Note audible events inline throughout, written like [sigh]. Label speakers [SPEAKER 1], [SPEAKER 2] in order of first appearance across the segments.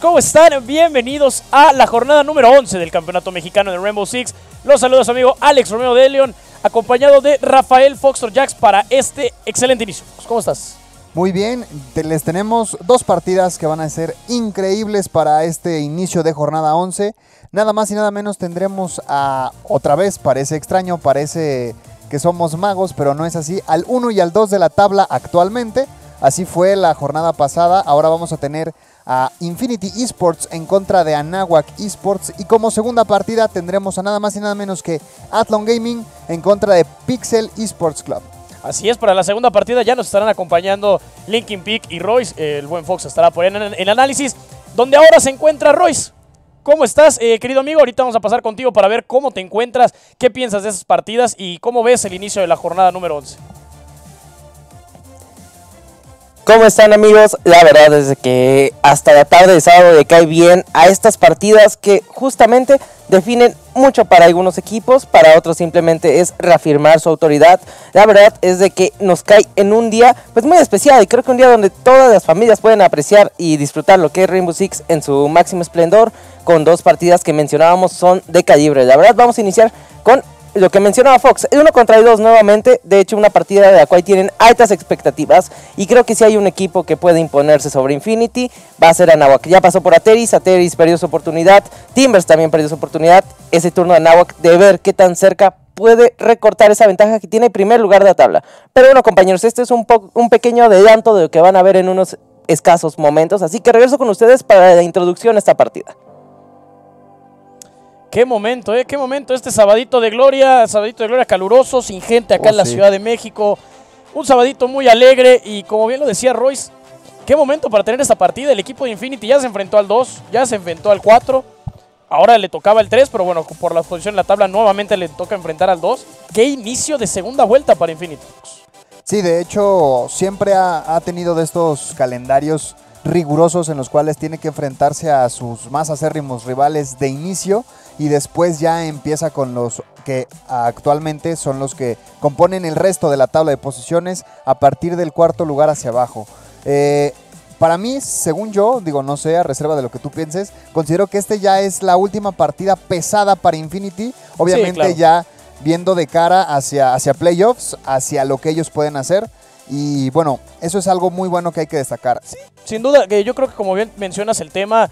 [SPEAKER 1] ¿cómo están? Bienvenidos a la jornada número 11 del Campeonato Mexicano de Rainbow Six. Los saludos, amigo Alex Romeo de León, acompañado de Rafael Foxtrot Jax para este excelente inicio. Pues, ¿Cómo estás?
[SPEAKER 2] Muy bien, les tenemos dos partidas que van a ser increíbles para este inicio de jornada 11. Nada más y nada menos tendremos a, otra vez, parece extraño, parece que somos magos, pero no es así, al 1 y al 2 de la tabla actualmente. Así fue la jornada pasada, ahora vamos a tener a Infinity Esports en contra de Anahuac Esports. Y como segunda partida tendremos a nada más y nada menos que Athlon Gaming en contra de Pixel Esports Club.
[SPEAKER 1] Así es, para la segunda partida ya nos estarán acompañando Linkin Peak y Royce. El buen Fox estará por ahí en el análisis. Donde ahora se encuentra Royce. ¿Cómo estás, eh, querido amigo? Ahorita vamos a pasar contigo para ver cómo te encuentras, qué piensas de esas partidas y cómo ves el inicio de la jornada número 11.
[SPEAKER 3] ¿Cómo están amigos? La verdad es que hasta la tarde de sábado le cae bien a estas partidas que justamente definen mucho para algunos equipos, para otros simplemente es reafirmar su autoridad. La verdad es de que nos cae en un día pues muy especial y creo que un día donde todas las familias pueden apreciar y disfrutar lo que es Rainbow Six en su máximo esplendor con dos partidas que mencionábamos son de calibre. La verdad vamos a iniciar con lo que mencionaba Fox, es uno contra dos nuevamente, de hecho una partida de la cual tienen altas expectativas y creo que si hay un equipo que puede imponerse sobre Infinity va a ser Anahuac. Ya pasó por Ateris, Ateris perdió su oportunidad, Timbers también perdió su oportunidad, ese turno de Anahuac de ver qué tan cerca puede recortar esa ventaja que tiene en primer lugar de la tabla. Pero bueno compañeros, este es un, un pequeño adelanto de lo que van a ver en unos escasos momentos, así que regreso con ustedes para la introducción a esta partida.
[SPEAKER 1] Qué momento, ¿eh? Qué momento este sabadito de gloria, sabadito de gloria caluroso, sin gente acá oh, en la Ciudad de México. Un sabadito muy alegre y como bien lo decía Royce, qué momento para tener esta partida. El equipo de Infinity ya se enfrentó al 2, ya se enfrentó al 4. Ahora le tocaba el 3, pero bueno, por la posición en la tabla nuevamente le toca enfrentar al 2. Qué inicio de segunda vuelta para Infinity.
[SPEAKER 2] Sí, de hecho, siempre ha, ha tenido de estos calendarios rigurosos en los cuales tiene que enfrentarse a sus más acérrimos rivales de inicio y después ya empieza con los que actualmente son los que componen el resto de la tabla de posiciones a partir del cuarto lugar hacia abajo. Eh, para mí, según yo, digo, no sé, a reserva de lo que tú pienses, considero que este ya es la última partida pesada para Infinity. Obviamente ya viendo de cara hacia, hacia playoffs, hacia lo que ellos pueden hacer. Y bueno, eso es algo muy bueno que hay que destacar.
[SPEAKER 1] sin duda, que yo creo que como bien mencionas el tema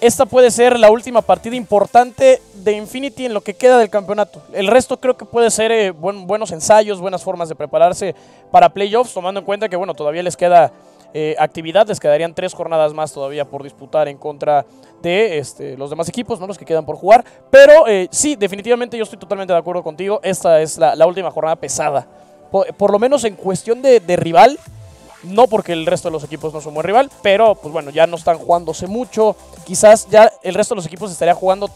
[SPEAKER 1] esta puede ser la última partida importante de Infinity en lo que queda del campeonato. El resto creo que puede ser eh, buenos ensayos, buenas formas de prepararse para playoffs, tomando en cuenta que bueno, todavía les queda eh, actividad, les quedarían tres jornadas más todavía por disputar en contra de este, los demás equipos, ¿no? los que quedan por jugar. Pero eh, sí, definitivamente yo estoy totalmente de acuerdo contigo, esta es la, última jornada pesada. Por, lo menos en cuestión de, de rival, no porque el resto de los equipos no son buen rival, pero pues bueno, ya no están jugándose mucho. Quizás ya el resto de los equipos estaría jugando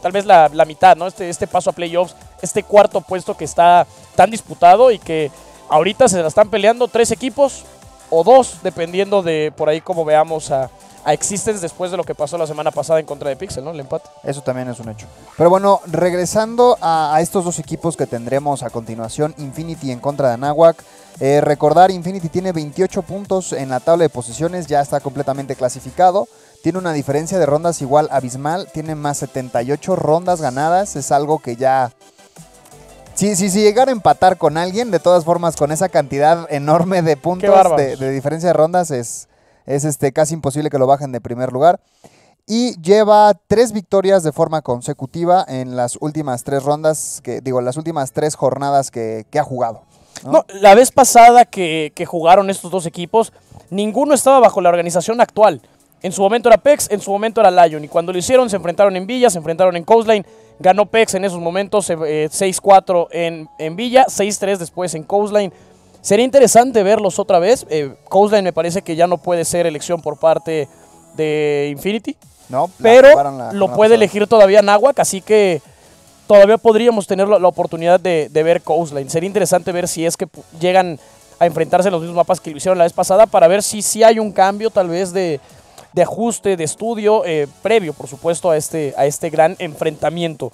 [SPEAKER 1] tal vez la, mitad, ¿no? Este, este paso a playoffs, este cuarto puesto que está tan disputado y que ahorita se la están peleando tres equipos o dos, dependiendo de por ahí como veamos a, Existence después de lo que pasó la semana pasada en contra de Pixel, ¿no? El empate.
[SPEAKER 2] Eso también es un hecho. Pero bueno, regresando a, estos dos equipos que tendremos a continuación, Infinity en contra de anahuac eh, recordar, Infinity tiene 28 puntos en la tabla de posiciones, ya está completamente clasificado. Tiene una diferencia de rondas igual abismal, tiene más 78 rondas ganadas, es algo que ya... Si, si, si llegara a empatar con alguien, de todas formas, con esa cantidad enorme de puntos de, diferencia de rondas, es, es este, casi imposible que lo bajen de primer lugar y lleva tres victorias de forma consecutiva en las últimas tres rondas, que, digo, las últimas tres jornadas que ha jugado. ¿no?
[SPEAKER 1] la vez pasada que, que, jugaron estos dos equipos, ninguno estaba bajo la organización actual. En su momento era PEX, en su momento era Lion. Y cuando lo hicieron, se enfrentaron en Villa, se enfrentaron en Coastline. Ganó PEX en esos momentos, 6-4 eh, eh, en, en, Villa, 6-3 después en Coastline. Sería interesante verlos otra vez. Eh, Coastline me parece que ya no puede ser elección por parte de Infinity.
[SPEAKER 2] No, pero lo puede
[SPEAKER 1] elegir todavía Nahuac, así que todavía podríamos tener la, oportunidad de, ver Coastline. Sería interesante ver si es que llegan a enfrentarse los mismos mapas que hicieron la vez pasada para ver si, si hay un cambio tal vez de, ajuste, de estudio, eh, previo por supuesto a este, a este gran enfrentamiento.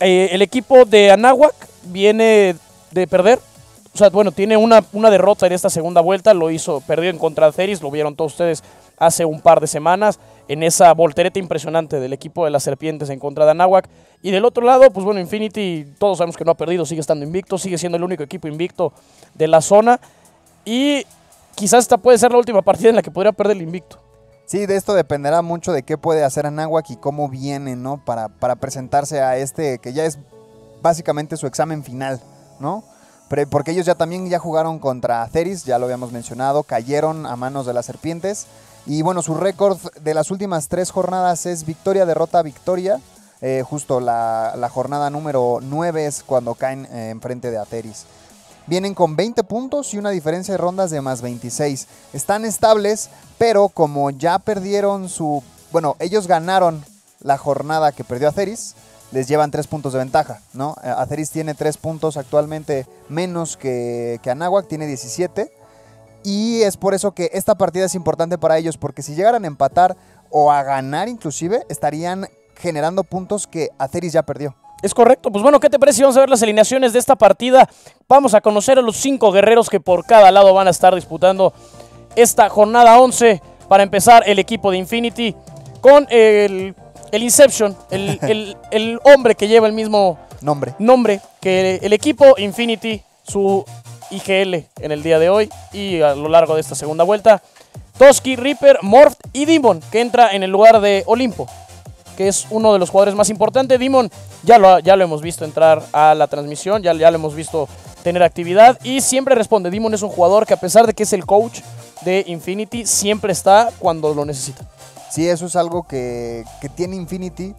[SPEAKER 1] Eh, el equipo de Anahuac viene de perder. O sea, bueno, tiene una, una derrota en esta segunda vuelta. Lo hizo, perdió en contra de Ceris, lo vieron todos ustedes hace un par de semanas en esa voltereta impresionante del equipo de las Serpientes en contra de Anahuac. Y del otro lado, pues bueno, Infinity, todos sabemos que no ha perdido, sigue estando invicto, sigue siendo el único equipo invicto
[SPEAKER 2] de la zona. Y quizás esta puede ser la última partida en la que podría perder el invicto. Sí, de esto dependerá mucho de qué puede hacer Anahuac y cómo viene, ¿no? Para, para presentarse a este que ya es básicamente su examen final, ¿no? Porque ellos ya también ya jugaron contra Aceris, ya lo habíamos mencionado, cayeron a manos de las serpientes. Y bueno, su récord de las últimas tres jornadas es victoria, derrota, victoria. Eh, justo la, jornada número 9 es cuando caen eh, enfrente de Ateris. Vienen con 20 puntos y una diferencia de rondas de más 26. Están estables, pero como ya perdieron su... Bueno, ellos ganaron la jornada que perdió Ateris. les llevan 3 puntos de ventaja, ¿no? Eh, Aceris tiene 3 puntos actualmente menos que, que Anáhuac, tiene 17 y es por eso que esta partida es importante para ellos, porque si llegaran a empatar o a ganar inclusive, estarían generando puntos que Aceris ya perdió. Es correcto. Pues bueno, ¿qué te parece si vamos a ver las alineaciones de esta partida? Vamos a conocer a
[SPEAKER 1] los cinco guerreros que por cada lado van a estar disputando esta jornada 11. Para empezar, el equipo de Infinity con el, el Inception, el, [laughs] el, el, hombre que lleva el mismo nombre. nombre que el equipo Infinity, su IGL en el día de hoy y a lo largo de esta segunda vuelta. Toski, Reaper, Morph y Demon, que entra en el lugar de Olimpo, que es uno de los jugadores más importantes. Demon ya lo, ya lo hemos visto entrar a la transmisión, ya, ya lo hemos visto tener actividad y siempre responde. Demon es un jugador que a pesar de que es el coach de Infinity, siempre está
[SPEAKER 2] cuando lo necesita. Sí, eso es algo que, tiene Infinity,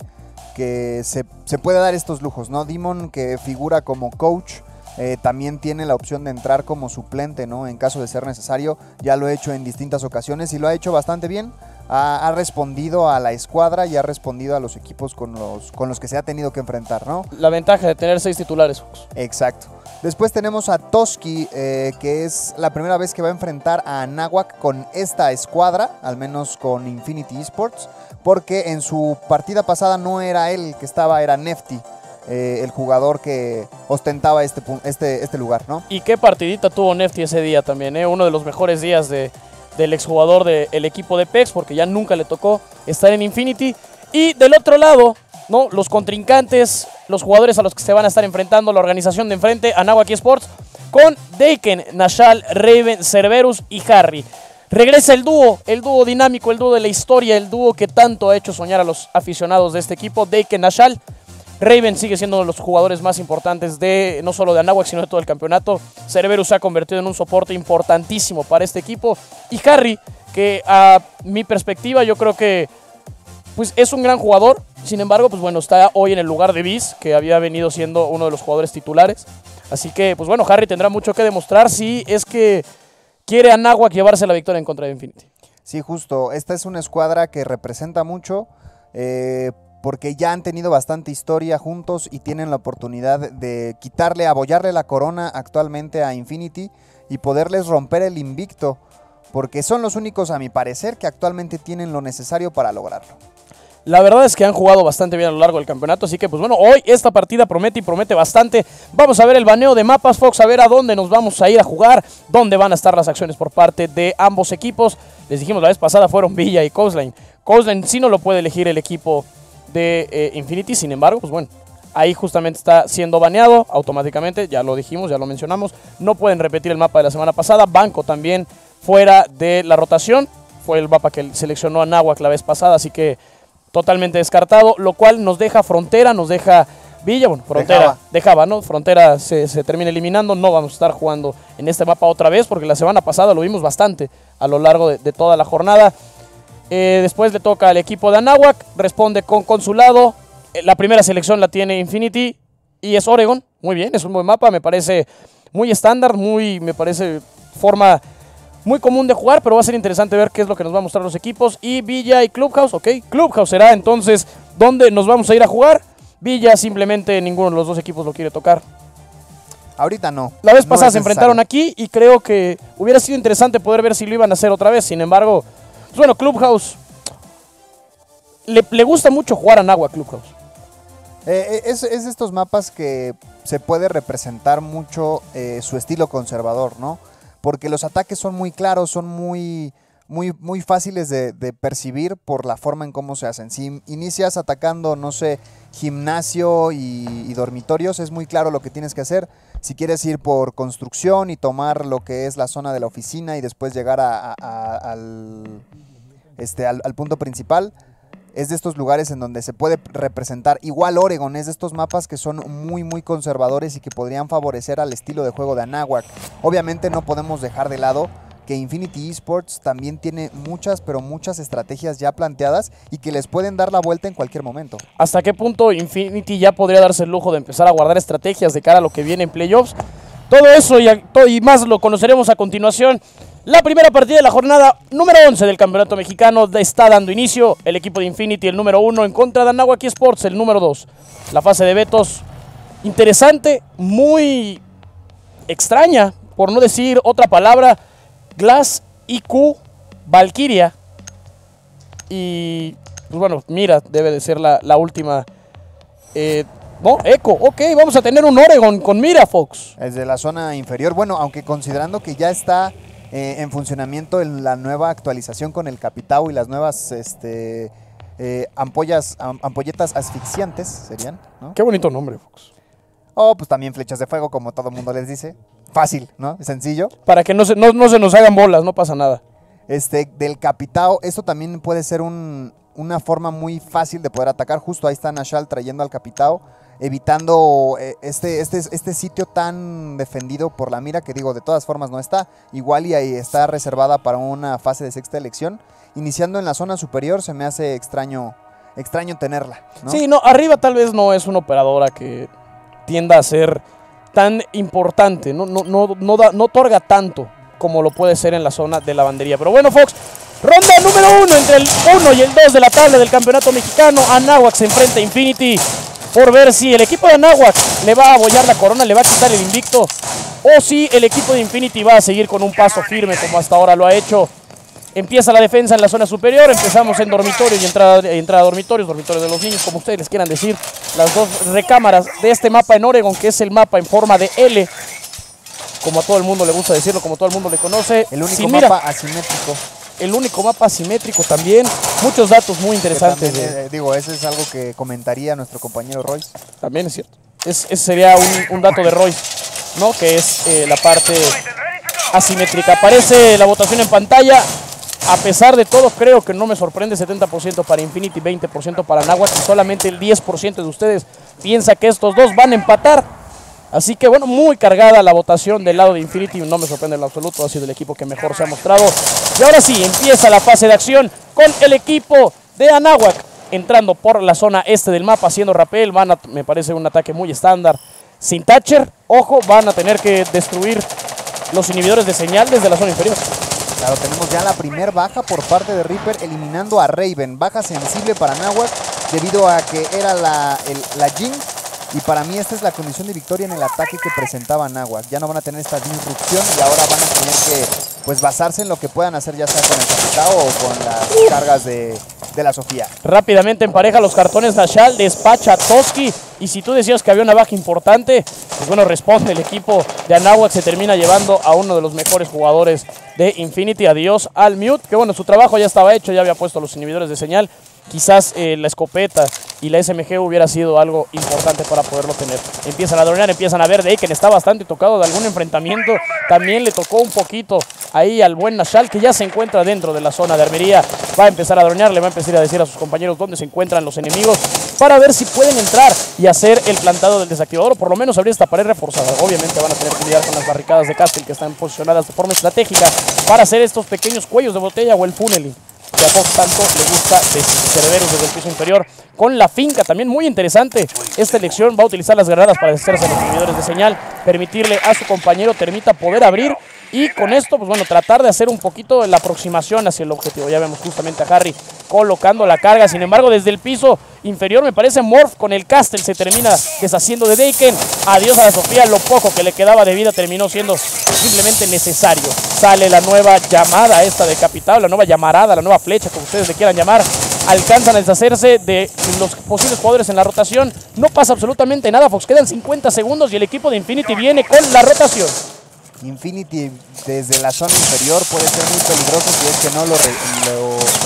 [SPEAKER 2] que se, se, puede dar estos lujos, ¿no? Demon que figura como coach eh, también tiene la opción de entrar como suplente, ¿no? En caso de ser necesario, ya lo ha he hecho en distintas ocasiones y lo ha hecho bastante bien. Ha, respondido a la escuadra y ha respondido a los equipos con los, con los que se ha tenido que enfrentar, ¿no? La ventaja de tener seis titulares, Exacto. Después tenemos a Toski, eh, que es la primera vez que va a enfrentar a Nahuac con esta escuadra, al menos con Infinity Esports, porque en su partida pasada no era él que estaba, era Nefty. Eh, el jugador que ostentaba este, este, este lugar, ¿no?
[SPEAKER 1] Y qué partidita tuvo Nefty ese día también, ¿eh? Uno de los mejores días de, del exjugador del equipo de PEX, porque ya nunca le tocó estar en Infinity. Y del otro lado, ¿no? Los contrincantes, los jugadores a los que se van a estar enfrentando, la organización de enfrente, Anahuac Sports, con Daken, Nashal, Raven, Cerberus y Harry. Regresa el dúo, el dúo dinámico, el dúo de la historia, el dúo que tanto ha hecho soñar a los aficionados de este equipo, Daken, Nashal Raven sigue siendo uno de los jugadores más importantes de no solo de Anáhuac, sino de todo el campeonato. Cerberus se ha convertido en un soporte importantísimo para este equipo. Y Harry, que a mi perspectiva yo creo que pues, es un gran jugador. Sin embargo, pues bueno, está hoy en el lugar de Viz, que había venido siendo uno de los jugadores titulares. Así que, pues bueno, Harry tendrá mucho que
[SPEAKER 2] demostrar si es que quiere Anáhuac llevarse la victoria en contra de Infinity. Sí, justo. Esta es una escuadra que representa mucho. Eh, porque ya han tenido bastante historia juntos y tienen la oportunidad de quitarle, abollarle la corona actualmente a Infinity y poderles romper el invicto, porque son los únicos a mi parecer que actualmente tienen lo necesario para lograrlo. La verdad es que han jugado bastante bien a lo largo del campeonato, así que
[SPEAKER 1] pues bueno, hoy esta partida promete y promete bastante. Vamos a ver el baneo de mapas, Fox, a ver a dónde nos vamos a ir a jugar, dónde van a estar las acciones por parte de ambos equipos. Les dijimos la vez pasada fueron Villa y Coastline. Coastline si no lo puede elegir el equipo de eh, Infinity. Sin embargo, pues bueno, ahí justamente está siendo baneado automáticamente, ya lo dijimos, ya lo mencionamos. No pueden repetir el mapa de la semana pasada. Banco también fuera de la rotación. Fue el mapa que seleccionó a la vez pasada, así que totalmente descartado, lo cual nos deja frontera, nos deja Villa, bueno, frontera dejaba, ¿no? Frontera se, termina eliminando, no vamos a estar jugando en este mapa otra vez porque la semana pasada lo vimos bastante a lo largo de toda la jornada. Eh, después le toca al equipo de Anáhuac, responde con Consulado. Eh, la primera selección la tiene Infinity y es Oregon. Muy bien, es un buen mapa, me parece muy estándar, muy, me parece forma muy común de jugar, pero va a ser interesante ver qué es lo que nos va a mostrar los equipos. Y Villa y Clubhouse, ok, Clubhouse será entonces donde nos vamos a ir a jugar. Villa simplemente ninguno de los dos equipos lo quiere tocar. Ahorita no. La vez pasada se enfrentaron aquí y creo que hubiera sido interesante poder ver si lo iban a hacer otra vez. Sin embargo, bueno,
[SPEAKER 2] Clubhouse. Le, gusta mucho jugar a Nahua Clubhouse. Eh, eh, es, de estos mapas que se puede representar mucho eh, su estilo conservador, ¿no? Porque los ataques son muy claros, son muy, muy, muy fáciles de, percibir por la forma en cómo se hacen. Si inicias atacando, no sé, gimnasio y, dormitorios, es muy claro lo que tienes que hacer. Si quieres ir por construcción y tomar lo que es la zona de la oficina y después llegar al este, al, punto principal es de estos lugares en donde se puede representar. Igual Oregon es de estos mapas que son muy muy conservadores y que podrían favorecer al estilo de juego de Anáhuac. Obviamente no podemos dejar de lado que Infinity Esports también tiene muchas, pero muchas estrategias ya planteadas y que les pueden dar la vuelta en cualquier momento.
[SPEAKER 1] ¿Hasta qué punto Infinity ya podría darse el lujo de empezar a guardar estrategias de cara a lo que viene en playoffs? Todo eso y más lo conoceremos a continuación. La primera partida de la jornada número 11 del Campeonato Mexicano está dando inicio. El equipo de Infinity, el número 1, en contra de Anahuac Sports, el número 2. La fase de vetos, interesante, muy extraña, por no decir otra palabra. Glass IQ, Valkyria. Y, pues bueno, mira, debe de ser la, última. Eh,
[SPEAKER 2] no, Eco, ok, vamos a tener un Oregon con Mira, Fox. Es de la zona inferior. Bueno, aunque considerando que ya está eh, en funcionamiento en la nueva actualización con el Capitao y las nuevas este, eh, ampollas, ampolletas asfixiantes serían. Qué bonito nombre, Fox. O oh, pues también flechas de fuego, como todo mundo les dice. Fácil, ¿no? Sencillo. Para que no se, se nos hagan bolas, no pasa nada. Este, del Capitao, esto también puede ser una forma muy fácil de poder atacar. Justo ahí está Nashal trayendo al Capitao evitando eh, este, este, este sitio tan defendido por la mira, que digo, de todas formas no está, igual y ahí está reservada para una fase de sexta elección. Iniciando en la zona superior se me hace extraño, extraño tenerla. Sí, no,
[SPEAKER 1] arriba tal vez no es una operadora que tienda a ser tan importante, no, no, no, no, no otorga tanto como lo puede ser en la zona de lavandería. Pero bueno, Fox, Ronda número uno entre el 1 y el dos de la tarde del Campeonato Mexicano. Anáhuac se enfrenta a Infinity por ver si el equipo de Anáhuac le va a abollar la corona, le va a quitar el invicto, o si el equipo de Infinity va a seguir con un paso firme como hasta ahora lo ha hecho. Empieza la defensa en la zona superior, empezamos en dormitorio y entrada, entrada a dormitorios, dormitorios de los niños, como ustedes les quieran decir. Las dos recámaras de este mapa en Oregon, que es el mapa en forma de L, como a todo el
[SPEAKER 2] mundo le gusta decirlo, como todo el mundo le conoce. El único mapa asimétrico
[SPEAKER 1] el único mapa asimétrico también. Muchos datos muy interesantes. Eh,
[SPEAKER 2] digo, ese es algo que comentaría nuestro compañero Royce. También es cierto. ese sería un, dato de Royce, ¿no? Que es eh, la parte
[SPEAKER 1] asimétrica. Aparece la votación en pantalla. A pesar de todo, creo que no me sorprende 70% para Infinity, 20% para Nahuatl. Solamente el 10% de ustedes piensa que estos dos van a empatar. Así que bueno, muy cargada la votación del lado de Infinity, no me sorprende en absoluto, ha sido el equipo que mejor se ha mostrado. Y ahora sí, empieza la fase de acción con el equipo de Anahuac entrando por la zona este del mapa, haciendo rappel, van a, me parece un ataque muy estándar. Sin Thatcher, ojo, van a tener que destruir
[SPEAKER 2] los inhibidores de señal desde la zona inferior. Claro, tenemos ya la primera baja por parte de Reaper eliminando a Raven. Baja sensible para Anahuac debido a que era la, el, la y para mí esta es la condición de victoria en el ataque que presentaba Nahuac. Ya no van a tener esta disrupción y ahora van a tener que pues basarse en lo que puedan hacer ya sea con el capitao o con las cargas de, la Sofía.
[SPEAKER 1] Rápidamente en pareja los cartones Nashal, despacha Toski y si tú decías que había una baja importante, pues bueno, responde el equipo de Anáhuac, se termina llevando a uno de los mejores jugadores de Infinity. Adiós al Mute, que bueno, su trabajo ya estaba hecho, ya había puesto los inhibidores de señal, quizás eh, la escopeta y la SMG hubiera sido algo importante para poderlo tener. Empiezan a dronear, empiezan a ver de que está bastante tocado de algún enfrentamiento. También le tocó un poquito ahí al buen Nashal, que ya se encuentra dentro de la zona de armería. Va a empezar a dronear, le va a empezar a decir a sus compañeros dónde se encuentran los enemigos para ver si pueden entrar y hacer el plantado del desactivador, o por lo menos abrir esta pared reforzada. Obviamente van a tener que lidiar con las barricadas de Castle que están posicionadas de forma estratégica para hacer estos pequeños cuellos de botella o el funneling que a tanto le gusta de Cerveros desde el piso inferior. Con la finca, también muy interesante. Esta elección va a utilizar las granadas para deshacerse a los servidores de señal, permitirle a su compañero Termita poder abrir y con esto, pues bueno, tratar de hacer un poquito la aproximación hacia el objetivo. Ya vemos justamente a Harry colocando la carga. Sin embargo, desde el piso inferior me parece Morph con el Castle. Se termina deshaciendo de Daken. Adiós a la Sofía. Lo poco que le quedaba de vida terminó siendo simplemente necesario. Sale la nueva llamada esta de Capitán la nueva llamarada, la nueva flecha, como ustedes le quieran llamar alcanzan a deshacerse de los posibles jugadores en la rotación. No pasa absolutamente nada, Fox. Quedan 50 segundos y el equipo de Infinity viene con la rotación.
[SPEAKER 2] Infinity desde la zona inferior puede ser muy peligroso si es que no lo,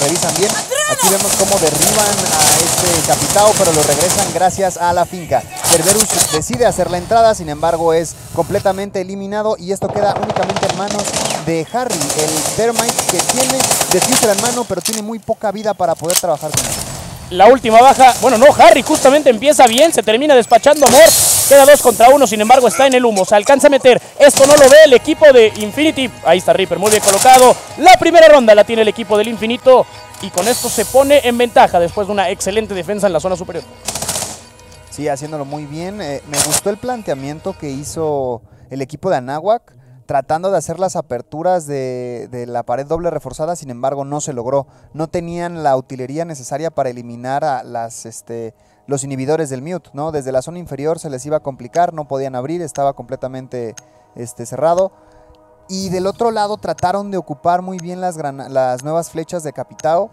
[SPEAKER 2] revisan bien. Aquí vemos cómo derriban a este Capitao, pero lo regresan gracias a la finca. Cerberus decide hacer la entrada, sin embargo es completamente eliminado y esto queda únicamente en manos de Harry, el Thermite que tiene de Diffuser en mano, pero tiene muy poca vida para poder trabajar con él.
[SPEAKER 1] La última baja, bueno no, Harry justamente empieza bien, se termina despachando Mort Queda dos contra uno, sin embargo está en el humo. Se alcanza a meter. Esto no lo ve el equipo de Infinity. Ahí está Reaper, muy bien colocado. La primera ronda la tiene el equipo del Infinito. Y con esto se pone en ventaja después de una excelente defensa en la zona superior.
[SPEAKER 2] Sí, haciéndolo muy bien. Eh, me gustó el planteamiento que hizo el equipo de Anahuac tratando de hacer las aperturas de, la pared doble reforzada, sin embargo no se logró. No tenían la utilería necesaria para eliminar a las, este, los inhibidores del mute, ¿no? Desde la zona inferior se les iba a complicar, no podían abrir, estaba completamente este, cerrado. Y del otro lado trataron de ocupar muy bien las, las nuevas flechas de Capitao,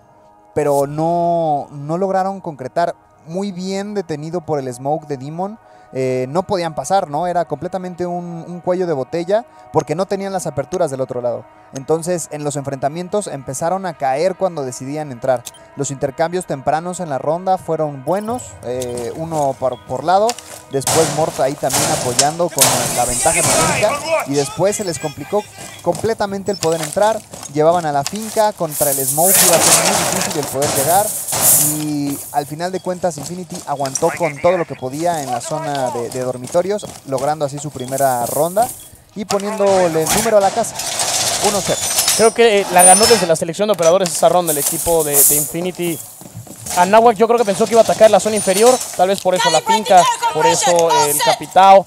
[SPEAKER 2] pero no, no lograron concretar. Muy bien detenido por el smoke de Demon. Eh, no podían pasar, ¿no? Era completamente un, cuello de botella porque no tenían las aperturas del otro lado. Entonces, en los enfrentamientos empezaron a caer cuando decidían entrar. Los intercambios tempranos en la ronda fueron buenos, eh, uno por, lado, después Morta ahí también apoyando con la ventaja numérica y después se les complicó completamente el poder entrar. Llevaban a la finca contra el Smoke, iba a ser muy difícil el poder llegar y al final de cuentas Infinity aguantó con todo lo que podía en la zona de, de dormitorios, logrando así su primera ronda y poniéndole el número a la casa. Creo que eh, la ganó desde la selección de operadores esa ronda el equipo
[SPEAKER 1] de, Infinity. Anáhuac yo creo que pensó que iba a atacar la zona inferior, tal vez por eso la finca, por eso el capitao,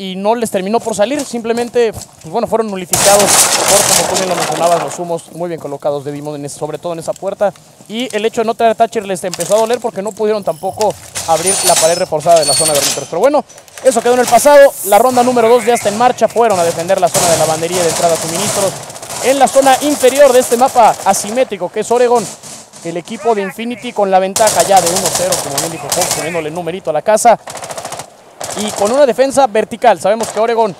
[SPEAKER 1] y no les terminó por salir, simplemente, pues, bueno, fueron nulificados por, como tú bien lo mencionabas, los humos muy bien colocados de sobre todo en esa puerta, y el hecho de no traer Thatcher les empezó a doler porque no pudieron tampoco abrir la pared reforzada de la zona de Runters, pero bueno, eso quedó en el pasado, la ronda número 2 ya está en marcha, fueron a defender la zona de la bandería de entrada a suministros, en la zona inferior de este mapa asimétrico que es Oregon, el equipo de Infinity con la ventaja ya de 1-0, como bien dijo Fox, poniéndole numerito a la casa, y con una defensa vertical. Sabemos que Oregon,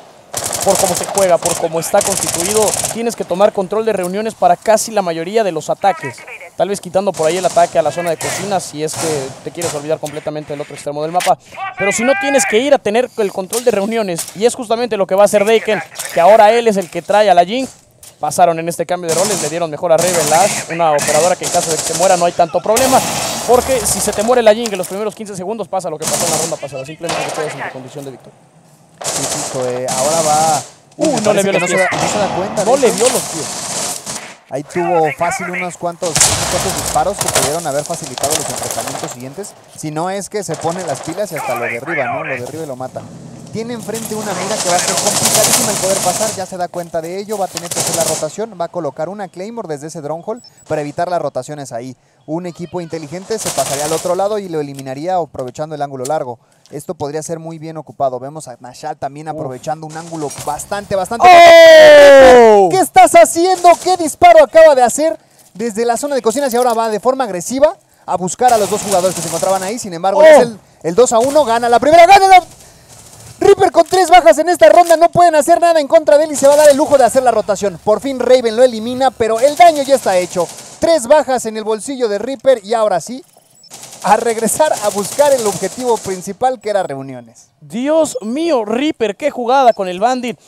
[SPEAKER 1] por cómo se juega, por cómo está constituido, tienes que tomar control de reuniones para casi la mayoría de los ataques. Tal vez quitando por ahí el ataque a la zona de cocina si es que te quieres olvidar completamente del otro extremo del mapa. Pero si no tienes que ir a tener el control de reuniones y es justamente lo que va a hacer Daken, que ahora él es el que trae a la Jin Pasaron en este cambio de roles, le dieron mejor a Raven una operadora que en caso de que se muera no hay tanto problema. Porque si se te muere la jingle los primeros 15 segundos, pasa lo que pasó en la ronda pasada.
[SPEAKER 2] Simplemente te quedas en condición de victoria. Sí, ahora va... Uh, no le vio los no le los Ahí tuvo fácil unos cuantos, disparos que pudieron haber facilitado los enfrentamientos siguientes. Si no es que se pone las pilas y hasta lo derriba, ¿no? Lo derriba y lo mata tiene enfrente una mira que va a ser complicadísima el poder pasar, ya se da cuenta de ello, va a tener que hacer la rotación, va a colocar una Claymore desde ese drone Hall para evitar las rotaciones ahí un equipo inteligente se pasaría al otro lado y lo eliminaría aprovechando el ángulo largo. Esto podría ser muy bien ocupado. Vemos a Nashal también aprovechando un ángulo bastante, bastante... ¡Oh! ¿Qué estás haciendo? ¿Qué disparo acaba de hacer? Desde la zona de cocinas y ahora va de forma agresiva a buscar a los dos jugadores que se encontraban ahí. Sin embargo, es ¡Oh! el, 2 a 1, gana la primera, gana la... Reaper con tres bajas en esta ronda no pueden hacer nada en contra de él y se va a dar el lujo de hacer la rotación. Por fin Raven lo elimina, pero el daño ya está hecho. Tres bajas en el bolsillo de Reaper y ahora sí, a regresar a buscar el objetivo principal que era reuniones. Dios mío, Reaper, qué jugada con el Bandit.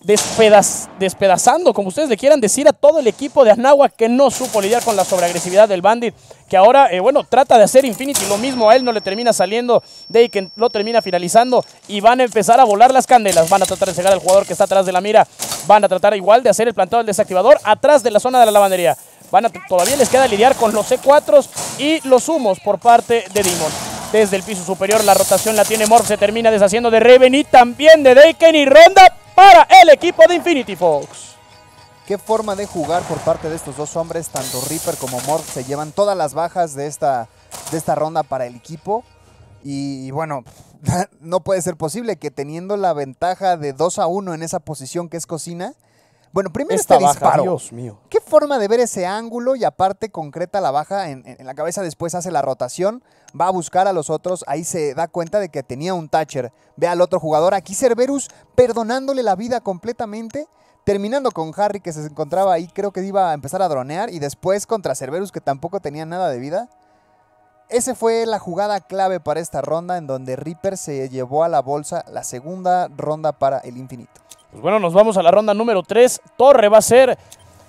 [SPEAKER 1] despedazando, como ustedes le quieran decir, a todo el equipo de Anahuac que no supo lidiar con la sobreagresividad del Bandit, que ahora, eh, bueno, trata de hacer Infinity lo mismo, a él no le termina saliendo, que lo termina finalizando y van a empezar a volar las candelas, van a tratar de cegar al jugador que está atrás de la mira, van a tratar igual de hacer el plantado del desactivador atrás de la zona de la lavandería. Van todavía les queda lidiar con los C4 s y los humos por parte de Demon. Desde el piso superior la rotación la tiene Morph, se termina deshaciendo de Raven y también de Daken y
[SPEAKER 2] ronda para el equipo de Infinity Fox. Qué forma de jugar por parte de estos dos hombres, tanto Reaper como Morph se llevan todas las bajas de esta, de esta ronda para el equipo. Y, y, bueno, [laughs] no puede ser posible que teniendo la ventaja de 2 a 1 en esa posición que es cocina, bueno, primero este disparo. Dios mío. Qué forma de ver ese ángulo y aparte concreta la baja en, la cabeza, después hace la rotación, va a buscar a los otros, ahí se da cuenta de que tenía un Thatcher. Ve al otro jugador, aquí Cerberus perdonándole la vida completamente, terminando con Harry que se encontraba ahí, creo que iba a empezar a dronear y después contra Cerberus que tampoco tenía nada de vida. Esa fue la jugada clave para esta ronda en donde Reaper se llevó a la bolsa la segunda ronda para el infinito. Pues bueno, nos vamos a la ronda
[SPEAKER 1] número 3. Torre va a ser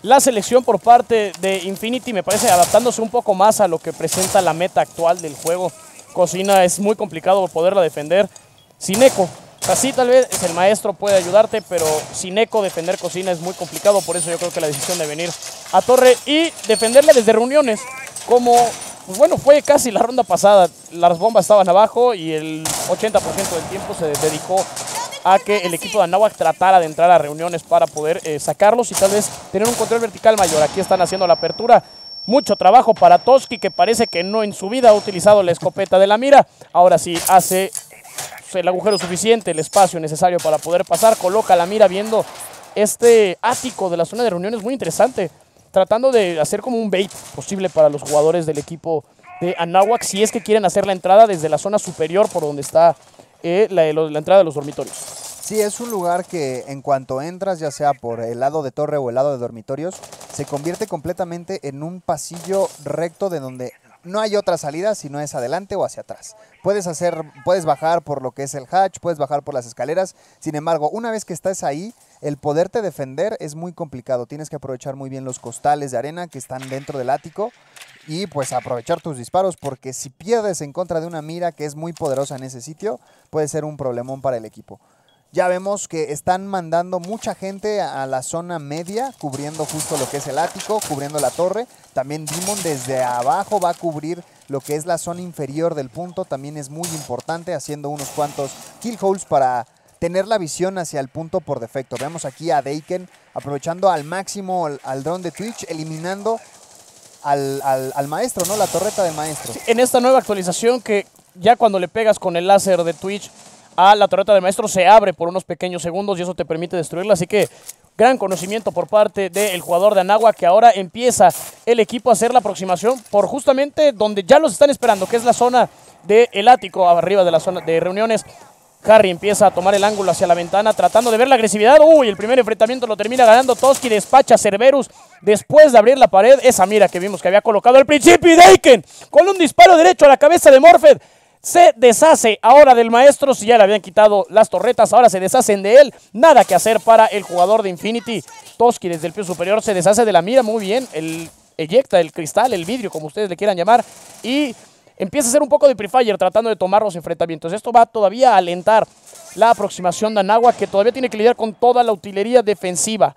[SPEAKER 1] la selección por parte de Infinity, me parece, adaptándose un poco más a lo que presenta la meta actual del juego. Cocina es muy complicado poderla defender. Sin eco, así tal vez el maestro puede ayudarte, pero sin eco defender cocina es muy complicado. Por eso yo creo que la decisión de venir a Torre y defenderla desde reuniones, como pues bueno, fue casi la ronda pasada. Las bombas estaban abajo y el 80% del tiempo se dedicó a que el equipo de Anahuac tratara de entrar a reuniones para poder eh, sacarlos y tal vez tener un control vertical mayor. Aquí están haciendo la apertura. Mucho trabajo para Toski, que parece que no en su vida ha utilizado la escopeta de la mira. Ahora sí hace el agujero suficiente, el espacio necesario para poder pasar. Coloca la mira viendo este ático de la zona de reuniones, muy interesante. Tratando de hacer como un bait posible para los jugadores del equipo de Anahuac si es que quieren hacer la entrada desde la zona superior por donde está eh, la, entrada de los dormitorios.
[SPEAKER 2] Sí, es un lugar que en cuanto entras, ya sea por el lado de torre o el lado de dormitorios, se convierte completamente en un pasillo recto de donde no hay otra salida si no es adelante o hacia atrás. Puedes hacer, puedes bajar por lo que es el hatch, puedes bajar por las escaleras. Sin embargo, una vez que estás ahí, el poderte defender es muy complicado. Tienes que aprovechar muy bien los costales de arena que están dentro del ático y pues aprovechar tus disparos porque si pierdes en contra de una mira que es muy poderosa en ese sitio, puede ser un problemón para el equipo. Ya vemos que están mandando mucha gente a la zona media, cubriendo justo lo que es el ático, cubriendo la torre. También Demon desde abajo va a cubrir lo que es la zona inferior del punto. También es muy importante, haciendo unos cuantos kill holes para tener la visión hacia el punto por defecto. Vemos aquí a Deiken aprovechando al máximo al, al dron de Twitch, eliminando al, maestro, ¿no? La torreta de maestro.
[SPEAKER 1] en esta nueva actualización que ya cuando le pegas con el láser de Twitch a la torreta de maestro se abre por unos pequeños segundos y eso te permite destruirla. Así que gran conocimiento por parte del jugador de Anagua que ahora empieza el equipo a hacer la aproximación por justamente donde ya los están esperando, que es la zona del el ático, arriba de la zona de reuniones. Harry empieza a tomar el ángulo hacia la ventana, tratando de ver la agresividad. Uy, el primer enfrentamiento lo termina ganando Toski, despacha Cerberus. Después de abrir la pared, esa mira que vimos que había colocado al principio. Y Deiken! con un disparo derecho a la cabeza de Morfed, se deshace ahora del maestro. Si ya le habían quitado las torretas, ahora se deshacen de él. Nada que hacer para el jugador de Infinity. Toski desde el pie superior se deshace de la mira, muy bien. El ejecta el cristal, el vidrio, como ustedes le quieran llamar, y empieza a ser un poco de pre Fire tratando de tomar los enfrentamientos. Esto va todavía a alentar la aproximación de Anagua, que todavía tiene que lidiar con toda la utilería defensiva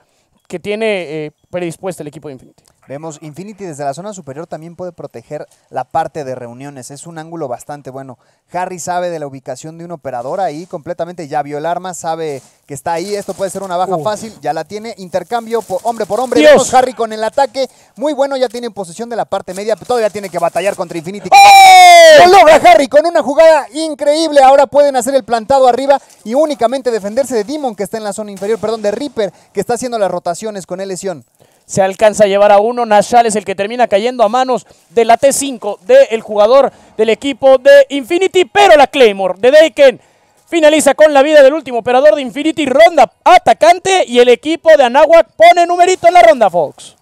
[SPEAKER 2] que tiene eh, predispuesta el equipo de Infinity. Vemos Infinity desde la zona superior también puede proteger la parte de reuniones. Es un ángulo bastante bueno. Harry sabe de la ubicación de un operador ahí completamente. Ya vio el arma, sabe que está ahí. Esto puede ser una baja fácil. Ya la tiene. Intercambio por hombre por hombre. Vemos Harry con el ataque. Muy bueno, ya tiene posesión de la parte media. Todavía tiene que batallar contra Infinity. ¡Oh! Lo logra Harry con una jugada increíble. Ahora pueden hacer el plantado arriba y únicamente defenderse de Demon que está en la zona inferior. Perdón, de Reaper que está haciendo las rotaciones con el lesión se alcanza a llevar a uno. Nashal es el que termina cayendo a manos
[SPEAKER 1] de la T5 del jugador del equipo de Infinity, pero la Claymore de Daken finaliza con la vida del último operador de Infinity, ronda atacante y el equipo de Anahuac pone numerito en la ronda, Fox.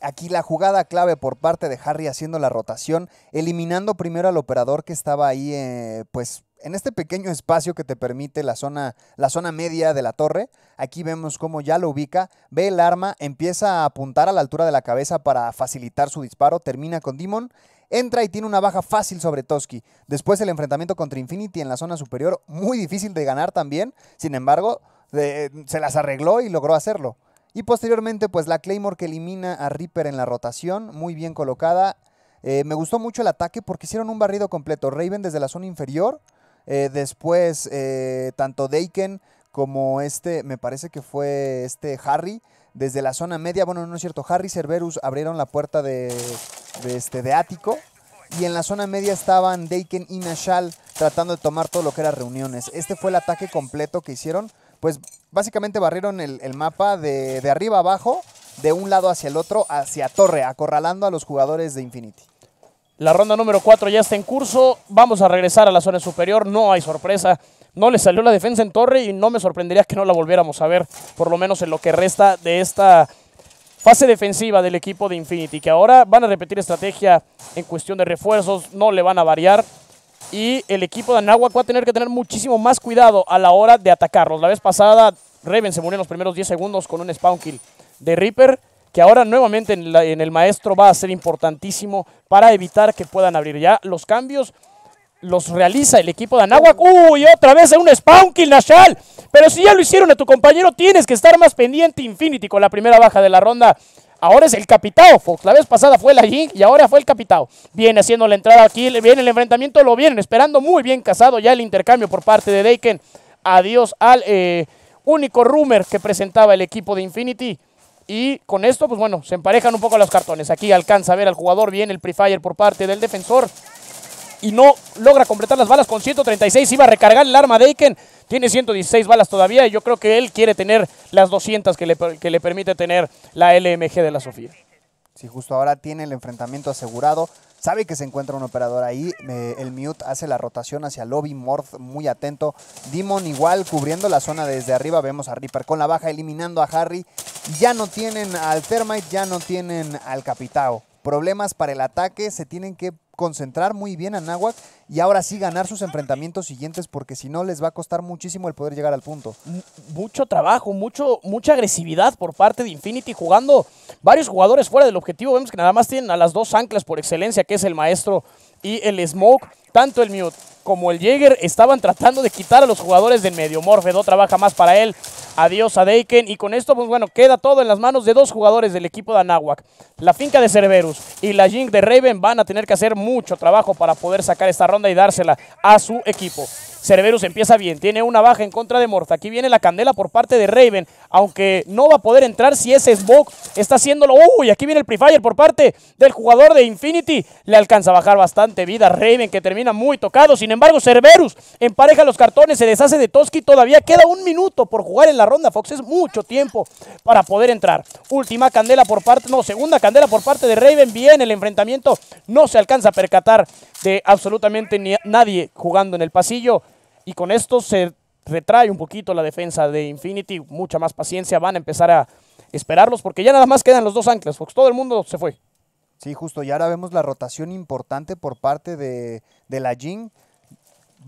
[SPEAKER 2] Aquí la jugada clave por parte de Harry haciendo la rotación, eliminando primero al operador que estaba ahí, eh, pues en este pequeño espacio que te permite la zona, la zona media de la torre, aquí vemos cómo ya lo ubica, ve el arma, empieza a apuntar a la altura de la cabeza para facilitar su disparo, termina con Demon, entra y tiene una baja fácil sobre Toski. Después el enfrentamiento contra Infinity en la zona superior, muy difícil de ganar también, sin embargo, se las arregló y logró hacerlo. Y posteriormente, pues la Claymore que elimina a Reaper en la rotación, muy bien colocada. Eh, me gustó mucho el ataque porque hicieron un barrido completo. Raven desde la zona inferior, eh, después, eh, tanto Daken como este, me parece que fue este Harry, desde la zona media, bueno, no es cierto, Harry y Cerberus abrieron la puerta de, este, de Ático. Y en la zona media estaban Daken y Nashal tratando de tomar todo lo que era reuniones. Este fue el ataque completo que hicieron. Pues básicamente barrieron el, mapa de, de arriba abajo, de un lado hacia el otro, hacia torre, acorralando a los jugadores de Infinity.
[SPEAKER 1] La ronda número 4 ya está en curso. Vamos a regresar a la zona superior. No hay sorpresa. No le salió la defensa en torre y no me sorprendería que no la volviéramos a ver, por lo menos en lo que resta de esta fase defensiva del equipo de Infinity, que ahora van a repetir estrategia en cuestión de refuerzos, no le van a variar. Y el equipo de Anahuac va a tener que tener muchísimo más cuidado a la hora de atacarlos. La vez pasada, Reven se murió en los primeros 10 segundos con un spawn kill de Reaper que ahora nuevamente en, el maestro va a ser importantísimo para evitar que puedan abrir ya los cambios los realiza el equipo de Anahuac. ¡Uy! Otra vez un spawn kill, Nashal. Pero si ya lo hicieron a tu compañero, tienes que estar más pendiente Infinity con la primera baja de la ronda. Ahora es el capitao, Fox. La vez pasada fue la Jing y ahora fue el capitão. Viene haciendo la entrada aquí, viene el enfrentamiento, lo vienen esperando muy bien casado ya el intercambio por parte de Daken. Adiós al eh, único rumor que presentaba el equipo de Infinity. Y con esto, pues bueno, se emparejan un poco los cartones. Aquí alcanza a ver al jugador viene el pre-fire por parte del defensor. Y no logra completar las balas con 136. Iba a recargar el arma de Aiken. Tiene 116 balas todavía y yo creo que él quiere tener las 200 que le, que
[SPEAKER 2] le permite tener la LMG de la Sofía. Sí, justo ahora tiene el enfrentamiento asegurado sabe que se encuentra un operador ahí. el Mute hace la rotación hacia Lobby, Morph muy atento. Demon igual cubriendo la zona desde arriba. Vemos a Reaper con la baja eliminando a Harry. Ya no tienen al Termite, ya no tienen al Capitao. Problemas para el ataque, se tienen que concentrar muy bien a Nahuac y ahora sí ganar sus enfrentamientos siguientes porque si no les va a costar muchísimo el poder llegar al punto. mucho trabajo, mucho, mucha agresividad
[SPEAKER 1] por parte de Infinity jugando varios jugadores fuera del objetivo. Vemos que nada más tienen a las dos anclas por excelencia, que es el maestro y el Smoke, tanto el Mute como el Jäger estaban tratando de quitar a los jugadores del medio. Morfedo trabaja más para él. Adiós a Deiken. Y con esto, pues bueno, queda todo en las manos de dos jugadores del equipo de Anahuac. La finca de Cerberus y la Jink de Raven van a tener que hacer mucho trabajo para poder sacar esta ronda y dársela a su equipo. Cerberus empieza bien, tiene una baja en contra de Morta. Aquí viene la candela por parte de Raven aunque no va a poder entrar si ese smoke está haciéndolo. Uy, aquí viene el prefire por parte del jugador de Infinity. Le alcanza a bajar bastante vida Raven, que termina muy tocado. Sin embargo, Cerberus empareja los cartones, se deshace de Toski. Todavía queda un minuto por jugar en la ronda, Fox. Es mucho tiempo para poder entrar. Última candela por parte, no, segunda candela por parte de Raven. Bien, el enfrentamiento no se alcanza a percatar de absolutamente nadie jugando en el pasillo. Y con esto se retrae un poquito la defensa de Infinity, mucha más paciencia, van a empezar a
[SPEAKER 2] esperarlos porque ya nada más quedan los dos anclas, Fox, todo el mundo se fue. Sí, justo, y ahora vemos la rotación importante por parte de, la Jin.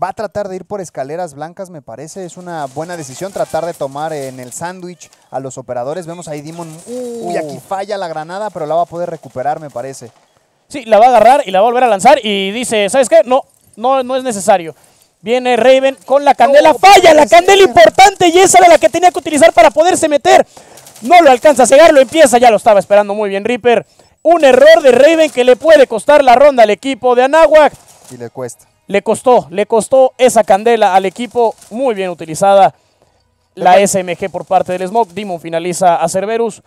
[SPEAKER 2] Va a tratar de ir por escaleras blancas, me parece. Es una buena decisión tratar de tomar en el sándwich a los operadores. Vemos ahí Demon. Uy, aquí uh. falla la granada, pero la va a poder recuperar, me parece. Sí, la va a agarrar
[SPEAKER 1] y la va a volver a lanzar. Y dice, ¿sabes qué? No, no, no es necesario. Viene Raven con la candela. falla la candela importante y esa era la que tenía que utilizar para poderse meter. No lo alcanza a cegar, lo empieza. Ya lo estaba esperando muy bien Reaper. Un error de Raven que le puede costar la ronda al equipo de Anahuac. Y le cuesta. Le costó, le costó esa candela al equipo. Muy bien utilizada la SMG por parte del Smoke. Demon finaliza a Cerberus.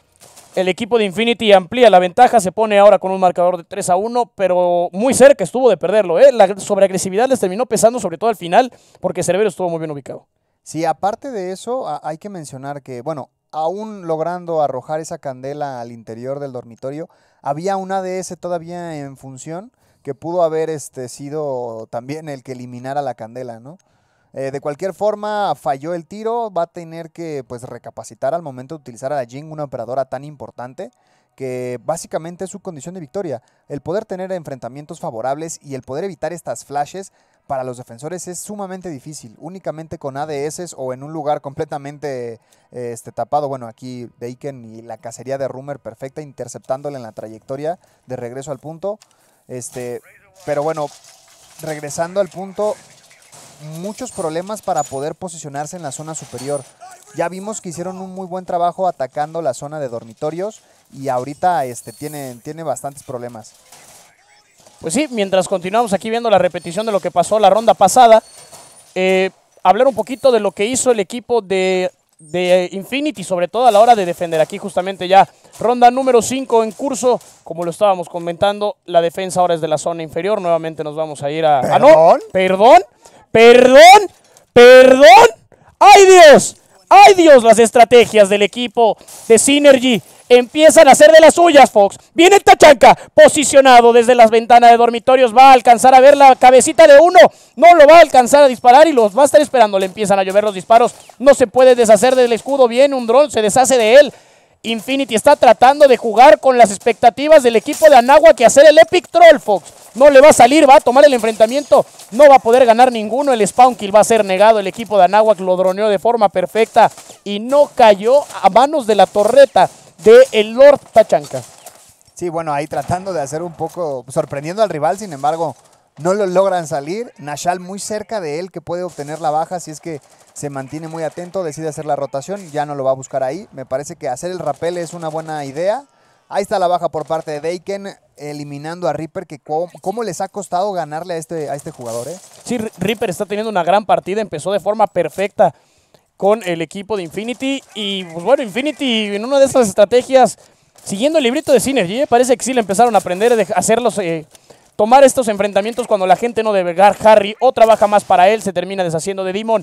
[SPEAKER 1] El equipo de Infinity amplía la ventaja, se pone ahora con un marcador de 3 a 1, pero muy cerca estuvo de perderlo. ¿eh? La sobreagresividad les terminó pesando, sobre todo al final, porque Cerbero
[SPEAKER 2] estuvo muy bien ubicado. Sí, aparte de eso, hay que mencionar que, bueno, aún logrando arrojar esa candela al interior del dormitorio, había un ADS todavía en función que pudo haber este, sido también el que eliminara la candela, ¿no? Eh, de cualquier forma, falló el tiro, va a tener que pues recapacitar al momento de utilizar a la Jing, una operadora tan importante que básicamente es su condición de victoria. El poder tener enfrentamientos favorables y el poder evitar estas flashes para los defensores es sumamente difícil. Únicamente con ADS o en un lugar completamente este, tapado. Bueno, aquí Bacon y la cacería de Rummer perfecta, interceptándole en la trayectoria de regreso al punto. Este, pero bueno, regresando al punto, muchos problemas para poder posicionarse en la zona superior. Ya vimos que hicieron un muy buen trabajo atacando la zona de dormitorios y ahorita este, tiene, tiene bastantes problemas.
[SPEAKER 1] Pues sí, mientras continuamos aquí viendo la repetición de lo que pasó la ronda pasada, eh, hablar un poquito de lo que hizo el equipo de, de, Infinity, sobre todo a la hora de defender. Aquí justamente ya ronda número 5 en curso, como lo estábamos comentando, la defensa ahora es de la zona inferior, nuevamente nos vamos a ir a... no, perdón, perdón, perdón. ¡Ay Dios! ¡Ay Dios! Las estrategias del equipo de Synergy empiezan a ser de las suyas, Fox. Viene Tachanka posicionado desde las ventanas de dormitorios, va a alcanzar a ver la cabecita de uno, no lo va a alcanzar a disparar y los va a estar esperando, le empiezan a llover los disparos, no se puede deshacer del escudo, viene un dron, se deshace de él, Infinity está tratando de jugar con las expectativas del equipo de Anahuac que hacer el Epic Troll Fox. No le va a salir, va a tomar el enfrentamiento. No va a poder ganar ninguno. El spawn kill va a ser negado. El equipo de Anahuac lo droneó de forma perfecta y no cayó a manos de la torreta
[SPEAKER 2] de el Lord Tachanka. Sí, bueno, ahí tratando de hacer un poco, sorprendiendo al rival, sin embargo, no lo logran salir. Nashal muy cerca de él que puede obtener la baja si es que se mantiene muy atento, decide hacer la rotación, ya no lo va a buscar ahí. Me parece que hacer el rappel es una buena idea. Ahí está la baja por parte de Deiken eliminando a Reaper, que cómo, les ha costado ganarle a este, a este jugador. Eh.
[SPEAKER 1] Sí, Reaper está teniendo una gran partida, empezó de forma perfecta con el equipo de Infinity. Y pues bueno, Infinity en una de estas estrategias, siguiendo el librito de Synergy, eh, parece que sí le empezaron a aprender a hacerlos... Eh, tomar estos enfrentamientos cuando la gente no debe ganar. Harry o trabaja más para él, se termina deshaciendo de Dimon.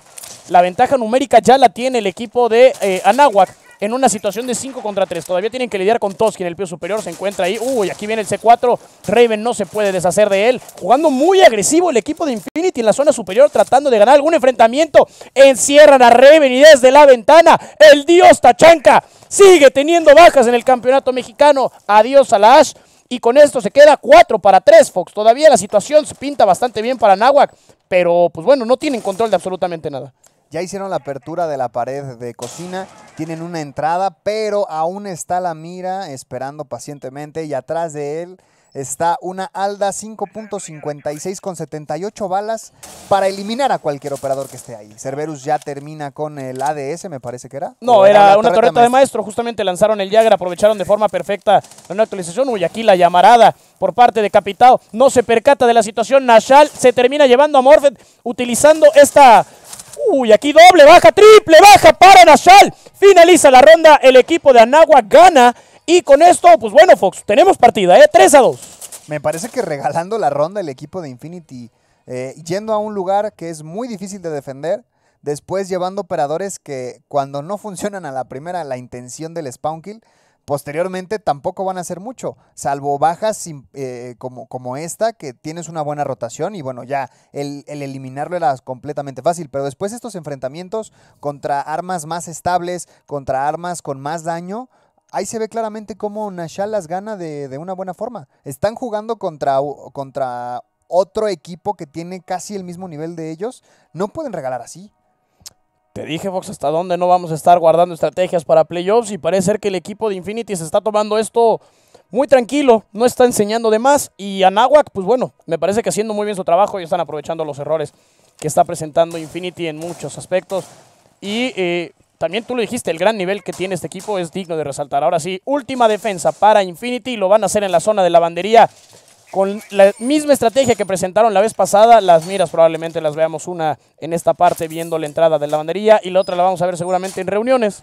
[SPEAKER 1] La ventaja numérica ya la tiene el equipo de eh, Anahuac. en una situación de 5 contra 3. Todavía tienen que lidiar con Toski en el pie superior. Se encuentra ahí. Uy, aquí viene el C4. Raven no se puede deshacer de él. Jugando muy agresivo el equipo de Infinity en la zona superior, tratando de ganar algún enfrentamiento. Encierran a Raven y desde la ventana, el dios Tachanka sigue teniendo bajas en el campeonato mexicano. Adiós a la Ash. Y con esto se queda 4 para 3, Fox. Todavía la situación se pinta bastante bien para Nahuac, pero pues bueno, no tienen control de absolutamente
[SPEAKER 2] nada. Ya hicieron la apertura de la pared de cocina, tienen una entrada, pero aún está la mira esperando pacientemente y atrás de él está una Alda 5.56 con 78 balas para eliminar a cualquier operador que esté ahí. Cerberus ya termina con el ADS, me parece que era. No, era, una torreta, de
[SPEAKER 1] maestro. Justamente lanzaron el Jagger, aprovecharon de forma perfecta una actualización. Uy, aquí la llamarada por parte de Capitao. No se percata de la situación. Nashal se termina llevando a Morfett utilizando esta Uy, aquí doble, baja, triple, baja para Nashal. Finaliza la ronda. El equipo de Anagua
[SPEAKER 2] gana y con esto, pues bueno, Fox, tenemos partida, ¿eh? 3 a 2. Me parece que regalando la ronda el equipo de Infinity, eh, yendo a un lugar que es muy difícil de defender, después llevando operadores que cuando no funcionan a la primera la intención del spawn kill, posteriormente tampoco van a hacer mucho, salvo bajas eh, como, esta, que tienes una buena rotación y bueno, ya el, el, eliminarlo era completamente fácil, pero después estos enfrentamientos contra armas más estables, contra armas con más daño, ahí se ve claramente cómo Nashal las gana de, una buena forma. Están jugando contra, contra otro equipo que tiene casi el mismo nivel de ellos. No pueden regalar así.
[SPEAKER 1] Te dije, Fox, hasta dónde no vamos a estar guardando estrategias para playoffs y parece ser que el equipo de Infinity se está tomando esto muy tranquilo, no está enseñando de más y Anahuac pues bueno, me parece que haciendo muy bien su trabajo y están aprovechando los errores que está presentando Infinity en muchos aspectos y eh, también tú lo dijiste, el gran nivel que tiene este equipo es digno de resaltar. Ahora sí, última defensa para Infinity, lo van a hacer en la zona de lavandería con la misma estrategia que presentaron la vez pasada, las miras probablemente las veamos una en esta parte viendo la entrada de lavandería y la otra la vamos a ver seguramente en reuniones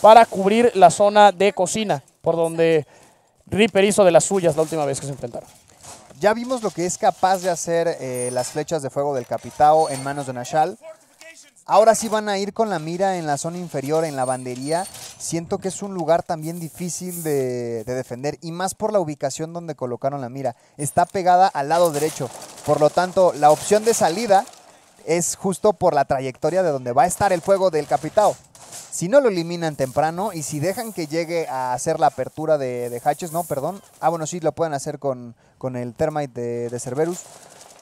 [SPEAKER 1] para cubrir la zona de cocina por donde Reaper hizo de las suyas la última vez que se enfrentaron. Ya vimos
[SPEAKER 2] lo que es capaz de hacer eh, las flechas de fuego del Capitao en manos de Nashal. Ahora sí van a ir con la mira en la zona inferior, en la bandería. Siento que es un lugar también difícil de, defender y más por la ubicación donde colocaron la mira. Está pegada al lado derecho. Por lo tanto, la opción de salida es justo por la trayectoria de donde va a estar el fuego del capitao. Si no lo eliminan temprano y si dejan que llegue a hacer la apertura de, Hatches, no, perdón. Ah, bueno, sí, lo pueden hacer con, con el Termite de Cerberus.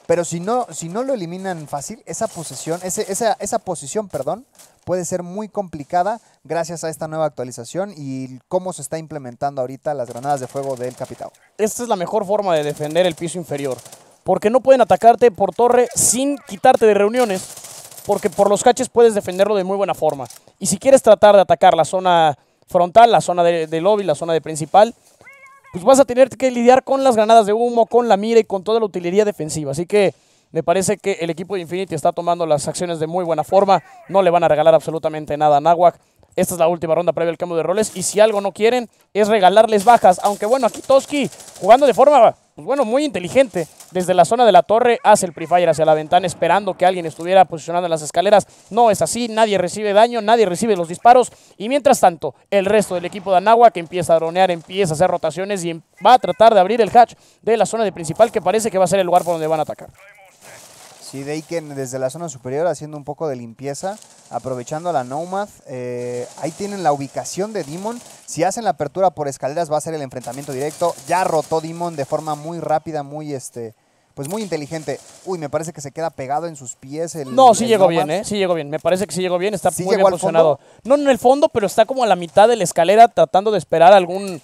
[SPEAKER 2] Pero si no, si no lo eliminan fácil, esa posición esa, posición, perdón, puede ser muy complicada gracias a esta nueva actualización y cómo se está implementando ahorita las granadas de fuego del Capitán.
[SPEAKER 1] Esta es la mejor forma de defender el piso inferior, porque no pueden atacarte por torre sin quitarte de reuniones, porque por los caches puedes defenderlo de muy buena forma. Y si quieres tratar de atacar la zona frontal, la zona de, de lobby, la zona de principal, pues vas a tener que lidiar con las granadas de humo, con la mira y con toda la utilería defensiva. Así que me parece que el equipo de Infinity está tomando las acciones de muy buena forma. No le van a regalar absolutamente nada a Nahuac. Esta es la última ronda previa al cambio de roles. Y si algo no quieren, es regalarles bajas. Aunque bueno, aquí Toski jugando de forma, pues bueno, muy inteligente. Desde la zona de la torre hace el prefire hacia la ventana esperando que alguien estuviera posicionado en las escaleras. No es así, nadie recibe daño, nadie recibe los disparos. Y mientras tanto, el resto del equipo de Anagua que empieza a dronear, empieza a hacer rotaciones y em, va a tratar de abrir el hatch de la zona de principal que parece que va a ser el lugar por donde van a atacar.
[SPEAKER 2] Sí, de desde la zona superior haciendo un poco de limpieza, aprovechando la Nomad. Eh, ahí tienen la ubicación de Demon. Si hacen la apertura por escaleras va a ser el enfrentamiento directo. Ya rotó Demon de forma muy rápida, muy este, pues muy inteligente. Uy, me parece que se queda pegado en sus pies el. No, sí llegó bien, ¿eh?
[SPEAKER 1] Sí llegó bien. Me parece que sí llegó bien. Está muy bien posicionado. No en el fondo, pero está como a la mitad de la escalera tratando de esperar algún.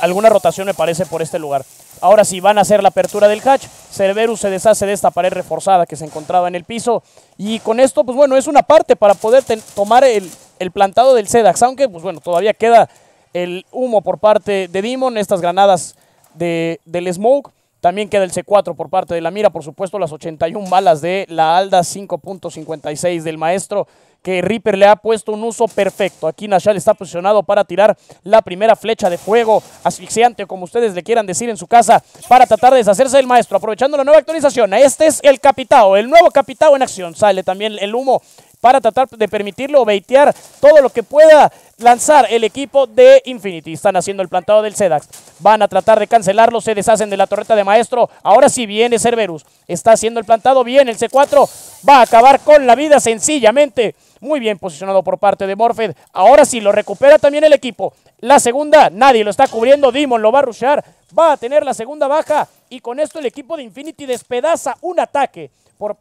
[SPEAKER 1] alguna rotación, me parece, por este lugar. Ahora sí van a hacer la apertura del hatch. Cerberus se deshace de esta pared reforzada que se encontraba en el piso. Y con esto, pues bueno, es una parte para poder tomar el, plantado del Sedax. Aunque, pues bueno, todavía queda el humo por parte de Demon, estas granadas de, del Smoke. También queda el C4 por parte de la mira, por supuesto las 81 balas de la Alda 5.56 del maestro que Reaper le ha puesto un uso perfecto. Aquí Nashal está posicionado para tirar la primera flecha de fuego asfixiante, como ustedes le quieran decir en su casa, para tratar de deshacerse del maestro, aprovechando la nueva actualización. Este es el Capitao, el nuevo Capitao en acción. Sale también el humo para tratar de permitirlo veitear todo lo que pueda lanzar el equipo de Infinity. Están haciendo el plantado del Sedax. Van a tratar de cancelarlo. Se deshacen de la torreta de maestro. Ahora sí viene Cerberus. Está haciendo el plantado bien. El C4 va a acabar con la vida sencillamente. Muy bien posicionado por parte de Morfed. Ahora sí lo recupera también el equipo. La segunda, nadie lo está cubriendo. Dimon lo va a rushar. Va a tener la segunda baja. Y con esto el equipo de Infinity despedaza un ataque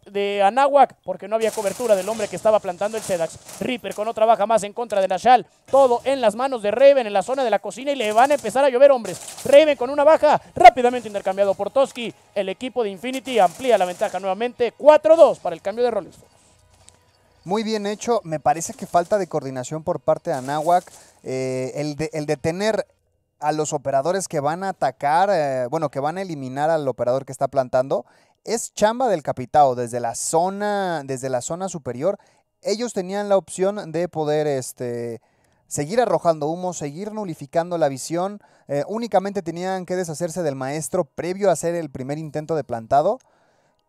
[SPEAKER 1] de Anahuac, porque no había cobertura del hombre que estaba plantando el Sedax. Reaper con otra baja más en contra de Nashal. Todo en las manos de Raven en la zona de la cocina y le van a empezar a llover hombres. Raven con una baja rápidamente intercambiado por Toski. El equipo de Infinity amplía la ventaja nuevamente. 4-2 para el cambio de roles.
[SPEAKER 2] Muy bien hecho. Me parece que falta de coordinación por parte de Anáhuac. Eh, el, de, el detener a los operadores que van a atacar, eh, bueno, que van a eliminar al operador que está plantando es chamba del capitado, desde la zona, desde la zona superior, ellos tenían la opción de poder este, seguir arrojando humo, seguir nulificando la visión, eh, únicamente tenían que deshacerse del maestro previo a hacer el primer intento de plantado,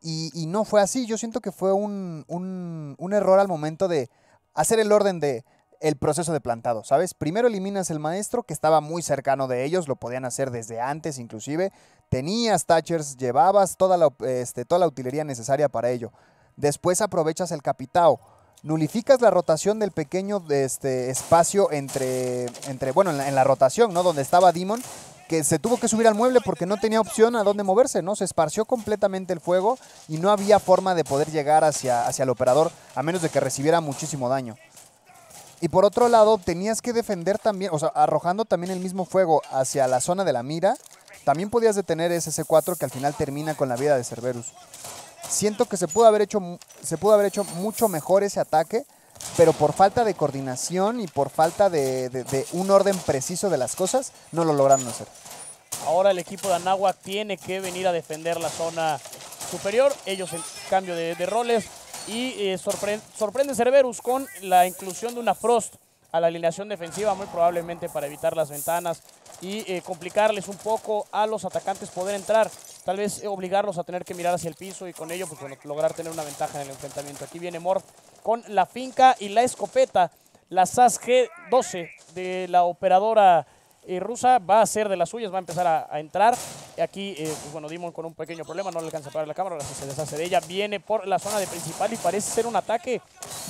[SPEAKER 2] y, no fue así, yo siento que fue un, un error al momento de hacer el orden de el proceso de plantado, ¿sabes? Primero eliminas el maestro que estaba muy cercano de ellos, lo podían hacer desde antes inclusive. Tenías Thatchers, llevabas toda la, este, toda la utilería necesaria para ello. Después aprovechas el capitao. Nulificas la rotación del pequeño este, espacio entre, entre bueno, en la, rotación, ¿no? Donde estaba Demon, que se tuvo que subir al mueble porque no tenía opción a dónde moverse, ¿no? Se esparció completamente el fuego y no había forma de poder llegar hacia, hacia el operador a menos de que recibiera muchísimo daño. Y por otro lado, tenías que defender también, o sea, arrojando también el mismo fuego hacia la zona de la mira, también podías detener ese C4 que al final termina con la vida de Cerberus. Siento que se pudo haber hecho, se pudo haber hecho mucho mejor ese ataque, pero por falta de coordinación y por falta de, un orden preciso de las cosas, no lo lograron hacer.
[SPEAKER 1] Ahora el equipo de Anahuac tiene que venir a defender la zona superior. Ellos en cambio de roles y eh, sorprende Cerberus con la inclusión de una Frost a la alineación defensiva, muy probablemente para evitar las ventanas y eh, complicarles un poco a los atacantes poder entrar. Tal vez eh, obligarlos a tener que mirar hacia el piso y con ello pues, lograr tener una ventaja en el enfrentamiento. Aquí viene Morph con la finca y la escopeta, la SAS G12 de la operadora y eh, Rusa va a ser de las suyas, va a empezar a, a entrar. Aquí, eh, pues bueno, Dimon con un pequeño problema, no le alcanza a para la cámara, ahora se deshace de ella. Viene por la zona de principal y parece ser un ataque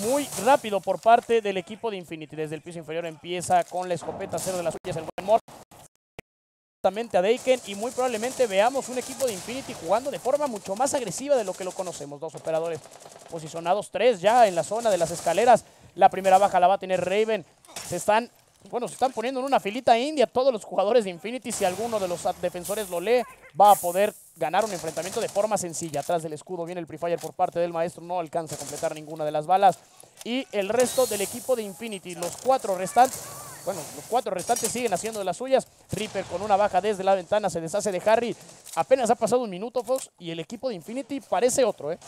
[SPEAKER 1] muy rápido por parte del equipo de Infinity. Desde el piso inferior empieza con la escopeta cero de las suyas el buen Justamente a Deiken y muy probablemente veamos un equipo de Infinity jugando de forma mucho más agresiva de lo que lo conocemos. Dos operadores posicionados, tres ya en la zona de las escaleras. La primera baja la va a tener Raven. Se están bueno, se están poniendo en una filita india todos los jugadores de Infinity. Si alguno de los defensores lo lee, va a poder ganar un enfrentamiento de forma sencilla. Atrás del escudo viene el Free Fire por parte del maestro. No alcanza a completar ninguna de las balas. Y el resto del equipo de Infinity, los cuatro restantes, bueno, los cuatro restantes siguen haciendo de las suyas. Reaper con una baja desde la ventana se deshace de Harry. Apenas ha pasado un minuto, Fox, y el equipo de Infinity parece otro, ¿eh?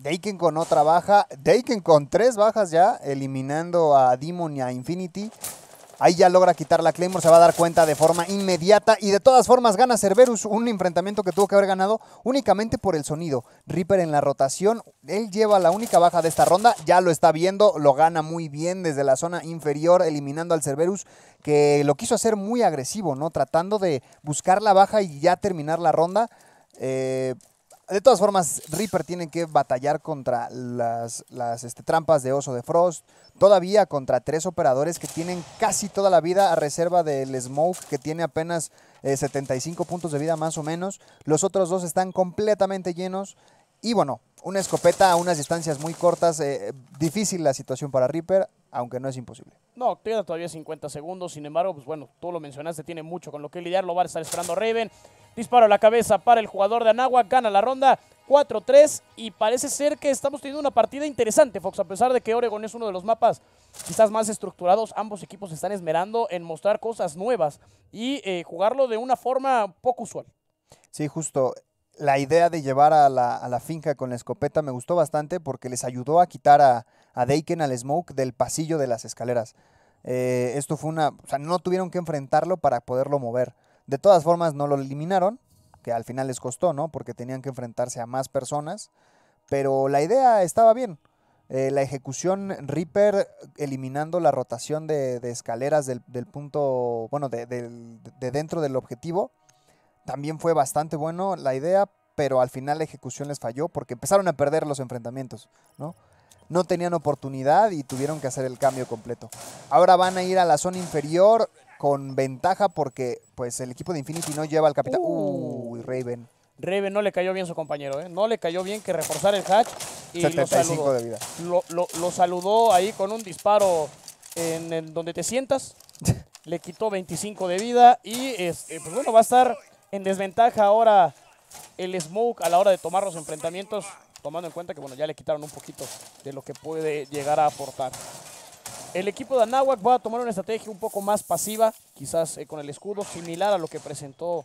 [SPEAKER 2] Daken con otra baja. Daken con tres bajas ya, eliminando a Demon y a Infinity. Ahí ya logra quitar la Claymore, se va a dar cuenta de forma inmediata y de todas formas gana Cerberus, un enfrentamiento que tuvo que haber ganado únicamente por el sonido. Reaper en la rotación, él lleva la única baja de esta ronda, ya lo está viendo, lo gana muy bien desde la zona inferior, eliminando al Cerberus, que lo quiso hacer muy agresivo, ¿no? Tratando de buscar la baja y ya terminar la ronda. Eh, de todas formas, Reaper tiene que batallar contra las, este, trampas de Oso de Frost. Todavía contra tres operadores que tienen casi toda la vida a reserva del Smoke, que tiene apenas 75 eh, puntos de vida más o menos. Los otros dos están completamente llenos. Y bueno, una escopeta a unas distancias muy cortas. Eh, difícil la situación para Reaper aunque no es imposible.
[SPEAKER 1] No, quedan todavía 50 segundos, sin embargo, pues bueno, tú lo mencionaste, tiene mucho con lo que lidiar, lo va a estar esperando Raven. Disparo a la cabeza para el jugador de Anagua, gana la ronda 4-3 y parece ser que estamos teniendo una partida interesante, Fox, a pesar de que Oregon es uno de los mapas quizás más estructurados, ambos equipos están esmerando en mostrar cosas nuevas y eh, jugarlo de una forma poco usual.
[SPEAKER 2] Sí, justo. La idea de llevar a la finca con la escopeta me gustó bastante porque les ayudó a quitar a, a Daken, al Smoke, del pasillo de las escaleras. Eh, esto fue una. O sea, no tuvieron que enfrentarlo para poderlo mover. De todas formas, no lo eliminaron, que al final les costó, ¿no? Porque tenían que enfrentarse a más personas. Pero la idea estaba bien. Eh, la ejecución Reaper eliminando la rotación de, escaleras del, punto, bueno, de, dentro del objetivo, también fue bastante bueno la idea, pero al final la ejecución les falló porque empezaron a perder los enfrentamientos, ¿no? no tenían oportunidad y tuvieron que hacer el cambio completo. Ahora van a ir a la zona inferior con ventaja porque pues el equipo de Infinity no lleva al capitán. Uh. Uy, Raven.
[SPEAKER 1] Raven no le cayó bien su compañero, ¿eh? no le cayó bien que reforzar el hatch. Y 75 lo saludó. de vida. Lo, saludó ahí con un disparo en, donde te sientas. [laughs] le quitó 25 de vida y es, eh, pues bueno, va a estar en desventaja ahora el Smoke a la hora de tomar los enfrentamientos tomando en cuenta que bueno, ya le quitaron un poquito de lo que puede llegar a aportar. El equipo de Anahuac va a tomar una estrategia un poco más pasiva, quizás eh, con el escudo, similar a lo que presentó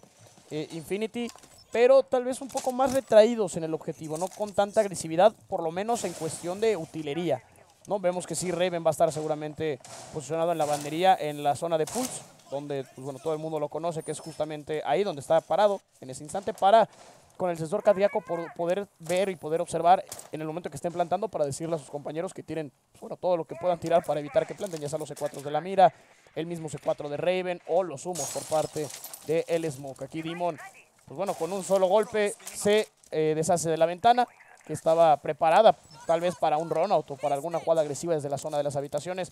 [SPEAKER 1] eh, Infinity, pero tal vez un poco más retraídos en el objetivo, no con tanta agresividad, por lo menos en cuestión de utilería. ¿no? Vemos que sí, Raven va a estar seguramente posicionado en la bandería, en la zona de Pulse, donde pues, bueno, todo el mundo lo conoce, que es justamente ahí donde está parado en ese instante, para con el sensor cardíaco por poder ver y poder observar en el momento que estén plantando para decirle a sus compañeros que tiren bueno, todo lo que puedan tirar para evitar que planten, ya sea los e C4 de la mira, el mismo C4 de Raven o los humos por parte de El Smoke. Aquí Dimon, pues bueno, con un solo golpe se eh, deshace de la ventana que estaba preparada tal vez para un run out o para alguna jugada agresiva desde la zona de las habitaciones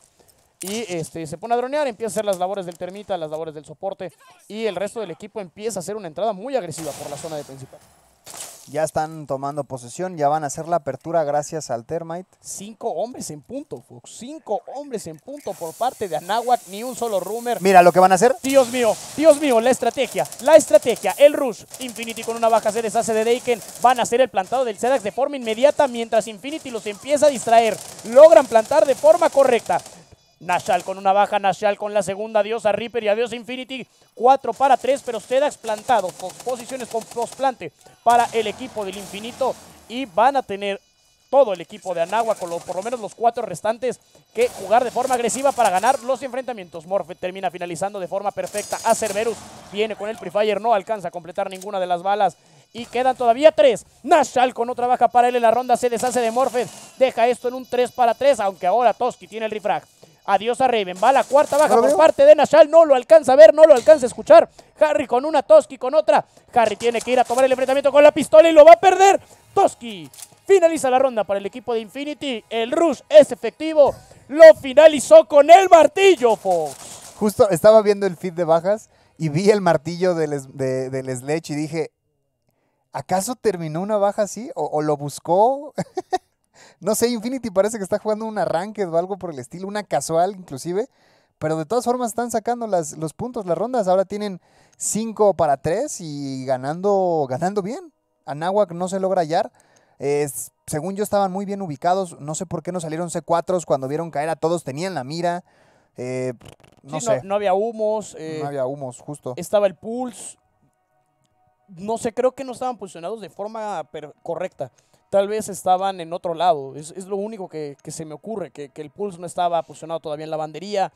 [SPEAKER 1] y este, se pone a dronear, empieza a hacer las labores del termita, las labores del soporte y el resto del equipo empieza a hacer una entrada muy agresiva por la zona de principal.
[SPEAKER 2] Ya están tomando posesión, ya van a hacer la apertura gracias al Termite. Cinco hombres en punto, Cinco hombres en
[SPEAKER 1] punto por parte de Anahuac, ni un solo rumor. Mira lo que van a hacer. Dios mío, Dios mío, la estrategia, la estrategia, el rush. Infinity con una baja se deshace de Daken. Van a hacer el plantado del Sedax de forma inmediata mientras Infinity los empieza a distraer. Logran plantar de forma correcta. Nashal con una baja, Nashal con la segunda, adiós a Reaper y adiós a Infinity. 4 para 3, pero Sedax plantado, posiciones con posplante para el equipo del Infinito. Y van a tener todo el equipo de Anagua, con por lo menos los cuatro restantes, que jugar de forma agresiva para ganar los enfrentamientos. Morphe termina finalizando de forma perfecta a Cerberus. Viene con el Prefire, no alcanza a completar ninguna de las balas. Y quedan todavía tres. Nashal con otra baja para él en la ronda. Se deshace de Morphe. Deja esto en un 3 para 3. Aunque ahora Toski tiene el refrag. Adiós a Raven. Va la cuarta baja por parte de Nashal. No lo alcanza a ver, no lo alcanza a escuchar. Harry con una, Toski con otra. Harry tiene que ir a tomar el enfrentamiento con la pistola y lo va a perder. Toski finaliza la ronda para el equipo de Infinity. El rush es efectivo. Lo finalizó con el martillo, Fox.
[SPEAKER 2] Justo estaba viendo el feed de bajas y vi el martillo del, de, Sledge y dije, ¿acaso terminó una baja así? o, o lo buscó? [laughs] no sé, Infinity parece que está jugando un arranque o algo por el estilo, una casual inclusive. Pero de todas formas están sacando los puntos, las rondas. Ahora tienen 5 para 3 y ganando, ganando bien. Anáhuac no se logra hallar. Es, según yo estaban muy bien ubicados. No sé por qué no salieron C4s cuando vieron caer a todos. Tenían la mira. Eh, no,
[SPEAKER 1] había humos. Eh, no había humos, justo. Estaba el pulse. No sé, creo que no estaban posicionados de forma correcta tal vez estaban en otro lado. Es, lo único que, se me ocurre, que, el pulso no estaba posicionado todavía en la bandería,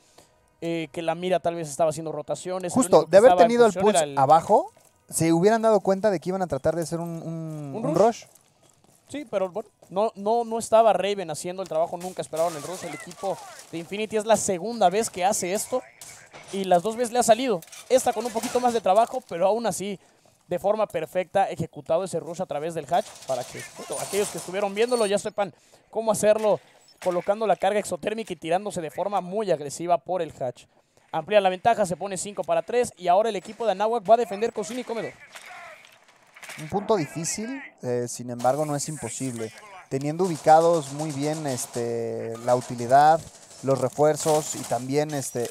[SPEAKER 1] eh, que la mira tal vez estaba haciendo rotaciones. Justo, de haber tenido el pulso abajo,
[SPEAKER 2] se hubieran dado cuenta de que iban a tratar de hacer un, un, rush?
[SPEAKER 1] Sí, pero no, no, no estaba Raven haciendo el trabajo, nunca esperaron el rush. El equipo de Infinity es la segunda vez que hace esto y las dos veces le ha salido. Esta con un poquito más de trabajo, pero aún así de forma perfecta ejecutado ese rush a través del hatch para que aquellos que estuvieron viéndolo ya sepan cómo hacerlo colocando la carga exotérmica y tirándose de forma muy agresiva por el hatch. Amplía la ventaja, se pone 5 para 3 y ahora el equipo de Anahuac va a defender cocina y comedor.
[SPEAKER 2] Un punto difícil, eh, sin embargo no es imposible. Teniendo ubicados muy bien este, la utilidad, los refuerzos y también este,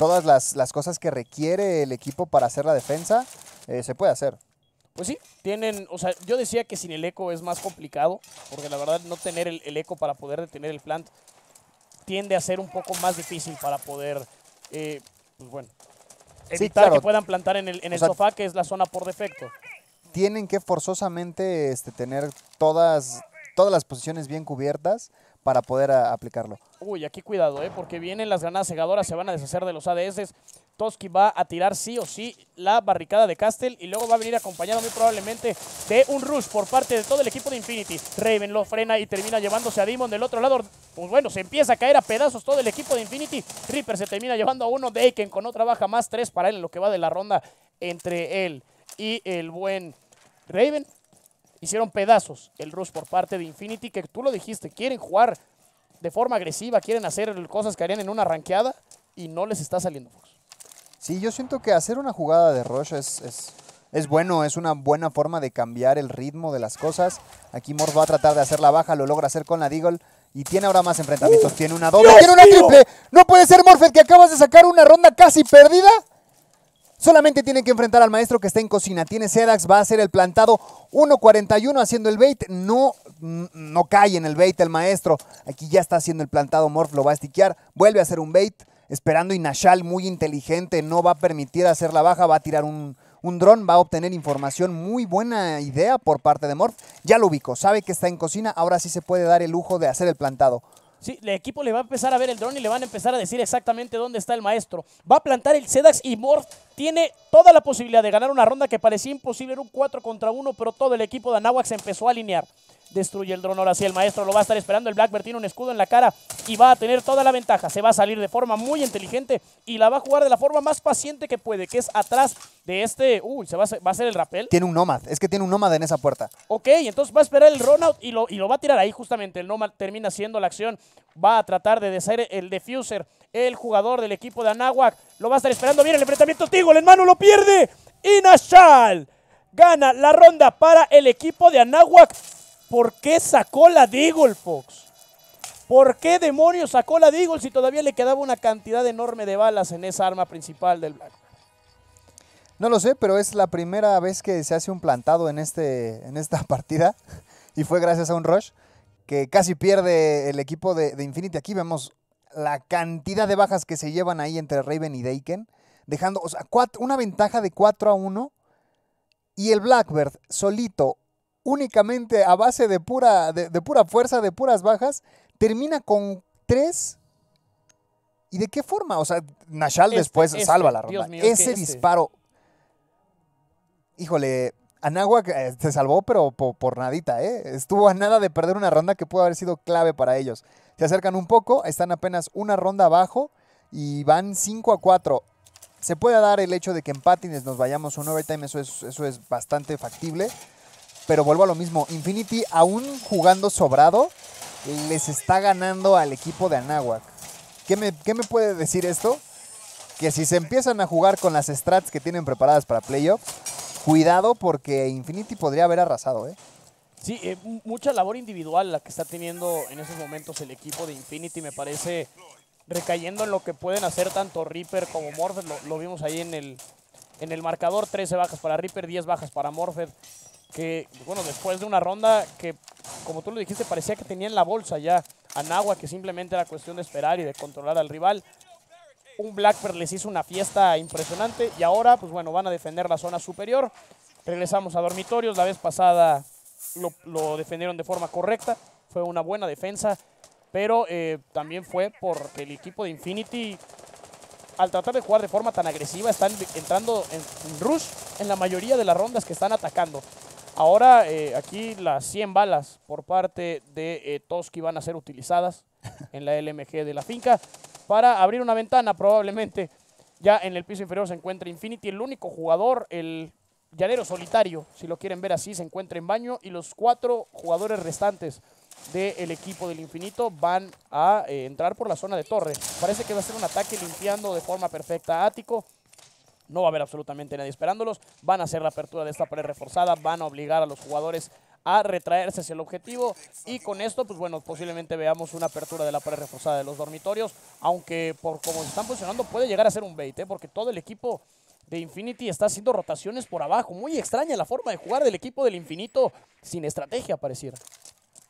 [SPEAKER 2] todas las, las cosas que requiere el equipo para hacer la defensa, eh, se puede hacer.
[SPEAKER 1] Pues sí, tienen, o sea, yo decía que sin el eco es más complicado, porque la verdad no tener el, eco para poder detener el plant tiende a ser un poco más difícil para poder, eh, pues bueno, evitar que puedan plantar en el, en el sofá, que es la zona por defecto.
[SPEAKER 2] Tienen que forzosamente este, tener todas, todas las posiciones bien cubiertas para poder ah, aplicarlo.
[SPEAKER 1] Uy, aquí cuidado, ¿eh? porque vienen las granadas cegadoras, se van a deshacer de los ADS. Toski va a tirar sí o sí la barricada de Castle y luego va a venir acompañado muy probablemente de un rush por parte de todo el equipo de Infinity. Raven lo frena y termina llevándose a Demon del otro lado. Pues bueno, se empieza a caer a pedazos todo el equipo de Infinity. Reaper se termina llevando a uno de Aiken con otra baja más tres para él en lo que va de la ronda entre él y el buen Raven hicieron pedazos el rush por parte de Infinity, que tú lo dijiste, quieren jugar de forma agresiva, quieren hacer cosas que harían en una ranqueada y no les está saliendo, Fox.
[SPEAKER 2] Sí, yo siento que hacer una jugada de rush es, es, bueno, es una buena forma de cambiar el ritmo de las cosas. Aquí Morph va a tratar de hacer la baja, lo logra hacer con la Deagle. Y tiene ahora más enfrentamientos. tiene una doble, tiene una triple. No puede ser Morph, que acabas de sacar una ronda casi perdida Solamente tiene que enfrentar al maestro que está en cocina. Tiene Sedax, va a hacer el plantado 1.41 haciendo el bait. No, mm, no cae en el bait el maestro. Aquí ya está haciendo el plantado. Morph lo va a estiquear. Vuelve a hacer un bait. Esperando y Nashal, muy inteligente, no va a permitir hacer la baja. Va a tirar un, un dron, va a obtener información. Muy buena idea por parte de Morph. Ya lo ubico, sabe que está en cocina. Ahora sí se puede dar el lujo de hacer el plantado.
[SPEAKER 1] Sí, el equipo le va a empezar a ver el dron y le van a empezar a decir exactamente dónde está el maestro.
[SPEAKER 2] Va a plantar el Sedax
[SPEAKER 1] y Morph tiene toda la posibilidad de ganar una ronda que parecía imposible. Era un 4 contra 1, pero todo el equipo de Anahuac se empezó a alinear. Destruye el dron ahora sí. El maestro lo va a estar esperando. El Blackbird tiene un escudo en la cara y va a tener toda la ventaja. Se va a salir de forma muy inteligente y la va a jugar de la forma más paciente que puede, que es atrás de este... Uy, ¿se va a, hacer, el rappel
[SPEAKER 2] Tiene un Nomad. Es que tiene un Nomad en esa puerta.
[SPEAKER 1] Ok, entonces va a esperar el runout y lo, y lo va a tirar ahí justamente. El Nomad termina haciendo la acción. Va a tratar de deshacer el Defuser, el jugador del equipo de Anahuac Lo va a estar esperando. Viene el enfrentamiento. Tigol el mano lo pierde. Y Nashal gana la ronda para el equipo de Anahuac ¿Por qué sacó la Deagle, Fox? ¿Por qué demonios sacó la Deagle si todavía le quedaba una cantidad enorme de balas en esa arma principal del Blackbird?
[SPEAKER 2] No lo sé, pero es la primera vez que se hace un plantado en, este, en esta [laughs] partida y fue gracias a un rush que casi pierde el equipo de, Infinity. Aquí vemos la cantidad de bajas que se llevan ahí entre Raven y Daken, dejando o sea, una ventaja de 4 a 1 y el Blackbird solito únicamente a base de pura, de, pura fuerza, de puras bajas, termina con tres ¿Y de qué forma? O sea, Nashal este, después este, salva la ronda. Ese este disparo. Híjole, anagua eh, se salvó, pero por, nadita, ¿eh? Estuvo a nada de perder una ronda que pudo haber sido clave para ellos. Se acercan un poco, están apenas una ronda abajo y van 5 a 4. Se puede dar el hecho de que en patines nos vayamos un overtime, eso eso es bastante factible. Pero vuelvo a lo mismo, Infinity aún jugando sobrado, les está ganando al equipo de Anahuac. ¿Qué me, me puede decir esto? Que si se empiezan a jugar con las strats que tienen preparadas para playoff, cuidado porque Infinity podría haber arrasado, ¿eh?
[SPEAKER 1] Sí, eh, mucha labor individual la que está teniendo en esos momentos el equipo de Infinity, me parece, recayendo en lo que pueden hacer tanto Reaper como Morphed. Lo, vimos ahí en el, en el marcador, 13 bajas para Reaper, 10 bajas para Morphed que, bueno, después de una ronda que, como tú lo dijiste, parecía que tenían la bolsa ya a Nahua, que simplemente era cuestión de esperar y de controlar al rival. Un Blackbird les hizo una fiesta impresionante y ahora, pues bueno, van a defender la zona superior. Regresamos a dormitorios, la vez pasada lo, defendieron de forma correcta, fue una buena defensa, pero eh, también fue porque el equipo de Infinity al tratar de jugar de forma tan agresiva, están entrando en rush en la mayoría de las rondas que están atacando. Ahora eh, aquí las 100 balas por parte de eh, Toski van a ser utilizadas [laughs] en la LMG de la finca para abrir una ventana probablemente. Ya en el piso inferior se encuentra Infinity, el único jugador, el llanero solitario, si lo quieren ver así, se encuentra en baño y los cuatro jugadores restantes del equipo del infinito van a eh, entrar por la zona de torre. Parece que va a ser un ataque limpiando de forma perfecta Ático no va a haber absolutamente nadie esperándolos. Van a hacer la apertura de esta pared reforzada, van a obligar a los jugadores a retraerse hacia el objetivo y con esto, pues bueno, posiblemente veamos una apertura de la pared reforzada de los dormitorios, aunque por como están posicionando puede llegar a ser un bait, ¿eh? porque todo el equipo de Infinity está haciendo rotaciones por abajo. Muy extraña la forma de jugar del equipo del Infinito sin estrategia, pareciera.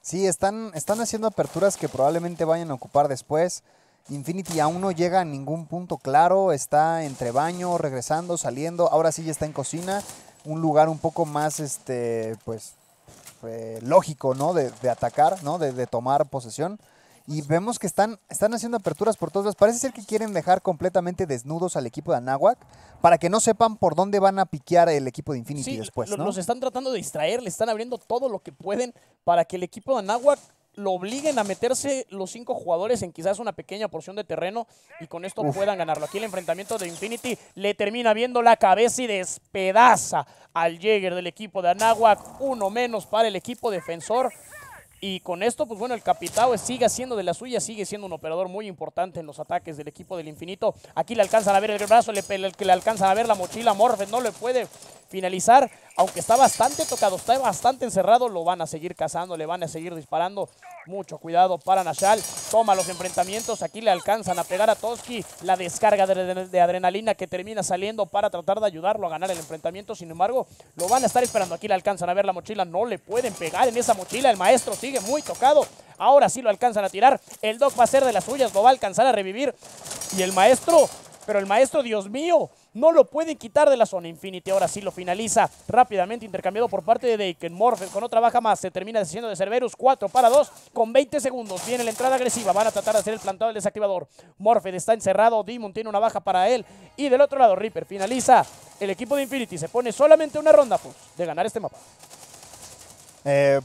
[SPEAKER 2] Sí, están, están haciendo aperturas que probablemente vayan a ocupar después. Infinity aún no llega a ningún punto claro, está entre baño, regresando, saliendo, ahora sí ya está en cocina, un lugar un poco más, este, pues, eh, lógico, ¿no? De, atacar, ¿no? De, tomar posesión. Y vemos que están, están haciendo aperturas por todas lados. Parece ser que quieren dejar completamente desnudos al equipo de Anáhuac para que no sepan por dónde van a piquear el equipo de Infinity después. ¿no? Los
[SPEAKER 1] están tratando de distraer, le están abriendo todo lo que pueden para que el equipo de Anáhuac lo obliguen a meterse los cinco jugadores en quizás una pequeña porción de terreno y con esto puedan ganarlo. Aquí el enfrentamiento de Infinity le termina viendo la cabeza y despedaza al Jäger del equipo de Anahuac. Uno menos para el equipo defensor. Y con esto, pues bueno, el Capitao sigue siendo de la suya, sigue siendo un operador muy importante en los ataques del equipo del infinito. Aquí le alcanzan a ver el brazo, le, alcanzan a ver la mochila, Morphe no le puede finalizar, aunque está bastante tocado, está bastante encerrado, lo van a seguir cazando, le van a seguir disparando. Mucho cuidado para Nashal, toma los enfrentamientos, aquí le alcanzan a pegar a Toski, la descarga de, adrenalina que termina saliendo para tratar de ayudarlo a ganar el enfrentamiento, sin embargo, lo van a estar esperando, aquí le alcanzan a ver la mochila, no le pueden pegar en esa mochila, el maestro sigue muy tocado, ahora sí lo alcanzan a tirar, el Doc va a ser de las suyas, lo va a alcanzar a revivir, y el maestro pero el maestro, Dios mío, no lo pueden quitar de la zona Infinity. Ahora sí lo finaliza rápidamente, intercambiado por parte de Daken. Morphe con otra baja más. Se termina siendo de Cerberus. 4 para 2 con 20 segundos. Viene la entrada agresiva. Van a tratar de hacer el plantado del desactivador. Morphed está encerrado. Demon tiene una baja para él. Y del otro lado, Reaper finaliza. El equipo de Infinity se pone solamente una ronda pues, de ganar este mapa.
[SPEAKER 2] Eh,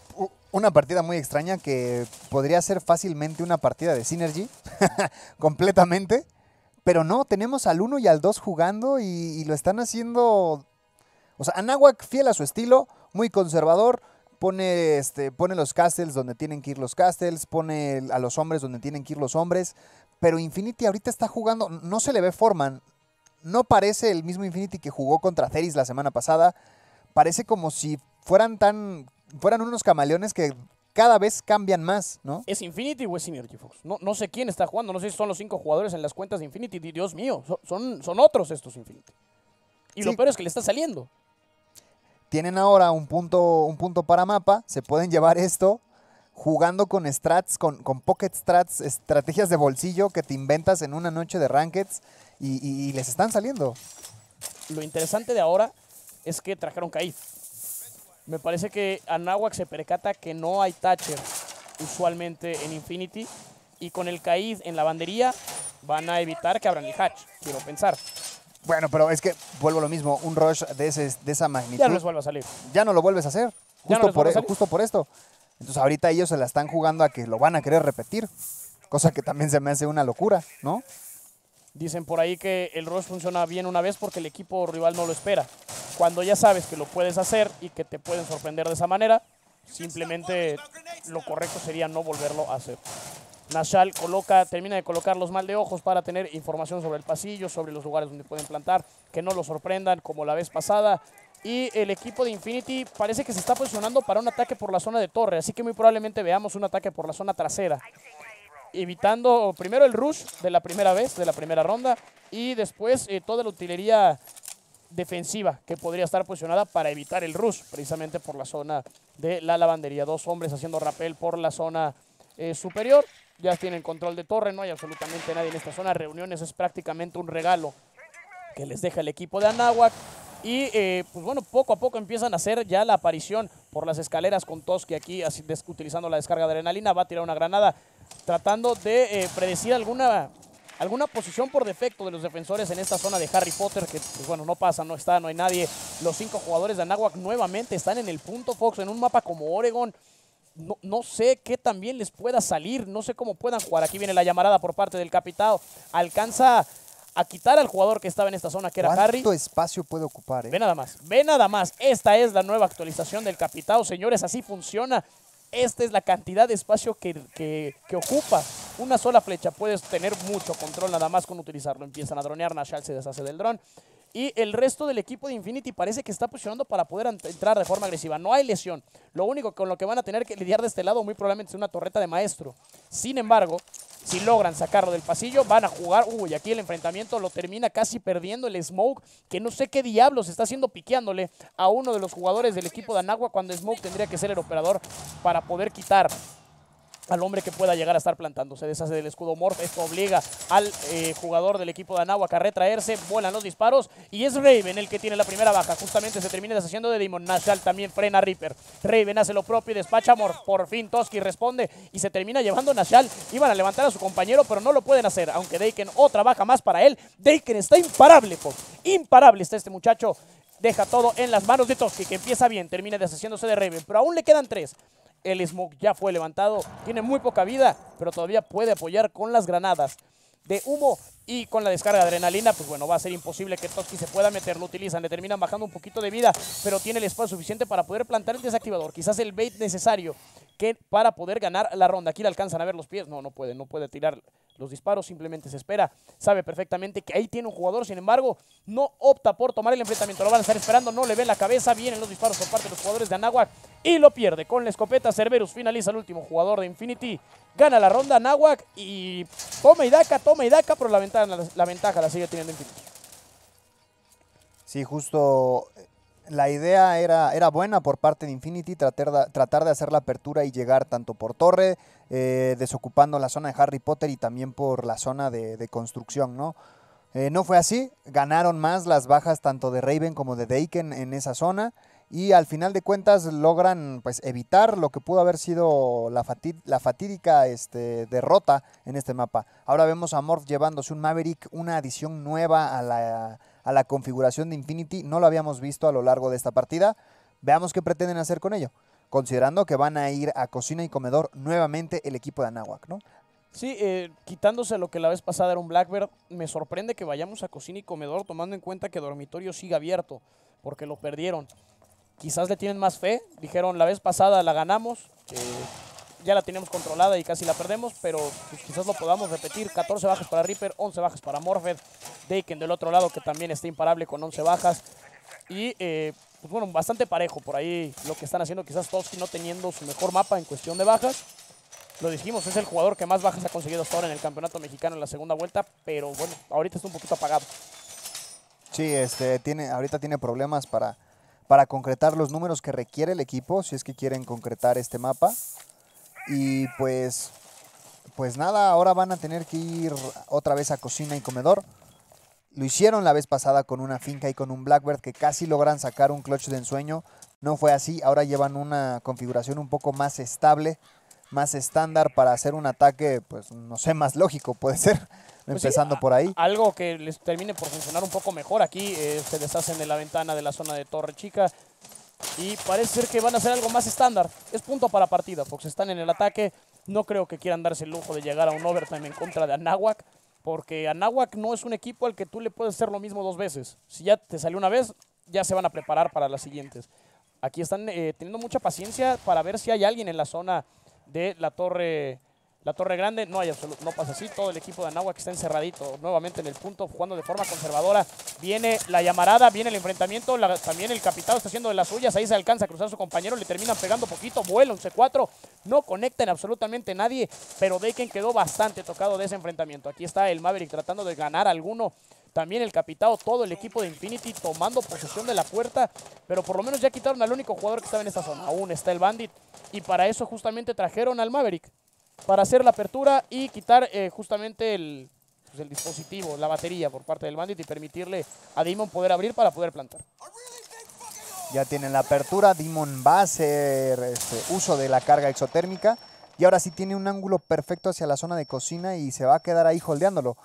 [SPEAKER 2] una partida muy extraña que podría ser fácilmente una partida de Synergy, [laughs] completamente, pero no, tenemos al 1 y al 2 jugando y, lo están haciendo. O sea, Anahuac fiel a su estilo, muy conservador, pone, este, pone los castles donde tienen que ir los castles, pone a los hombres donde tienen que ir los hombres. Pero Infinity ahorita está jugando, no se le ve Forman. No parece el mismo Infinity que jugó contra Ceres la semana pasada. Parece como si fueran tan. fueran unos camaleones que cada vez cambian más, ¿no? ¿Es Infinity o es Synergy Fox?
[SPEAKER 1] No, sé quién está jugando, no sé si son los cinco jugadores en las cuentas de Infinity. Dios mío, son, son otros estos Infinity. Y lo peor es que le está saliendo.
[SPEAKER 2] Tienen ahora un punto, un punto para mapa, se pueden llevar esto jugando con strats, con, con pocket strats, estrategias de bolsillo que te inventas en una noche de rankets y, les están saliendo.
[SPEAKER 1] Lo interesante de ahora es que trajeron Kaif. Me parece que Anahuac se percata que no hay Thatcher usualmente en Infinity y con el caíd en la bandería van a evitar que abran el hatch, quiero pensar.
[SPEAKER 2] Bueno, pero es que vuelvo lo mismo, un rush de, ese, de esa magnitud. Ya no les vuelve a salir. Ya no lo vuelves a hacer, justo, por, eso, justo por esto. Entonces ahorita ellos se la están jugando a que lo van a querer repetir, cosa que también se me hace una locura, ¿no?
[SPEAKER 1] Dicen por ahí que el rush funciona bien una vez porque el equipo rival no lo espera. Cuando ya sabes que lo puedes hacer y que te pueden sorprender de esa manera, simplemente lo correcto sería no volverlo a hacer. Nashal coloca, termina de colocar los mal de ojos para tener información sobre el pasillo, sobre los lugares donde pueden plantar, que no lo sorprendan como la vez pasada. Y el equipo de Infinity parece que se está posicionando para un ataque por la zona de torre, así que muy probablemente veamos un ataque por la zona trasera evitando primero el rush de la primera vez, de la primera ronda, y después eh, toda la utilería defensiva que podría estar posicionada para evitar el rush, precisamente por la zona de la lavandería. Dos hombres haciendo rappel por la zona eh, superior. Ya tienen control de torre, no hay absolutamente nadie en esta zona. Reuniones es prácticamente un regalo que les deja el equipo de Anáhuac. Y eh, pues bueno, poco a poco empiezan a hacer ya la aparición por las escaleras con Toski aquí, utilizando la descarga de adrenalina. Va a tirar una granada, tratando de eh, predecir alguna, alguna posición por defecto de los defensores en esta zona de Harry Potter, que pues, bueno, no pasa, no está, no hay nadie. Los cinco jugadores de Anahuac nuevamente están en el punto Fox, en un mapa como Oregon. No, sé qué también les pueda salir, no sé cómo puedan jugar. Aquí viene la llamarada por parte del capitado. Alcanza a quitar al jugador que estaba en esta zona, que era Harry.
[SPEAKER 2] ¿Cuánto espacio puede ocupar? Eh? Ve nada más,
[SPEAKER 1] ve nada más. Esta es la nueva actualización del capitado, señores. Así funciona esta es la cantidad de espacio que, ocupa. Una sola flecha, puedes tener mucho control nada más con utilizarlo. Empiezan a dronear, Nashal se deshace del dron. Y el resto del equipo de Infinity parece que está posicionando para poder entrar de forma agresiva. No hay lesión. Lo único con lo que van a tener que lidiar de este lado muy probablemente es una torreta de maestro. Sin embargo, si logran sacarlo del pasillo, van a jugar. Uy, aquí el enfrentamiento lo termina casi perdiendo el Smoke, que no sé qué diablos está haciendo piqueándole a uno de los jugadores del equipo de Anagua cuando Smoke tendría que ser el operador para poder quitar al hombre que pueda llegar a estar plantándose. Se deshace del escudo Morph. Esto obliga al eh, jugador del equipo de anahuac a retraerse. Vuelan los disparos. Y es Raven el que tiene la primera baja. Justamente se termina deshaciendo de Demon. Nashal también frena a Reaper. Raven hace lo propio y despacha a Morph. Por fin Toski responde y se termina llevando a Nashal. Iban a levantar a su compañero, pero no lo pueden hacer. Aunque Daken otra baja más para él. Daken está imparable, Imparable está este muchacho. Deja todo en las manos de Toski, que empieza bien, termina deshaciéndose de Raven. Pero aún le quedan tres. El smoke ya fue levantado. Tiene muy poca vida, pero todavía puede apoyar con las granadas de humo y con la descarga de adrenalina, pues bueno, va a ser imposible que Toski se pueda meter, lo utilizan, le terminan bajando un poquito de vida, pero tiene el espacio suficiente para poder plantar el desactivador, quizás el bait necesario que para poder ganar la ronda. Aquí le alcanzan a ver los pies, no, no puede, no puede tirar los disparos, simplemente se espera. Sabe perfectamente que ahí tiene un jugador, sin embargo, no opta por tomar el enfrentamiento. Lo van a estar esperando, no le ven la cabeza. Vienen los disparos por parte de los jugadores de Anahuac. y lo pierde. Con la escopeta, Cerberus finaliza el último jugador de Infinity. Gana la ronda Anahuac. y toma y daca, toma y daca, pero la, ventaja la sigue teniendo Infinity.
[SPEAKER 2] Sí, justo la idea era, era buena por parte de Infinity, tratar de, tratar de hacer la apertura y llegar tanto por torre, eh, desocupando la zona de Harry Potter y también por la zona de, construcción, ¿no? Eh, no fue así, ganaron más las bajas tanto de Raven como de Daken en esa zona y al final de cuentas logran pues, evitar lo que pudo haber sido la, la fatídica este, derrota en este mapa. Ahora vemos a Morph llevándose un Maverick, una adición nueva a la a la configuración de Infinity. No lo habíamos visto a lo largo de esta partida. Veamos qué pretenden hacer con ello, considerando que van a ir a cocina y comedor nuevamente el equipo de Anáhuac, ¿no?
[SPEAKER 1] Sí, eh, quitándose lo que la vez pasada era un Blackbird, me sorprende que vayamos a cocina y comedor tomando en cuenta que dormitorio sigue abierto, porque lo perdieron. Quizás le tienen más fe, dijeron la vez pasada la ganamos, eh, ya la tenemos controlada y casi la perdemos, pero pues, quizás lo podamos repetir. 14 bajas para Reaper, 11 bajas para Morphed. Daken del otro lado que también está imparable con 11 bajas. Y eh, pues bueno, bastante parejo por ahí lo que están haciendo. Quizás Toski no teniendo su mejor mapa en cuestión de bajas. Lo dijimos, es el jugador que más bajas ha conseguido hasta ahora en el campeonato mexicano en la segunda vuelta, pero bueno, ahorita está un poquito apagado.
[SPEAKER 2] Sí, este, tiene, ahorita tiene problemas para, para concretar los números que requiere el equipo, si es que quieren concretar este mapa. Y pues, pues nada, ahora van a tener que ir otra vez a cocina y comedor. Lo hicieron la vez pasada con una finca y con un Blackbird que casi logran sacar un clutch de ensueño. No fue así, ahora llevan una configuración un poco más estable, más estándar para hacer un ataque, pues no sé, más lógico puede ser. Pues empezando por ahí.
[SPEAKER 1] Algo que les termine por funcionar un poco mejor. Aquí eh, se deshacen de la ventana de la zona de Torre Chica, y parece ser que van a hacer algo más estándar. Es punto para partida, Fox. Están en el ataque. No creo que quieran darse el lujo de llegar a un overtime en contra de Anáhuac. Porque Anahuac no es un equipo al que tú le puedes hacer lo mismo dos veces. Si ya te salió una vez, ya se van a preparar para las siguientes. Aquí están eh, teniendo mucha paciencia para ver si hay alguien en la zona de la torre la Torre Grande no, hay no pasa así. Todo el equipo de que está encerradito nuevamente en el punto, jugando de forma conservadora. Viene la llamarada, viene el enfrentamiento. también el capitado está haciendo de las suyas. Ahí se alcanza a cruzar a su compañero. Le terminan pegando poquito. Vuela un C4. No conectan absolutamente nadie. Pero Deiken quedó bastante tocado de ese enfrentamiento. Aquí está el Maverick tratando de ganar alguno. También el capitado, todo el equipo de Infinity tomando posesión de la puerta. Pero por lo menos ya quitaron al único jugador que estaba en esta zona. Aún está el Bandit. Y para eso justamente trajeron al Maverick para hacer la apertura y quitar eh, justamente pues, el, dispositivo, la batería por parte del Bandit y permitirle a Demon poder abrir para poder plantar.
[SPEAKER 2] Ya tienen la apertura, Demon va a hacer este, uso de la carga exotérmica y ahora sí tiene un ángulo perfecto hacia la zona de cocina y se va a quedar ahí holdeándolo.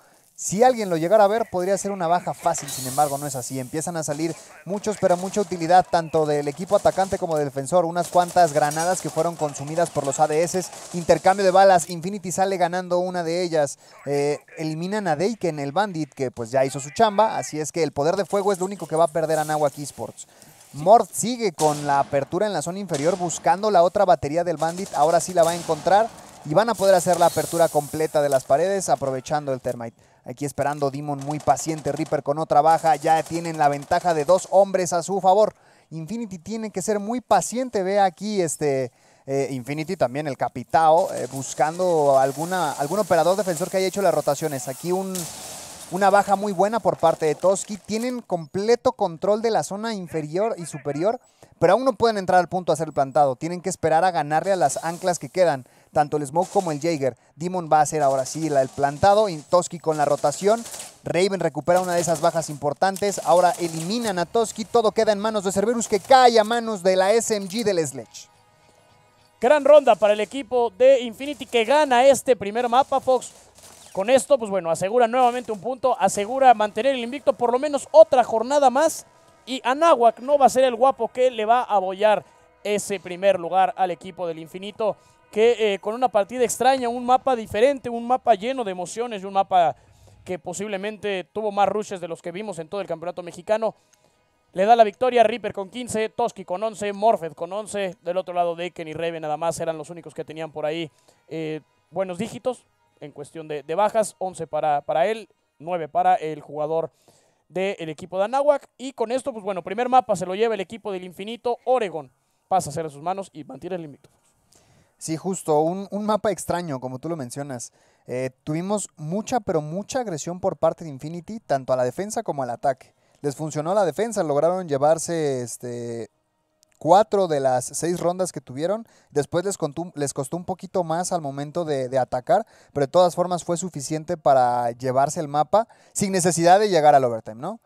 [SPEAKER 2] Si alguien lo llegara a ver, podría ser una baja fácil, sin embargo no es así. Empiezan a salir muchos, pero mucha utilidad, tanto del equipo atacante como del defensor. Unas cuantas granadas que fueron consumidas por los ADS. Intercambio de balas, Infinity sale ganando una de ellas. Eh, eliminan a Deiken, el Bandit, que pues ya hizo su chamba, así es que el poder de fuego es lo único que va a perder a Key Sports. Mort sigue con la apertura en la zona inferior, buscando la otra batería del Bandit. Ahora sí la va a encontrar y van a poder hacer la apertura completa de las paredes, aprovechando el Termite. Aquí esperando Dimon muy paciente, Reaper con otra baja, ya tienen la ventaja de dos hombres a su favor. Infinity tiene que ser muy paciente, ve aquí este... Eh, Infinity también, el Capitao, eh, buscando alguna, algún operador defensor que haya hecho las rotaciones. Aquí una baja muy buena por parte de Toski. Tienen completo control de la zona inferior y superior, pero aún no pueden entrar al punto a ser plantado. Tienen que esperar a ganarle a las anclas que quedan tanto el Smoke como el Jaeger. Demon va a ser ahora sí el plantado, y Toski con la rotación. Raven recupera una de esas bajas importantes. Ahora eliminan a Toski. Todo queda en manos de Cerberus que cae a manos de la SMG del Sledge. Gran ronda
[SPEAKER 1] para el equipo de Infinity que gana este primer mapa, Fox. Con esto, pues bueno, asegura nuevamente un punto, asegura mantener el invicto por lo menos otra jornada más. Y Anahuac no va a ser el guapo que le va a abollar ese primer lugar al equipo del infinito que eh, con una partida extraña, un mapa diferente, un mapa lleno de emociones y un mapa que posiblemente tuvo más rushes de los que vimos en todo el campeonato mexicano. Le da la victoria Reaper con 15, Toski con 11, Morphed con 11. Del otro lado, Deken y Reven nada más eran los únicos que tenían por ahí eh, buenos dígitos en cuestión de, bajas. 11 para, para, él, 9 para el jugador del equipo de Anáhuac. Y con esto, pues bueno, primer mapa se lo lleva el equipo del infinito. Oregon pasa a ser a sus manos y mantiene
[SPEAKER 2] el límite. Sí, justo, un, mapa extraño, como tú lo mencionas. Eh, tuvimos mucha, pero mucha agresión por parte de Infinity, tanto a la defensa como al ataque. Les funcionó la defensa, lograron llevarse este, cuatro de las seis rondas que tuvieron. Después les, les costó un poquito más al momento de, de, atacar, pero de todas formas fue suficiente para llevarse el mapa sin necesidad de llegar al overtime, ¿no?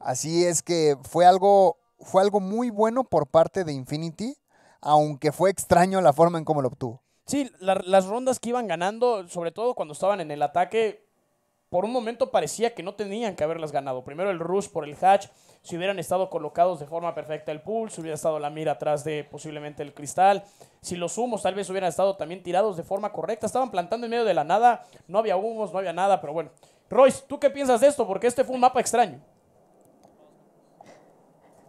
[SPEAKER 2] Así es que fue algo, fue algo muy bueno por parte de Infinity aunque fue extraño la forma en cómo lo obtuvo.
[SPEAKER 1] Sí, las rondas que iban ganando, sobre todo cuando estaban en el ataque, por un momento parecía que no tenían que haberlas ganado. Primero el rush por el hatch, si hubieran estado colocados de forma perfecta el pool, si hubiera estado la mira atrás de posiblemente el cristal, si los humos tal vez hubieran estado también tirados de forma correcta, estaban plantando en medio de la nada, no había humos, no había nada, pero bueno. Royce, ¿tú qué piensas de esto? Porque este fue un mapa extraño.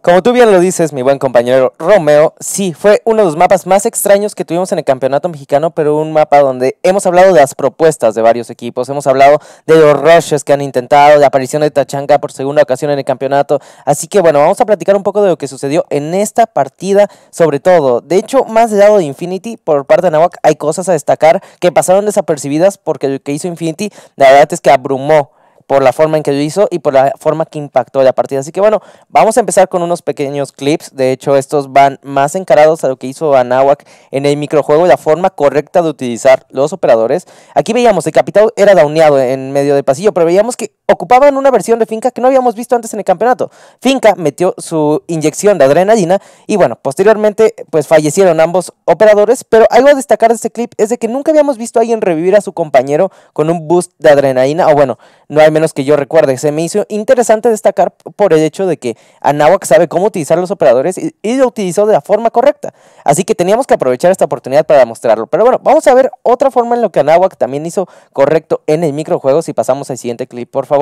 [SPEAKER 3] Como tú bien lo dices, mi buen compañero Romeo, sí, fue uno de los mapas más extraños que tuvimos en el campeonato mexicano, pero un mapa donde hemos hablado de las propuestas de varios equipos, hemos hablado de los rushes que han intentado, de la aparición de Tachanga por segunda ocasión en el campeonato. Así que bueno, vamos a platicar un poco de lo que sucedió en esta partida, sobre todo. De hecho, más de lado de Infinity, por parte de Nahuac, hay cosas a destacar que pasaron desapercibidas porque lo que hizo Infinity, la verdad es que abrumó por la forma en que lo hizo y por la forma que impactó la partida. Así que bueno, vamos a empezar con unos pequeños clips. De hecho, estos van más encarados a lo que hizo Anahuac en el microjuego y la forma correcta de utilizar los operadores. Aquí veíamos, el capitán era dauneado en medio de pasillo, pero veíamos que ocupaban una versión de Finca que no habíamos visto antes en el campeonato. Finca metió su inyección de adrenalina y bueno, posteriormente pues fallecieron ambos operadores, pero algo a destacar de este clip es de que nunca habíamos visto a alguien revivir a su compañero con un boost de adrenalina, o bueno, no hay menos que yo recuerde, se me hizo interesante destacar por el hecho de que Anahuac sabe cómo utilizar los operadores y, lo utilizó de la forma correcta, así que teníamos que aprovechar esta oportunidad para mostrarlo. Pero bueno, vamos a ver otra forma en lo que Anahuac también hizo correcto en el microjuego si pasamos al siguiente clip, por favor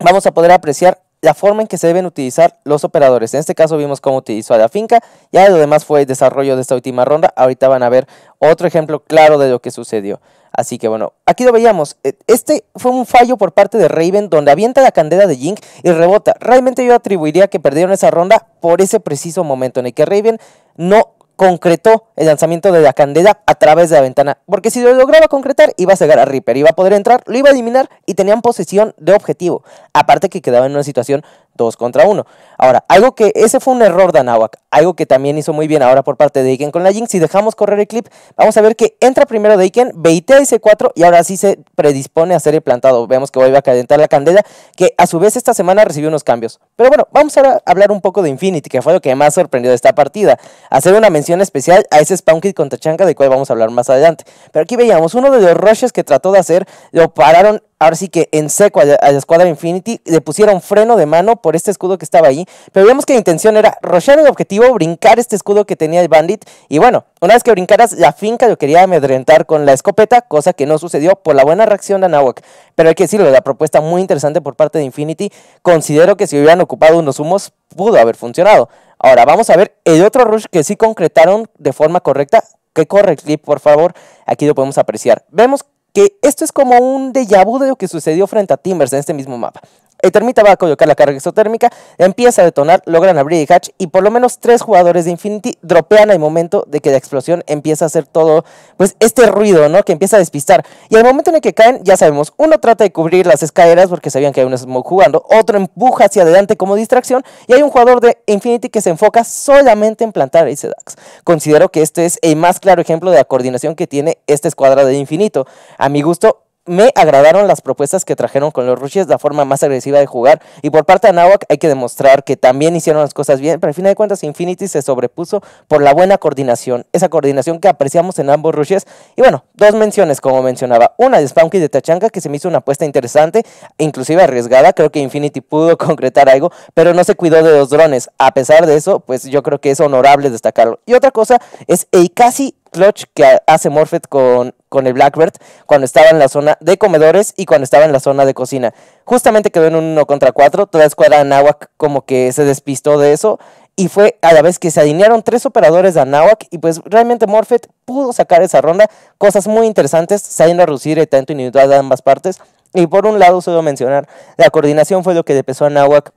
[SPEAKER 3] vamos a poder apreciar la forma en que se deben utilizar los operadores. En este caso vimos cómo utilizó a la finca, ya lo demás fue el desarrollo de esta última ronda. Ahorita van a ver otro ejemplo claro de lo que sucedió. Así que bueno, aquí lo veíamos. E, este fue un fallo por parte de Raven donde avienta la candela de Jink y rebota. Realmente yo atribuiría que perdieron esa ronda por ese preciso momento en el que Raven no concretó el lanzamiento de la candela a través de la ventana, porque si lo lograba concretar iba a llegar a Reaper, iba a poder entrar, lo iba a eliminar y tenían posesión de objetivo, aparte que quedaba en una situación 2 contra 1. Ahora, algo que ese fue un error de Anahuac, algo que también hizo muy bien ahora por parte de Iken con la Jinx, si dejamos correr el clip, vamos a ver que entra primero de Iken, 20 ese 4 y ahora sí se predispone a hacer el plantado, vemos que vuelve a calentar la candela, que a su vez esta semana recibió unos cambios. Pero bueno, vamos ahora a hablar un poco de Infinity, que fue lo que más sorprendió de esta partida, hacer una mención especial a ese Spawn Kid contra Tachanka del cual vamos a hablar más adelante. Pero aquí veíamos uno de los rushes que trató de hacer, lo pararon ahora sí que en seco a la, escuadra Infinity, le pusieron freno de mano por este escudo que estaba ahí, pero vemos que la intención era rochar el objetivo, brincar este escudo que tenía el Bandit, y bueno, una vez que brincaras, la finca lo quería amedrentar con la escopeta, cosa que no sucedió por la buena reacción de Anahuac. Pero hay que decirlo, la propuesta muy interesante por parte de Infinity, considero que si hubieran ocupado unos humos, pudo haber funcionado. Ahora, vamos a ver el otro rush que sí concretaron de forma correcta. ¿Qué corre, clip, por favor. Aquí lo podemos apreciar. Vemos que esto es como un déjà vu de lo que sucedió frente a Timbers en este mismo mapa. El termita va a colocar la carga exotérmica, empieza a detonar, logran abrir el hatch y por lo menos tres jugadores de Infinity dropean al momento de que la explosión empieza a hacer todo, pues este ruido, ¿no? Que empieza a despistar. Y al momento en el que caen, ya sabemos, uno trata de cubrir las escaleras porque sabían que hay un smoke jugando, otro empuja hacia adelante como distracción y hay un jugador de Infinity que se enfoca solamente en plantar ese Dax. Considero que este es el más claro ejemplo de la coordinación que tiene esta escuadra de Infinito. A mi gusto, me agradaron las propuestas que trajeron con los rushes. la forma más agresiva de jugar. Y por parte de Nahuac hay que demostrar que también hicieron las cosas bien, pero al final de cuentas Infinity se sobrepuso por la buena coordinación, esa coordinación que apreciamos en ambos rushes. Y bueno, dos menciones como mencionaba. Una de y de Tachanka que se me hizo una apuesta interesante, inclusive arriesgada. Creo que Infinity pudo [laughs] concretar algo, pero no se cuidó de los drones. A pesar de eso, pues yo creo que es honorable destacarlo. Y otra cosa es Eikasi clutch que hace Morfett con, con el Blackbird cuando estaba en la zona de comedores y cuando estaba en la zona de cocina. Justamente quedó en un 1 contra 4, toda la escuadra de como que se despistó de eso y fue a la vez que se alinearon tres operadores de Anahuac y pues realmente Morfett pudo sacar esa ronda, cosas muy interesantes, saliendo a reducir el tanto individual de ambas partes. Y por un lado, suelo mencionar, la coordinación fue lo que le pesó a Nahuac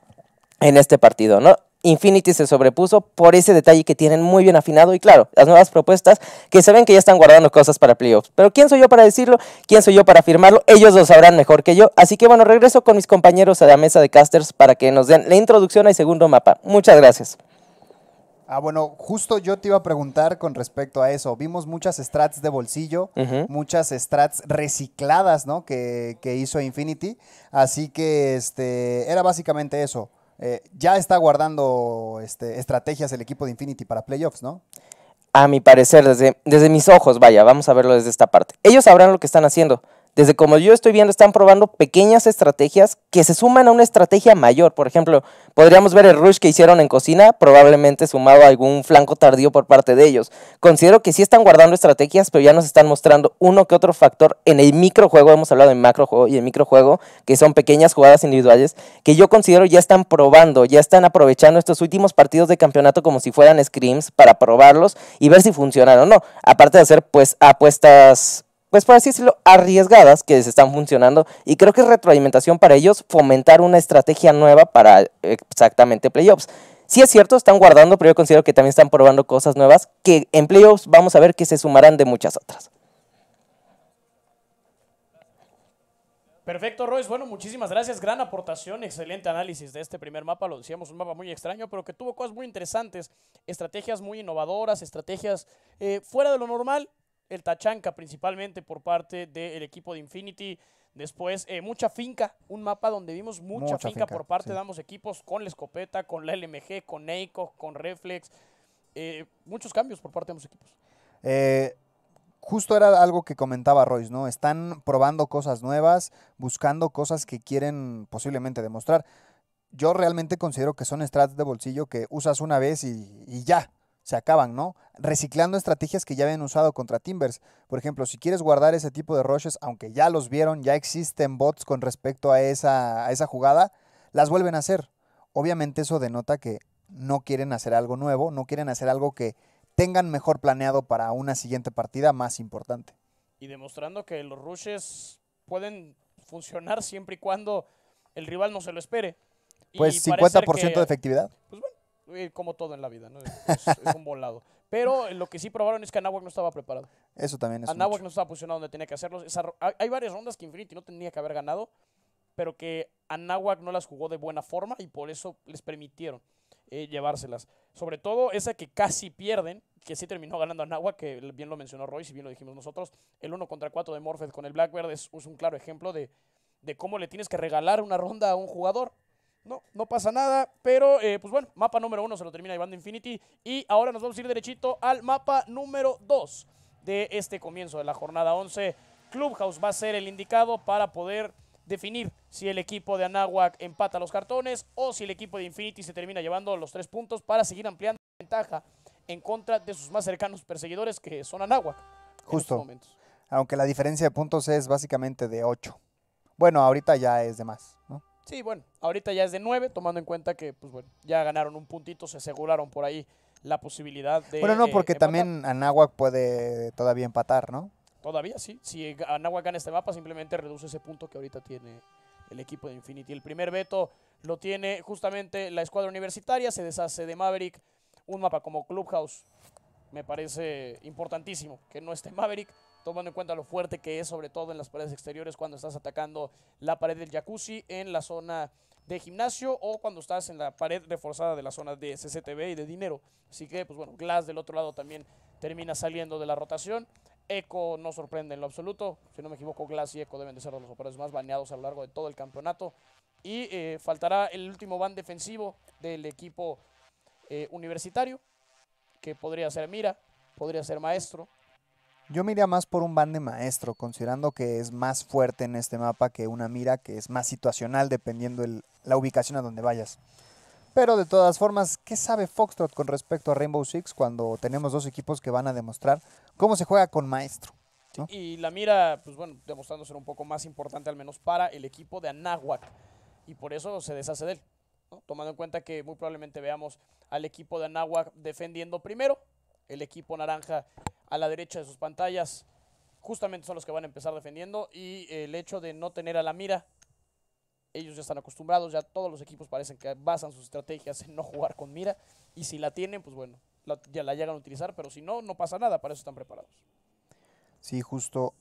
[SPEAKER 3] en este partido, ¿no? Infinity se sobrepuso por ese detalle que tienen muy bien afinado y claro, las nuevas propuestas que saben que ya están guardando cosas para playoffs. Pero ¿quién soy yo para decirlo? ¿Quién soy yo para afirmarlo? Ellos lo sabrán mejor que yo. Así que bueno, regreso con mis compañeros a la mesa de casters para que nos den la introducción al segundo mapa. Muchas gracias.
[SPEAKER 2] Ah, bueno, justo yo te iba a preguntar con respecto a eso. Vimos muchas strats de bolsillo, muchas strats recicladas, ¿no? Que, que, hizo Infinity. Así que este era básicamente eso. Eh, ya está guardando este, estrategias el equipo de Infinity para playoffs, ¿no?
[SPEAKER 3] A mi parecer, desde, desde mis ojos, vaya, vamos a verlo desde esta parte. Ellos sabrán lo que están haciendo. Desde como yo estoy viendo, están probando pequeñas estrategias que se suman a una estrategia mayor. Por ejemplo, podríamos ver el rush que hicieron en cocina, probablemente sumado a algún flanco tardío por parte de ellos. Considero que sí están guardando estrategias, pero ya nos están mostrando uno que otro factor en el microjuego. Hemos hablado en macrojuego y en microjuego, que son pequeñas jugadas individuales, que yo considero ya están probando, ya están aprovechando estos últimos partidos de campeonato como si fueran scrims para probarlos y ver si funcionan o no. Aparte de hacer pues apuestas pues por así decirlo, arriesgadas que están funcionando. Y creo que es retroalimentación para ellos fomentar una estrategia nueva para exactamente playoffs. si es cierto, están guardando, pero yo considero que también están probando cosas nuevas que en playoffs vamos a ver que se sumarán de muchas otras.
[SPEAKER 1] Perfecto, Royce. Bueno, muchísimas gracias. Gran aportación, excelente análisis de este primer mapa. Lo decíamos, un mapa muy extraño, pero que tuvo cosas muy interesantes, estrategias muy innovadoras, estrategias eh, fuera de lo normal, el Tachanka, principalmente por parte del equipo de Infinity. Después, eh, mucha finca, un mapa donde vimos mucha, finca, por parte de ambos equipos, con la escopeta, con la LMG, con Neiko, con Reflex. Eh, muchos cambios por parte de ambos equipos.
[SPEAKER 2] Eh, justo era algo que comentaba Royce, ¿no? Están probando cosas nuevas, buscando cosas que quieren posiblemente demostrar. Yo realmente considero que son strats de bolsillo que usas una vez y, y ya, se acaban, ¿no? Reciclando estrategias que ya habían usado contra Timbers. Por ejemplo, si quieres guardar ese tipo de rushes, aunque ya los vieron, ya existen bots con respecto a esa, a esa jugada, las vuelven a hacer. Obviamente eso denota que no quieren hacer algo nuevo, no quieren hacer algo que tengan mejor planeado para una siguiente partida más importante.
[SPEAKER 1] Y demostrando que los rushes pueden funcionar siempre y cuando el rival no se lo espere. Pues 50% de efectividad. Pues bueno, eh, como todo en la vida, Es, un volado. Pero lo que sí probaron es que Anáhuac no estaba preparado. Eso también es Anáhuac no estaba posicionado donde tenía que hacerlo. hay varias rondas que Infinity no tenía que haber ganado, pero que Anahuac no las jugó de buena forma y por eso les permitieron eh, llevárselas. Sobre todo esa que casi pierden, que sí terminó ganando Anahuac que bien lo mencionó Roy, si bien lo dijimos nosotros. El 1 contra 4 de Morpheus con el Blackbird es, es un claro ejemplo de, de cómo le tienes que regalar una ronda a un jugador. No, no pasa nada, pero eh, pues bueno, mapa número uno se lo termina llevando Infinity y ahora nos vamos a ir derechito al mapa número dos de este comienzo de la jornada 11. Clubhouse va a ser el indicado para poder definir si el equipo de Anáhuac empata los cartones o si el equipo de Infinity se termina llevando los tres puntos para seguir ampliando la ventaja en contra de sus más cercanos perseguidores que son Anáhuac.
[SPEAKER 2] Justo. Aunque la diferencia de puntos es básicamente de 8. Bueno, ahorita ya es de más, ¿no?
[SPEAKER 1] Sí, bueno, ahorita ya es de 9, tomando en cuenta que pues bueno, ya ganaron un puntito, se aseguraron por ahí la posibilidad de... Bueno, no, eh, porque también
[SPEAKER 2] Anáhuac puede todavía empatar, ¿no?
[SPEAKER 1] Todavía, sí. Si Anáhuac gana este mapa, simplemente reduce ese punto que ahorita tiene el equipo de Infinity. El primer veto lo tiene justamente la escuadra universitaria, se deshace de Maverick. Un mapa como Clubhouse me parece importantísimo que no esté Maverick tomando en cuenta lo fuerte que es, sobre todo en las paredes exteriores, cuando estás atacando la pared del jacuzzi en la zona de gimnasio o cuando estás en la pared reforzada de la zona de CCTV y de dinero. Así que, pues bueno, Glass del otro lado también termina saliendo de la rotación. Eco no sorprende en lo absoluto. Si no me equivoco, Glass y Eco deben de ser los operadores más baneados a lo largo de todo el campeonato. Y eh, faltará el último van defensivo del equipo eh, universitario, que podría ser Mira, podría ser Maestro,
[SPEAKER 2] yo me más por un ban de maestro, considerando que es más fuerte en este mapa que una mira que es más situacional dependiendo la ubicación a donde vayas. Pero de todas formas, ¿qué sabe Foxtrot con respecto a Rainbow Six cuando tenemos dos equipos que van a demostrar cómo se juega con maestro?
[SPEAKER 1] y la mira, pues bueno, demostrando ser un poco más importante al menos para el equipo de Anáhuac. Y por eso se deshace de él. Tomando en cuenta que muy probablemente veamos al equipo de Anahuac defendiendo primero, el equipo naranja a la derecha de sus pantallas, justamente son los que van a empezar defendiendo y eh, el hecho de no tener a la mira, ellos ya están acostumbrados, ya todos los equipos parecen que basan sus estrategias en no jugar con mira y si la tienen, pues bueno, ya la llegan a utilizar, pero si no, no pasa nada, para eso están preparados.
[SPEAKER 2] Sí, justo.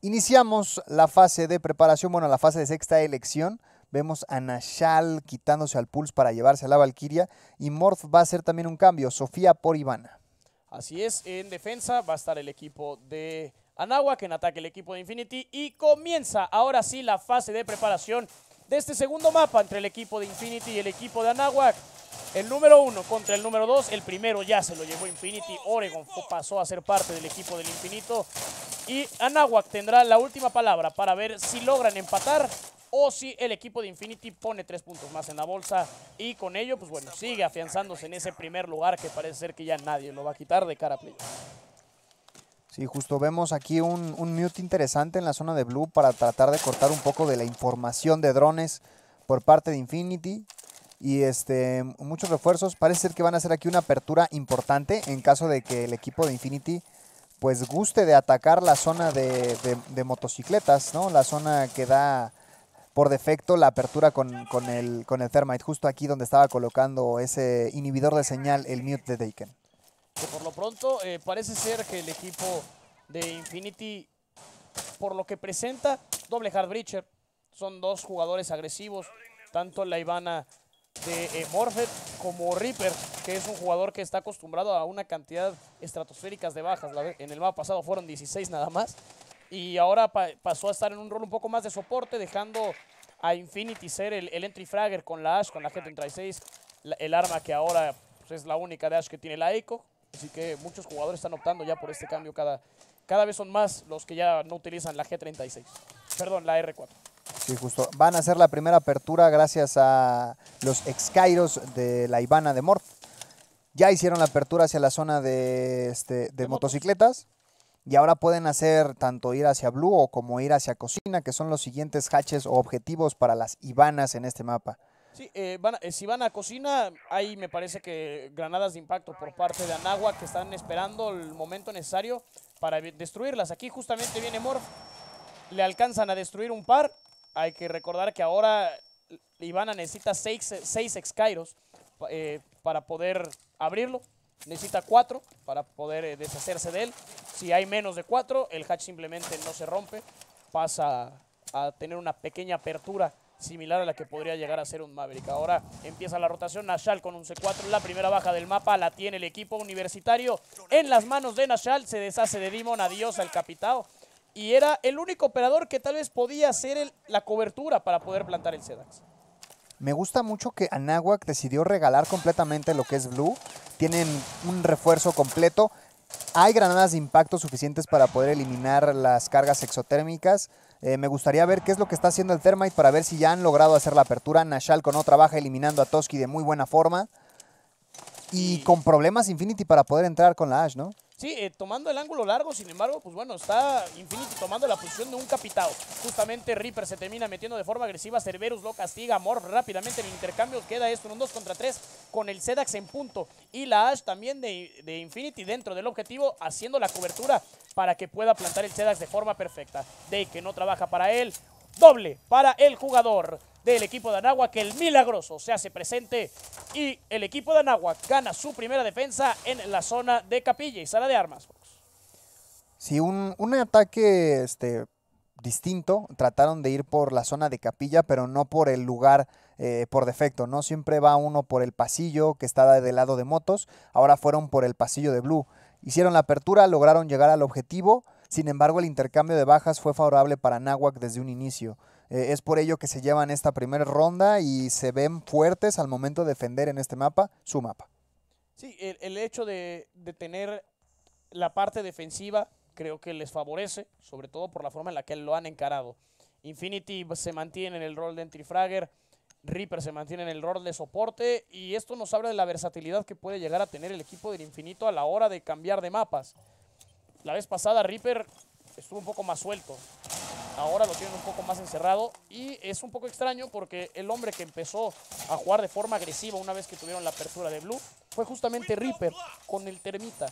[SPEAKER 2] Iniciamos la fase de preparación, bueno, la fase de sexta elección. Vemos a Nashal quitándose al Pulse para llevarse a la Valkyria y Morph va a hacer también un cambio, Sofía por Ivana.
[SPEAKER 1] Así es, en defensa va a estar el equipo de Anahuac, en ataque el equipo de Infinity. Y comienza ahora sí la fase de preparación de este segundo mapa entre el equipo de Infinity y el equipo de Anahuac. El número uno contra el número dos. El primero ya se lo llevó Infinity. Oregon pasó a ser parte del equipo del infinito. Y Anahuac tendrá la última palabra para ver si logran empatar o si el equipo de Infinity pone tres puntos más en la bolsa y con ello, pues bueno, sigue afianzándose en ese primer lugar que parece ser que ya nadie lo va a quitar de cara a play.
[SPEAKER 2] Sí, justo vemos aquí un, mute interesante en la zona de Blue para tratar de cortar un poco de la información de drones por parte de Infinity y este, muchos refuerzos. Parece ser que van a ser aquí una apertura importante en caso de que el equipo de Infinity pues guste de atacar la zona de, de motocicletas, ¿no? La zona que da por defecto la apertura con, con, el, con el Thermite, justo aquí donde estaba colocando ese inhibidor de señal, el mute de Daken.
[SPEAKER 1] Que por lo pronto eh, parece ser que el equipo de Infinity, por lo que presenta, doble Hard Breacher. Son dos jugadores agresivos, tanto la Ivana de eh, como Reaper, que es un jugador que está acostumbrado a una cantidad estratosféricas de bajas. en el mapa pasado fueron 16 nada más y ahora pasó a estar en un rol un poco más de soporte, dejando a Infinity ser el, entry fragger con la Ash, con la G36, el arma que ahora pues, es la única de Ash que tiene la Echo. Así que muchos jugadores están optando ya por este cambio. Cada, cada vez son más los que ya no utilizan la G36. Perdón, la R4.
[SPEAKER 2] Sí, justo. Van a hacer la primera apertura gracias a los Excairos de la Ivana de Morph. Ya hicieron la apertura hacia la zona de, este, motocicletas y ahora pueden hacer tanto ir hacia Blue o como ir hacia Cocina, que son los siguientes hatches o objetivos para las Ivanas en este mapa.
[SPEAKER 1] Eh, eh, si van a cocina, ahí me parece que granadas de impacto por parte de Anagua que están esperando el momento necesario para destruirlas. Aquí justamente viene Morph, le alcanzan a destruir un par. Hay que recordar que ahora Ivana necesita seis, seis Excairos eh, para poder abrirlo necesita 4 para poder eh, deshacerse de él. Si hay menos de 4, el hatch simplemente no se rompe, pasa a tener una pequeña apertura similar a la que podría llegar a ser un Maverick. Ahora empieza la rotación, Nashal con un C4, la primera baja del mapa, la tiene el equipo universitario en las manos de Nashal, se deshace de Dimon, adiós al capitao. Y era el único operador que tal vez podía hacer la cobertura para poder plantar el Sedax.
[SPEAKER 2] Me gusta mucho que Anáhuac decidió regalar completamente lo que es Blue. Tienen un refuerzo completo. Hay granadas de impacto suficientes para poder eliminar las cargas exotérmicas. Eh, me gustaría ver qué es lo que está haciendo el Thermite para ver si ya han logrado hacer la apertura. Nashal con otra baja eliminando a Toski de muy buena forma. Y, con problemas Infinity para poder entrar con la Ash, ¿no?
[SPEAKER 1] Sí, eh, tomando el ángulo largo, sin embargo, pues bueno, está Infinity tomando la posición de un capitado. Justamente Reaper se termina metiendo de forma agresiva, Cerberus lo castiga, Morph rápidamente en el intercambio, queda esto en un 2 contra 3 con el Zedax en punto y la Ash también de, Infinity dentro del objetivo, haciendo la cobertura para que pueda plantar el Zedax de forma perfecta. Day que no trabaja para él, doble para el jugador del equipo de que El milagroso se hace presente y el equipo de Anáhuac gana su primera defensa en la zona de Capilla y Sala de Armas.
[SPEAKER 2] Sí, un, ataque este, distinto. Trataron de ir por la zona de capilla, pero no por el lugar eh, por defecto, ¿no? Siempre va uno por el pasillo que está del lado de motos. Ahora fueron por el pasillo de Blue. Hicieron la apertura, lograron llegar al objetivo. Sin embargo, el intercambio de bajas fue favorable para Nahuac desde un inicio. Eh, es por ello que se llevan esta primera ronda y se ven fuertes al momento de defender en este mapa su mapa.
[SPEAKER 1] Sí, el, hecho de, de tener la parte defensiva creo que les favorece, sobre todo por la forma en la que lo han encarado. Infinity se mantiene en el rol de entry fragger, Reaper se mantiene en el rol de soporte y esto nos habla de la versatilidad que puede llegar a tener el equipo del infinito a la hora de cambiar de mapas. La vez pasada Reaper estuvo un poco más suelto. Ahora lo tienen un poco más encerrado y es un poco extraño porque el hombre que empezó a jugar de forma agresiva una vez que tuvieron la apertura de Blue fue justamente Reaper con el Termita.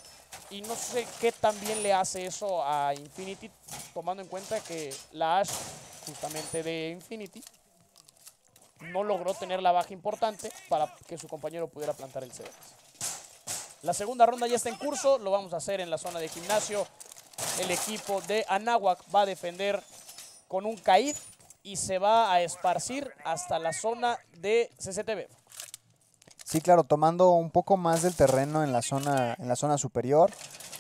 [SPEAKER 1] Y no sé qué también le hace eso a Infinity, tomando en cuenta que la Ash justamente de Infinity no logró tener la baja importante para que su compañero pudiera plantar el CDX. La segunda ronda ya está en curso, lo vamos a hacer en la zona de gimnasio el equipo de Anáhuac va a defender con un caíd y se va a esparcir hasta la zona de CCTV.
[SPEAKER 2] Sí, claro, tomando un poco más del terreno en la zona, en la zona superior,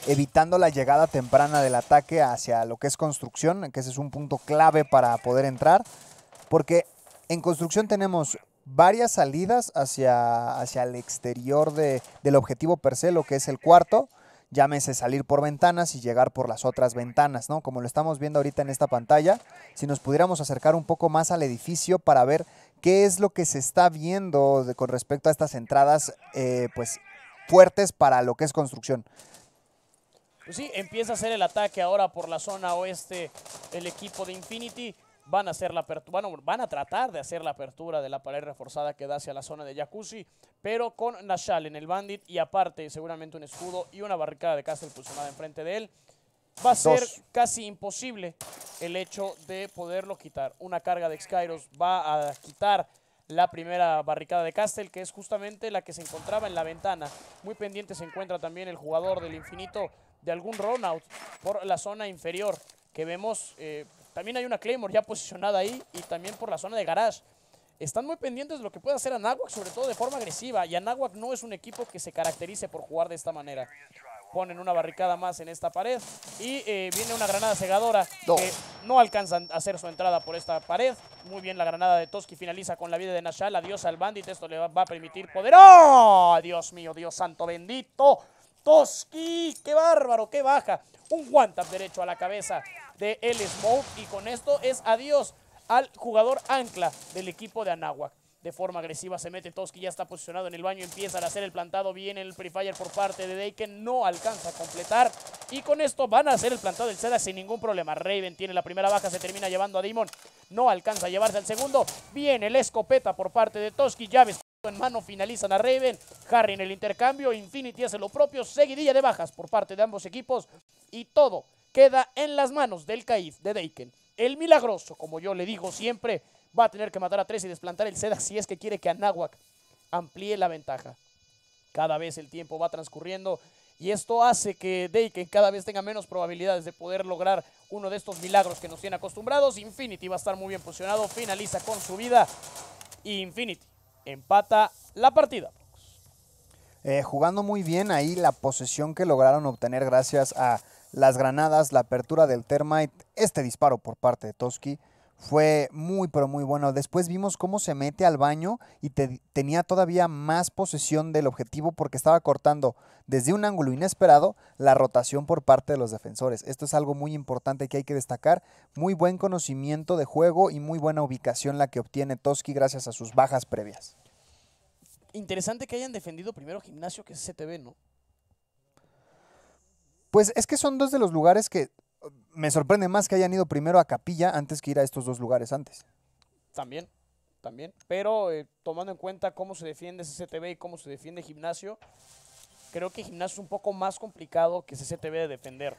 [SPEAKER 2] evitando la llegada temprana del ataque hacia lo que es construcción, que ese es un punto clave para poder entrar, porque en construcción tenemos varias salidas hacia, hacia el exterior del objetivo per se, lo que es el cuarto, llámese salir por ventanas y llegar por las otras ventanas, ¿no? Como lo estamos viendo ahorita en esta pantalla, si nos pudiéramos acercar un poco más al edificio para ver qué es lo que se está viendo con respecto a estas entradas, eh, pues fuertes para lo que es construcción.
[SPEAKER 1] Pues sí, empieza a hacer el ataque ahora por la zona oeste el equipo de Infinity van a hacer la van a tratar de hacer la apertura de la pared reforzada que da hacia la zona de Jacuzzi, pero con Nashal en el Bandit y aparte seguramente un escudo y una barricada de Castle posicionada enfrente de él. Va a ser casi imposible el hecho de poderlo quitar. Una carga de Skyros va a quitar la primera barricada de Castle, que es justamente la que se encontraba en la ventana. Muy pendiente se encuentra también el jugador del infinito de algún runout por la zona inferior que vemos eh, también hay una Claymore ya posicionada ahí y también por la zona de garage. Están muy pendientes de lo que puede hacer Anáhuac, sobre todo de forma agresiva. Y Anáhuac no es un equipo que se caracterice por jugar de esta manera. Ponen una barricada más en esta pared y eh, viene una granada cegadora. No. Que no alcanzan a hacer su entrada por esta pared. Muy bien la granada de Toski finaliza con la vida de Nashal. Adiós al Bandit. Esto le va a permitir poder. ¡Oh! Dios mío, Dios santo bendito. Toski, qué bárbaro, qué baja. Un tap derecho a la cabeza de El Smoke. Y con esto es adiós al jugador ancla del equipo de Anahuac. De forma agresiva se mete Toski, ya está posicionado en el baño, empiezan a hacer el plantado, viene el prefire Fire por parte de Deiken, no alcanza a completar. Y con esto van a hacer el plantado del Seda sin ningún problema. Raven tiene la primera baja, se termina llevando a Demon, no alcanza a llevarse al segundo. Viene la escopeta por parte de Toski, llaves en mano finalizan a Raven, Harry en el intercambio, Infinity hace lo propio, seguidilla de bajas por parte de ambos equipos y todo queda en las manos del Caif de Deiken. El milagroso, como yo le digo siempre, va a tener que matar a tres y desplantar el SEDA si es que quiere que Anahuac amplíe la ventaja. Cada vez el tiempo va transcurriendo y esto hace que Deiken cada vez tenga menos probabilidades de poder lograr uno de estos milagros que nos tiene acostumbrados. Infinity va a estar muy bien posicionado, finaliza con su vida y Infinity empata la partida.
[SPEAKER 2] Eh, jugando muy bien ahí la posesión que lograron obtener gracias a las granadas, la apertura del termite, este disparo por parte de Toski fue muy pero muy bueno. Después vimos cómo se mete al baño y tenía todavía más posesión del objetivo porque estaba cortando desde un ángulo inesperado la rotación por parte de los defensores. Esto es algo muy importante que hay que destacar. Muy buen conocimiento de juego y muy buena ubicación la que obtiene Toski gracias a sus bajas previas.
[SPEAKER 1] Interesante que hayan defendido primero gimnasio que es CTV, ¿no?
[SPEAKER 2] Pues es que son dos de los lugares que oh, me sorprende más que hayan ido primero a Capilla antes que ir a estos dos lugares antes.
[SPEAKER 1] También, también. Pero eh, tomando en cuenta cómo se defiende CCTV y cómo se defiende Gimnasio, creo que Gimnasio es un poco más complicado que CCTV de defender.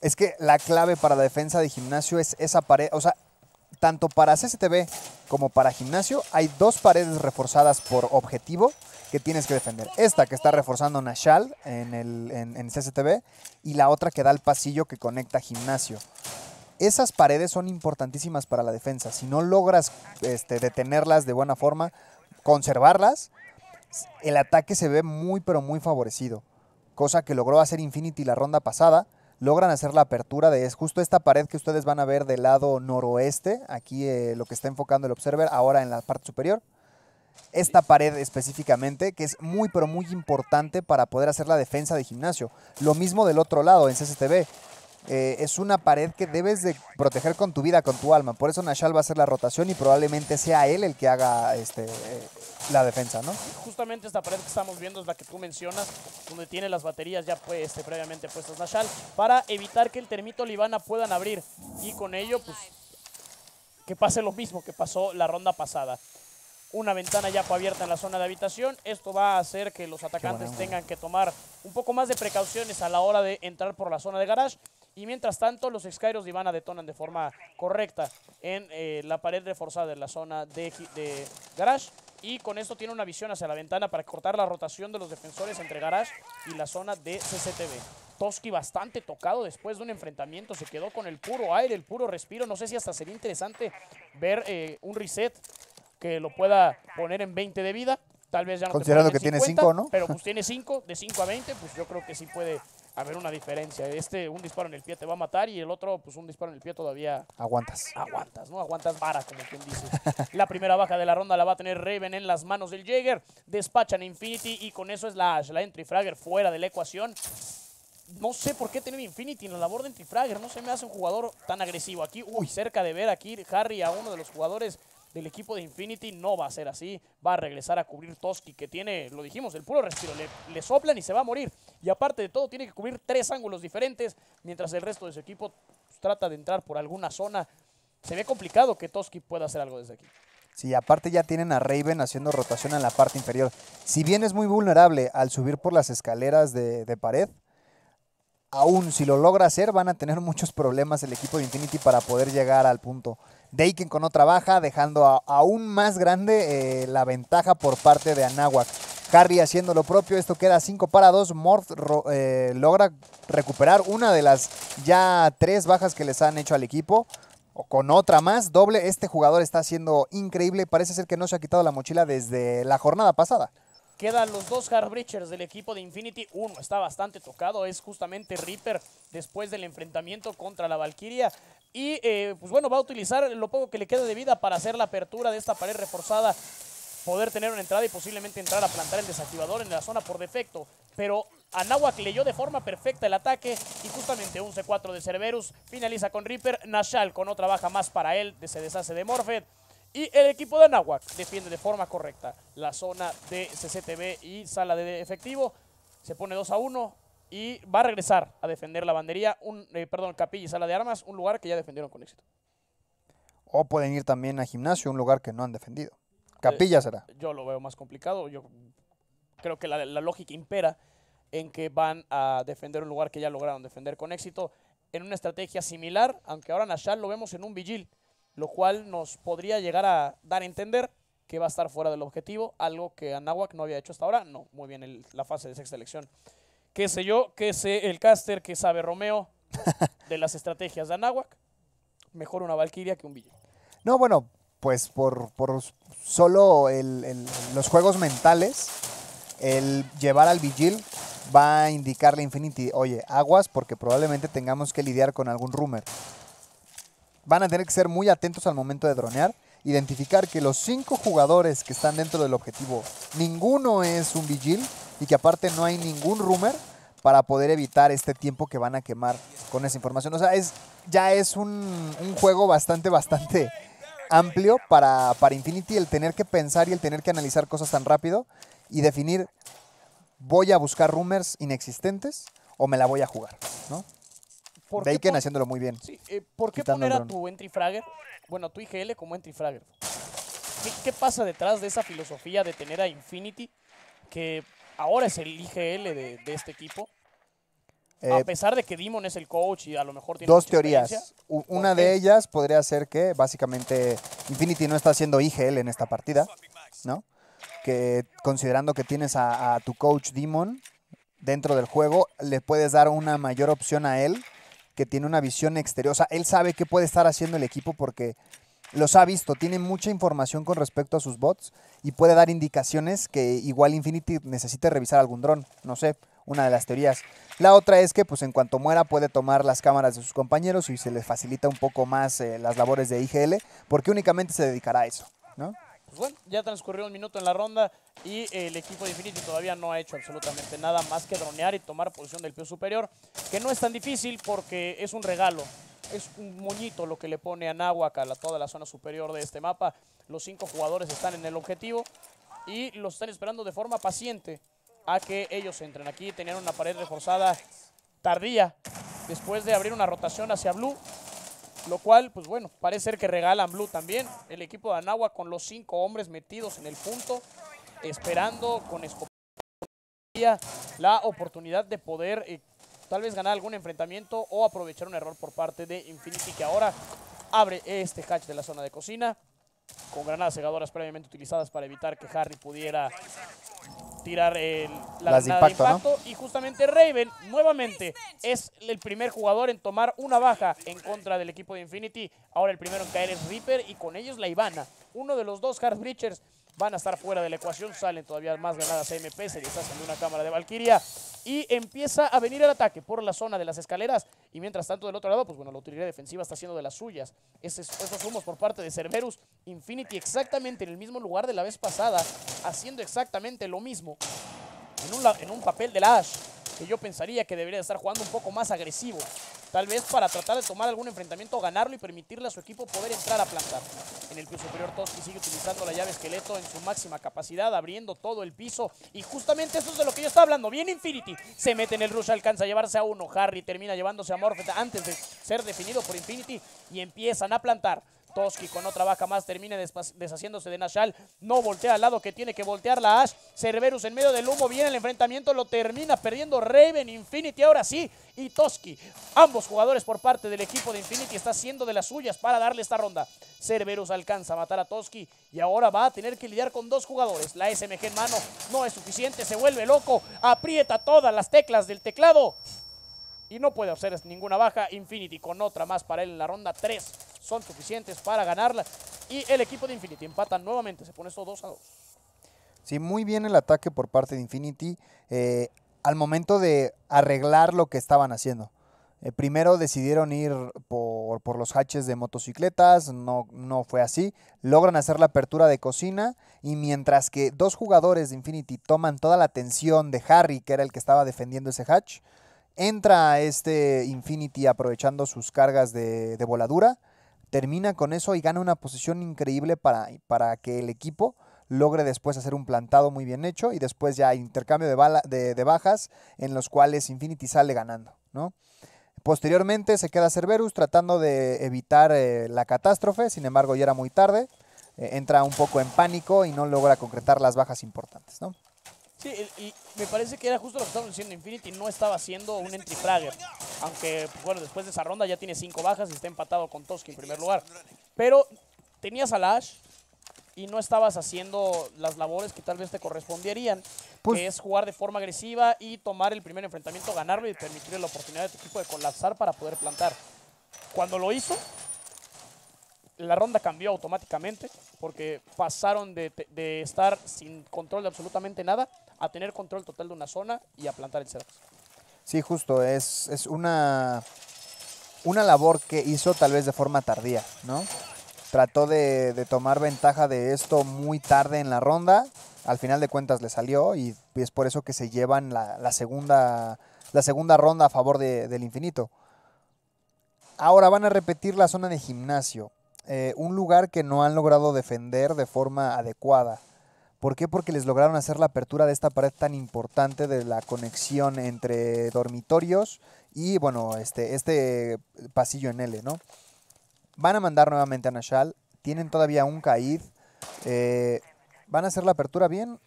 [SPEAKER 2] Es que la clave para la defensa de Gimnasio es esa pared. O sea, tanto para CCTV como para Gimnasio hay dos paredes reforzadas por objetivo que tienes que defender. Esta que está reforzando Nashal en, el, en, CCTV y la otra que da el pasillo que conecta gimnasio. Esas paredes son importantísimas para la defensa. Si no logras este, detenerlas de buena forma, conservarlas, el ataque se ve muy pero muy favorecido. Cosa que logró hacer Infinity la ronda pasada. Logran hacer la apertura de es justo esta pared que ustedes van a ver del lado noroeste. Aquí eh, lo que está enfocando el Observer ahora en la parte superior esta pared específicamente, que es muy pero muy importante para poder hacer la defensa de gimnasio. Lo mismo del otro lado en CCTV. Eh, es una pared que debes de proteger con tu vida, con tu alma. Por eso Nashal va a hacer la rotación y probablemente sea él el que haga este, eh, la defensa, ¿no?
[SPEAKER 1] Justamente esta pared que estamos viendo es la que tú mencionas, donde tiene las baterías ya pues, este, previamente puestas Nashal, para evitar que el Termito Libana puedan abrir y con ello, pues, que pase lo mismo que pasó la ronda pasada una ventana ya abierta en la zona de habitación. Esto va a hacer que los atacantes tengan que tomar un poco más de precauciones a la hora de entrar por la zona de garage. Y mientras tanto, los Skyros de Ivana detonan de forma correcta en eh, la pared reforzada de la zona de, de garage. Y con esto tiene una visión hacia la ventana para cortar la rotación de los defensores entre garage y la zona de CCTV. Toski bastante tocado después de un enfrentamiento. Se quedó con el puro aire, el puro respiro. No sé si hasta sería interesante ver eh, un reset que lo pueda poner en 20 de vida. Tal vez ya no Considerando que tiene 5, ¿no? Pero pues tiene 5, de 5 a 20, pues yo creo que sí puede haber una diferencia. Este, un disparo en el pie te va a matar y el otro, pues un disparo en el pie todavía.
[SPEAKER 2] Aguantas. Aguantas,
[SPEAKER 1] ¿no? Aguantas vara, como quien dice. [laughs] la primera baja de la ronda la va a tener Raven en las manos del Jaeger. Despachan Infinity y con eso es la la Entry Fragger fuera de la ecuación. No sé por qué tener Infinity en la labor de Entry Fragger. No se me hace un jugador tan agresivo. Aquí, uy, cerca de ver aquí Harry a uno de los jugadores del equipo de Infinity no va a ser así. Va a regresar a cubrir Toski, que tiene, lo dijimos, el puro respiro. Le, soplan y se va a morir. Y aparte de todo, tiene que cubrir tres ángulos diferentes, mientras el resto de su equipo trata de entrar por alguna zona. Se ve complicado que Toski pueda hacer algo desde aquí.
[SPEAKER 2] Sí, aparte ya tienen a Raven haciendo rotación en la parte inferior. Si bien es muy vulnerable al subir por las escaleras de, de pared, aún si lo logra hacer, van a tener muchos problemas el equipo de Infinity para poder llegar al punto. Daikin con otra baja, dejando aún más grande eh, la ventaja por parte de Anáhuac. Harry haciendo lo propio, esto queda 5 para 2, Morph eh, logra recuperar una de las ya tres bajas que les han hecho al equipo. O con otra más, doble, este jugador está siendo increíble, parece ser que no se ha quitado la mochila desde la jornada pasada.
[SPEAKER 1] Quedan los dos Hard del equipo de Infinity. Uno está bastante tocado, es justamente Reaper después del enfrentamiento contra la Valkyria. Y eh, pues bueno, va a utilizar lo poco que le queda de vida para hacer la apertura de esta pared reforzada. Poder tener una entrada y posiblemente entrar a plantar el desactivador en la zona por defecto. Pero Anahuac leyó de forma perfecta el ataque y justamente un c 4 de Cerberus. Finaliza con Reaper. Nashal con otra baja más para él. Se deshace de Morphed. Y el equipo de Anahuac defiende de forma correcta la zona de CCTV y sala de efectivo. Se pone 2 a 1 y va a regresar a defender la bandería, un, eh, perdón, capilla y sala de armas, un lugar que ya defendieron con éxito.
[SPEAKER 2] O pueden ir también a gimnasio, un lugar que no han defendido. Eh, capilla será.
[SPEAKER 1] Yo lo veo más complicado. Yo creo que la, lógica impera en que van a defender un lugar que ya lograron defender con éxito en una estrategia similar, aunque ahora Nashal lo vemos en un vigil lo cual nos podría llegar a dar a entender que va a estar fuera del objetivo, algo que Anahuac no había hecho hasta ahora. No, muy bien la fase de sexta elección. Qué sé yo, qué sé el caster, que sabe Romeo [laughs] de las estrategias de Anahuac? Mejor una Valkyria que un Vigil.
[SPEAKER 2] No, bueno, pues por, solo el, los juegos mentales, el llevar al Vigil va a indicarle a Infinity, oye, aguas porque probablemente tengamos que lidiar con algún rumor. Van a tener que ser muy atentos al momento de dronear, identificar que los cinco jugadores que están dentro del objetivo, ninguno es un vigil y que aparte no hay ningún rumor para poder evitar este tiempo que van a quemar con esa información. O sea, es, ya es un, un juego bastante, bastante amplio para, para Infinity el tener que pensar y el tener que analizar cosas tan rápido y definir, voy a buscar rumors inexistentes o me la voy a jugar, ¿no?
[SPEAKER 1] ¿Por haciéndolo muy bien. Eh, ¿Por qué poner a tu entry fragger, bueno, tu IGL como entry fragger? ¿Qué, pasa detrás de esa filosofía de tener a Infinity, que ahora es el IGL de, este equipo? a eh, pesar de que Demon es el coach y a lo mejor tiene Dos teorías.
[SPEAKER 2] Una de ellas podría ser que básicamente Infinity no está haciendo IGL en esta partida, ¿no? Que considerando que tienes a, a tu coach Demon dentro del juego, le puedes dar una mayor opción a él tiene una visión exterior. O sea, él sabe qué puede estar haciendo el equipo porque los ha visto, tiene mucha información con respecto a sus bots y puede dar indicaciones que igual Infinity necesite revisar algún dron, no sé, una de las teorías. La otra es que pues en cuanto muera puede tomar las cámaras de sus compañeros y se les facilita un poco más eh, las labores de IGL porque únicamente se dedicará a eso, ¿no?
[SPEAKER 1] Pues bueno, ya transcurrió un minuto en la ronda y el equipo de Infinity todavía no ha hecho absolutamente nada más que dronear y tomar posición del pie superior, que no es tan difícil porque es un regalo. Es un moñito lo que le pone a Nahuacal a toda la zona superior de este mapa. Los cinco jugadores están en el objetivo y los están esperando de forma paciente a que ellos entren. Aquí tenían una pared reforzada tardía después de abrir una rotación hacia Blue lo cual, pues bueno, parece ser que regalan Blue también. El equipo de Anagua con los cinco hombres metidos en el punto, esperando con escopeta la oportunidad de poder eh, tal vez ganar algún enfrentamiento o aprovechar un error por parte de Infinity que ahora abre este hatch de la zona de cocina con granadas cegadoras previamente utilizadas para evitar que Harry pudiera tirar el, la Las de impacto, y justamente Raven nuevamente es el primer jugador en tomar una baja en contra del equipo de Infinity. Ahora el primero en caer es Reaper y con ellos la Ivana, uno de los dos Breachers van a estar fuera de la ecuación. Salen todavía más ganadas AMP, se deshacen de una cámara de Valkyria. Y empieza a venir el ataque por la zona de las escaleras. Y mientras tanto, del otro lado, pues bueno, la utilidad defensiva está haciendo de las suyas. Esos, humos por parte de Cerberus Infinity, exactamente en el mismo lugar de la vez pasada, haciendo exactamente lo mismo. En un, papel de Lash, que yo pensaría que debería estar jugando un poco más agresivo. Tal vez para tratar de tomar algún enfrentamiento, ganarlo y permitirle a su equipo poder entrar a plantar. En el piso superior, Toski sigue utilizando la llave esqueleto en su máxima capacidad, abriendo todo el piso. Y justamente eso es de lo que yo estaba hablando. Viene Infinity, se mete en el rush, alcanza a llevarse a uno. Harry termina llevándose a Morphet antes de ser definido por Infinity y empiezan a plantar. Toski con otra baja más termina deshaciéndose de Nashal. No voltea al lado que tiene que voltear la Ash. Cerberus en medio del humo. Viene el enfrentamiento. Lo termina perdiendo Raven Infinity. Ahora sí. Y Toski. Ambos jugadores por parte del equipo de Infinity. Está haciendo de las suyas para darle esta ronda. Cerberus alcanza a matar a Toski. Y ahora va a tener que lidiar con dos jugadores. La SMG en mano no es suficiente. Se vuelve loco. Aprieta todas las teclas del teclado. Y no puede hacer ninguna baja. Infinity con otra más para él en la ronda 3 son suficientes para ganarla. Y el equipo de Infinity empata nuevamente, se pone esto 2 a 2.
[SPEAKER 2] Sí, muy bien el ataque por parte de Infinity eh, al momento de arreglar lo que estaban haciendo. Eh, primero decidieron ir por, los hatches de motocicletas, no, no fue así. Logran hacer la apertura de cocina y mientras que dos jugadores de Infinity toman toda la atención de Harry, que era el que estaba defendiendo ese hatch, entra este Infinity aprovechando sus cargas de voladura termina con eso y gana una posición increíble para, para que el equipo logre después hacer un plantado muy bien hecho y después ya intercambio de, bala, de, bajas en los cuales Infinity sale ganando, ¿no? Posteriormente se queda Cerberus tratando de evitar eh, la catástrofe, sin embargo ya era muy tarde, eh, entra un poco en pánico y no logra concretar las bajas importantes, ¿no?
[SPEAKER 1] y, me parece que era justo lo que estamos diciendo. Infinity no estaba haciendo un entry fragger. Aunque, pues, bueno, después de esa ronda ya tiene cinco bajas y está empatado con Toski en primer lugar. Pero tenías a Lash y no estabas haciendo las labores que tal vez te corresponderían, pues que es jugar de forma agresiva y tomar el primer enfrentamiento, ganarlo y permitirle la oportunidad a tu equipo de colapsar para poder plantar. Cuando lo hizo, la ronda cambió automáticamente porque pasaron de, de, estar sin control de absolutamente nada a tener control total de una zona y a plantar el cerro.
[SPEAKER 2] Sí, justo, es, una, una labor que hizo tal vez de forma tardía, ¿no? Trató de, tomar ventaja de esto muy tarde en la ronda, al final de cuentas le salió y es por eso que se llevan la, segunda, la segunda ronda a favor del infinito. Ahora van a repetir la zona de gimnasio, eh, un lugar que no han logrado defender de forma adecuada. ¿Por qué? Porque les lograron hacer la apertura de esta pared tan importante de la conexión entre dormitorios y, bueno, este, este pasillo en L, ¿no? Van a mandar nuevamente a Nashal. Tienen todavía un caíd. Eh, van a hacer la apertura bien.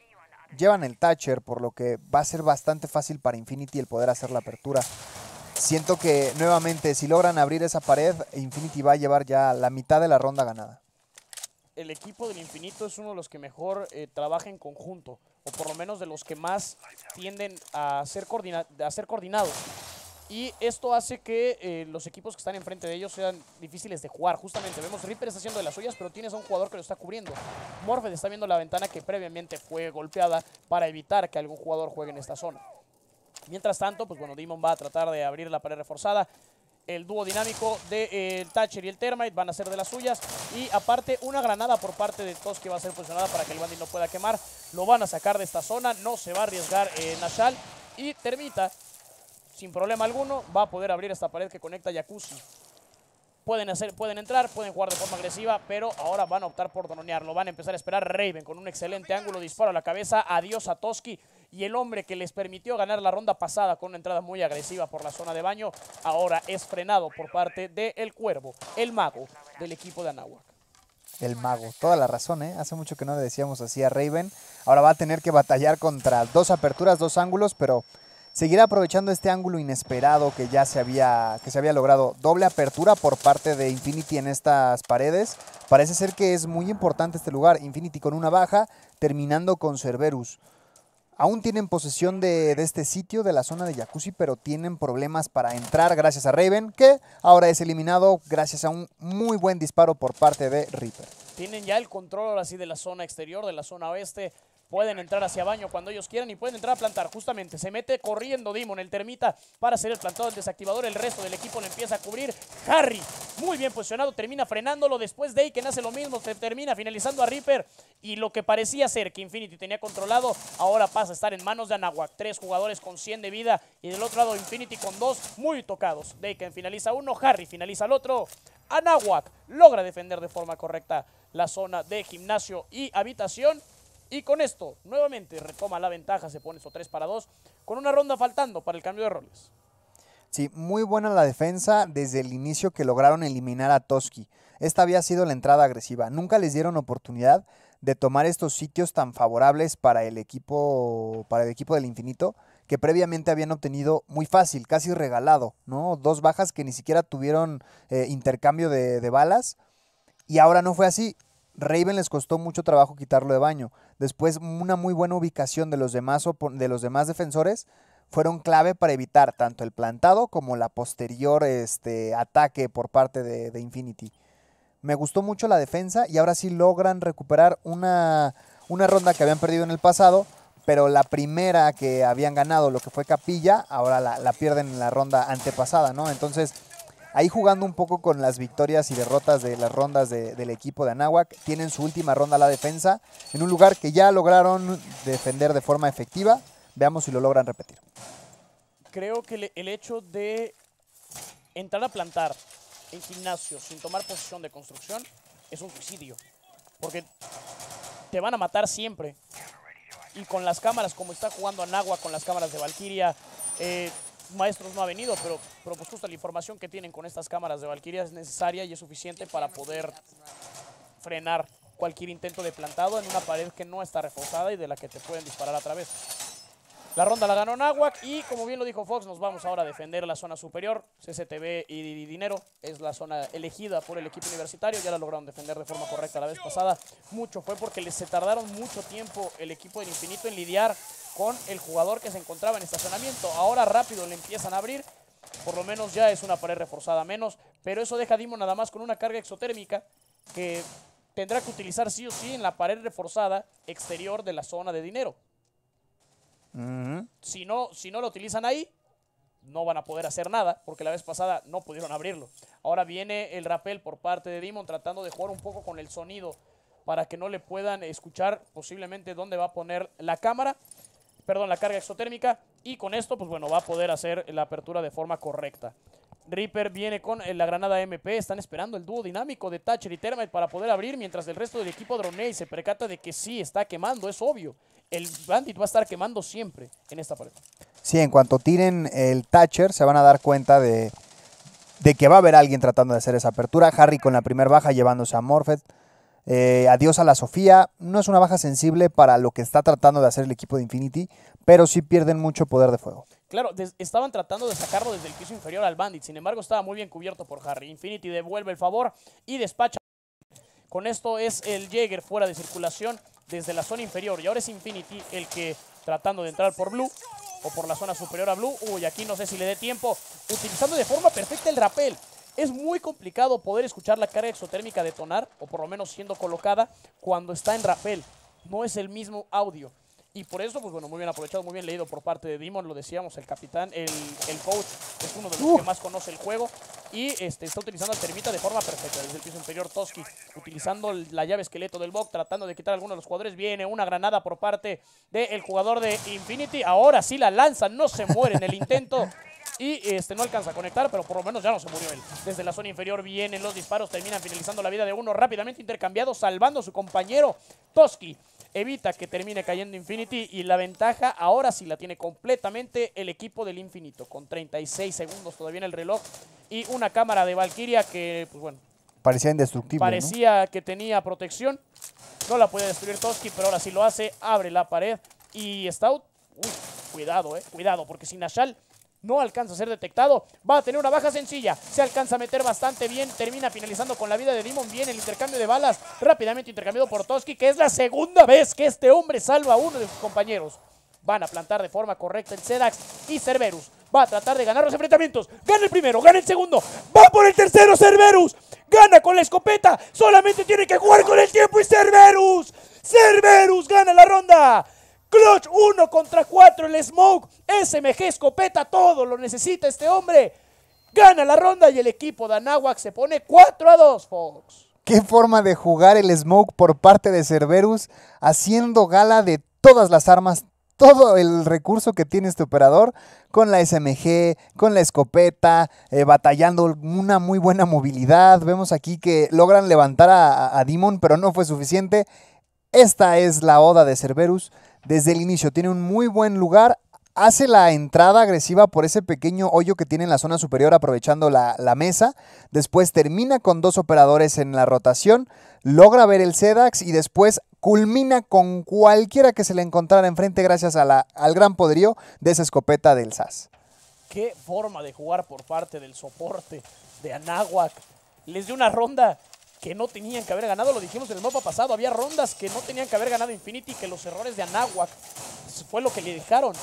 [SPEAKER 2] Llevan el Thatcher, por lo que va a ser bastante fácil para Infinity el poder hacer la apertura. Siento que nuevamente si logran abrir esa pared, Infinity va a llevar ya la mitad de la ronda ganada
[SPEAKER 1] el equipo del infinito es uno de los que mejor eh, trabaja en conjunto, o por lo menos de los que más tienden a ser, coordinados. Y esto hace que eh, los equipos que están enfrente de ellos sean difíciles de jugar. Justamente, vemos Reaper está haciendo de las suyas, pero tienes a un jugador que lo está cubriendo. Morphed está viendo la ventana que previamente fue golpeada para evitar que algún jugador juegue en esta zona. Mientras tanto, pues bueno, Demon va a tratar de abrir la pared reforzada el dúo dinámico de, eh, Thatcher y el Termite van a ser de las suyas. Y aparte, una granada por parte de Tos que va a ser funcionada para que el Bandit no pueda quemar. Lo van a sacar de esta zona, no se va a arriesgar eh, Nashal. Y Termita, sin problema alguno, va a poder abrir esta pared que conecta a Jacuzzi pueden, hacer, pueden entrar, pueden jugar de forma agresiva, pero ahora van a optar por dononearlo. Van a empezar a esperar Raven con un excelente ángulo, disparo a la cabeza. Adiós a Toski y el hombre que les permitió ganar la ronda pasada con una entrada muy agresiva por la zona de baño, ahora es frenado por parte del Cuervo, el mago del equipo de Anáhuac.
[SPEAKER 2] El mago, toda la razón, ¿eh? Hace mucho que no le decíamos así a Raven. Ahora va a tener que batallar contra dos aperturas, dos ángulos, pero seguirá aprovechando este ángulo inesperado que ya se había, que se había logrado. Doble apertura por parte de Infinity en estas paredes. Parece ser que es muy importante este lugar. Infinity con una baja, terminando con Cerberus. Aún tienen posesión de, de, este sitio, de la zona de Jacuzzi, pero tienen problemas para entrar gracias a Raven, que ahora es eliminado gracias a un muy buen disparo por parte de Reaper.
[SPEAKER 1] Tienen ya el control ahora sí de la zona exterior, de la zona oeste. Pueden entrar hacia baño cuando ellos quieran y pueden entrar a plantar. Justamente se mete corriendo Dimon, el termita, para hacer el plantado del desactivador. El resto del equipo le empieza a cubrir. Harry, muy bien posicionado, termina frenándolo. Después de que hace lo mismo, Se termina finalizando a Reaper. Y lo que parecía ser que Infinity tenía controlado, ahora pasa a estar en manos de Anahuac. Tres jugadores con 100 de vida y del otro lado Infinity con dos muy tocados. Daken finaliza uno, Harry finaliza el otro. Anahuac logra defender de forma correcta la zona de gimnasio y habitación. Y con esto, nuevamente retoma la ventaja, se pone eso 3 para 2, con una ronda faltando para el cambio de roles.
[SPEAKER 2] Sí, muy buena la defensa desde el inicio que lograron eliminar a Toski. Esta había sido la entrada agresiva. Nunca les dieron oportunidad de tomar estos sitios tan favorables para el equipo, para el equipo del infinito, que previamente habían obtenido muy fácil, casi regalado, ¿no? Dos bajas que ni siquiera tuvieron eh, intercambio de balas. Y ahora no fue así. Raven les costó mucho trabajo quitarlo de baño. Después, una muy buena ubicación de los demás, de los demás defensores fueron clave para evitar tanto el plantado como la posterior este, ataque por parte de, Infinity. Me gustó mucho la defensa y ahora sí logran recuperar una, una ronda que habían perdido en el pasado, pero la primera que habían ganado, lo que fue Capilla, ahora la, la pierden en la ronda antepasada, ¿no? Entonces, Ahí jugando un poco con las victorias y derrotas de las rondas del equipo de Anáhuac, tienen su última ronda la defensa, en un lugar que ya lograron defender de forma efectiva. Veamos si lo logran repetir.
[SPEAKER 1] Creo que el hecho de entrar a plantar en gimnasio sin tomar posición de construcción es un suicidio. Porque te van a matar siempre. Y con las cámaras, como está jugando Anahuac con las cámaras de Valkyria, eh, Maestros no ha venido, pero, pero pues la información que tienen con estas cámaras de Valkyria es necesaria y es suficiente para poder frenar cualquier intento de plantado en una pared que no está reforzada y de la que te pueden disparar a través. La ronda la ganó Nahuac y como bien lo dijo Fox, nos vamos ahora a defender la zona superior. CCTV y Dinero es la zona elegida por el equipo universitario. Ya la lograron defender de forma correcta la vez pasada. Mucho fue porque les se tardaron mucho tiempo el equipo del Infinito en lidiar con el jugador que se encontraba en estacionamiento. Ahora rápido le empiezan a abrir. Por lo menos ya es una pared reforzada menos. Pero eso deja a Dimo nada más con una carga exotérmica que tendrá que utilizar sí o sí en la pared reforzada exterior de la zona de dinero si, no, si no lo utilizan ahí, no van a poder hacer nada, porque la vez pasada no pudieron abrirlo. Ahora viene el rappel por parte de Dimon tratando de jugar un poco con el sonido para que no le puedan escuchar posiblemente dónde va a poner la cámara, perdón, la carga exotérmica, y con esto, pues bueno, va a poder hacer la apertura de forma correcta. Reaper viene con eh, la granada MP. Están esperando el dúo dinámico de Thatcher y Termite para poder abrir. Mientras el resto del equipo y se percata de que sí está quemando. Es obvio. El Bandit va a estar quemando siempre en esta pared.
[SPEAKER 2] Sí, en cuanto tiren el Thatcher se van a dar cuenta de, de que va a haber alguien tratando de hacer esa apertura. Harry con la primera baja llevándose a Morfett. Eh, adiós a la Sofía. No es una baja sensible para lo que está tratando de hacer el equipo de Infinity, pero sí pierden mucho poder de fuego.
[SPEAKER 1] Claro, estaban tratando de sacarlo desde el piso inferior al Bandit. Sin embargo, estaba muy bien cubierto por Harry. Infinity devuelve el favor y despacha. Con esto es el Jaeger fuera de circulación desde la zona inferior. Y ahora es Infinity el que tratando de entrar por Blue o por la zona superior a Blue. Uy, aquí no sé si le dé tiempo. Utilizando de forma perfecta el rapel. Es muy complicado poder escuchar la carga exotérmica detonar, o por lo menos siendo colocada, cuando está en Rafael. No es el mismo audio. Y por eso, pues bueno, muy bien aprovechado, muy bien leído por parte de Demon, lo decíamos, el capitán, el, coach, es uno de los que más conoce el juego. Y este, está utilizando la Termita de forma perfecta desde el piso inferior Toski, utilizando la llave esqueleto del Bok, tratando de quitar a alguno de los jugadores. Viene una granada por parte del jugador de Infinity. Ahora sí la lanza, no se muere en el intento y este, no alcanza a conectar, pero por lo menos ya no se murió él. Desde la zona inferior vienen los disparos, terminan finalizando la vida de uno rápidamente intercambiado, salvando a su compañero Toski. Evita que termine cayendo Infinity y la ventaja ahora sí la tiene completamente el equipo del Infinito, con 36 segundos todavía en el reloj y una cámara de Valkyria que, pues bueno,
[SPEAKER 2] Parecía indestructible. Parecía
[SPEAKER 1] que tenía protección. No la puede destruir Toski, pero ahora sí lo hace. Abre la pared. Y Stout. cuidado, eh. Cuidado, porque si Nashal no alcanza a ser detectado. Va a tener una baja sencilla. Se alcanza a meter bastante bien. Termina finalizando con la vida de Demon. Bien el intercambio de balas. Rápidamente intercambiado por Toski, que es la segunda vez que este hombre salva a uno de sus compañeros. Van a plantar de forma correcta el Sedax y Cerberus. Va a tratar de ganar los enfrentamientos. Gana el primero, gana el segundo. Va por el tercero, Cerberus. Gana con la escopeta. Solamente tiene que jugar con el tiempo y Cerberus. Cerberus gana la ronda. Clutch, uno contra 4! el Smoke, SMG, escopeta, todo lo necesita este hombre. Gana la ronda y el equipo de Anahuac se pone 4 a 2, Fox.
[SPEAKER 2] Qué forma de jugar el Smoke por parte de Cerberus, haciendo gala de todas las armas, todo el recurso que tiene este operador con la SMG, con la escopeta, eh, batallando una muy buena movilidad. Vemos aquí que logran levantar a, a Demon, pero no fue suficiente. Esta es la oda de Cerberus desde el inicio. Tiene un muy buen lugar. Hace la entrada agresiva por ese pequeño hoyo que tiene en la zona superior aprovechando la, mesa. Después termina con dos operadores en la rotación. Logra ver el Sedax y después culmina con cualquiera que se le encontrara enfrente gracias al gran poderío de esa escopeta del SAS.
[SPEAKER 1] Qué forma de jugar por parte del soporte de Anáhuac. Les dio una ronda que no tenían que haber ganado, lo dijimos en el mapa pasado, había rondas que no tenían que haber ganado Infinity, que los errores de Anahuac. Pues, fue lo que le dejaron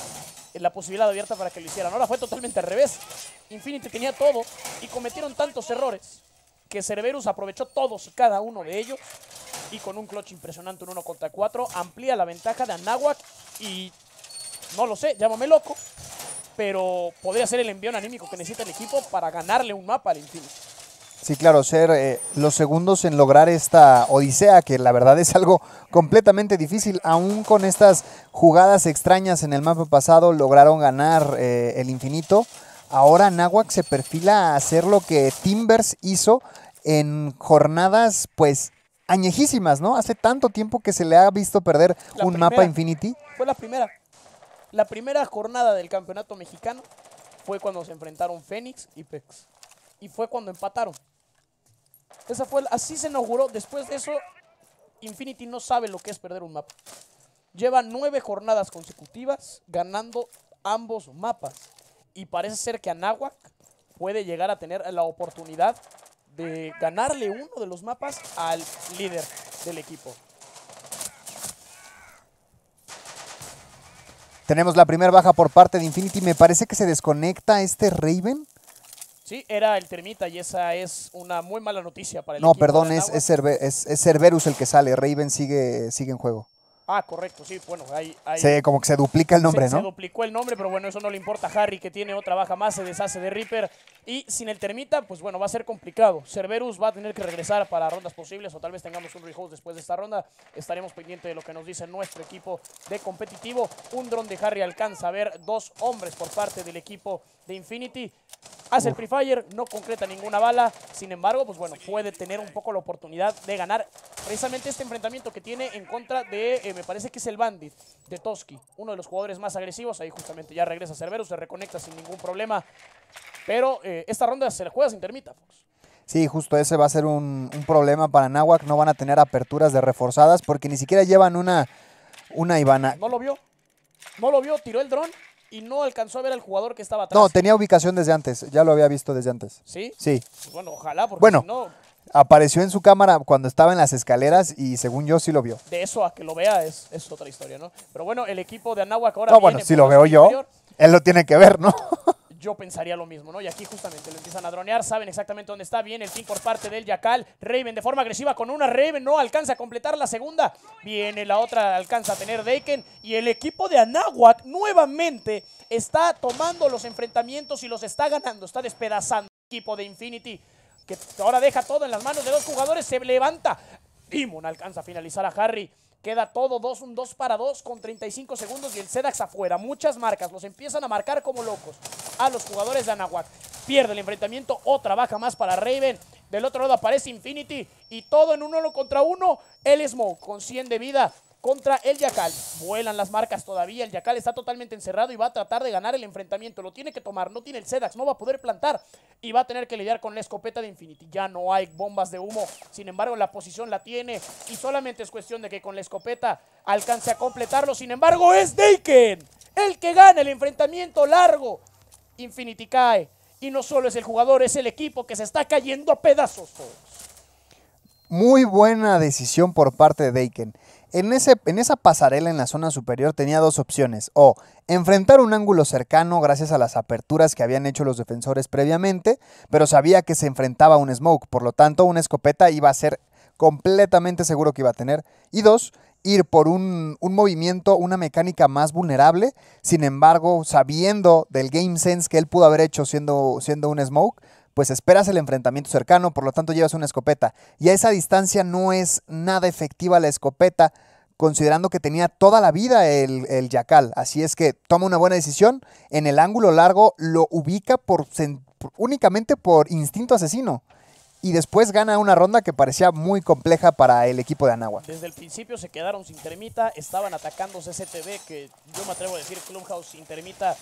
[SPEAKER 1] eh, la posibilidad abierta para que lo hicieran. Ahora fue totalmente al revés. Infinity tenía todo y cometieron tantos errores que Cerberus aprovechó todos y cada uno de ellos y con un clutch impresionante, un 1 contra 4, amplía la ventaja de Anahuac. y no lo sé, llámame loco, pero podría ser el envío anímico que necesita el equipo para ganarle un mapa al Infinity.
[SPEAKER 2] Sí, claro, ser eh, los segundos en lograr esta odisea, que la verdad es algo completamente difícil, aún con estas jugadas extrañas en el mapa pasado lograron ganar eh, el infinito. Ahora Nahuac se perfila a hacer lo que Timbers hizo en jornadas, pues, añejísimas, ¿no? Hace tanto tiempo que se le ha visto perder un mapa Infinity.
[SPEAKER 1] Fue la primera. La primera jornada del campeonato mexicano fue cuando se enfrentaron Fénix y Pex. Y fue cuando empataron. Esa fue, así se inauguró. Después de eso, Infinity no sabe lo que es perder un mapa. Lleva nueve jornadas consecutivas ganando ambos mapas. Y parece ser que Anahuac puede llegar a tener la oportunidad de ganarle uno de los mapas al líder del equipo.
[SPEAKER 2] Tenemos la primera baja por parte de Infinity. Me parece que se desconecta este Raven
[SPEAKER 1] era el termita y esa es una muy mala noticia para el no, equipo. No, perdón, es,
[SPEAKER 2] es, Cerberus el que sale. Raven sigue, sigue en juego.
[SPEAKER 1] Ah, correcto, sí, bueno, ahí... se, como que se duplica el nombre, ¿no? Se duplicó el nombre, pero bueno, eso no le importa a Harry, que tiene otra baja más, se deshace de Reaper. Y sin el Termita, pues bueno, va a ser complicado. Cerberus va a tener que regresar para rondas posibles o tal vez tengamos un rehost después de esta ronda. Estaremos pendientes de lo que nos dice nuestro equipo de competitivo. Un dron de Harry alcanza a ver dos hombres por parte del equipo de Infinity. Hace el Free fire no concreta ninguna bala. Sin embargo, pues bueno, puede tener un poco la oportunidad de ganar precisamente este enfrentamiento que tiene en contra de... Eh, me parece que es el Bandit de Toski, uno de los jugadores más agresivos. Ahí justamente ya regresa Cerberus, se reconecta sin ningún problema. Pero eh, esta ronda se la juega sin termita, Fox.
[SPEAKER 2] Sí, justo ese va a ser un, problema para Nahuac. No van a tener aperturas de reforzadas porque ni siquiera llevan una, una Ivana. No
[SPEAKER 1] lo vio. No lo vio, tiró el dron y no alcanzó a ver al jugador que estaba atrás. No, tenía
[SPEAKER 2] ubicación desde antes. Ya lo había visto desde antes. ¿Sí? Sí. Pues bueno, ojalá, porque bueno, no apareció en su cámara cuando estaba en las escaleras y según yo sí lo vio.
[SPEAKER 1] De eso a que lo vea es, otra historia, ¿no? Pero bueno, el equipo de Anáhuac ahora. No, bueno, si lo veo yo,
[SPEAKER 2] él lo tiene que ver, ¿no? [laughs]
[SPEAKER 1] yo pensaría lo mismo, ¿no? Y aquí justamente lo empiezan a dronear, saben exactamente dónde está, viene el fin por parte del Yacal, Raven de forma agresiva con una, Raven no alcanza a completar la segunda, viene la otra, alcanza a tener Daken, y el equipo de Anáhuac nuevamente está tomando los enfrentamientos y los está ganando, está despedazando el equipo de Infinity que ahora deja todo en las manos de dos jugadores, se levanta. Dimon alcanza a finalizar a Harry. Queda todo 2, un 2 para 2 con 35 segundos y el Sedax afuera. Muchas marcas, los empiezan a marcar como locos a los jugadores de Anahuac. Pierde el enfrentamiento, otra baja más para Raven. Del otro lado aparece Infinity y todo en uno contra uno. El Smoke con 100 de vida contra el Yacal. Vuelan las marcas todavía, el Yacal está totalmente encerrado y va a tratar de ganar el enfrentamiento. Lo tiene que tomar, no tiene el Sedax, no va a poder plantar y va a tener que lidiar con la escopeta de Infinity. Ya no hay bombas de humo, sin embargo la posición la tiene y solamente es cuestión de que con la escopeta alcance a completarlo. Sin embargo es Daken el que gana el enfrentamiento largo. Infinity cae y no solo es el jugador, es el equipo que se está cayendo a pedazos.
[SPEAKER 2] Muy buena decisión por parte de Daken. En, ese, en, esa pasarela en la zona superior tenía dos opciones, o enfrentar un ángulo cercano gracias a las aperturas que habían hecho los defensores previamente, pero sabía que se enfrentaba a un smoke, por lo tanto una escopeta iba a ser completamente seguro que iba a tener, y dos, ir por un, movimiento, una mecánica más vulnerable, sin embargo, sabiendo del game sense que él pudo haber hecho siendo, siendo un smoke, pues esperas el enfrentamiento cercano, por lo tanto llevas una escopeta. Y a esa distancia no es nada efectiva la escopeta, considerando que tenía toda la vida el, el yacal. Así es que toma una buena decisión, en el ángulo largo lo ubica por, únicamente por instinto asesino y después gana una ronda que parecía muy compleja para el equipo de Anagua.
[SPEAKER 1] Desde el principio se quedaron sin Termita, estaban atacando CCTV, que yo me atrevo a decir Clubhouse sin Termita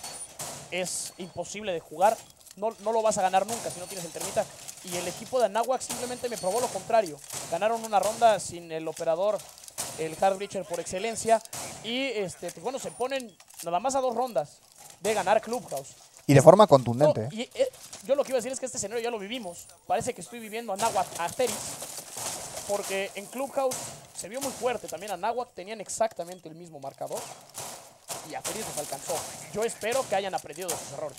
[SPEAKER 1] es imposible de jugar no, lo vas a ganar nunca si no tienes el termita. Y el equipo de Anahuac simplemente me probó lo contrario. Ganaron una ronda sin el operador, el Hard Breacher por excelencia. Y este, pues bueno, se ponen nada más a dos rondas de ganar Clubhouse.
[SPEAKER 2] Y de forma contundente.
[SPEAKER 1] ¿eh? Eh, yo lo que iba a decir es que este escenario ya lo vivimos. Parece que estoy viviendo Anáhuac Asterix. Porque en Clubhouse se vio muy fuerte también. Anahuac tenían exactamente el mismo marcador. Y Asterix los alcanzó. Yo espero que hayan aprendido de sus errores.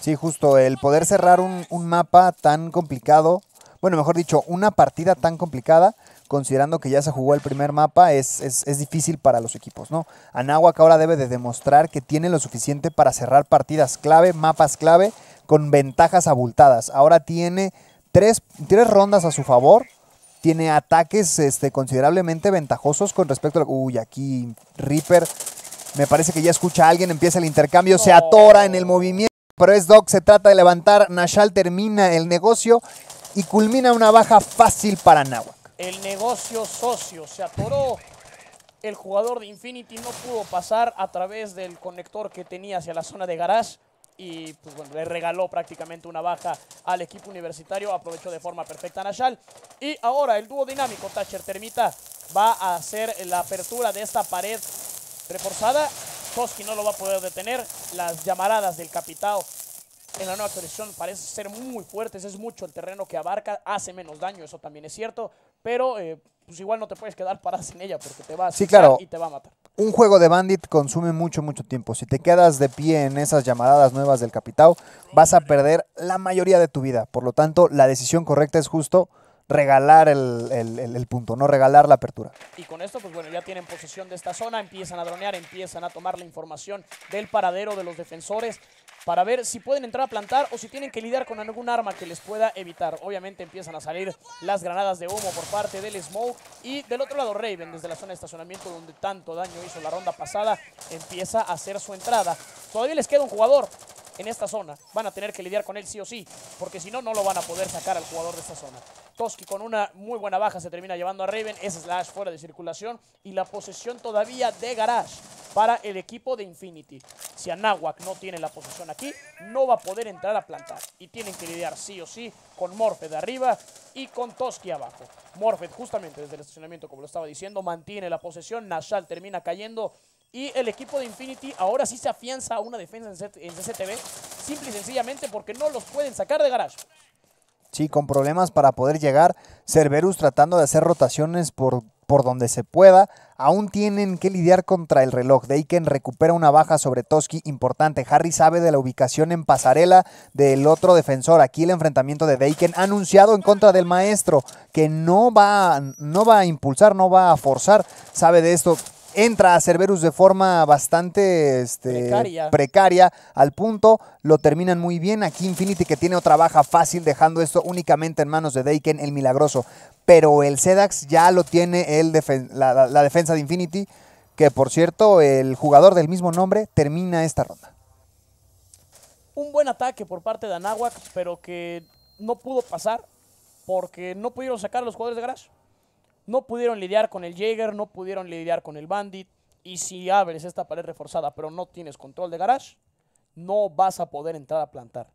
[SPEAKER 2] Sí, justo, el poder cerrar un, mapa tan complicado, bueno, mejor dicho, una partida tan complicada, considerando que ya se jugó el primer mapa, es, es, difícil para los equipos, ¿no? Anáhuac ahora debe de demostrar que tiene lo suficiente para cerrar partidas clave, mapas clave, con ventajas abultadas. Ahora tiene tres, tres rondas a su favor, tiene ataques este, considerablemente ventajosos con respecto a... Uy, aquí Reaper, me parece que ya escucha a alguien, empieza el intercambio, se atora en el movimiento. Pero es Doc, se trata de levantar, Nashal termina el negocio y culmina una baja fácil para Nahuac.
[SPEAKER 1] El negocio socio se atoró. El jugador de Infinity no pudo pasar a través del conector que tenía hacia la zona de garage y pues bueno, le regaló prácticamente una baja al equipo universitario. Aprovechó de forma perfecta Nashal. Y ahora el dúo dinámico Thatcher Termita va a hacer la apertura de esta pared reforzada Toski no lo va a poder detener. Las llamaradas del Capitao en la nueva versión parecen ser muy fuertes. Es mucho el terreno que abarca. Hace menos daño, eso también es cierto. Pero eh, pues igual no te puedes quedar parado sin ella porque te va a sí, claro. y te va a matar.
[SPEAKER 2] Un juego de Bandit consume mucho, mucho tiempo. Si te quedas de pie en esas llamaradas nuevas del Capitao, vas a perder la mayoría de tu vida. Por lo tanto, la decisión correcta es justo regalar el, punto, no regalar la apertura.
[SPEAKER 1] Y con esto, pues bueno, ya tienen posesión de esta zona, empiezan a dronear, empiezan a tomar la información del paradero de los defensores para ver si pueden entrar a plantar o si tienen que lidiar con algún arma que les pueda evitar. Obviamente empiezan a salir las granadas de humo por parte del Smoke y del otro lado Raven, desde la zona de estacionamiento donde tanto daño hizo la ronda pasada, empieza a hacer su entrada. Todavía les queda un jugador, en esta zona, van a tener que lidiar con él sí o sí, porque si no, no lo van a poder sacar al jugador de esta zona. Toski con una muy buena baja se termina llevando a Raven, es slash fuera de circulación y la posesión todavía de Garage para el equipo de Infinity. Si Anahuac no tiene la posesión aquí, no va a poder entrar a plantar y tienen que lidiar sí o sí con Morphe de arriba y con Toski abajo. Morphe justamente desde el estacionamiento, como lo estaba diciendo, mantiene la posesión, Nashal termina cayendo y el equipo de Infinity ahora sí se afianza a una defensa en CCTV, simple y sencillamente porque no los pueden sacar de garage.
[SPEAKER 2] Sí, con problemas para poder llegar. Cerberus tratando de hacer rotaciones por, por donde se pueda. Aún tienen que lidiar contra el reloj. Deiken recupera una baja sobre Toski importante. Harry sabe de la ubicación en pasarela del otro defensor. Aquí el enfrentamiento de Deiken anunciado en contra del maestro que no va, no va a impulsar, no va a forzar. Sabe de esto entra a Cerberus de forma bastante este, precaria. al punto, lo terminan muy bien. Aquí Infinity que tiene otra baja fácil, dejando esto únicamente en manos de Daken, el milagroso. Pero el Sedax ya lo tiene la, defensa de Infinity, que por cierto, el jugador del mismo nombre termina esta ronda.
[SPEAKER 1] Un buen ataque por parte de Anahuac pero que no pudo pasar porque no pudieron sacar a los jugadores de Garage. No pudieron lidiar con el Jaeger, no pudieron lidiar con el Bandit. Y si abres esta pared reforzada, pero no tienes control de garage, no vas a poder entrar a plantar.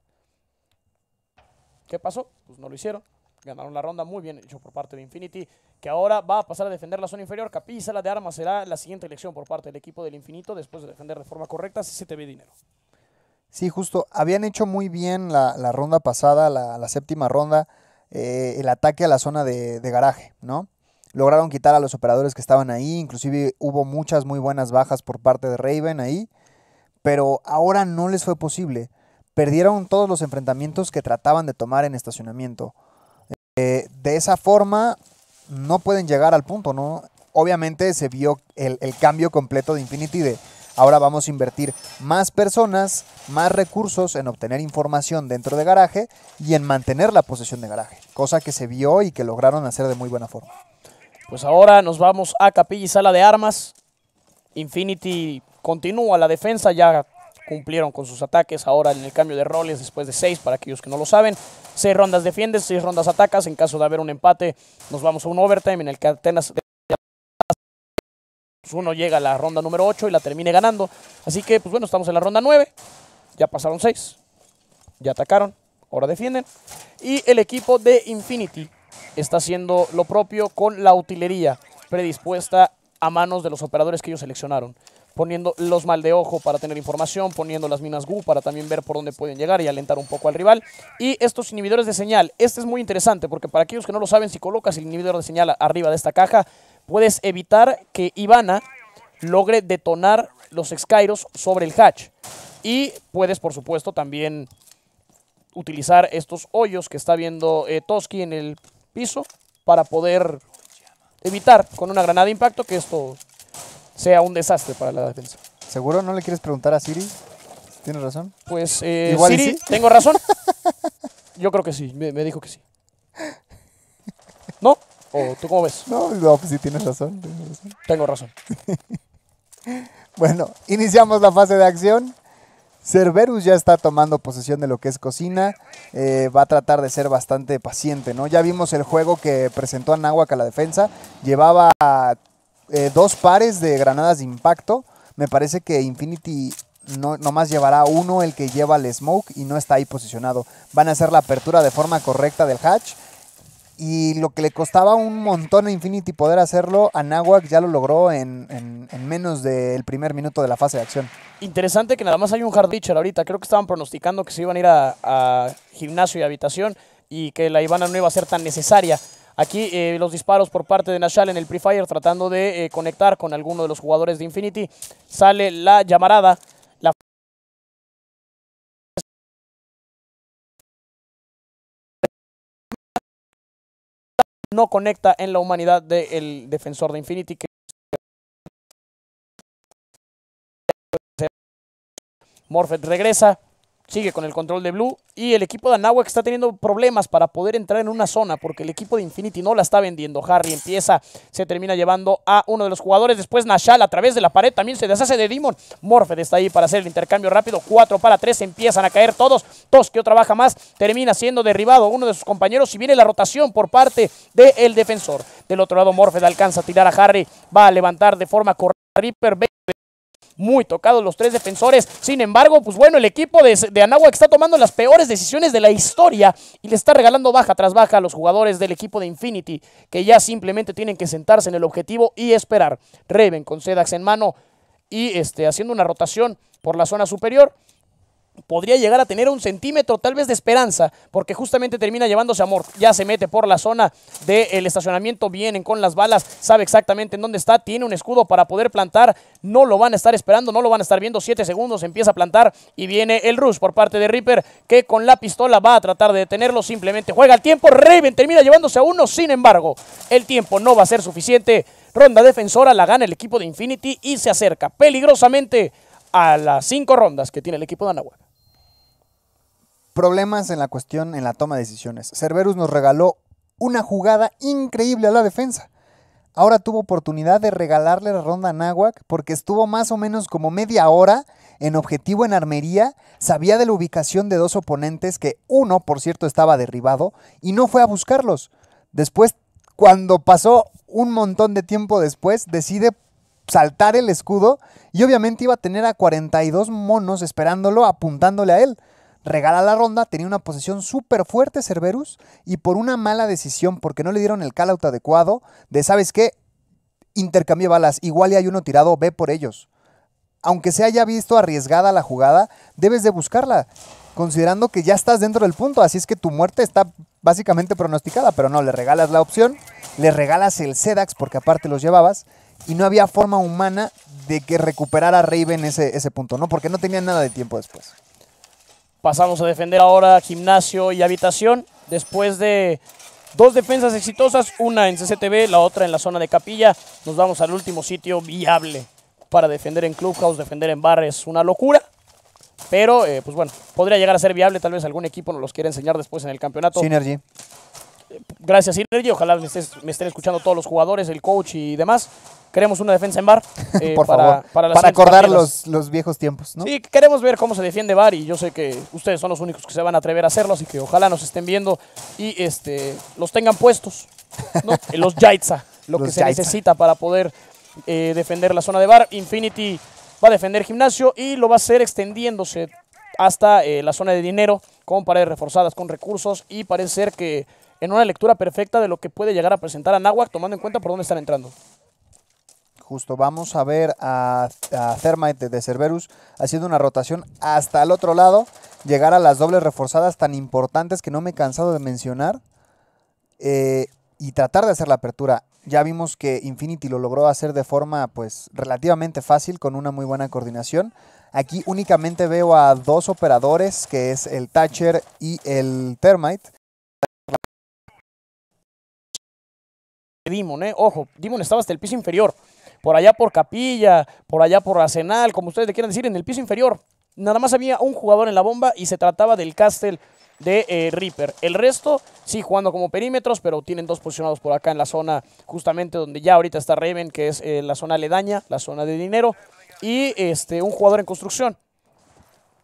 [SPEAKER 1] ¿Qué pasó? Pues no lo hicieron. Ganaron la ronda muy bien hecho por parte de Infinity, que ahora va a pasar a defender la zona inferior. Capilla, sala de armas será la siguiente elección por parte del equipo del Infinito después de defender de forma correcta se te ve Dinero.
[SPEAKER 2] Sí, justo. Habían hecho muy bien la, ronda pasada, la, séptima ronda, eh, el ataque a la zona de, de garaje, ¿no? Lograron quitar a los operadores que estaban ahí, inclusive hubo muchas muy buenas bajas por parte de Raven ahí, pero ahora no les fue posible. Perdieron todos los enfrentamientos que trataban de tomar en estacionamiento. Eh, de esa forma no pueden llegar al punto, ¿no? Obviamente se vio el, el cambio completo de Infinity de ahora vamos a invertir más personas, más recursos en obtener información dentro de garaje y en mantener la posesión de garaje, cosa que se vio y que lograron hacer de muy buena forma.
[SPEAKER 1] Pues ahora nos vamos a Capilla y Sala de Armas. Infinity continúa la defensa, ya cumplieron con sus ataques ahora en el cambio de roles después de seis, para aquellos que no lo saben. Seis rondas defiendes, seis rondas atacas. En caso de haber un empate, nos vamos a un overtime en el que Atenas uno llega a la ronda número 8 y la termine ganando. Así que, pues bueno, estamos en la ronda 9. Ya pasaron seis. Ya atacaron. Ahora defienden. Y el equipo de Infinity está haciendo lo propio con la utilería predispuesta a manos de los operadores que ellos seleccionaron, poniendo los mal de ojo para tener información, poniendo las minas GU para también ver por dónde pueden llegar y alentar un poco al rival. Y estos inhibidores de señal, este es muy interesante porque para aquellos que no lo saben, si colocas el inhibidor de señal arriba de esta caja, puedes evitar que Ivana logre detonar los Skyros sobre el hatch. Y puedes, por supuesto, también utilizar estos hoyos que está viendo eh, Toski en el piso para poder evitar con una granada de impacto que esto sea un desastre para la defensa.
[SPEAKER 2] ¿Seguro no le quieres preguntar a Siri? ¿Tienes razón?
[SPEAKER 1] Pues eh, Siri, ¿tengo razón? [laughs] Yo creo que sí, me, dijo que sí. ¿No? ¿O tú cómo ves?
[SPEAKER 2] No, pues Tienes razón. Tengo razón. [laughs] bueno, iniciamos la fase de acción. Cerberus ya está tomando posesión de lo que es cocina. Eh, va a tratar de ser bastante paciente, ¿no? Ya vimos el juego que presentó Anáhuac a la defensa. Llevaba eh, dos pares de granadas de impacto. Me parece que Infinity no, nomás llevará uno el que lleva el smoke y no está ahí posicionado. Van a hacer la apertura de forma correcta del hatch. Y lo que le costaba un montón a Infinity poder hacerlo, Anáhuac ya lo logró en, menos del primer minuto de la fase de acción.
[SPEAKER 1] Interesante que nada más hay un hard pitcher ahorita. Creo que estaban pronosticando que se iban a ir a, gimnasio y habitación y que la Ivana no iba a ser tan necesaria. Aquí eh, los disparos por parte de Nashal en el pre-fire tratando de eh, conectar con alguno de los jugadores de Infinity. Sale la llamarada no conecta en la humanidad del defensor de Infinity. Que regresa, sigue con el control de Blue. Y el equipo de Anahuac está teniendo problemas para poder entrar en una zona porque el equipo de Infinity no la está vendiendo. Harry empieza, se termina llevando a uno de los jugadores. Después Nashal a través de la pared también se deshace de Demon. Morphed está ahí para hacer el intercambio rápido. Cuatro para tres, empiezan a caer todos. Tosquio trabaja más, termina siendo derribado uno de sus compañeros y viene la rotación por parte del defensor. Del otro lado Morphed alcanza a tirar a Harry, va a levantar de forma correcta. Reaper muy tocados los tres defensores. Sin embargo, pues bueno, el equipo de, de Anáhuac está tomando las peores decisiones de la historia y le está regalando baja tras baja a los jugadores del equipo de Infinity, que ya simplemente tienen que sentarse en el objetivo y esperar. Reven con Sedax en mano y este, haciendo una rotación por la zona superior podría llegar a tener un centímetro tal vez de esperanza, porque justamente termina llevándose a Mort. Ya se mete por la zona del estacionamiento, vienen con las balas, sabe exactamente en dónde está, tiene un escudo para poder plantar, no lo van a estar esperando, no lo van a estar viendo, 7 segundos, empieza a plantar y viene el rush por parte de Reaper, que con la pistola va a tratar de detenerlo, simplemente juega el tiempo, Raven termina llevándose a uno, sin embargo, el tiempo no va a ser suficiente, ronda defensora la gana el equipo de Infinity y se acerca peligrosamente a las cinco rondas que tiene el equipo de Anahuac
[SPEAKER 2] problemas en la cuestión, en la toma de decisiones. Cerberus nos regaló una jugada increíble a la defensa. Ahora tuvo oportunidad de regalarle la ronda a Nahuac porque estuvo más o menos como media hora en objetivo en armería, sabía de la ubicación de dos oponentes que uno, por cierto, estaba derribado y no fue a buscarlos. Después, cuando pasó un montón de tiempo después, decide saltar el escudo y obviamente iba a tener a 42 monos esperándolo, apuntándole a él. Regala la ronda, tenía una posición súper fuerte Cerberus y por una mala decisión, porque no le dieron el callout adecuado, de sabes qué, Intercambia balas, igual y hay uno tirado, ve por ellos. Aunque se haya visto arriesgada la jugada, debes de buscarla, considerando que ya estás dentro del punto, así es que tu muerte está básicamente pronosticada, pero no, le regalas la opción, le regalas el Sedax, porque aparte los llevabas, y no había forma humana de que recuperara Raven ese, ese punto, ¿no? Porque no tenía nada de tiempo después.
[SPEAKER 1] Pasamos a defender ahora gimnasio y habitación. Después de dos defensas exitosas, una en CCTV, la otra en la zona de capilla, nos vamos al último sitio viable para defender en Clubhouse, defender en barres. una locura. Pero, eh, pues bueno, podría llegar a ser viable. Tal vez algún equipo nos los quiera enseñar después en el campeonato. Synergy gracias Sergio, ojalá me, estén escuchando todos los jugadores, el coach y demás. Queremos una defensa en bar. [laughs] Eh, para, favor. para, acordar los,
[SPEAKER 2] viejos tiempos.
[SPEAKER 1] ¿no? Sí, queremos ver cómo se defiende bar y yo sé que ustedes son los únicos que se van a atrever a hacerlo, así que ojalá nos estén viendo y este, los tengan puestos. ¿no? [laughs] los Jaitza, lo que se necesita para poder eh, defender la zona de bar. Infinity va a defender gimnasio y lo va a hacer extendiéndose hasta eh, la zona de dinero con paredes reforzadas con recursos y parece ser que en una lectura perfecta de lo que puede llegar a presentar Anáhuac, tomando en cuenta por dónde están
[SPEAKER 2] entrando. Justo, vamos a ver a, Thermite de Cerberus haciendo una rotación hasta el otro lado, llegar a las dobles reforzadas tan importantes que no me he cansado de mencionar eh, y tratar de hacer la apertura. Ya vimos que Infinity lo logró hacer de forma pues relativamente fácil con una muy buena coordinación. Aquí únicamente veo a dos operadores, que es el Thatcher y el Thermite. Dimon, ¿eh? Ojo,
[SPEAKER 1] Dimon estaba hasta el piso inferior. Por allá por Capilla, por allá por Arsenal, como ustedes le quieran decir, en el piso inferior. Nada más había un jugador en la bomba y se trataba del castel de eh, Reaper. El resto, sí, jugando como perímetros, pero tienen dos posicionados por acá en la zona justamente donde ya ahorita está Raven, que es eh, la zona aledaña, la zona de dinero, y este, un jugador en construcción.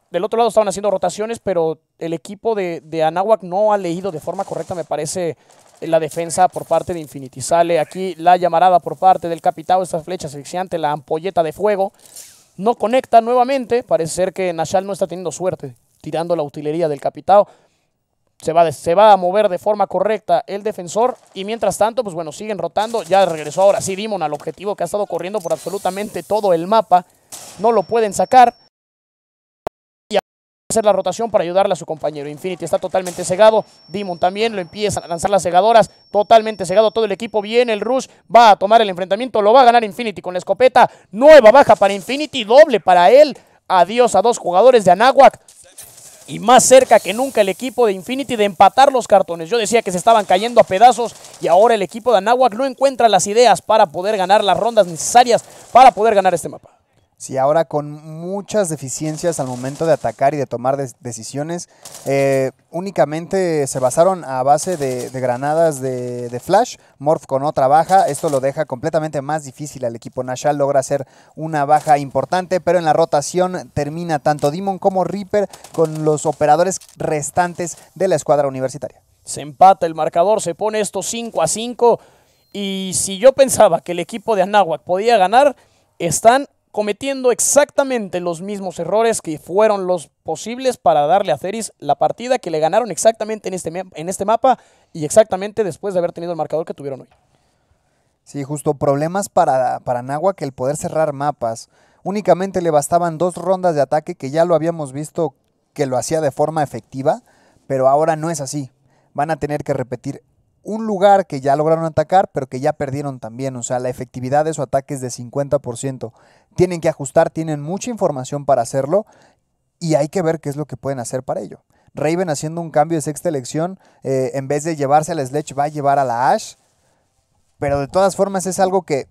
[SPEAKER 1] Del otro lado estaban haciendo rotaciones, pero el equipo de, de no ha leído de forma correcta, me parece, la defensa por parte de Infinity. Sale aquí la llamarada por parte del Capitao, esta flecha asfixiante, la ampolleta de fuego. No conecta nuevamente, parece ser que Nashal no está teniendo suerte tirando la utilería del Capitao. Se va, se va a mover de forma correcta el defensor y mientras tanto, pues bueno, siguen rotando. Ya regresó ahora sí Dimon al objetivo que ha estado corriendo por absolutamente todo el mapa. No lo pueden sacar la rotación para ayudarle a su compañero. Infinity está totalmente cegado. Dimon también lo empieza a lanzar las cegadoras. Totalmente cegado todo el equipo. Viene el Rush. Va a tomar el enfrentamiento. Lo va a ganar Infinity con la escopeta. Nueva baja para Infinity. Doble para él. Adiós a dos jugadores de Anahuac y más cerca que nunca el equipo de Infinity de empatar los cartones. Yo decía que se estaban cayendo a pedazos y ahora el equipo de Anahuac no encuentra las ideas para poder ganar las rondas necesarias para poder ganar este mapa.
[SPEAKER 2] Sí, ahora con muchas deficiencias al momento de atacar y de tomar decisiones, eh, únicamente se basaron a base de, granadas de, flash. Morph con otra baja, esto lo deja completamente más difícil al equipo. Nashal logra hacer una baja importante, pero en la rotación termina tanto Demon como Reaper con los operadores restantes de la escuadra universitaria.
[SPEAKER 1] Se empata el marcador, se pone esto 5 a 5. Y si yo pensaba que el equipo de Anáhuac podía ganar, están cometiendo exactamente los mismos errores que fueron los posibles para darle a Ceris la partida que le ganaron exactamente en este, en este mapa y exactamente después de haber tenido el marcador que tuvieron hoy.
[SPEAKER 2] Sí, justo problemas para, para que el poder cerrar mapas. Únicamente le bastaban dos rondas de ataque que ya lo habíamos visto que lo hacía de forma efectiva, pero ahora no es así. Van a tener que repetir un lugar que ya lograron atacar, pero que ya perdieron también. O sea, la efectividad de su ataque es de 50%. Tienen que ajustar, tienen mucha información para hacerlo y hay que ver qué es lo que pueden hacer para ello. Raven haciendo un cambio de sexta elección, eh, en vez de llevarse a la Sledge, va a llevar a la Ash. Pero de todas formas es algo que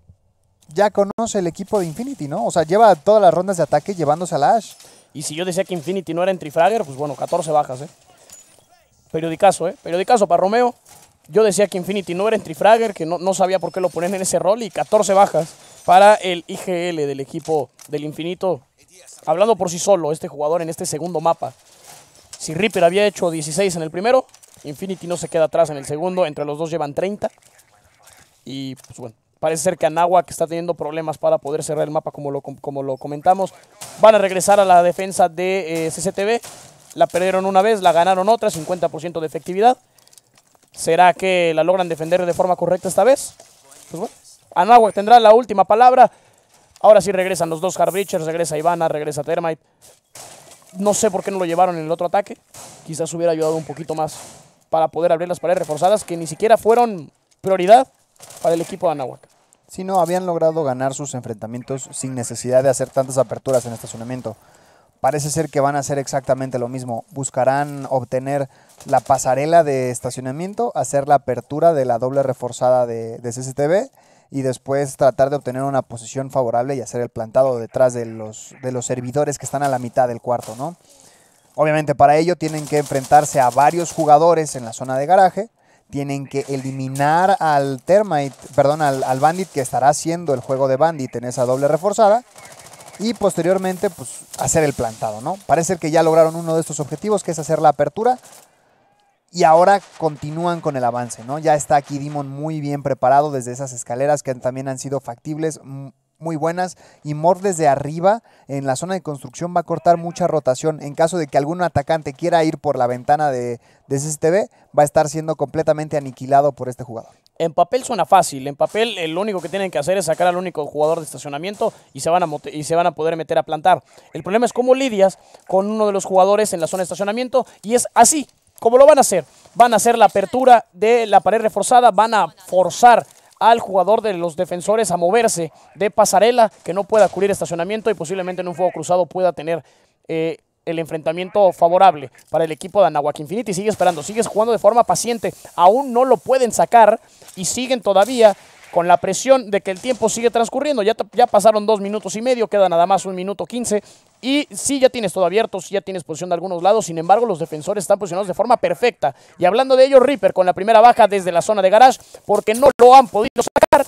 [SPEAKER 2] ya conoce el equipo de Infinity, ¿no? O sea, lleva todas las rondas de ataque llevándose a la Ash.
[SPEAKER 1] Y si yo decía que Infinity no era en Trifragger, pues bueno, 14 bajas, ¿eh? Periodicazo, ¿eh? Periodicazo para Romeo. Yo decía que Infinity no era en Trifragger, que no, sabía por qué lo ponen en ese rol y 14 bajas para el IGL del equipo del Infinito. Hablando por sí solo, este jugador en este segundo mapa. Si Reaper había hecho 16 en el primero, Infinity no se queda atrás en el segundo. Entre los dos llevan 30. Y pues bueno, parece ser que Anagua, que está teniendo problemas para poder cerrar el mapa, como lo, como lo comentamos, van a regresar a la defensa de eh, CCTV. La perdieron una vez, la ganaron otra, 50% de efectividad. ¿Será que la logran defender de forma correcta esta vez? Pues bueno, tendrá la última palabra. Ahora sí regresan los dos Harbrichers, regresa Ivana, regresa Termite. No sé por qué no lo llevaron en el otro ataque. Quizás hubiera ayudado un poquito más para poder abrir las paredes reforzadas que ni siquiera fueron prioridad para el equipo de Anahuac.
[SPEAKER 2] Si no, habían logrado ganar sus enfrentamientos sin necesidad de hacer tantas aperturas en estacionamiento. Parece ser que van a hacer exactamente lo mismo. Buscarán obtener la pasarela de estacionamiento, hacer la apertura de la doble reforzada de, de y después tratar de obtener una posición favorable y hacer el plantado detrás de los, de los servidores que están a la mitad del cuarto, ¿no? Obviamente para ello tienen que enfrentarse a varios jugadores en la zona de garaje, tienen que eliminar al Termite, perdón, al, Bandit que estará haciendo el juego de Bandit en esa doble reforzada y posteriormente pues hacer el plantado, ¿no? Parece que ya lograron uno de estos objetivos que es hacer la apertura, y ahora continúan con el avance, ¿no? Ya está aquí Dimon muy bien preparado desde esas escaleras que también han sido factibles, muy buenas y Mor desde arriba en la zona de construcción va a cortar mucha rotación. En caso de que algún atacante quiera ir por la ventana de, de va a estar siendo completamente aniquilado por este jugador.
[SPEAKER 1] En papel suena fácil, en papel lo único que tienen que hacer es sacar al único jugador de estacionamiento y se, van a y se van a poder meter a plantar. El problema es cómo lidias con uno de los jugadores en la zona de estacionamiento y es así ¿Cómo lo van a hacer, van a hacer la apertura de la pared reforzada, van a forzar al jugador de los defensores a moverse de pasarela, que no pueda cubrir estacionamiento y posiblemente en un fuego cruzado pueda tener eh, el enfrentamiento favorable para el equipo de Anahuac Infinity. Sigue esperando, sigue jugando de forma paciente, aún no lo pueden sacar y siguen todavía con la presión de que el tiempo sigue transcurriendo. Ya, ya pasaron dos minutos y medio, queda nada más un minuto quince. Y sí, ya tienes todo abierto, sí, ya tienes posición de algunos lados. Sin embargo, los defensores están posicionados de forma perfecta. Y hablando de ello, Reaper con la primera baja desde la zona de garage, porque no lo han podido sacar.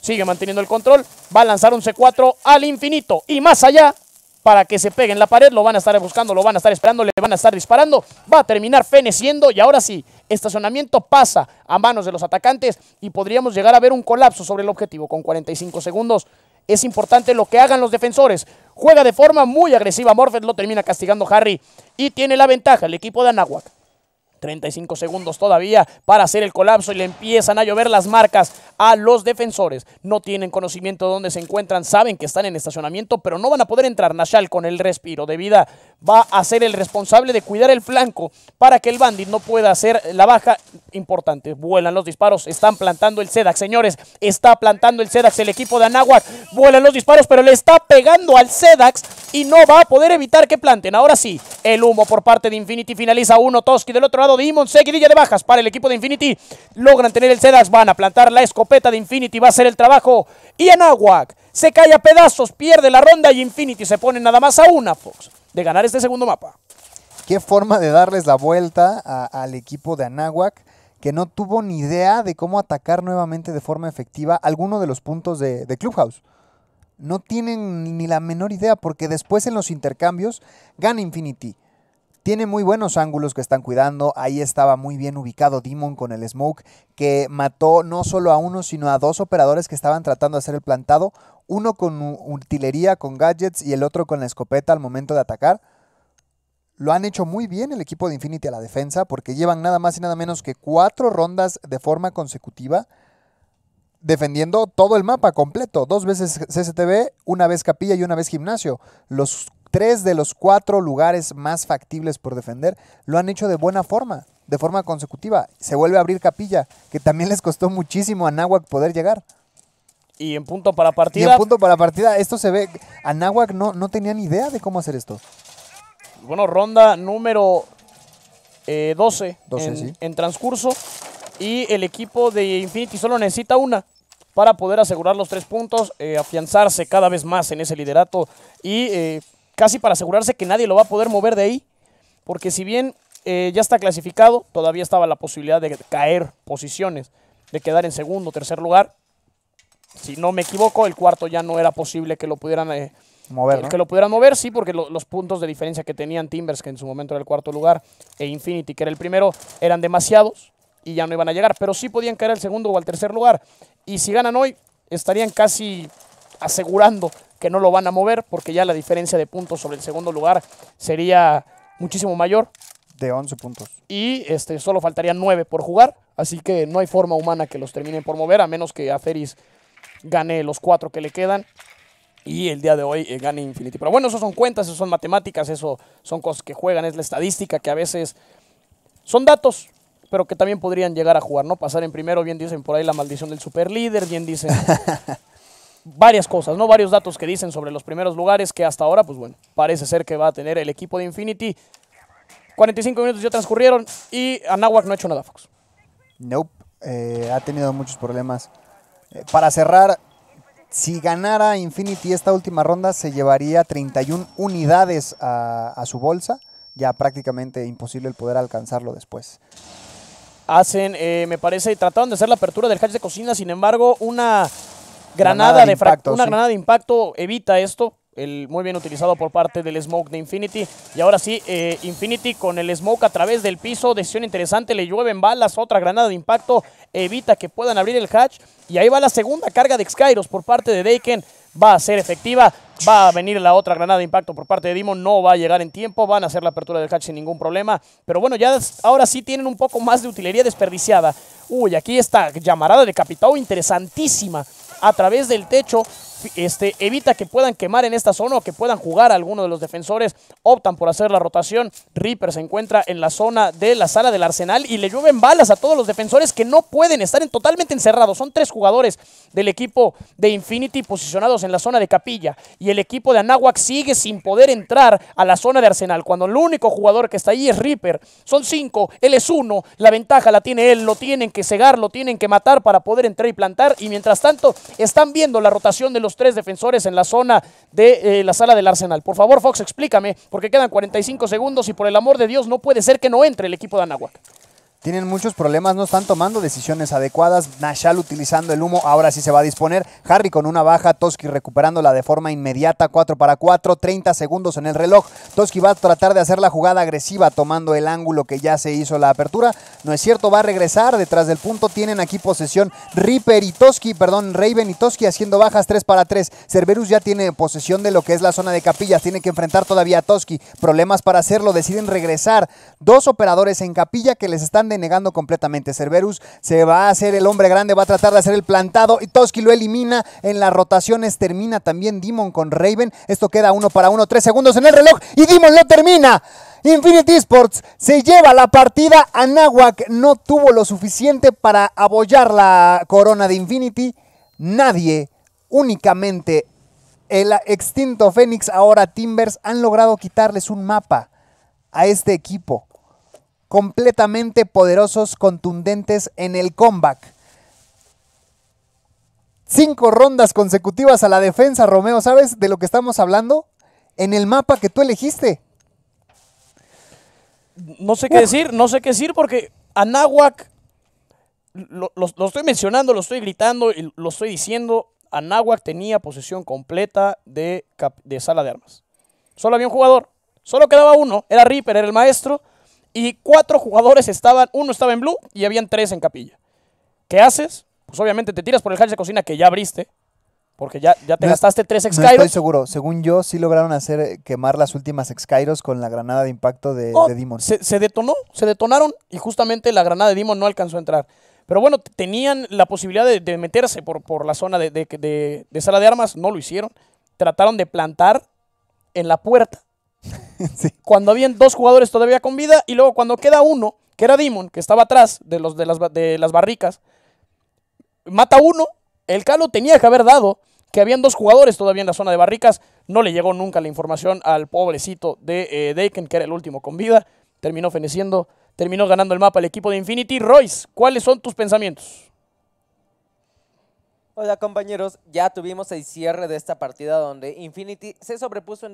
[SPEAKER 1] Sigue manteniendo el control. Va a lanzar un C4 al infinito y más allá para que se pegue en la pared, lo van a estar buscando, lo van a estar esperando, le van a estar disparando, va a terminar feneciendo y ahora sí, estacionamiento pasa a manos de los atacantes y podríamos llegar a ver un colapso sobre el objetivo con 45 segundos. Es importante lo que hagan los defensores. Juega de forma muy agresiva, Morfet lo termina castigando Harry y tiene la ventaja el equipo de Anahuac. 35 segundos todavía para hacer el colapso y le empiezan a llover las marcas a los defensores. No tienen conocimiento de dónde se encuentran, saben que están en estacionamiento, pero no van a poder entrar. Nashal con el respiro de vida va a ser el responsable de cuidar el flanco para que el Bandit no pueda hacer la baja importante. Vuelan los disparos, están plantando el Sedax, señores, está plantando el Sedax el equipo de Anáhuac. Vuelan los disparos, pero le está pegando al Sedax y no va a poder evitar que planten. Ahora sí, el humo por parte de Infinity finaliza uno, Toski del otro lado de seguidilla de bajas para el equipo de Infinity. Logran tener el Sedas, van a plantar la escopeta de Infinity, va a ser el trabajo. Y Anahuac se cae a pedazos, pierde la ronda y Infinity se pone nada más a una, Fox, de ganar este segundo mapa.
[SPEAKER 2] Qué forma de darles la vuelta al equipo de Anahuac que no tuvo ni idea de cómo atacar nuevamente de forma efectiva alguno de los puntos de, de Clubhouse no tienen ni la menor idea porque después en los intercambios gana Infinity. Tiene muy buenos ángulos que están cuidando. Ahí estaba muy bien ubicado Demon con el smoke que mató no solo a uno, sino a dos operadores que estaban tratando de hacer el plantado. Uno con utilería, con gadgets y el otro con la escopeta al momento de atacar. Lo han hecho muy bien el equipo de Infinity a la defensa porque llevan nada más y nada menos que cuatro rondas de forma consecutiva defendiendo todo el mapa completo. Dos veces CCTV, una vez capilla y una vez gimnasio. Los tres de los cuatro lugares más factibles por defender lo han hecho de buena forma, de forma consecutiva. Se vuelve a abrir capilla, que también les costó muchísimo a Nahuac poder llegar.
[SPEAKER 1] Y en punto para partida. Y en punto
[SPEAKER 2] para partida, esto se ve. A Nahuac no, no tenía ni idea de cómo hacer esto.
[SPEAKER 1] Bueno, ronda número eh, doce. 12, en, transcurso. Y el equipo de Infinity solo necesita una para poder asegurar los tres puntos, eh, afianzarse cada vez más en ese liderato y eh, casi para asegurarse que nadie lo va a poder mover de ahí, porque si bien eh, ya está clasificado, todavía estaba la posibilidad de caer posiciones, de quedar en segundo o tercer lugar. Si no me equivoco, el cuarto ya no era posible que lo pudieran eh, mover. Que lo pudieran mover, sí, porque los puntos de diferencia que tenían Timbers, que en su momento era el cuarto lugar, e Infinity, que era el primero, eran demasiados y ya no iban a llegar. Pero sí podían caer al segundo o al tercer lugar. Y si ganan hoy, estarían casi asegurando que no lo van a mover porque ya la diferencia de puntos sobre el segundo lugar sería muchísimo mayor.
[SPEAKER 2] De 11 puntos.
[SPEAKER 1] Y este, solo faltarían 9 por jugar, así que no hay forma humana que los terminen por mover, a menos que Aferis gane los 4 que le quedan y el día de hoy eh, gane Infinity. Pero bueno, eso son cuentas, eso son matemáticas, eso son cosas que juegan, es la estadística que a veces son datos, pero que también podrían llegar a jugar, ¿no? Pasar en primero, bien dicen por ahí la maldición del superlíder, bien dicen [laughs] varias cosas, ¿no? Varios datos que dicen sobre los primeros lugares que hasta ahora, pues bueno, parece ser que va a tener el equipo de Infinity. 45 minutos ya transcurrieron y Anahuac no ha
[SPEAKER 2] hecho nada, Fox. Nope, eh, ha tenido muchos problemas. Eh, para cerrar, si ganara Infinity esta última ronda, se llevaría 31 unidades a, su bolsa. Ya prácticamente imposible el poder alcanzarlo después
[SPEAKER 1] hacen, eh, me parece, trataron de hacer la apertura del hatch de cocina, sin embargo, una
[SPEAKER 2] Granada, de impacto, una granada
[SPEAKER 1] de impacto evita esto. El muy bien utilizado por parte del Smoke de Infinity. Y ahora sí, eh, Infinity con el Smoke a través del piso. Decisión interesante, le llueven balas. Otra granada de impacto evita que puedan abrir el hatch. Y ahí va la segunda carga de Skyros por parte de Daken. Va a ser efectiva. Va a venir la otra granada de impacto por parte de Dimon, no va a llegar en tiempo, van a hacer la apertura del hatch sin ningún problema. Pero bueno, ya ahora sí tienen un poco más de utilería desperdiciada. Uy, aquí está llamarada de Capitao interesantísima a través del techo este, evita que puedan quemar en esta zona o que puedan jugar a alguno de los defensores. Optan por hacer la rotación. Reaper se encuentra en la zona de la sala del arsenal y le llueven balas a todos los defensores que no pueden estar totalmente encerrados. Son tres jugadores del equipo de Infinity posicionados en la zona de capilla y el equipo de Anahuac sigue sin poder entrar a la zona de arsenal cuando el único jugador que está ahí es Reaper. Son cinco, él es uno, la ventaja la tiene él, lo tienen que cegar, lo tienen que matar para poder entrar y plantar y mientras tanto están viendo la rotación de los tres defensores en la zona de eh, la sala del Arsenal. Por favor, Fox, explícame, porque quedan 45 segundos y por el amor de Dios no puede ser que no entre el equipo de Anáhuac.
[SPEAKER 2] Tienen muchos problemas, no están tomando decisiones adecuadas. Nashal utilizando el humo, ahora sí se va a disponer. Harry con una baja, Toski recuperándola de forma inmediata, 4 para 4, 30 segundos en el reloj. Toski va a tratar de hacer la jugada agresiva tomando el ángulo que ya se hizo la apertura. No es cierto, va a regresar detrás del punto. Tienen aquí posesión Reaper y Toski, perdón, Raven y Toski haciendo bajas 3 para 3. Cerberus ya tiene posesión de lo que es la zona de capillas. Tiene que enfrentar todavía a Toski. Problemas para hacerlo, deciden regresar. Dos operadores en capilla que les están Negando completamente. Cerberus se va a hacer el hombre grande, va a tratar de hacer el plantado y Toski lo elimina. En las rotaciones termina también Demon con Raven. Esto queda uno para uno, tres segundos en el reloj y Demon lo termina. Infinity Sports se lleva la partida. Anahuac no tuvo lo suficiente para abollar la corona de Infinity. Nadie, únicamente el extinto Fénix, ahora Timbers, han logrado quitarles un mapa a este equipo completamente poderosos, contundentes en el comeback. Cinco rondas consecutivas a la defensa, Romeo. ¿Sabes de lo que estamos hablando? En el mapa que tú elegiste.
[SPEAKER 1] No sé qué decir, no sé qué decir porque Anáhuac, lo, estoy mencionando, lo estoy gritando y lo estoy diciendo. Anáhuac tenía posesión completa de, de sala de armas. Solo había un jugador, solo quedaba uno, era Reaper, era el maestro y cuatro jugadores estaban, uno estaba en blue y habían tres en capilla. ¿Qué haces? Pues obviamente te tiras por el hall de cocina que ya abriste, porque ya, ya te gastaste tres Xkyros. No estoy
[SPEAKER 2] seguro. Según yo, sí lograron hacer eh, quemar las últimas Exkyros con la granada de impacto de, oh, Demon. Se,
[SPEAKER 1] detonó, se detonaron y justamente la granada de Demon no alcanzó a entrar. Pero bueno, tenían la posibilidad de, meterse por, por, la zona de, de sala de armas, no lo hicieron. Trataron de plantar en la puerta [laughs] Cuando habían dos jugadores todavía con vida y luego cuando queda uno, que era Demon, que estaba atrás de, los, de, las, de las barricas, mata uno, el Calo tenía que haber dado que habían dos jugadores todavía en la zona de barricas, no le llegó nunca la información al pobrecito de eh, que era el último con vida, terminó feneciendo, terminó ganando el mapa el equipo de Infinity. Royce, ¿cuáles son tus pensamientos?
[SPEAKER 3] Hola compañeros, ya tuvimos el cierre de esta partida donde Infinity se sobrepuso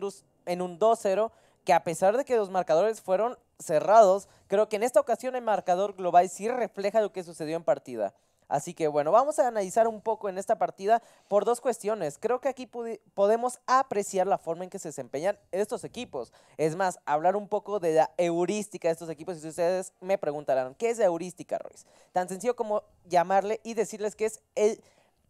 [SPEAKER 3] en un 2-0 que a pesar de que los marcadores fueron cerrados, creo que en esta ocasión el marcador global sí refleja lo que sucedió en partida. Así que bueno, vamos a analizar un poco en esta partida por dos cuestiones. Creo que aquí podemos apreciar la forma en que se desempeñan estos equipos. Es más, hablar un poco de la heurística de estos equipos. Y si ustedes me preguntarán, ¿qué es la heurística, Royce? Tan sencillo como llamarle y decirles que es el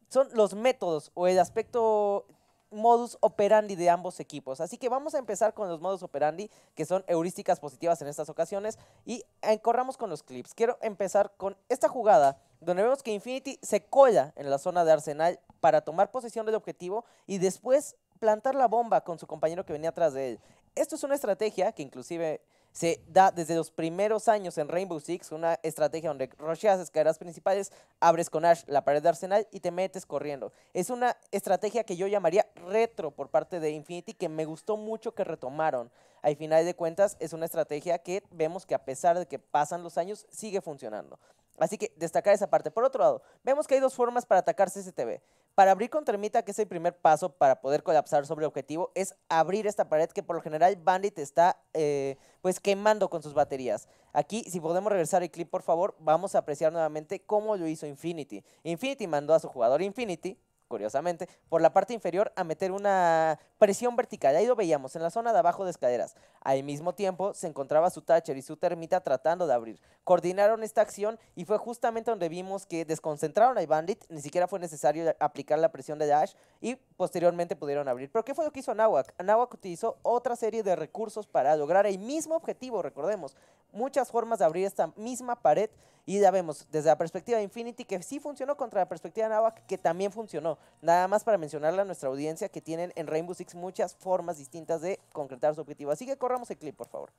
[SPEAKER 3] son los métodos o el aspecto modus operandi de ambos equipos. Así que vamos a empezar con los modus operandi, que son heurísticas positivas en estas ocasiones, y eh, corramos con los clips. Quiero empezar con esta jugada, donde vemos que Infinity se cola en la zona de Arsenal para tomar posesión del objetivo y después plantar la bomba con su compañero que venía atrás de él. Esto es una estrategia que inclusive se da desde los primeros años en Rainbow Six, una estrategia donde Rocheas, escaleras principales, abres con Ash la pared de Arsenal y te metes corriendo. Es una estrategia que yo llamaría retro por parte de Infinity que me gustó mucho que retomaron. Al final de cuentas es una estrategia que vemos que a pesar de que pasan los años sigue funcionando. Así que destacar esa parte. Por otro lado, vemos que hay dos formas para atacar CCTV. Para abrir con termita, que es el primer paso para poder colapsar sobre el objetivo, es abrir esta pared que por lo general Bandit está eh, pues quemando con sus baterías. Aquí, si podemos regresar el clip, por favor, vamos a apreciar nuevamente cómo lo hizo Infinity. Infinity mandó a su jugador Infinity curiosamente, por la parte inferior a meter una presión vertical. Ahí lo veíamos, en la zona de abajo de escaleras. Al mismo tiempo se encontraba su Thatcher y su Termita tratando de abrir. Coordinaron esta acción y fue justamente donde vimos que desconcentraron a Bandit, ni siquiera fue necesario aplicar la presión de Dash y posteriormente pudieron abrir. Pero ¿qué fue lo que hizo Nahuac? Nahuac utilizó otra serie de recursos para lograr el mismo objetivo, recordemos, muchas formas de abrir esta misma pared y ya vemos desde la perspectiva de Infinity que sí funcionó contra la perspectiva de Nahuac que también funcionó nada más para mencionarle a nuestra audiencia que tienen en Rainbow Six muchas formas distintas de concretar su objetivo. Así que corramos el clip, por favor.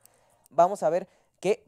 [SPEAKER 3] Vamos a ver que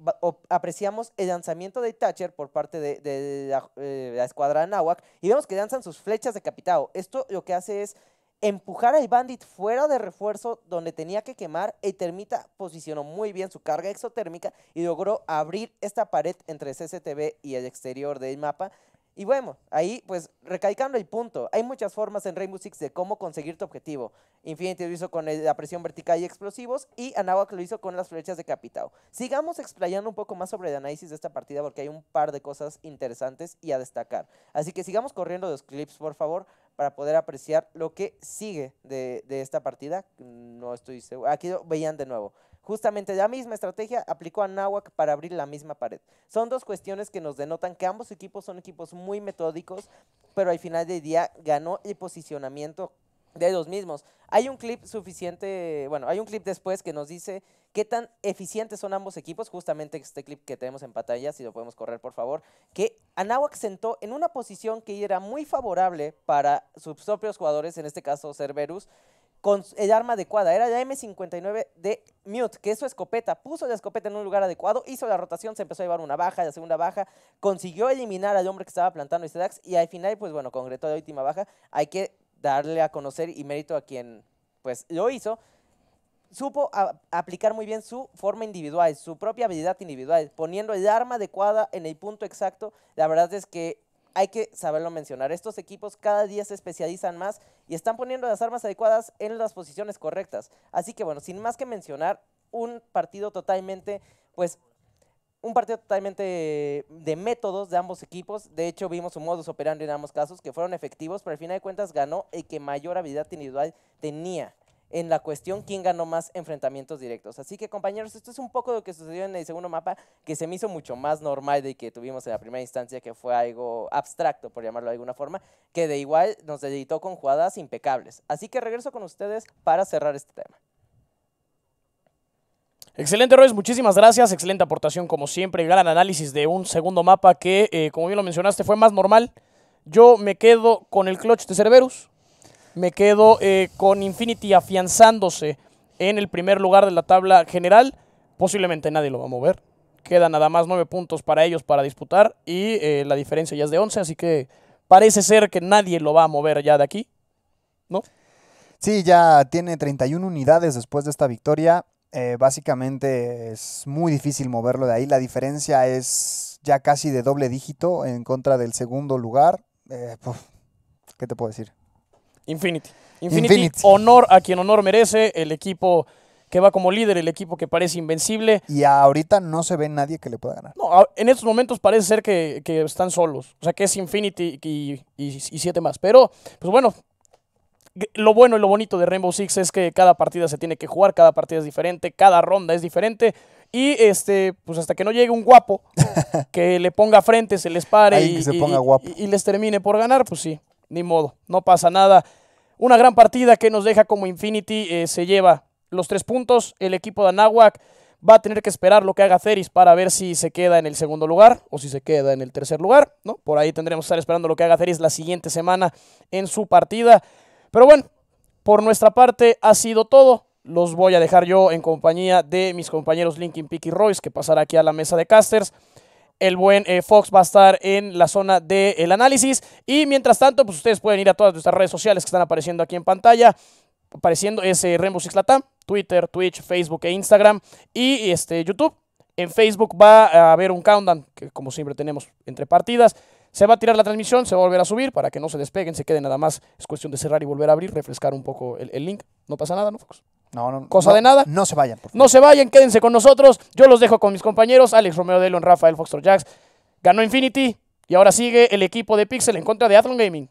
[SPEAKER 3] apreciamos el lanzamiento de Thatcher por parte de, de, la, de eh, escuadra Nahuac y vemos que lanzan sus flechas de capitado. Esto lo que hace es empujar al Bandit fuera de refuerzo donde tenía que quemar. El Termita posicionó muy bien su carga exotérmica y logró abrir esta pared entre CCTV y el exterior del mapa, y bueno, ahí pues recalcando el punto, hay muchas formas en Rainbow Six de cómo conseguir tu objetivo. Infinity lo hizo con eh, la presión vertical y explosivos y Anahuac lo hizo con las flechas de Capitao. Sigamos explayando un poco más sobre el análisis de esta partida porque hay un par de cosas interesantes y a destacar. Así que sigamos corriendo los clips por favor para poder apreciar lo que sigue de, de esta partida. No estoy seguro. Aquí lo veían de nuevo. Justamente la misma estrategia aplicó a Nahuac para abrir la misma pared. Son dos cuestiones que nos denotan que ambos equipos son equipos muy metódicos, pero al final del día ganó el posicionamiento de los mismos. Hay un clip suficiente, bueno, hay un clip después que nos dice qué tan eficientes son ambos equipos, justamente este clip que tenemos en pantalla, si lo podemos correr por favor, que Anahuac sentó en una posición que era muy favorable para sus propios jugadores, en este caso Cerberus, con el arma adecuada. Era la M59 de Mute, que es su escopeta. Puso la escopeta en un lugar adecuado, hizo la rotación, se empezó a llevar una baja, la segunda baja, consiguió eliminar al hombre que estaba plantando este Dax y al final, pues bueno, concretó la última baja. Hay que darle a conocer y mérito a quien pues lo hizo. Supo aplicar muy bien su forma individual, su propia habilidad individual, poniendo el arma adecuada en el punto exacto. La verdad es que hay que saberlo mencionar. Estos equipos cada día se especializan más y están poniendo las armas adecuadas en las posiciones correctas. Así que bueno, sin más que mencionar, un partido totalmente, pues, un partido totalmente de métodos de ambos equipos. De hecho, vimos un modus operandi en ambos casos que fueron efectivos, pero al final de cuentas ganó el que mayor habilidad individual tenía en la cuestión quién ganó más enfrentamientos directos. Así que compañeros, esto es un poco de lo que sucedió en el segundo mapa, que se me hizo mucho más normal de que tuvimos en la primera instancia, que fue algo abstracto, por llamarlo de alguna forma, que de igual nos editó con jugadas impecables. Así que regreso con ustedes para cerrar este tema.
[SPEAKER 1] Excelente, Royce. Muchísimas gracias. Excelente aportación, como siempre. Gran análisis de un segundo mapa que, eh, como bien lo mencionaste, fue más normal. Yo me quedo con el clutch de Cerberus. Me quedo eh, con Infinity afianzándose en el primer lugar de la tabla general. Posiblemente nadie lo va a mover. Quedan nada más nueve puntos para ellos para disputar y eh, la diferencia ya es de 11, así que parece ser que nadie lo va a mover ya de aquí,
[SPEAKER 2] ¿no? Sí, ya tiene 31 unidades después de esta victoria. Eh, básicamente es muy difícil moverlo de ahí. La diferencia es ya casi de doble dígito en contra del segundo lugar. ¿Qué te puedo decir?
[SPEAKER 1] Infinity. Infinity. Honor a quien honor merece, el equipo que va como líder, el equipo que parece invencible.
[SPEAKER 2] Y ahorita no se ve nadie que le pueda ganar.
[SPEAKER 1] No, en estos momentos parece ser que, están solos. O sea, que es Infinity y, siete más. Pero, pues bueno, lo bueno y lo bonito de Rainbow Six es que cada partida se tiene que jugar, cada partida es diferente, cada ronda es diferente. Y este, pues hasta que no llegue un guapo [laughs] que le ponga frente, se les pare y les termine por ganar, pues sí, ni modo, no pasa nada. Una gran partida que nos deja como Infinity eh, se lleva los tres puntos. El equipo de Anáhuac va a tener que esperar lo que haga Ceris para ver si se queda en el segundo lugar o si se queda en el tercer lugar. ¿no? Por ahí tendremos que estar esperando lo que haga ceres la siguiente semana en su partida. Pero bueno, por nuestra parte ha sido todo. Los voy a dejar yo en compañía de mis compañeros Linkin Picky y Royce, que pasará aquí a la mesa de casters el buen eh, Fox va a estar en la zona del análisis. Y mientras tanto, pues ustedes pueden ir a todas nuestras redes sociales que están apareciendo aquí en pantalla. Apareciendo ese eh, Rainbow Twitter, Twitch, Facebook e Instagram. Y este, YouTube. En Facebook va a haber un countdown, que como siempre tenemos entre partidas. Se va a tirar la transmisión, se va a volver a subir para que no se despeguen, se quede nada más. Es cuestión de cerrar y volver a abrir, refrescar un poco el link. No pasa nada, ¿no, Fox?
[SPEAKER 2] No, no, Cosa de nada. No se vayan,
[SPEAKER 1] No se vayan, quédense con nosotros. Yo los dejo con mis compañeros, Alex Romeo Delon, Rafael Foxtrot Jax. Ganó Infinity y ahora sigue el equipo de Pixel en contra de Athlon Gaming.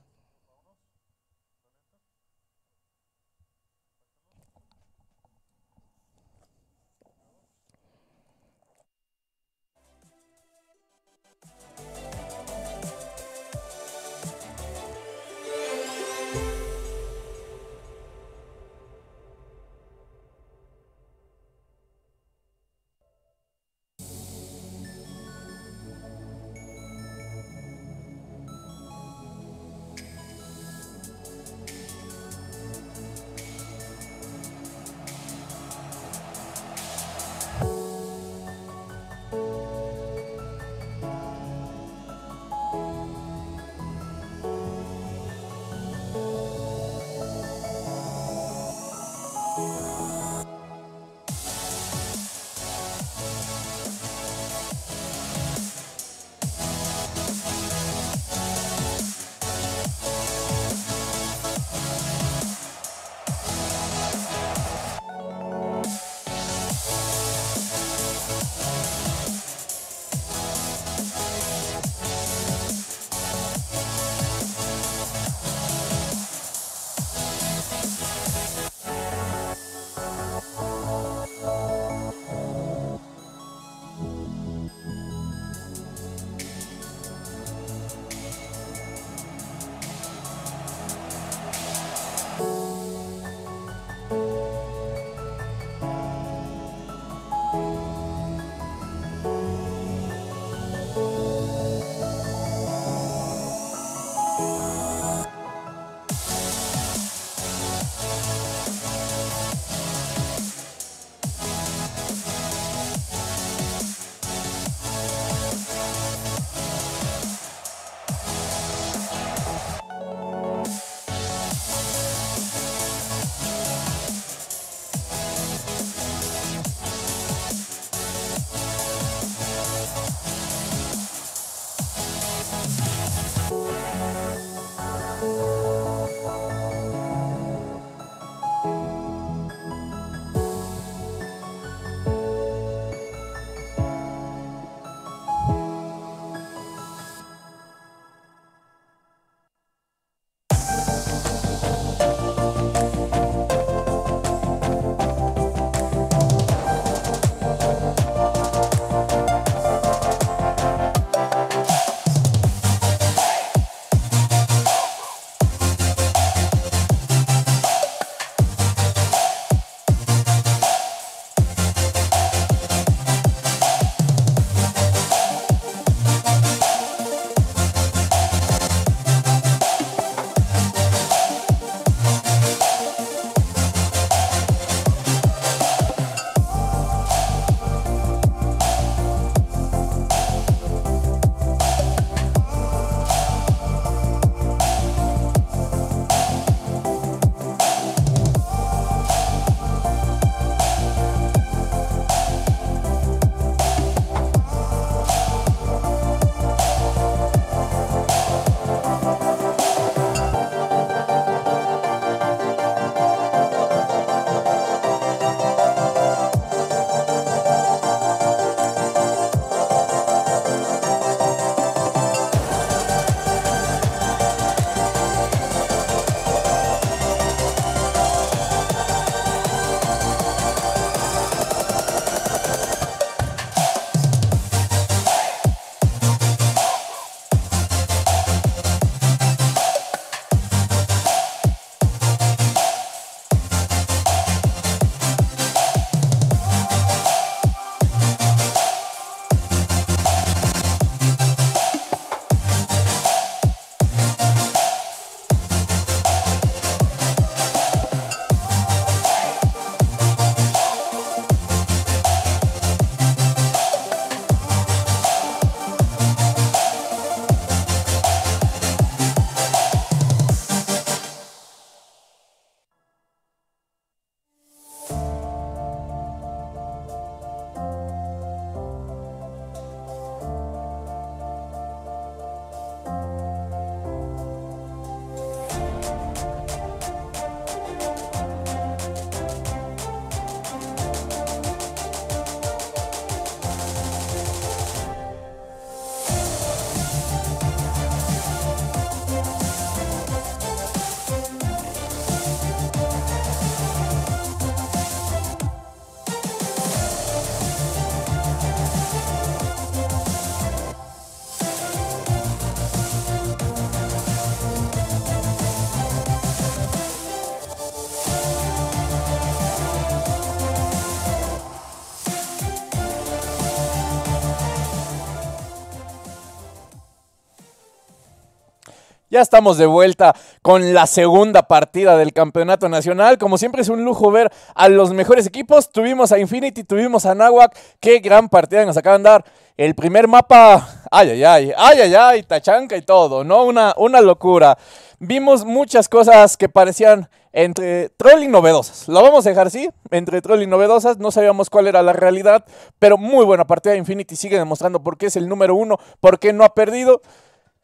[SPEAKER 4] Ya estamos de vuelta con la segunda partida del Campeonato Nacional. Como siempre es un lujo ver a los mejores equipos. Tuvimos a Infinity, tuvimos a Nahuac. Qué gran partida nos acaban de dar. El primer mapa, ay, ay, ay, ay, ay, ay, tachanca y todo, ¿no? Una, una locura. Vimos muchas cosas que parecían entre trolling y novedosas. Lo vamos a dejar así, entre trolling y novedosas. No sabíamos cuál era la realidad, pero muy buena partida. Infinity sigue demostrando por qué es el número uno, por qué no ha perdido.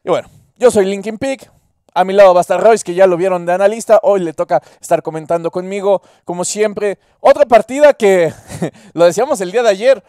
[SPEAKER 4] Y bueno, yo soy Linkin Peak. A mi lado va a estar Royce, que ya lo vieron de analista. Hoy le toca estar comentando conmigo, como siempre. Otra partida que [laughs] lo decíamos el día de ayer.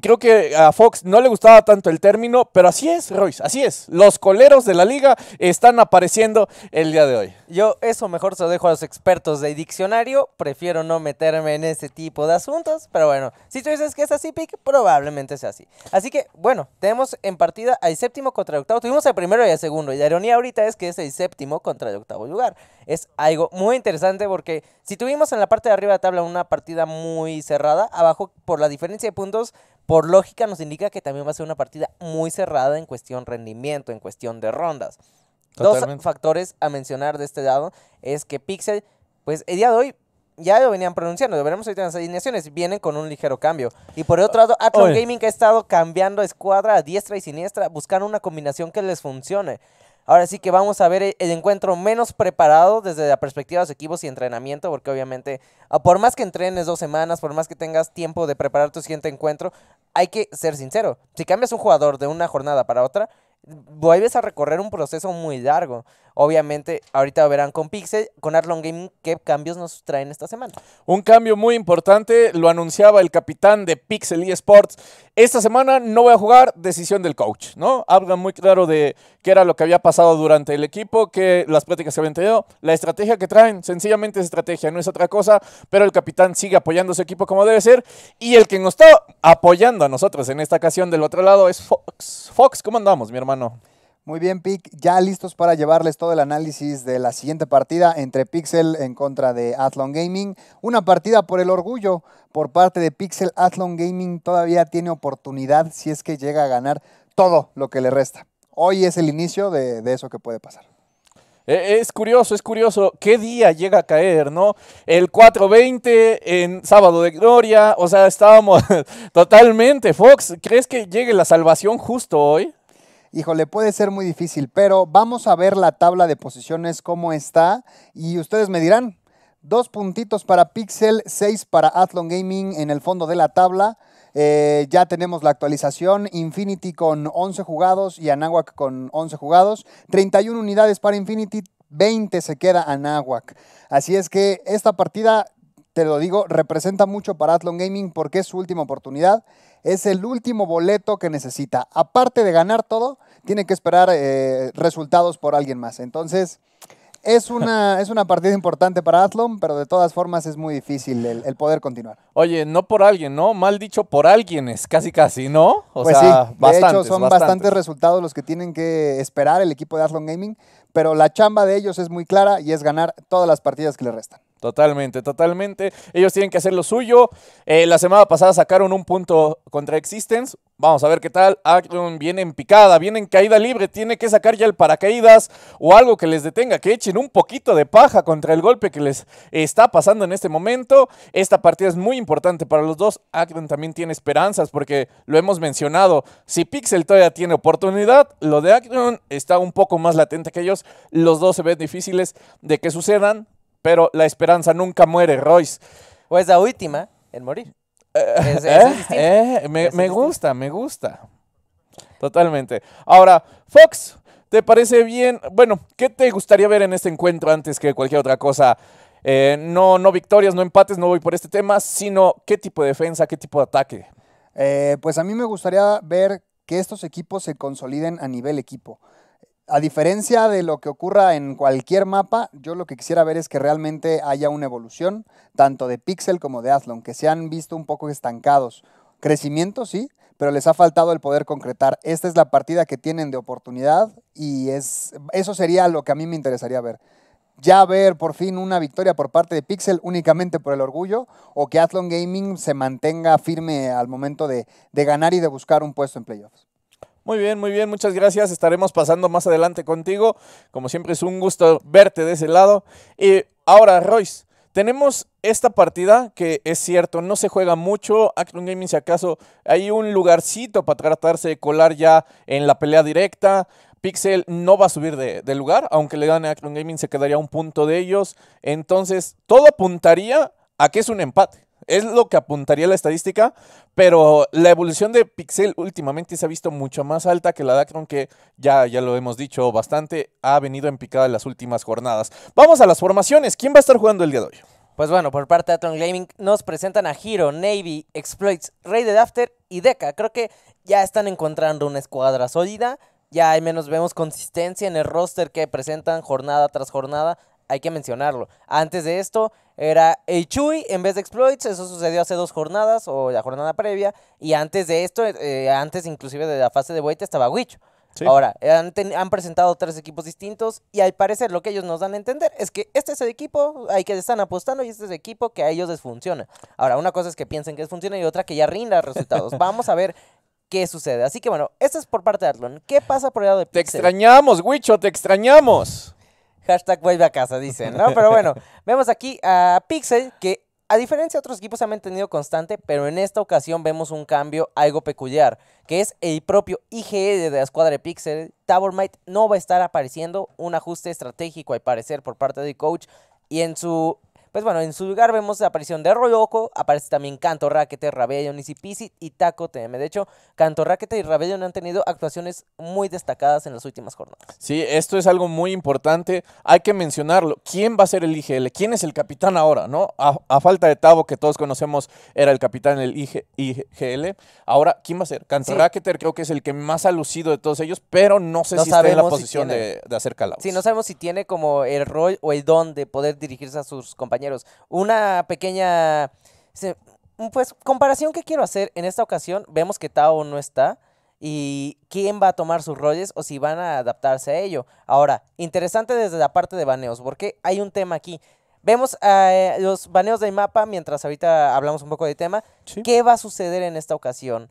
[SPEAKER 4] Creo que a Fox no le gustaba tanto el término, pero así es, Royce, así es. Los coleros de la liga
[SPEAKER 3] están apareciendo el día de hoy. Yo eso mejor se lo dejo a los expertos de diccionario, prefiero no meterme en ese tipo de asuntos, pero bueno, si tú dices que es así, Pick, probablemente sea así. Así que bueno, tenemos en partida al séptimo contra el octavo, tuvimos el primero y el segundo, y la ironía ahorita es que es el séptimo contra el octavo lugar. Es algo muy interesante porque si tuvimos en la parte de arriba de la tabla una partida muy cerrada, abajo por la diferencia de puntos por lógica nos indica que también va a ser una partida muy cerrada en cuestión rendimiento, en cuestión de rondas. Dos factores a mencionar de este dado es que Pixel, pues el día de hoy ya lo venían pronunciando, lo veremos ahorita en las alineaciones, vienen con un ligero cambio. Y por otro lado, Athlon Gaming ha estado cambiando escuadra a diestra y siniestra, buscando una combinación que les funcione. Ahora sí que vamos a ver eh, el encuentro menos preparado desde la perspectiva de los equipos y entrenamiento, porque obviamente, ah, por más que entrenes dos semanas, por más que tengas tiempo de preparar tu siguiente encuentro, hay que ser sincero. Si cambias un jugador de una jornada para otra, vuelves a recorrer un proceso muy largo. Obviamente, ahorita verán con Pixel, con Arlong Gaming, qué cambios nos traen esta semana. Un cambio muy importante, lo anunciaba el
[SPEAKER 4] capitán de Pixel eSports, esta semana no voy a jugar, decisión del coach, ¿no? Habla muy claro de qué era lo que había pasado durante el equipo, que las prácticas que habían tenido, la estrategia que traen, sencillamente es estrategia, no es otra cosa, pero el capitán sigue apoyando a su equipo como debe ser y el que nos está apoyando a nosotros en esta ocasión del otro lado es Fox. Fox, ¿cómo andamos, mi
[SPEAKER 2] hermano? Muy bien, Pic. Ya listos para llevarles todo el análisis de la siguiente partida entre Pixel en contra de Athlon Gaming. Una partida por el orgullo por parte de Pixel. Athlon Gaming todavía tiene oportunidad si es que llega a ganar todo lo que le resta. Hoy es el inicio de, eso que puede pasar.
[SPEAKER 4] Eh, es curioso, es curioso qué día llega a caer, ¿no? El 4.20 en Sábado de Gloria, o sea, estábamos
[SPEAKER 2] [laughs] totalmente. Fox, ¿crees que llegue la salvación justo hoy? híjole, puede ser muy difícil, pero vamos a ver la tabla de posiciones cómo está y ustedes me dirán. Dos puntitos para Pixel, seis para Athlon Gaming en el fondo de la tabla. Eh, ya tenemos la actualización, Infinity con 11 jugados y Anahuac con 11 jugados. 31 unidades para Infinity, 20 se queda Anahuac. Así es que esta partida te lo digo, representa mucho para Athlon Gaming porque es su última oportunidad, es el último boleto que necesita. Aparte de ganar todo, tiene que esperar eh, resultados por alguien más. Entonces, es una, [laughs] es una partida importante para Athlon, pero de todas formas es muy difícil el, poder continuar.
[SPEAKER 4] Oye, no por alguien, ¿no? Mal dicho, por alguien es casi casi, ¿no? O pues sea, de hecho son bastantes. bastantes.
[SPEAKER 2] resultados los que tienen que esperar el equipo de Athlon Gaming, pero la chamba de ellos es muy clara y es ganar todas las partidas que le restan.
[SPEAKER 4] Totalmente, totalmente. Ellos tienen que hacer lo suyo. Eh, la semana pasada sacaron un punto contra Existence. Vamos a ver qué tal. Acton viene en picada, viene en caída libre. Tiene que sacar ya el paracaídas o algo que les detenga, que echen un poquito de paja contra el golpe que les está pasando en este momento. Esta partida es muy importante para los dos. Acton también tiene esperanzas porque lo hemos mencionado. Si Pixel todavía tiene oportunidad, lo de Acton está un poco más latente que ellos. Los dos se ven difíciles de que sucedan pero la esperanza nunca muere, Royce. O es pues la última en morir. Eh, eh, eh, me, gusta, me gusta. Totalmente. Ahora, Fox, ¿te parece bien? Bueno, ¿qué te gustaría ver en este encuentro antes que cualquier otra cosa? no, no victorias, no empates, no voy por este tema, sino qué tipo de defensa, qué tipo
[SPEAKER 2] de ataque. pues a mí me gustaría ver que estos equipos se consoliden a nivel equipo a diferencia de lo que ocurra en cualquier mapa, yo lo que quisiera ver es que realmente haya una evolución, tanto de Pixel como de Athlon, que se han visto un poco estancados. Crecimiento, sí, pero les ha faltado el poder concretar. Esta es la partida que tienen de oportunidad y es, eso sería lo que a mí me interesaría ver. Ya ver por fin una victoria por parte de Pixel únicamente por el orgullo o que Athlon Gaming se mantenga firme al momento de, de ganar y de buscar un puesto en playoffs.
[SPEAKER 4] Muy bien, muy bien, muchas gracias. Estaremos pasando más adelante contigo. Como siempre es un gusto verte de ese lado. Y ahora, Royce, tenemos esta partida que es cierto, no se juega mucho. Acton Gaming, si acaso, hay un lugarcito para tratarse de colar ya en la pelea directa. Pixel no va a subir de, lugar, aunque le gane a Acton Gaming, se quedaría un punto de ellos. Entonces, todo apuntaría a que es un empate. Es lo que apuntaría la estadística, pero la evolución de Pixel últimamente se ha visto mucho más alta que la de Akron, que ya, ya lo hemos dicho bastante, ha venido en picada en las últimas jornadas. Vamos a las formaciones. ¿Quién va a estar jugando el día de hoy?
[SPEAKER 3] Pues bueno, por parte de Atron Gaming nos presentan a Hero, Navy, Exploits, de Dafter y Deca. Creo que ya están encontrando una escuadra sólida. Ya al menos vemos consistencia en el roster que presentan jornada tras jornada hay que mencionarlo. Antes de esto era Ichui en vez de Exploits, eso sucedió hace dos jornadas o la jornada previa, y antes de esto, eh, antes inclusive de la fase de vuelta estaba Wicho. Ahora, han, presentado tres equipos distintos y al parecer lo que ellos nos dan a entender es que este es el equipo hay que están apostando y este es el equipo que a ellos les funciona. Ahora, una cosa es que piensen que les funciona y otra que ya rinda resultados. [laughs] Vamos a ver qué sucede. Así que bueno, esto es por parte de Arlon. ¿Qué pasa por el lado de Pixel? Te extrañamos, Wicho, te extrañamos. Hashtag vuelve a casa, dicen, ¿no? Pero bueno, [laughs] vemos aquí a Pixel que a diferencia de otros equipos se ha mantenido constante, pero en esta ocasión vemos un cambio algo peculiar, que es el propio IGL e de la escuadra de Pixel. Might, no va a estar apareciendo, un ajuste estratégico al parecer por parte del coach, y en su pues bueno, en su lugar vemos la aparición de Roloco, aparece también Canto raquete Rabellion, Easy y Taco TM. De hecho, Canto y y no han tenido actuaciones muy destacadas en las últimas jornadas.
[SPEAKER 4] Sí, esto es algo muy importante, hay que mencionarlo. ¿Quién va a ser el IGL? ¿Quién es el capitán ahora, no? A, falta de Tavo, que todos conocemos, era el capitán del IGL. Ahora, ¿quién va a ser? Canto creo que es el que más ha lucido de todos ellos, pero no sé si está en la posición de, hacer calabos. Sí,
[SPEAKER 3] no sabemos si tiene como el rol o el don de poder dirigirse a sus compañeros una pequeña, mm, pues, comparación que quiero hacer en esta ocasión. Vemos que Tao no está. ¿Y quién va a tomar sus roles o si van a adaptarse a ello? Ahora, interesante desde la parte de baneos, porque hay un tema aquí. Vemos a eh, los baneos del mapa, mientras ahorita hablamos un poco de tema. ¿Qué va a suceder en esta ocasión?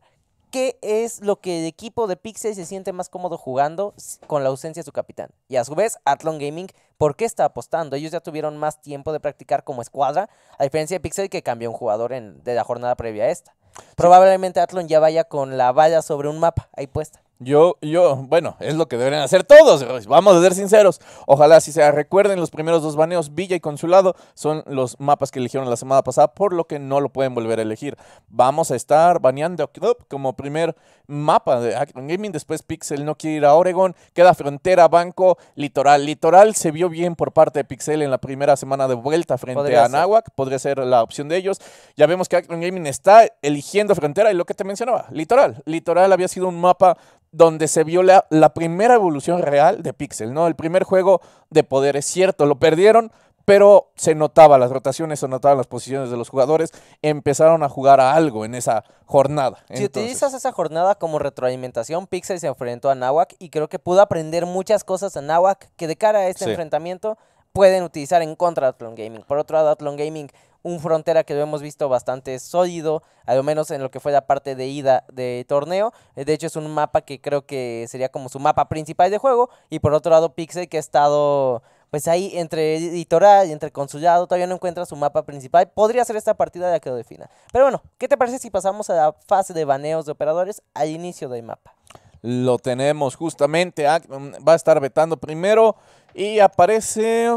[SPEAKER 3] qué es lo que el equipo de Pixel se siente más cómodo jugando con la ausencia de su capitán. Y a su vez, Atlon Gaming, ¿por qué está apostando? Ellos ya tuvieron más tiempo de practicar como escuadra, a diferencia de Pixel que cambió un jugador en, de la jornada previa a esta. Probablemente Athlon ya vaya con la valla sobre un mapa ahí puesta. Yo, yo, bueno, es
[SPEAKER 4] lo que deberían hacer todos, pues, vamos a ser sinceros. Ojalá si se recuerden, los primeros dos baneos, Villa y Consulado, son los mapas que eligieron la semana pasada, por lo que no lo pueden volver a elegir. Vamos a estar baneando como primer mapa de Acton Gaming, después Pixel no quiere ir a Oregon, queda Frontera, Banco, Litoral. Litoral se vio bien por parte de Pixel en la primera semana de vuelta frente a Anahuac, podría ser la opción de ellos. Ya vemos que Acton Gaming está eligiendo Frontera y lo que te mencionaba, Litoral. Litoral había sido un mapa donde se vio la, la primera evolución real de Pixel, ¿no? El primer juego de poder, es cierto, lo perdieron pero se notaba las rotaciones, se notaban las posiciones de los jugadores, empezaron a jugar a algo en esa jornada. Si utilizas
[SPEAKER 3] esa jornada como retroalimentación, Pixel se enfrentó a Nahuac y creo que pudo aprender muchas cosas a Nahuac que de cara a este enfrentamiento pueden utilizar en contra de Athlon Gaming. Por otro lado, Athlon Gaming, un frontera que lo hemos visto bastante sólido, al menos en lo que fue la parte de ida de torneo. De hecho, es un mapa que creo que sería como su mapa principal de juego. Y por otro lado, Pixel que ha estado pues ahí entre editorial y entre consulado todavía no encuentra su mapa principal. Podría ser esta partida la que lo defina. Pero bueno, ¿qué te parece si pasamos a la fase de baneos de operadores al inicio del mapa?
[SPEAKER 4] Lo tenemos justamente, ah, mm, va a estar vetando primero y aparece,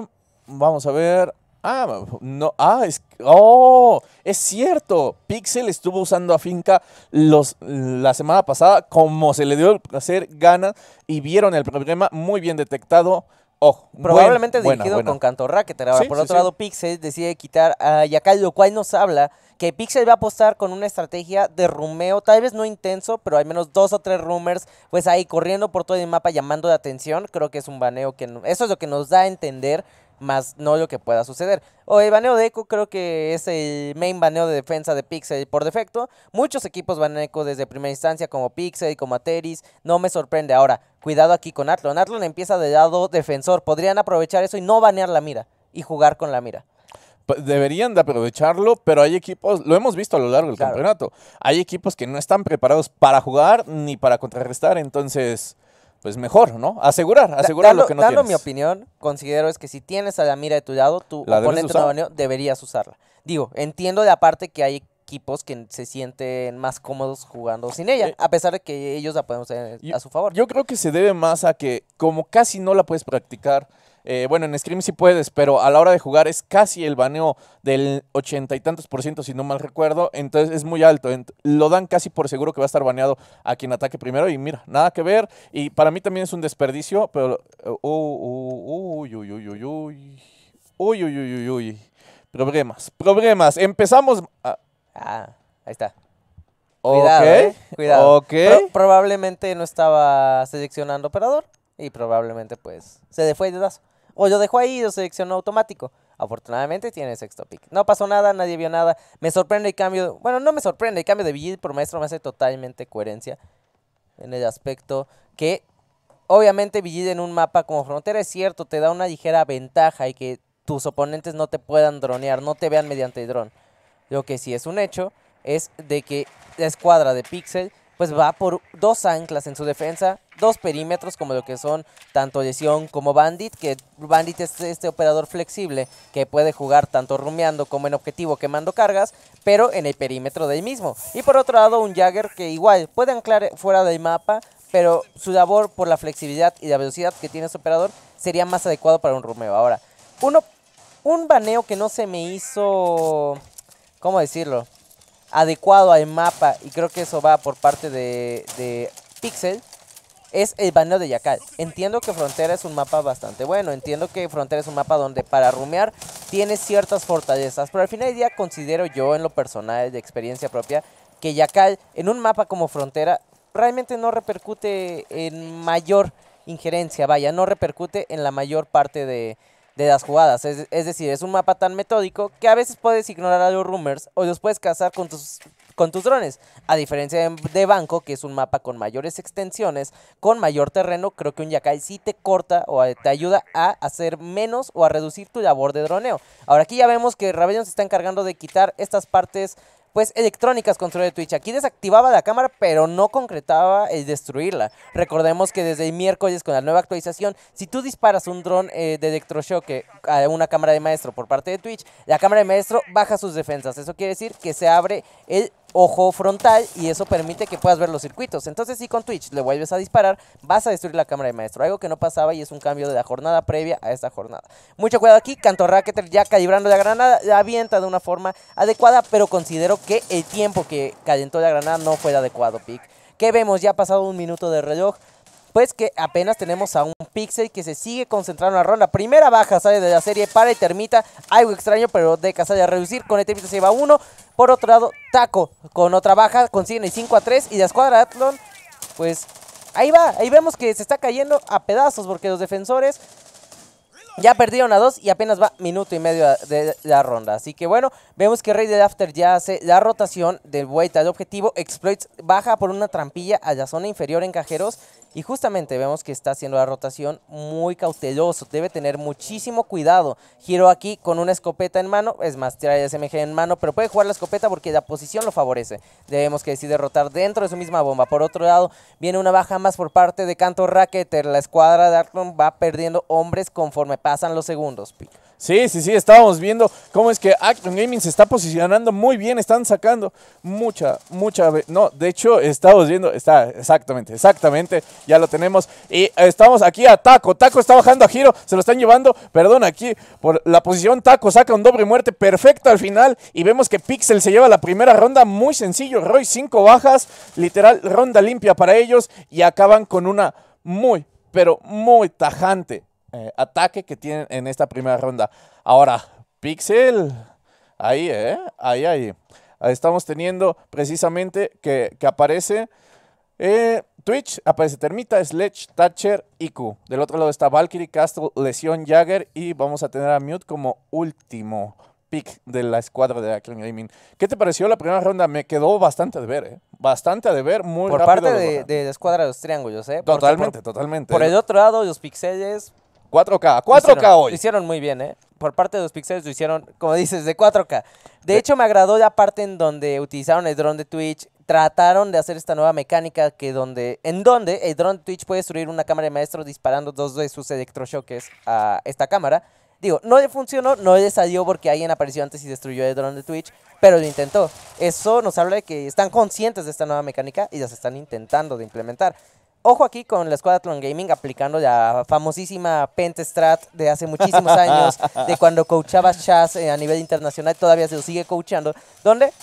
[SPEAKER 4] vamos a ver, Ah, no, ah, es, oh, es cierto. Pixel estuvo usando a Finca los, la semana pasada, como se le dio el placer, gana y vieron el problema muy bien detectado. Ojo, probablemente dirigido con Cantorra, que por otro
[SPEAKER 3] lado, Pixel decide quitar a Yakai, lo cual nos habla que Pixel va a apostar con una estrategia de rumeo, tal vez no intenso, pero al menos dos o tres rumors, pues ahí corriendo por todo el mapa, llamando la atención. Creo que es un baneo que eso es lo que nos da a entender más no lo que pueda suceder. O el baneo de eco creo que es el main baneo de defensa de Pixel por defecto. Muchos equipos banean eco desde primera instancia como Pixel, como Ateris, no me sorprende. Ahora, cuidado aquí con Atlon. Atlon empieza de lado defensor, podrían aprovechar eso y no banear la mira y jugar con la mira
[SPEAKER 4] deberían de aprovecharlo, pero hay equipos, lo hemos visto a lo largo del campeonato, hay equipos que no están preparados para jugar ni para contrarrestar, entonces pues mejor, ¿no? Asegurar, asegurar lo que no dando mi
[SPEAKER 3] opinión, considero es que si tienes a la mira de tu lado, tu oponente de deberías usarla. Digo, entiendo de aparte que hay equipos que se sienten más cómodos jugando sin ella, eh, a pesar de que ellos la podemos tener a su
[SPEAKER 4] favor. Yo creo que se debe más a que como casi no la puedes practicar, bueno, en Scream sí puedes, pero a la hora de jugar es casi el baneo del ochenta y tantos por ciento, si no mal recuerdo. Entonces es muy alto. Lo dan casi por seguro que va a estar baneado a quien ataque primero. Y mira, nada que ver. Y para mí también es un desperdicio, pero. uy, uy, uy, uy, uy. Uy, uy, uy, uy, Problemas, problemas. Empezamos.
[SPEAKER 3] Ah, ahí está. Cuidado, Cuidado. probablemente no estaba seleccionando operador y probablemente pues se fue de dedazo. O yo dejo ahí y lo seleccionó automático. Afortunadamente tiene sexto pick. No pasó nada, nadie vio nada. Me sorprende el cambio. Bueno, no me sorprende el cambio de Villit por maestro. Me hace totalmente coherencia en el aspecto que, obviamente, Villid en un mapa como frontera es cierto, te da una ligera ventaja y que tus oponentes no te puedan dronear, no te vean mediante el dron. Lo que sí es un hecho es de que la escuadra de Pixel pues va por dos anclas en su defensa, dos perímetros como lo que son tanto Lesión como Bandit, que Bandit es este operador flexible que puede jugar tanto rumeando como en objetivo quemando cargas, pero en el perímetro del mismo. Y por otro lado un Jagger que igual puede anclar fuera del mapa, pero su labor por la flexibilidad y la velocidad que tiene su este operador sería más adecuado para un rumeo. Ahora, uno, un baneo que no se me hizo, ¿cómo decirlo? adecuado al mapa, y creo que eso va por parte de, Pixel, es el baneo de Yakal. Entiendo que Frontera es un mapa bastante bueno, entiendo que Frontera es un mapa donde para rumear tiene ciertas fortalezas, pero al final del día considero yo en lo personal, de experiencia propia, que Yakal en un mapa como Frontera realmente no repercute en mayor injerencia, vaya, no repercute en la mayor parte de, de las jugadas. Es, decir, es un mapa tan metódico que a veces puedes ignorar a los rumors o los puedes cazar con tus, con tus drones. A diferencia de, Banco, que es un mapa con mayores extensiones, con mayor terreno, creo que un Yakai sí te corta o te ayuda a hacer menos o a reducir tu labor de droneo. Ahora aquí ya vemos que Rebellion se está encargando de quitar estas partes pues electrónicas control de Twitch. Aquí desactivaba la cámara, pero no concretaba el destruirla. Recordemos que desde el miércoles con la nueva actualización, si tú disparas un dron eh, de electroshock eh, a una cámara de maestro por parte de Twitch, la cámara de maestro baja sus defensas. Eso quiere decir que se abre el ojo frontal y eso permite que puedas ver los circuitos. Entonces si con Twitch le vuelves a disparar, vas a destruir la cámara de maestro. Algo que no pasaba y es un cambio de la jornada previa a esta jornada. Mucho cuidado aquí, Canto Racketer ya calibrando la granada, la avienta de una forma adecuada, pero considero que el tiempo que calentó la granada no fue el adecuado, pic. ¿Qué vemos? Ya ha pasado un minuto de reloj pues que apenas tenemos a un Pixel que se sigue concentrando en la ronda. Primera baja sale de la serie para termita. Algo extraño, pero de sale a reducir. Con Etermita se lleva uno. Por otro lado, Taco con otra baja consiguen el 5 a 3 y la escuadra de Atlon, pues ahí va, ahí vemos que se está cayendo a pedazos porque los defensores ya perdieron a dos y apenas va minuto y medio de la ronda. Así que bueno, vemos que Rey de After ya hace la rotación del vuelta al objetivo. Exploits baja por una trampilla a la zona inferior en cajeros. Y justamente vemos que está haciendo la rotación muy cauteloso, debe tener muchísimo cuidado. Giro aquí con una escopeta en mano, es más, trae SMG en mano, pero puede jugar la escopeta porque la posición lo favorece. Debemos que decide rotar dentro de su misma bomba. Por otro lado, viene una baja más por parte de Canto Racketer. La escuadra de Arton va perdiendo hombres conforme pasan los segundos.
[SPEAKER 4] Sí, sí, sí, estábamos viendo cómo es que Acton Gaming se está posicionando muy bien, están sacando mucha, mucha... No, de hecho, estamos viendo, está, exactamente, exactamente, ya lo tenemos. Y estamos aquí a Taco, Taco está bajando a giro, se lo están llevando, perdón, aquí por la posición Taco saca un doble muerte perfecto al final y vemos que Pixel se lleva la primera ronda, muy sencillo, Roy cinco bajas, literal, ronda limpia para ellos y acaban con una muy, pero muy tajante eh, ataque que tienen en esta primera ronda. Ahora, Pixel, ahí, ¿eh? Ahí, ahí. Estamos teniendo precisamente que, que aparece eh, Twitch, aparece Termita, Sledge, Thatcher, Iku. Del otro lado está Valkyrie, Castle, Lesión, Jagger y vamos a tener a Mute como último pick de la escuadra de Akron Gaming. ¿Qué te pareció la primera ronda? Me quedó bastante de ver,
[SPEAKER 3] ¿eh? Bastante de ver, muy Por parte de, la escuadra de los triángulos, ¿eh? Totalmente, totalmente. Por el otro lado, los pixeles 4K, 4K hoy. Lo Hicieron muy bien, ¿eh? Por parte de los pixeles lo hicieron, como dices, de 4K. De, hecho, me agradó la parte en donde utilizaron el dron de Twitch, trataron de hacer esta nueva mecánica que donde, en donde el dron de Twitch puede destruir una cámara de maestro disparando dos de sus electroshoques a esta cámara. Digo, no le funcionó, no le salió porque alguien apareció antes y destruyó el dron de Twitch, pero lo intentó. Eso nos habla de que están conscientes de esta nueva mecánica y las están intentando de implementar. Ojo aquí con la Squadron Gaming aplicando la famosísima Pentestrat de hace muchísimos [laughs] años, de cuando coachaba Chas eh, a nivel internacional, todavía se lo sigue coachando, donde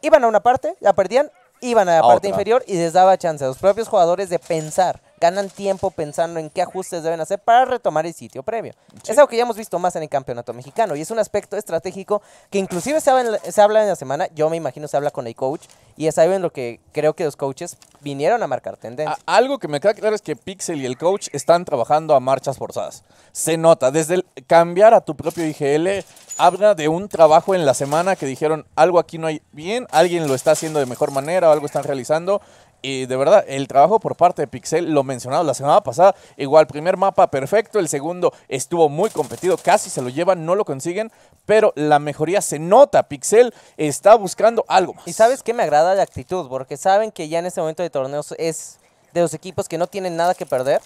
[SPEAKER 3] iban a una parte, la perdían, iban a la parte inferior y les daba chance a los propios jugadores de pensar ganan tiempo pensando en qué ajustes deben hacer para retomar el sitio previo. Es algo que ya hemos visto más en el campeonato mexicano y es un aspecto estratégico que inclusive se habla, en la, semana, yo me imagino se habla con el coach y es algo en lo que creo que los coaches vinieron a marcar tendencia.
[SPEAKER 4] algo que me queda claro es que Pixel y el coach están trabajando a marchas forzadas. Se nota, desde el cambiar a tu propio IGL habla de un trabajo en la semana que dijeron algo aquí no hay bien, alguien lo está haciendo de mejor manera o algo están realizando y de verdad, el trabajo por parte de Pixel, lo mencionado la semana pasada, igual, primer mapa perfecto, el segundo estuvo muy competido, casi se lo llevan, no lo consiguen,
[SPEAKER 3] pero la mejoría se nota, Pixel está buscando algo más. Y sabes que me agrada la actitud, porque saben que ya en este momento de torneos es de los equipos que no tienen nada que perder,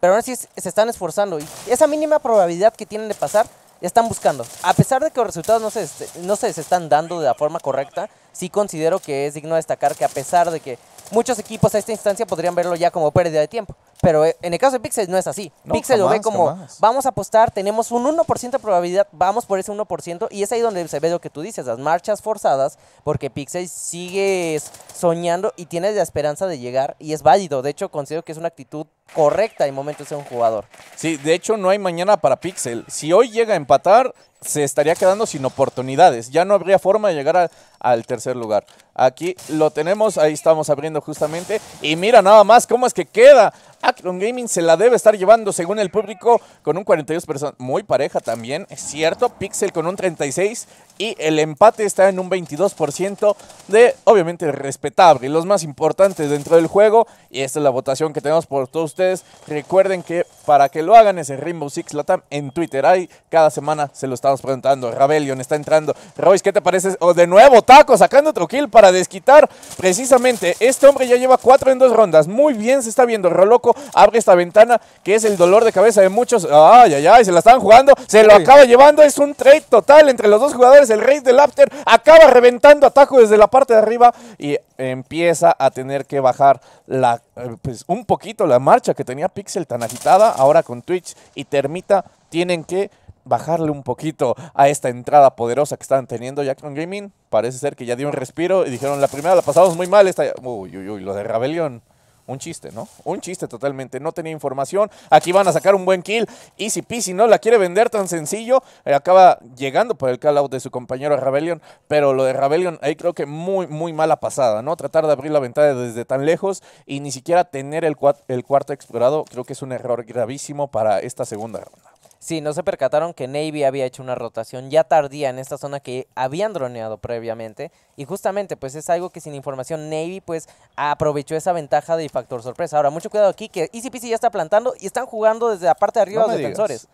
[SPEAKER 3] pero ahora sí se están esforzando y esa mínima probabilidad que tienen de pasar, están buscando. A pesar de que los resultados no se, este, no se están dando de la forma correcta, sí considero que es digno destacar que a pesar de que muchos equipos a esta instancia podrían verlo ya como pérdida de tiempo. Pero eh, en el caso de Pixel no es así. Pixel lo ve como, vamos a apostar, tenemos un 1% de probabilidad, vamos por ese 1%, y es ahí donde se ve lo que tú dices, las marchas forzadas, porque Pixel sigue soñando y tiene la esperanza de llegar, y es válido. De hecho, considero que es una actitud correcta en momentos de un
[SPEAKER 4] jugador. Sí, de hecho, no hay mañana para Pixel. Si hoy llega a empatar, se estaría quedando sin oportunidades. Ya no habría forma de llegar al tercer lugar. Aquí lo tenemos, ahí estamos abriendo justamente. Y mira nada más cómo es que queda. Acron Gaming se la debe estar llevando según el público con un 42%. Muy pareja también, es cierto. Pixel con un 36 y el empate está en un 22% de, obviamente, respetable. Los más importantes dentro del juego, y esta es la votación que tenemos por todos ustedes, recuerden que para que lo hagan ese Rainbow Six Latam en Twitter. Ahí cada semana se lo estamos preguntando. Rebellion está entrando. Royce, ¿qué te parece? O de nuevo, Taco sacando otro kill para desquitar. Precisamente, este hombre ya lleva 4 en dos rondas. Muy bien se está viendo. Roloco abre esta ventana que es el dolor de cabeza de muchos. Ay, ay, ay, se la están jugando. Se lo acaba llevando. Es un trade total entre los dos jugadores el rey del after, acaba reventando atajo desde la parte de arriba y empieza a tener que bajar la, eh, pues, un poquito la marcha que tenía Pixel tan agitada. Ahora con Twitch y Termita tienen que bajarle un poquito a esta entrada poderosa que están teniendo con Gaming. Parece ser que ya dio un respiro y dijeron, la primera la pasamos muy mal. Esta... Uy, uy, uy, lo de Rebelión. Un chiste, ¿no? Un chiste totalmente. No tenía información. Aquí van a sacar un buen kill. Easy peasy, ¿no? La quiere vender tan sencillo. Eh, acaba llegando por el call out de su compañero Rebellion. Pero lo de Rebellion, ahí creo que muy, muy mala pasada, ¿no? Tratar de abrir la ventana desde tan lejos y ni siquiera tener el, el cuarto explorado, creo que es un error gravísimo para esta segunda ronda.
[SPEAKER 3] Sí, no se percataron que Navy había hecho una rotación ya tardía en esta zona que habían droneado previamente. Y justamente, pues es algo que sin información Navy, pues aprovechó esa ventaja de factor sorpresa. Ahora, mucho cuidado aquí que Easy ya está plantando y están jugando desde la parte de arriba de los defensores.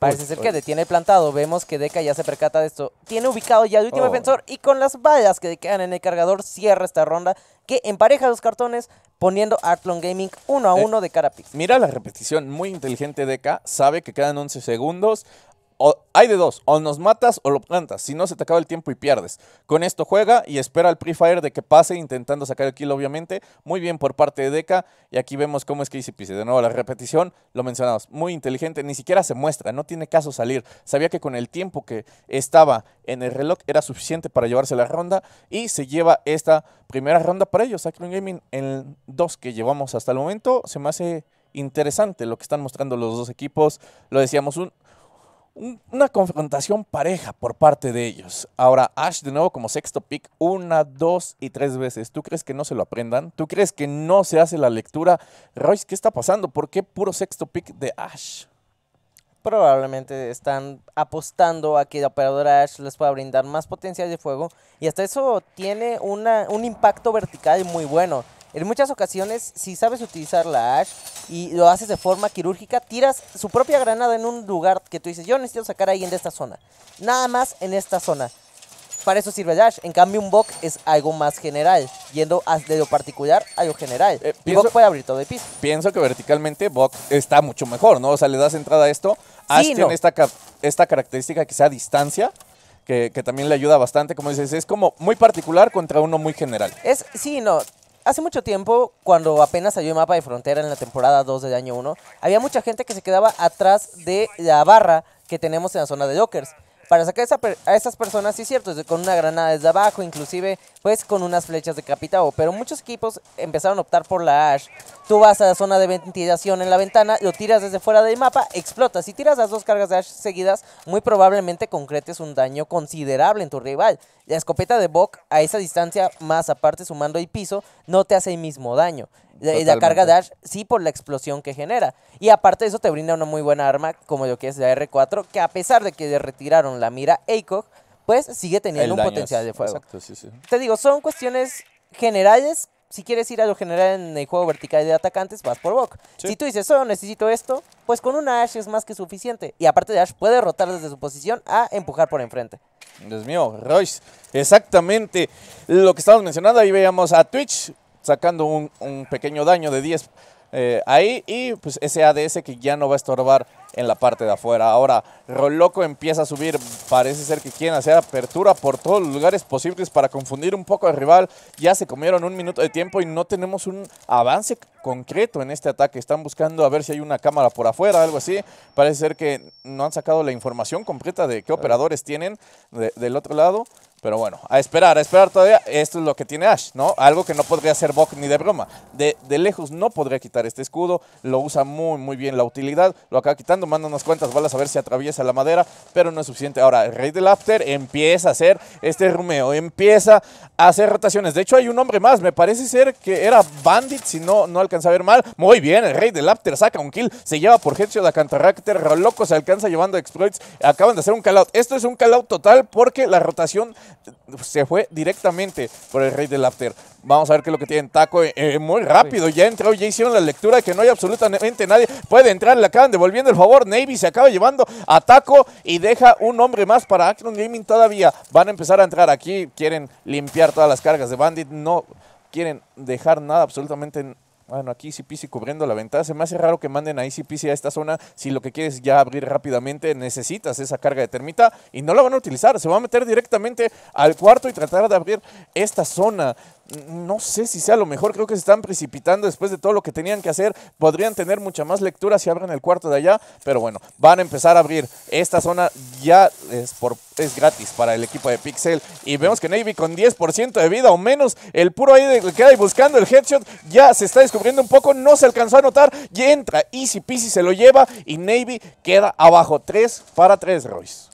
[SPEAKER 3] Parece ser que detiene plantado. Vemos que Deca ya se percata de esto. Tiene ubicado ya el último oh. defensor y con las balas que quedan en el cargador cierra esta ronda que empareja los cartones poniendo Artlon Gaming uno a eh, uno de cara a Pix.
[SPEAKER 4] Mira la repetición, muy inteligente Deca. Sabe que quedan 11 segundos hay de dos, o nos matas o lo plantas, si no se te acaba el tiempo y pierdes. Con esto juega y espera al pre-fire de que pase intentando sacar el kill obviamente, muy bien por parte de Deca y aquí vemos cómo es que pise, de nuevo la repetición, lo mencionamos, muy inteligente, ni siquiera se muestra, no tiene caso salir, sabía que con el tiempo que estaba en el reloj era suficiente para llevarse la ronda y se lleva esta primera ronda para ellos, Acron Gaming en dos que llevamos hasta el momento, se me hace interesante lo que están mostrando los dos equipos. Lo decíamos, un una confrontación pareja por parte de ellos. Ahora, Ash de nuevo como sexto pick, una, dos y tres veces. ¿Tú crees que no se lo aprendan? ¿Tú crees que no se hace la lectura? Royce, ¿qué está pasando? ¿Por qué puro sexto pick
[SPEAKER 3] de Ash? Probablemente están apostando a que la operadora Ash les pueda brindar más potencia de fuego. Y hasta eso tiene un impacto vertical muy bueno. En muchas ocasiones, si sabes utilizar la Ash y lo haces de forma quirúrgica, tiras su propia granada en un lugar que tú dices, yo necesito sacar a alguien de esta zona. Nada más en esta zona. Para eso sirve el Ash. En cambio, un Bok es algo más general, yendo de lo particular a lo general. Eh, puede abrir todo de piso.
[SPEAKER 4] Pienso que verticalmente Bok está mucho mejor, ¿no? O sea, le das entrada a esto. Ash tiene esta, esta característica que sea distancia. Que, que, también le ayuda bastante, como dices, es como muy particular contra uno muy general.
[SPEAKER 3] Es, sí, no, hace mucho tiempo, cuando apenas salió el mapa de frontera en la temporada 2 del año 1, había mucha gente que se quedaba atrás de la barra que tenemos en la zona de Jokers. Para sacar a esas personas, sí es cierto, con una granada desde abajo, inclusive pues con unas flechas de capitado. Pero muchos equipos empezaron a optar por la Ash. Tú vas a la zona de ventilación en la ventana, lo tiras desde fuera del mapa, explotas. Si tiras las dos cargas de Ash seguidas, muy probablemente concretes un daño considerable en tu rival. La escopeta de Bok a esa distancia, más aparte sumando el piso, no te hace el mismo daño de, la carga dash, sí por la explosión que genera. Y aparte de eso te brinda una muy buena arma como lo que es la R4, que a pesar de que le retiraron la mira ACOG, pues sigue teniendo un potencial de fuego. Exacto, sí, sí. Te digo, son cuestiones generales si quieres ir a lo general en el juego vertical de atacantes, vas por Bok. Si tú dices, solo oh, necesito esto, pues con una Ash es más que suficiente. Y aparte de Ash, puede rotar desde su posición a empujar por enfrente. Dios mío, Royce, exactamente lo que estábamos mencionando. Ahí veíamos a Twitch
[SPEAKER 4] sacando un, pequeño daño de 10 eh, ahí y pues ese ADS que ya no va a estorbar en la parte de afuera. Ahora Roloco empieza a subir, parece ser que quieren hacer apertura por todos los lugares posibles para confundir un poco al rival. Ya se comieron un minuto de tiempo y no tenemos un avance concreto en este ataque. Están buscando a ver si hay una cámara por afuera, algo así. Parece ser que no han sacado la información completa de qué operadores tienen del otro lado. Pero bueno, a esperar, a esperar todavía. Esto es lo que tiene Ash, ¿no? Algo que no podría hacer Bok ni de broma. De, lejos no podría quitar este escudo. Lo usa muy, muy bien la utilidad. Lo acaba quitando, manda unas cuantas balas a ver si atraviesa la madera. Pero no es suficiente. Ahora, el Rey del After empieza a hacer este rumeo. Empieza a hacer rotaciones. De hecho, hay un hombre más. Me parece ser que era Bandit, si no, no alcanza a ver mal. Muy bien, el Rey del After saca un kill. Se lleva por la de Cantaracter. Loco se alcanza llevando exploits. Acaban de hacer un callout. Esto es un callout total porque la rotación se fue directamente por el rey del after. Vamos a ver qué es lo que tiene Taco. Eh, eh, muy rápido, ya entró, ya hicieron la lectura que no hay absolutamente nadie. Puede entrar, le acaban devolviendo el favor. Navy se acaba llevando a Taco y deja un hombre más para Acron Gaming todavía. Van a empezar a entrar aquí, quieren limpiar todas las cargas de Bandit. No quieren dejar nada absolutamente bueno, aquí Easy cubriendo la ventana. Se me hace raro que manden a Easy a esta zona. Si lo que quieres ya abrir rápidamente, necesitas esa carga de termita y no la van a utilizar. Se van a meter directamente al cuarto y tratar de abrir esta zona no sé si sea lo mejor, creo que se están precipitando después de todo lo que tenían que hacer. Podrían tener mucha más lectura si abren el cuarto de allá, pero bueno, van a empezar a abrir. Esta zona ya es, es gratis para el equipo de Pixel. Y vemos que Navy con 10% de vida o menos, el puro ahí que queda ahí buscando el headshot, ya se está descubriendo un poco, no se alcanzó a notar, y entra, Easy Peasy se lo lleva
[SPEAKER 3] y Navy queda abajo, 3 para 3, Royce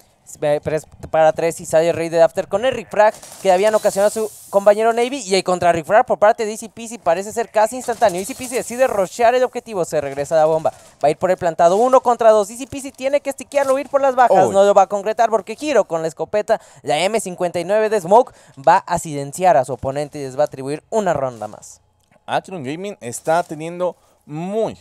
[SPEAKER 3] para 3 y sale Rey de After con el Rifrag que habían ocasionado a su compañero Navy y el contra por parte de Easy Peasy parece ser casi instantáneo. Easy Peasy decide rochear el objetivo, se regresa la bomba, va a ir por el plantado uno contra 2. Easy Peasy tiene que estiquearlo, ir por las bajas, no lo va a concretar porque Giro con la escopeta, la M59 de Smoke va a silenciar a su oponente y les va a atribuir una ronda más.
[SPEAKER 4] Atron Gaming está teniendo muy,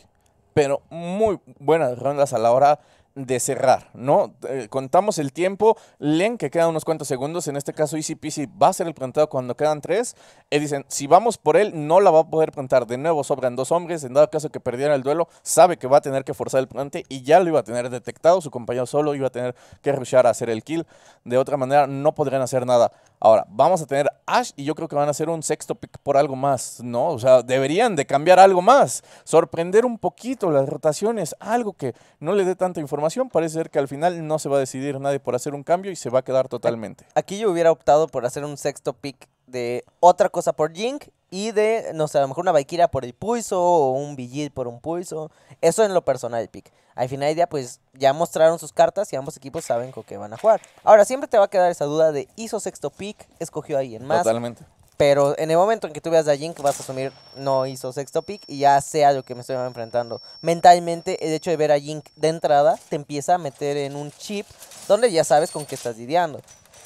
[SPEAKER 4] pero muy buenas rondas a la hora de cerrar, ¿no? Eh, contamos el tiempo, leen que quedan unos cuantos segundos, en este caso Easy va a ser el plantado cuando quedan tres, y eh, dicen, si vamos por él, no la va a poder plantar, de nuevo sobran dos hombres, en dado caso que perdiera el duelo, sabe que va a tener que forzar el plante y ya lo iba a tener detectado, su compañero solo iba a tener que rushar a hacer el kill, de otra manera no podrían hacer nada. Ahora, vamos a tener Ash y yo creo que van a hacer un sexto pick por algo más, ¿no? O sea, deberían de cambiar algo más, sorprender un poquito las rotaciones, algo que no le dé tanta información. Parece ser que al final no se va a decidir nadie por hacer un cambio y se va a quedar totalmente.
[SPEAKER 3] Aquí yo hubiera optado por hacer un sexto pick de otra cosa por Jink y de, no sé, a lo mejor una vaikira por el pulso o un Vigil por un pulso. Eso en lo personal pick. Al final del día, pues ya mostraron sus cartas y ambos equipos saben con qué van a jugar. Ahora, siempre te va a quedar esa duda de hizo sexto pick, escogió a alguien más. Totalmente. Pero en el momento en que tú veas a Jink, vas a asumir no hizo sexto pick y ya sea lo que me estoy enfrentando. Mentalmente, el hecho de ver a Jink de entrada te empieza a meter en un chip donde ya sabes con qué estás lidiando.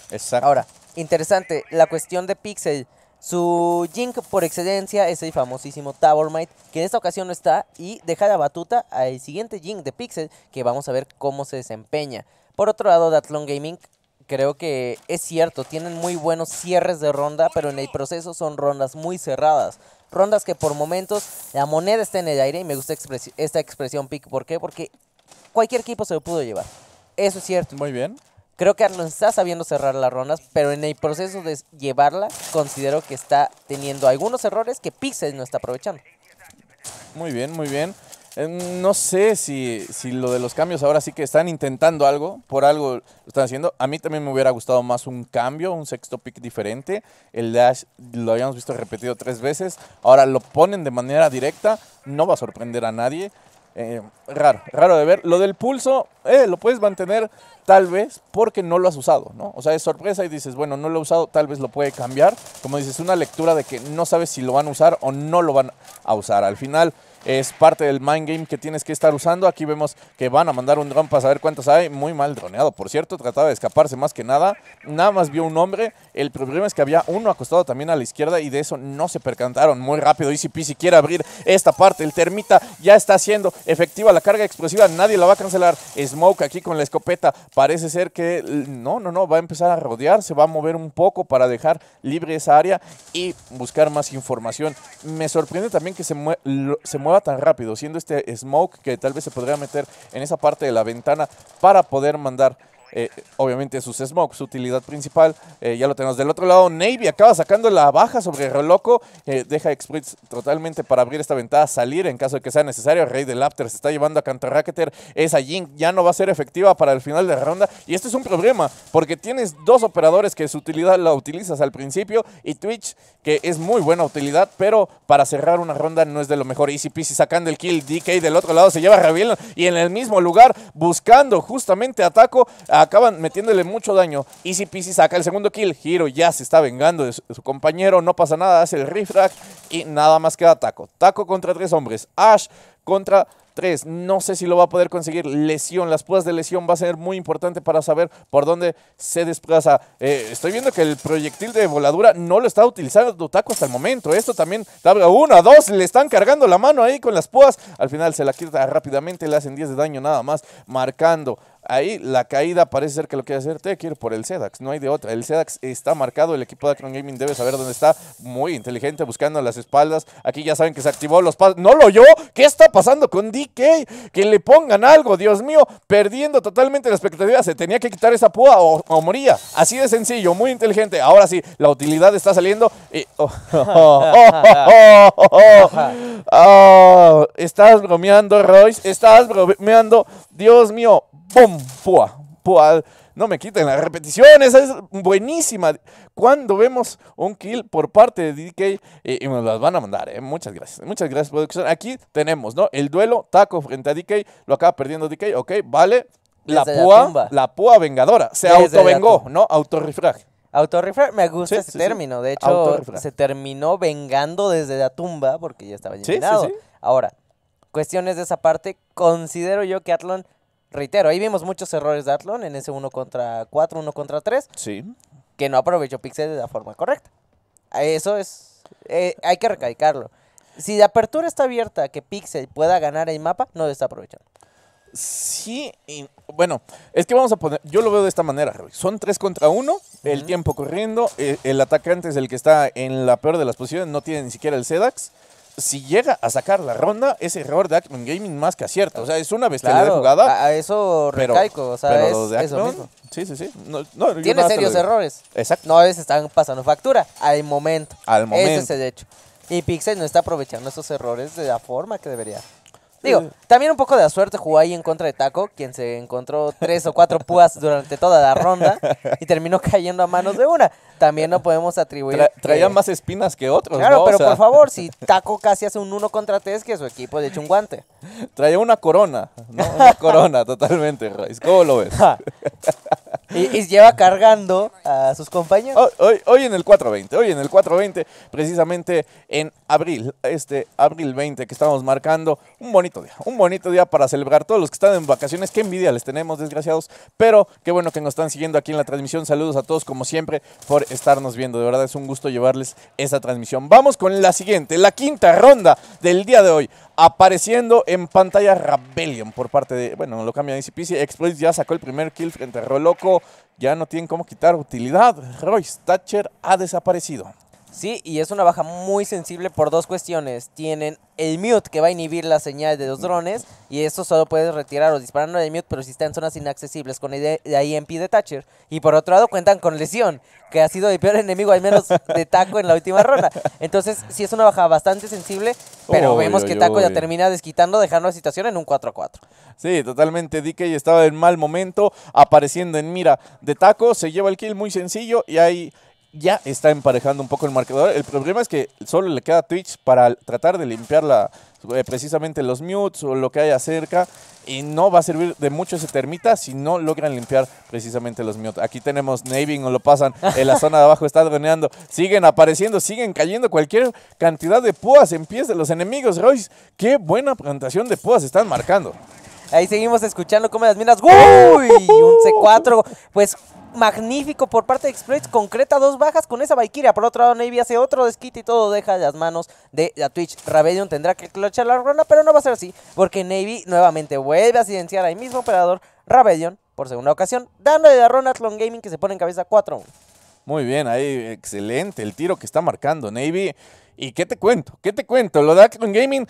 [SPEAKER 3] Exacto. Ahora, Interesante, la cuestión de Pixel. Su Jink por excelencia es el famosísimo Might, que en esta ocasión no está y deja la batuta al siguiente Jink de Pixel, que vamos a ver cómo se desempeña. Por otro lado, Datlon Gaming creo que es cierto, tienen muy buenos cierres de ronda, pero en el proceso son rondas muy cerradas. Rondas que por momentos la moneda está en el aire y me gusta esta expresión pick. ¿Por qué? Porque cualquier equipo se lo pudo llevar. Eso es cierto. Muy bien. Creo que Arnold está sabiendo cerrar las rondas, pero en el proceso de llevarla, considero que está teniendo algunos errores que Pixel no está aprovechando.
[SPEAKER 4] Muy bien, muy bien. Eh, no sé si, si, lo de los cambios ahora sí que están intentando algo, por algo lo están haciendo. A mí también me hubiera gustado más un cambio, un sexto pick diferente. El dash lo habíamos visto repetido tres veces, ahora lo ponen de manera directa, no va a sorprender a nadie. Eh, raro, raro de ver. Lo del pulso, eh, lo puedes mantener tal vez porque no lo has usado, ¿no? O sea, es sorpresa y dices, bueno, no lo he usado, tal vez lo puede cambiar. Como dices, una lectura de que no sabes si lo van a usar o no lo van a usar. Al final, es parte del mind game que tienes que estar usando. Aquí vemos que van a mandar un dron para saber cuántos hay. Muy mal droneado, por cierto. Trataba de escaparse más que nada. Nada más vio un hombre. El problema es que había uno acostado también a la izquierda y de eso no se percantaron. Muy rápido, ECP si quiere abrir esta parte. El termita ya está haciendo efectiva la carga explosiva. Nadie la va a cancelar. Smoke aquí con la escopeta. Parece ser que no, no, no. Va a empezar a rodear. Se va a mover un poco para dejar libre esa área y buscar más información. Me sorprende también que se, se mueva va tan rápido, siendo este smoke que tal vez se podría meter en esa parte de la ventana para poder mandar eh, obviamente sus smokes, su utilidad principal, eh, ya lo tenemos. Del otro lado, Navy acaba sacando la baja sobre Reloco eh, deja Xpritz totalmente para abrir esta ventana. salir en caso de que sea necesario. Rey del Lapter se está llevando a Counterracketer. esa Jink ya no va a ser efectiva para el final de la ronda y este es un problema porque tienes dos operadores que su utilidad la utilizas al principio y Twitch que es muy buena utilidad, pero para cerrar una ronda no es de lo mejor. Easy Peasy sacando el kill, DK del otro lado se lleva a y en el mismo lugar buscando justamente ataco a acaban metiéndole mucho daño. Easy Peasy saca el segundo kill. Hiro ya se está vengando de su, compañero. No pasa nada. Hace el refrag y nada más queda Taco. Taco contra tres hombres. Ash contra tres. No sé si lo va a poder conseguir. Lesión. Las púas de lesión va a ser muy importante para saber por dónde se desplaza. Eh, estoy viendo que el proyectil de voladura no lo está utilizando Taco hasta el momento. Esto también. Tabla a dos Le están cargando la mano ahí con las púas. Al final se la quita rápidamente. Le hacen 10 de daño nada más. Marcando Ahí la caída parece ser que lo que hacer que por el Sedax, no hay de otra. El Sedax está marcado, el equipo de Acron Gaming debe saber dónde está, muy inteligente buscando las espaldas. Aquí ya saben que se activó los pasos. No lo oyó. ¿Qué está pasando con DK? Que le pongan algo, Dios mío, perdiendo totalmente la expectativa, se tenía que quitar esa púa o, moría. Así de sencillo, muy inteligente. Ahora sí, la utilidad está saliendo oh, oh, oh, oh ah, estás bromeando, Royce, estás bromeando. Dios mío, ¡Pum! ¡Pua! ¡Pua! No me quiten las repeticiones, es buenísima. Cuando vemos un kill por parte de DK, eh, y nos las van a mandar, eh. Muchas gracias, muchas gracias, producción. Aquí tenemos, ¿no? El duelo, Taco frente a DK, lo acaba perdiendo
[SPEAKER 3] DK, ok, vale. La púa, la, púa vengadora, se autovengó, ¿no? Autorrifrag. Autorrifrag, me gusta ese término. De hecho, se terminó vengando desde la tumba porque ya estaba llenado. Ahora, cuestiones de esa parte, considero yo que Atlon reitero, ahí vimos muchos errores de Athlon en ese 1 contra 4, 1 contra 3. Sí. Que no aprovechó Pixel de la forma correcta. Eso es. Eh, hay que recalcarlo. Si la apertura está abierta que Pixel pueda ganar el mapa, no lo está aprovechando.
[SPEAKER 4] Sí, y, bueno, es que vamos a poner, yo lo veo de esta manera, son 3 contra 1, el tiempo corriendo, el, eh, el, atacante es el que está en la peor de las posiciones, no tiene ni siquiera el Sedax si llega a sacar la ronda, ese error de Ackman Gaming más que acierto. O sea, es una bestialidad de jugada. A,
[SPEAKER 3] eso recaico. pero eso mismo.
[SPEAKER 4] Sí, sí, sí. Tiene serios
[SPEAKER 3] errores. Exacto. No, a están pasando factura. Al momento. Al momento. Ese es el hecho. Y Pixel no está aprovechando esos errores de la forma que debería. Digo, también un poco de la suerte jugó ahí en contra de Taco, quien se encontró tres o cuatro púas durante toda la ronda y terminó [laughs] cayendo a manos de una. También no podemos atribuir. Traía más espinas que otros. Claro, pero por favor, si [laughs] Taco casi hace un uno contra tres, que su equipo de eche un guante. Traía una corona, ¿no? Una corona,
[SPEAKER 4] totalmente, ¿Cómo lo ves? [laughs] Y,
[SPEAKER 3] lleva cargando
[SPEAKER 4] a sus compañeros. Hoy, hoy, en el 420, hoy en el 420, precisamente en abril, este abril 20 que estamos marcando, un bonito día, un bonito día para celebrar todos los que están en vacaciones, qué envidia les tenemos, desgraciados, pero qué bueno que nos están siguiendo aquí en la transmisión, saludos a todos como siempre por estarnos viendo, de verdad es un gusto llevarles esa transmisión. Vamos con la siguiente, la quinta ronda del día de hoy, apareciendo en pantalla Rebellion por parte de, bueno, lo cambia de DCPC ya sacó el primer kill frente a Roloco, ya no tienen cómo quitar utilidad. Royce Thatcher ha desaparecido.
[SPEAKER 3] Sí, y es una baja muy sensible por dos cuestiones. Tienen el mute que va a inhibir la señal de los drones y eso solo puedes retirarlos disparando el mute, pero si está en zonas inaccesibles con el IMP de Thatcher. Y por otro lado cuentan con lesión, que ha sido el peor enemigo al menos de Taco en la última ronda. Entonces sí es una baja bastante sensible, pero vemos que Taco ya termina desquitando, dejando la situación en un 4-4. Sí,
[SPEAKER 4] totalmente. DK estaba en mal momento, apareciendo en mira de Taco, se lleva el kill muy sencillo y ahí... Hay ya está emparejando un poco el marcador. El problema es que solo le queda Twitch para tratar de limpiar eh, precisamente los mutes o lo que haya cerca. Y no va a servir de mucho ese termita si no logran limpiar precisamente los mutes. Aquí tenemos Navy, o lo pasan en la zona de abajo, está droneando. Siguen apareciendo, siguen cayendo cualquier cantidad de púas en pies de los enemigos. Royce, qué buena plantación de púas están marcando. Ahí seguimos
[SPEAKER 3] escuchando cómo las minas. ¡Uy! Un C4. Pues magnífico por parte de Exploits, concreta dos bajas con esa Valkyria. Por otro lado, Navy hace otro desquite y todo deja las manos de la Twitch. Rebellion tendrá que clochar la ronda, pero no va a ser así, porque Navy nuevamente vuelve a silenciar al mismo operador Rebellion por segunda ocasión, dándole la ronda a Tlon Gaming que se pone en cabeza 4-1.
[SPEAKER 4] Muy bien, ahí excelente el tiro que está marcando Navy. ¿Y qué te cuento? ¿Qué te cuento? Lo de Atlon Gaming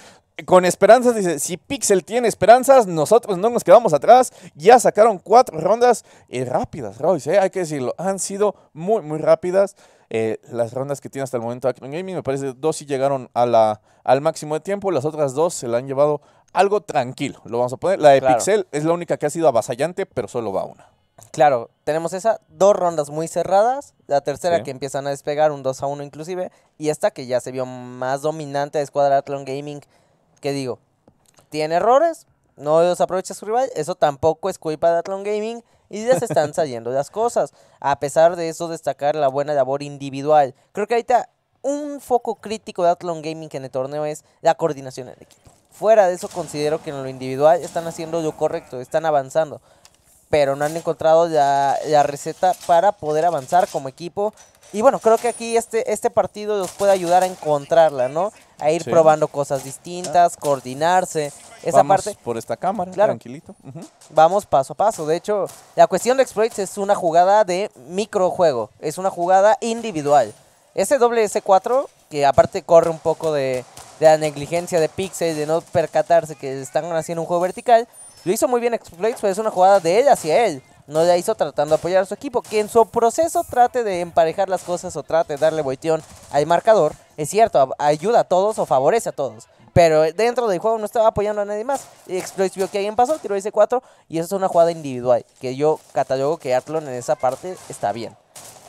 [SPEAKER 4] con esperanzas, dice, si Pixel tiene esperanzas, nosotros no nos quedamos atrás. Ya sacaron cuatro rondas rápidas, Royce, ¿eh? hay que decirlo. Han sido muy, muy rápidas eh, las rondas que tiene hasta el momento Aclon Gaming. Me parece dos sí llegaron a la, al máximo de tiempo, las otras dos se la han llevado algo tranquilo, lo vamos a poner. La de Pixel es la única que ha sido avasallante, pero solo va una.
[SPEAKER 3] Claro, tenemos esa, dos rondas muy cerradas, la tercera que empiezan a despegar, un 2 a 1 inclusive, y esta que ya se vio más dominante de escuadra Atlon Gaming que digo, tiene errores, no los aprovecha su rival, eso tampoco es culpa de Atlon Gaming y ya se están [laughs] saliendo las cosas. A pesar de eso, destacar la buena labor individual. Creo que ahorita un foco crítico de Atlon Gaming en el torneo es la coordinación del equipo. Fuera de eso, considero que en lo individual están haciendo lo correcto, están avanzando pero no han encontrado ya la, receta para poder avanzar como equipo y bueno, creo que aquí este, este partido nos puede ayudar a encontrarla, ¿no? A ir probando cosas distintas, ah. coordinarse. Esa Vamos por esta cámara, tranquilito. Vamos paso a paso. De hecho, la cuestión de exploits es una jugada de microjuego. Es una jugada individual. Ese doble S4, que aparte corre un poco de, de la negligencia de Pixel, de no percatarse que están haciendo un juego vertical, lo hizo muy bien Exploits, pero pues es una jugada de él hacia él no la hizo tratando de apoyar a su equipo, que en su proceso trate de emparejar las cosas o trate de darle boiteón al marcador. Es cierto, ayuda a todos o favorece a todos. Pero dentro del juego no estaba apoyando a nadie más. Exploits vio que alguien pasó, tiró ese cuatro y eso es una jugada individual. Que yo catalogo que Atlon en esa parte está bien.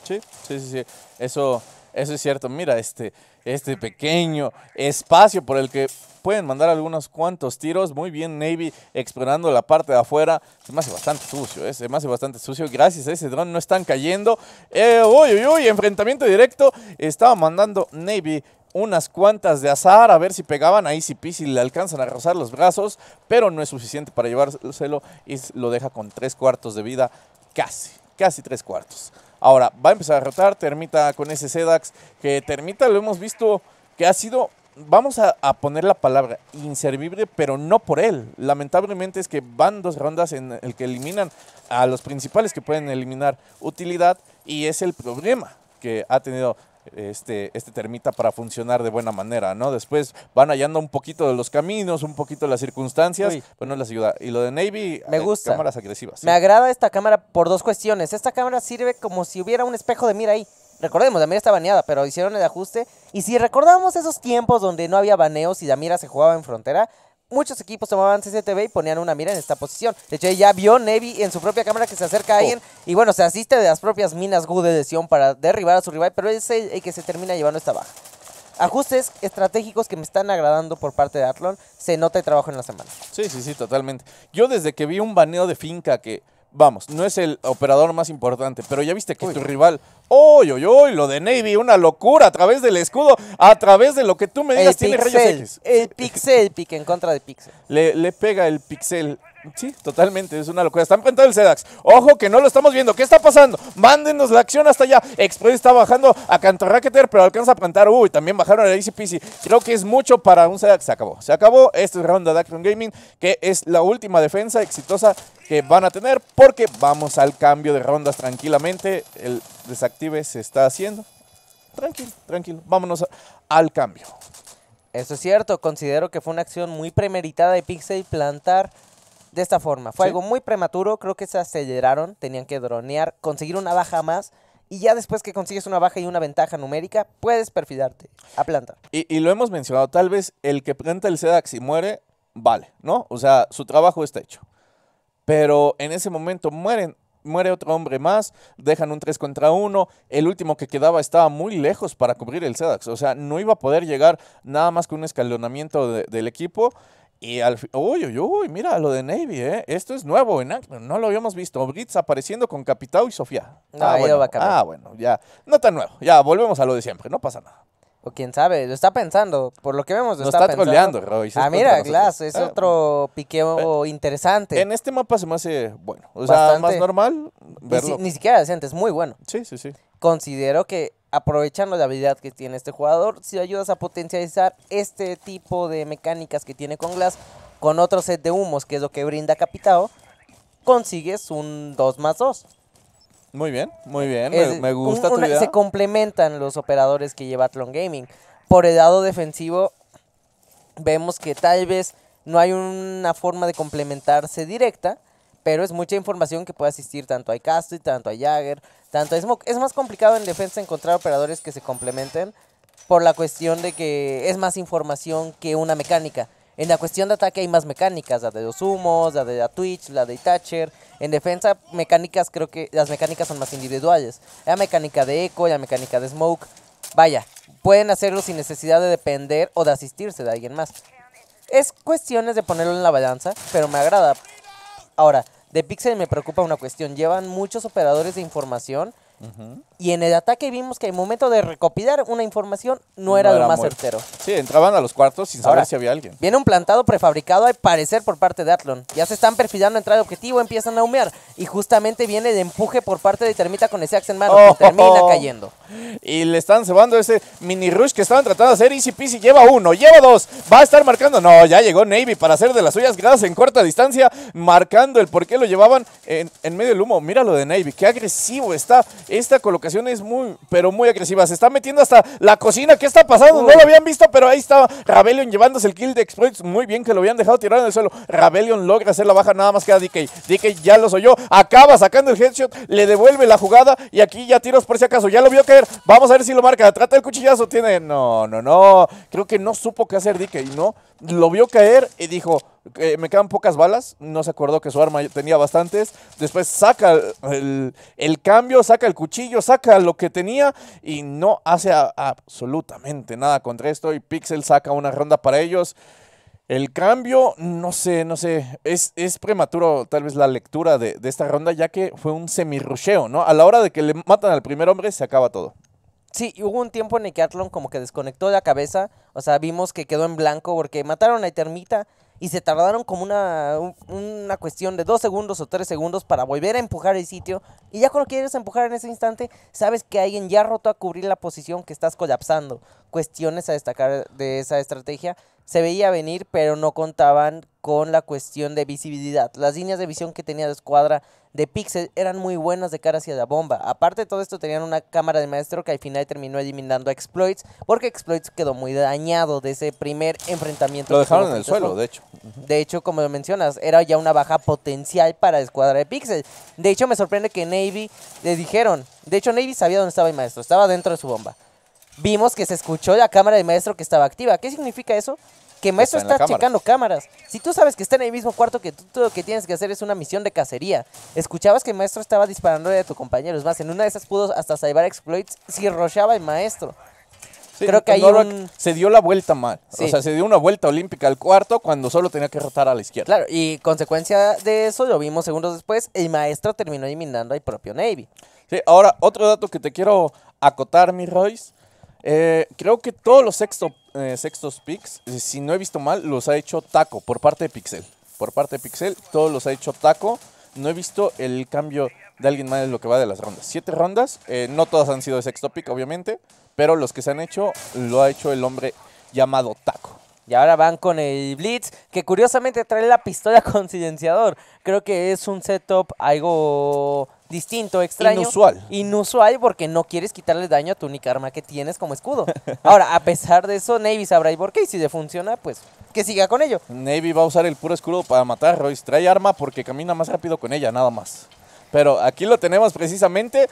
[SPEAKER 4] Sí, sí, sí, sí. Eso, eso es cierto. Mira, este, este pequeño espacio por el que Pueden mandar algunos cuantos tiros. Muy bien Navy explorando la parte de afuera. Se me hace bastante sucio, ¿eh? se me hace bastante sucio. Gracias a ese dron no están cayendo. Eh, uy, uy, uy, enfrentamiento directo. Estaba mandando Navy unas cuantas de azar, a ver si pegaban. Ahí si y le alcanzan a rozar los brazos, pero no es suficiente para llevárselo y lo deja con tres cuartos de vida, casi, casi tres cuartos. Ahora, va a empezar a rotar Termita con ese Sedax, que Termita lo hemos visto que ha sido vamos a, poner la palabra inservible, pero no por él. Lamentablemente es que van dos rondas en el que eliminan a los principales que pueden eliminar utilidad y es el problema que ha tenido este, este termita para funcionar de buena manera, ¿no? Después van hallando un poquito de los caminos, un poquito de las circunstancias, pero bueno, les ayuda. Y lo de Navy,
[SPEAKER 3] me eh, gusta. cámaras agresivas. Me ¿eh? agrada esta cámara por dos cuestiones. Esta cámara sirve como si hubiera un espejo de mira ahí. Recordemos, Damira está baneada, pero hicieron el ajuste. Y si recordamos esos tiempos donde no había baneos y Damira se jugaba en frontera, muchos equipos tomaban CCTV y ponían una mira en esta posición. De hecho, ya vio Nevi en su propia cámara que se acerca a alguien oh. y bueno, se asiste de las propias minas good de Sion para derribar a su rival, pero es el, que se termina llevando esta baja. Ajustes estratégicos que me están agradando por parte de Atlon. Se nota el trabajo en la semana. Sí, sí, sí, totalmente. Yo desde que vi
[SPEAKER 4] un baneo de finca que vamos, no es el operador más importante, pero ya viste que tu rival, ¡oy, oy, uy! Lo de Navy, una locura a través del escudo, a través de lo que tú me digas, el tiene rayos X. El pixel pique en contra de pixel. Le, le pega el pixel Sí, totalmente, es una locura. están plantando el SEDAX. Ojo que no lo estamos viendo. ¿Qué está pasando? Mándenos la acción hasta allá. Express está bajando a Cantorraqueter, pero alcanza a plantar. Uy, también bajaron a Easy Peasy. Creo que es mucho para un SEDAX. Se acabó. Se acabó. esta es ronda de Action Gaming, que es la última defensa exitosa que van a tener, porque vamos al cambio de rondas tranquilamente. El desactive
[SPEAKER 3] se está haciendo. Tranquilo, tranquilo. Vámonos al cambio. Eso es cierto. Considero que fue una acción muy premeditada de Pixel plantar de esta forma. Fue algo muy prematuro, creo que se aceleraron, tenían que dronear, conseguir una baja más. Y ya después que consigues una baja y una ventaja numérica, puedes perfilarte
[SPEAKER 4] a planta. Y, y lo hemos mencionado, tal vez el que planta el SEDAX y muere, vale, ¿no? O sea, su trabajo está hecho. Pero en ese momento mueren, muere otro hombre más, dejan un 3 contra 1, el último que quedaba estaba muy lejos para cubrir el SEDAX, o sea, no iba a poder llegar nada más que un escalonamiento del equipo y al uy, uy, uy, mira lo de Navy, ¿eh? Esto es nuevo en no lo habíamos visto. Blitz apareciendo con Capitao y Sofía. Ah, ah, bueno. ya. No tan nuevo, ya volvemos a lo de siempre,
[SPEAKER 3] no pasa nada. O quién sabe, lo está pensando. Por lo que vemos, lo está, está Ah, mira, Glass, es ah, otro piqueo eh, interesante. En este mapa se me hace bueno. O sea, más normal ni siquiera decente, es muy bueno. Sí, sí, sí. Considero que aprovechando la habilidad que tiene este jugador, si ayudas a potencializar este tipo de mecánicas que tiene con Glass con otro set de humos, que es lo que brinda Capitao, consigues un 2 más 2. Muy bien, muy bien, me, gusta tu idea. Se complementan los operadores que lleva Athlon Gaming. Por el lado defensivo, vemos que tal vez no hay una forma de complementarse directa, pero es mucha información que puede asistir tanto a Castro y tanto a Jagger, tanto a Smoke. Es más complicado en defensa encontrar operadores que se complementen por la cuestión de que es más información que una mecánica. En la cuestión de ataque hay más mecánicas, la de los humos, la de la Twitch, la de Thatcher. En defensa, mecánicas creo que las mecánicas son más individuales. La mecánica de Echo, la mecánica de Smoke. Vaya, pueden hacerlo sin necesidad de depender o de asistirse de alguien más. Es cuestiones de ponerlo en la balanza, pero me agrada Ahora, de Pixel me preocupa una cuestión. Llevan muchos operadores de información y en el ataque vimos que el momento de recopilar una información no, era, lo más certero.
[SPEAKER 4] Sí, entraban a los
[SPEAKER 3] cuartos sin saber si había alguien. Viene un plantado prefabricado al parecer por parte de Atlon. Ya se están perfilando entrar al objetivo, empiezan a humear. Y justamente viene el empuje por parte de Termita con ese axe en mano, termina oh. cayendo.
[SPEAKER 4] Y le están cebando ese mini rush que estaban tratando de hacer. Easy Peasy lleva uno, lleva dos. Va a estar marcando. No, ya llegó Navy para hacer de las suyas gradas en corta distancia, marcando el por qué lo llevaban en, en medio del humo. Mira lo de Navy, qué agresivo está esta colocación es muy, pero muy agresiva. Se está metiendo hasta la cocina. ¿Qué está pasando? No lo habían visto, pero ahí estaba Rebellion llevándose el kill de Exploits. Muy bien que lo habían dejado tirar en el suelo. Rebellion logra hacer la baja nada más que DK. DK ya lo oyó. Acaba sacando el headshot. Le devuelve la jugada. Y aquí ya tiros por si acaso. Ya lo vio caer. Vamos a ver si lo marca. Trata el cuchillazo. Tiene. No, no, no. Creo que no supo qué hacer DK, ¿no? Lo vio caer y dijo. Eh, me quedan pocas balas, no se acordó que su arma tenía bastantes, después saca el, cambio, saca el cuchillo, saca lo que tenía y no hace absolutamente nada contra esto y Pixel saca una ronda para ellos. El cambio, no sé, no sé, es, prematuro tal vez la lectura de, esta ronda ya que fue un semirrucheo, ¿no? A la hora de que le matan al primer hombre se acaba todo.
[SPEAKER 3] Sí, hubo un tiempo en el que Atlon como que desconectó de la cabeza. O sea, vimos que quedó en blanco porque mataron a Etermita y se tardaron como una, una cuestión de dos segundos o tres segundos para volver a empujar el sitio. Y ya cuando quieres empujar en ese instante, sabes que alguien ya roto a cubrir la posición que estás colapsando. Cuestiones a destacar de esa estrategia. Se veía venir, pero no contaban con la cuestión de visibilidad. Las líneas de visión que tenía la escuadra de Pixel eran muy buenas de cara hacia la bomba. Aparte de todo esto, tenían una cámara de maestro que al final terminó eliminando a Exploits, porque Exploits quedó muy dañado de ese primer enfrentamiento. Lo dejaron en el suelo, de hecho. De hecho, como mencionas, era ya una baja potencial para la escuadra de Pixel. De hecho, me sorprende que Navy le dijeron. De hecho, Navy sabía dónde estaba el maestro, estaba dentro de su bomba. Vimos que se escuchó la cámara de maestro que estaba activa. ¿Qué significa eso? que Maestro está, checando cámaras. Si tú sabes que está en el mismo cuarto que tú, todo lo que tienes que hacer es una misión de cacería. Escuchabas que Maestro estaba disparando a tu compañero. Es más, en una de esas pudo hasta salvar exploits si rochaba el Maestro. Creo que ahí
[SPEAKER 4] se dio la vuelta mal. O sea,
[SPEAKER 3] se dio una vuelta olímpica al cuarto cuando solo tenía que rotar a la izquierda. Claro, y consecuencia de eso, lo vimos segundos después, el maestro terminó eliminando al propio Navy. Sí, ahora, otro dato que te quiero
[SPEAKER 4] acotar, mi Royce, eh, creo que todos los sexto, eh, sextos picks, eh, si no he visto mal, los ha hecho Taco por parte de Pixel. Por parte de Pixel, todos los ha hecho Taco. No he visto el cambio de alguien más en lo que va de las rondas. Siete rondas, eh, no todas han sido de sexto pick, obviamente, pero los que se han hecho, lo ha hecho el hombre llamado Taco.
[SPEAKER 3] Y ahora van con el Blitz, que curiosamente trae la pistola [laughs] con silenciador. Creo que es un setup algo distinto, extraño. Inusual. Inusual porque no quieres quitarle daño a tu única arma que tienes como escudo. [laughs] Ahora, a pesar de eso, Navy sabrá y por qué. Y si le funciona, pues
[SPEAKER 4] que siga con ello. Navy va a usar el puro escudo para matar a Royce. Trae arma porque camina más rápido con ella, nada más. Pero aquí lo tenemos precisamente.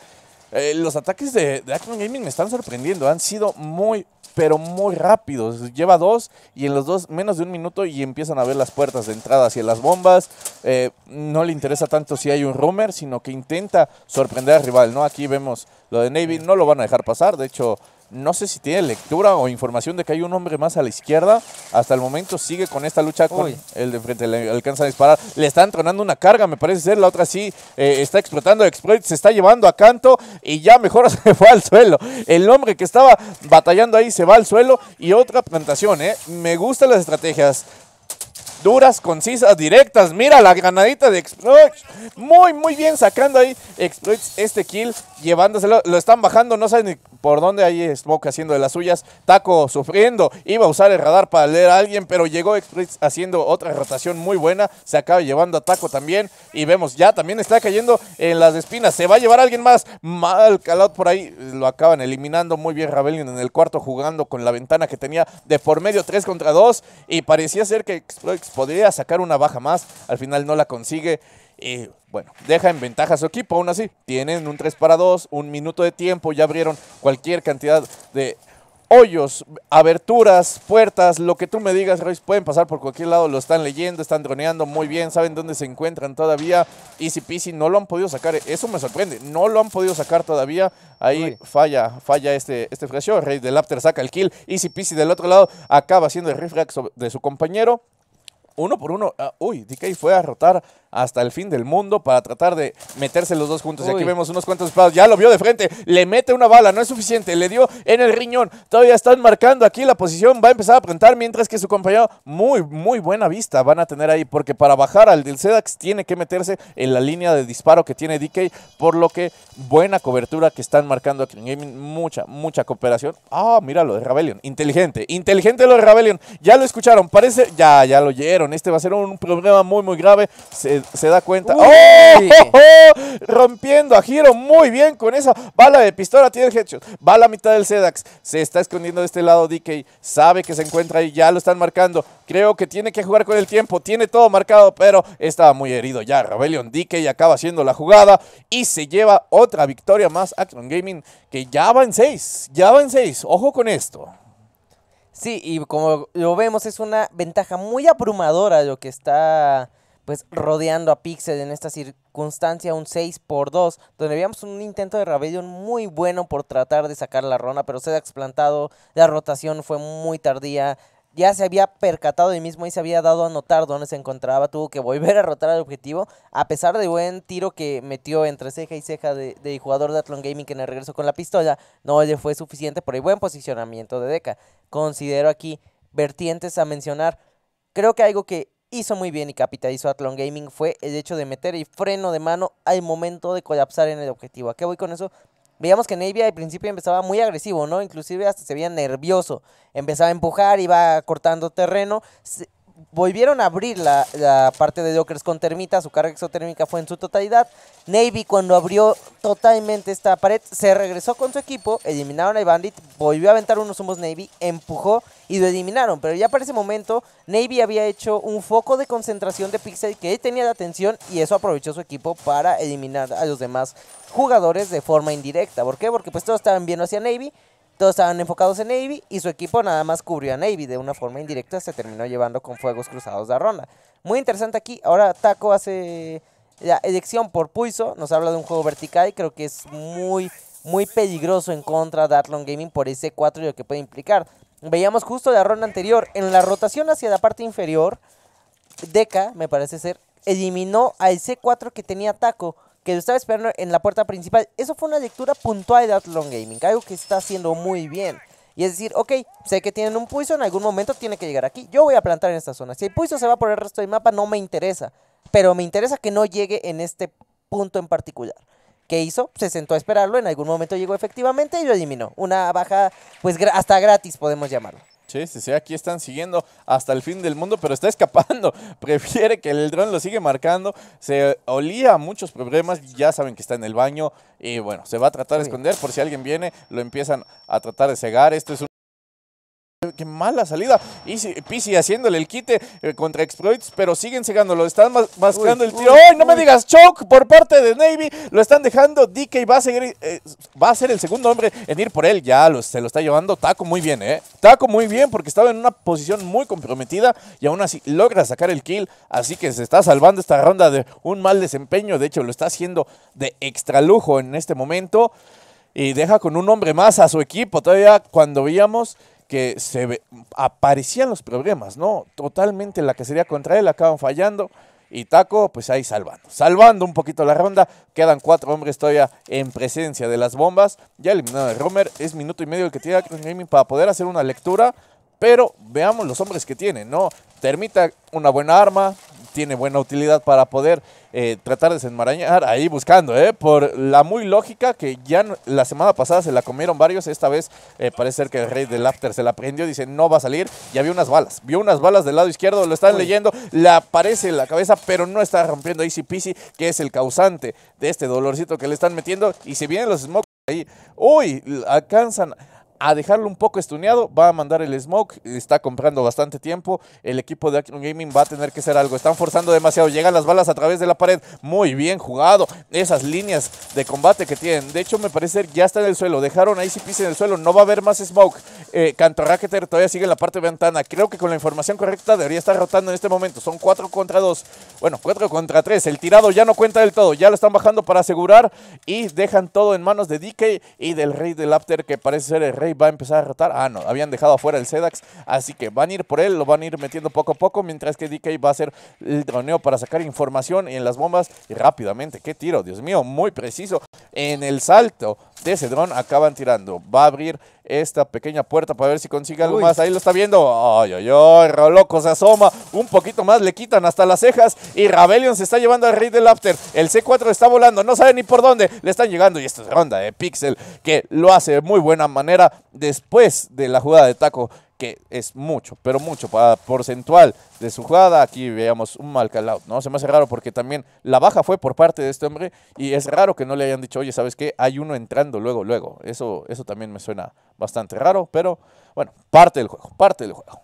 [SPEAKER 4] Eh, los ataques de, de Gaming me están sorprendiendo. Han sido muy, pero muy rápidos. Lleva dos y en los dos menos de un minuto y empiezan a ver las puertas de entrada hacia las bombas. Eh, no le interesa tanto si hay un rumor, sino que intenta sorprender al rival. ¿no? Aquí vemos lo de Navy, no lo van a dejar pasar. De hecho, no sé si tiene lectura o información de que hay un hombre más a la izquierda. Hasta el momento sigue con esta lucha con el de frente. Le alcanza a disparar. Le está tronando una carga, me parece ser. La otra sí eh, está explotando. Exploit se está llevando a canto y ya mejor [laughs] se fue al suelo. El hombre que estaba batallando ahí se va al suelo y otra plantación. ¿eh? Me gustan las estrategias duras, concisas, directas. Mira la granadita de Exploits. Muy, muy bien sacando ahí Exploits este kill llevándoselo, lo están bajando, no saben ni por dónde ahí Smoke haciendo de las suyas, Taco sufriendo, iba a usar el radar para leer a alguien, pero llegó Express haciendo otra rotación muy buena, se acaba llevando a Taco también, y vemos, ya también está cayendo en las espinas, se va a llevar a alguien más, mal calado por ahí, lo acaban eliminando muy bien Rebellion en el cuarto, jugando con la ventana que tenía de por medio 3 contra 2, y parecía ser que Exploits podría sacar una baja más, al final no la consigue, y bueno, deja en ventaja a su equipo, aún así. Tienen un 3 para 2, un minuto de tiempo, ya abrieron cualquier cantidad de hoyos, aberturas, puertas, lo que tú me digas, Royce, pueden pasar por cualquier lado, lo están leyendo, están droneando muy bien, saben dónde se encuentran todavía. Easy Peasy no lo han podido sacar, eso me sorprende, no lo han podido sacar todavía. Ahí falla, falla este, este flash Rey del After saca el kill, Easy Peasy del otro lado acaba haciendo el reflex de su compañero. Uno por uno, ah, uy, DK fue a rotar hasta el fin del mundo para tratar de meterse los dos juntos. Y aquí vemos unos cuantos espadas, Ya lo vio de frente. Le mete una bala. No es suficiente. Le dio en el riñón. Todavía están marcando aquí la posición. Va a empezar a apretar. mientras que su compañero, muy, muy buena vista van a tener ahí. Porque para bajar al del Sedax tiene que meterse en la línea de disparo que tiene DK. Por lo que buena cobertura que están marcando aquí en Gaming. Mucha, mucha cooperación. Ah, mira lo de Rebellion. Inteligente. Inteligente lo de Rebellion. Ya lo escucharon. Parece, ya, ya lo oyeron. Este va a ser un problema muy, muy grave. Se se, da cuenta. ¡Oh! [laughs] Rompiendo a Giro muy bien con esa bala de pistola. Tiene el headshot. Va a la mitad del Sedax. Se está escondiendo de este lado DK. Sabe que se encuentra ahí. Ya lo están marcando. Creo que tiene que jugar con el tiempo. Tiene todo marcado, pero estaba muy herido ya. Rebellion DK acaba haciendo la jugada y se lleva otra victoria más. Action Gaming que
[SPEAKER 3] ya va en seis. Ya va en 6. Ojo con esto. Sí, y como lo vemos, es una ventaja muy abrumadora lo que está pues rodeando a Pixel en esta circunstancia un 6 por 2, donde habíamos un intento de Rebellion muy bueno por tratar de sacar la rona, pero se ha explantado, la rotación fue muy tardía, ya se había percatado y mismo y se había dado a notar dónde se encontraba, tuvo que volver a rotar al objetivo, a pesar del buen tiro que metió entre ceja y ceja del jugador de Athlon Gaming que en el regreso con la pistola, no le fue suficiente por el buen posicionamiento de Deca. Considero aquí vertientes a mencionar, creo que algo que hizo muy bien y capitalizó Athlon Gaming fue el hecho de meter el freno de mano al momento de colapsar en el objetivo. ¿A qué voy con eso? Veíamos que Navy al principio empezaba muy agresivo, ¿no? Inclusive hasta se veía nervioso. Empezaba a empujar, iba cortando terreno. Volvieron a abrir la, parte de Dockers con termita, su carga exotérmica fue en su totalidad. Navy cuando abrió totalmente esta pared, se regresó con su equipo, eliminaron a Bandit, volvió a aventar unos humos Navy, empujó y lo eliminaron. Pero ya para ese momento, Navy había hecho un foco de concentración de Pixel que él tenía de atención y eso aprovechó su equipo para eliminar a los demás jugadores de forma indirecta. ¿Por qué? Porque pues todos estaban viendo hacia Navy todos estaban enfocados en Navy y su equipo nada más cubrió a Navy. De una forma indirecta se terminó llevando con fuegos cruzados la ronda. Muy interesante aquí. Ahora Taco hace la elección por Puizo. Nos habla de un juego vertical y creo que es muy, muy peligroso en contra de Athlon Gaming por ese 4 y lo que puede implicar. Veíamos justo la ronda anterior. En la rotación hacia la parte inferior, Deca, me parece ser, eliminó al C4 que tenía Taco que lo estaba esperando en la puerta principal. Eso fue una lectura puntual de Long Gaming, algo que está haciendo muy bien. Y es decir, ok, sé que tienen un puiso en algún momento tiene que llegar aquí. Yo voy a plantar en esta zona. Si el puiso se va por el resto del mapa, no me interesa. Pero me interesa que no llegue en este punto en particular. ¿Qué hizo? Se sentó a esperarlo, en algún momento llegó efectivamente y lo eliminó. Una baja, pues hasta gratis podemos llamarlo. Sí, sí, aquí están siguiendo
[SPEAKER 4] hasta el fin del mundo, pero está escapando. [laughs] Prefiere que el dron lo sigue marcando. Se olía a muchos problemas, ya saben que está en el baño y bueno, se va a tratar de esconder por si alguien viene, lo empiezan a tratar de cegar. Esto es un Qué mala salida. Y Pisi haciéndole el quite eh, contra Exploits, pero siguen lo Están mascando el tiro. ¡Ay, no me digas choke por parte de Navy! Lo están dejando. DK va a seguir. Eh, va a ser el segundo hombre en ir por él. Ya se lo está llevando Taco muy bien, ¿eh? Taco muy bien porque estaba en una posición muy comprometida y aún así logra sacar el kill. Así que se está salvando esta ronda de un mal desempeño. De hecho, lo está haciendo de extra lujo en este momento. Y deja con un hombre más a su equipo. Todavía cuando veíamos que se aparecían los problemas, ¿no? Totalmente la que sería contra él, acaban fallando. Y Taco, pues ahí salvando. Salvando un poquito la ronda. Quedan cuatro hombres todavía en presencia de las bombas. Ya eliminado el Romer. Es minuto y medio el que tiene Gaming para poder hacer una lectura. Pero veamos los hombres que tiene, ¿no? Termita, una buena arma tiene buena utilidad para poder eh, tratar de desenmarañar ahí buscando, ¿eh? Por la muy lógica que ya la semana pasada se la comieron varios, esta vez eh, parece ser que el rey del after se la prendió, dice no va a salir, ya vio unas balas, vio unas balas del lado izquierdo, lo están leyendo, le aparece en la cabeza, pero no está rompiendo Easy Peasy, que es el causante de este dolorcito que le están metiendo, y si vienen los smokes ahí, uy, alcanzan a dejarlo un poco estuneado, va a mandar el smoke, está comprando bastante tiempo, el equipo de Action Gaming va a tener que hacer algo, están forzando demasiado, llegan las balas a través de la pared, muy bien jugado, esas líneas de combate que tienen, de hecho me parece que ya está en el suelo, dejaron a si en el suelo, no va a haber más smoke, eh, Canto todavía sigue en la parte de ventana, creo que con la información correcta debería estar rotando en este momento, son 4 contra 2, bueno 4 contra 3, el tirado ya no cuenta del todo, ya lo están bajando para asegurar y dejan todo en manos de DK y del rey del After que parece ser el rey va a empezar a rotar. Ah, no, habían dejado afuera el Sedax, así que van a ir por él, lo van a ir metiendo poco a poco, mientras que DK va a hacer el droneo para sacar información en las bombas y rápidamente. ¡Qué tiro! Dios mío, muy preciso en el salto de ese dron acaban tirando. Va a abrir esta pequeña puerta para ver si consigue algo más. Ahí lo está viendo. Ay, ay, ay. Roloco se asoma. Un poquito más le quitan hasta las cejas. Y Ravelion se está llevando al rey del After. El C4 está volando. No sabe ni por dónde. Le están llegando. Y esta es ronda de Pixel que lo hace de muy buena manera después de la jugada de taco que es mucho, pero mucho para porcentual de su jugada. Aquí veíamos un mal call ¿no? Se me hace raro porque también la baja fue por parte de este hombre y es raro que no le hayan dicho, oye, ¿sabes qué? Hay uno entrando luego, luego. Eso,
[SPEAKER 3] eso también me suena bastante raro, pero bueno, parte del juego, parte del juego.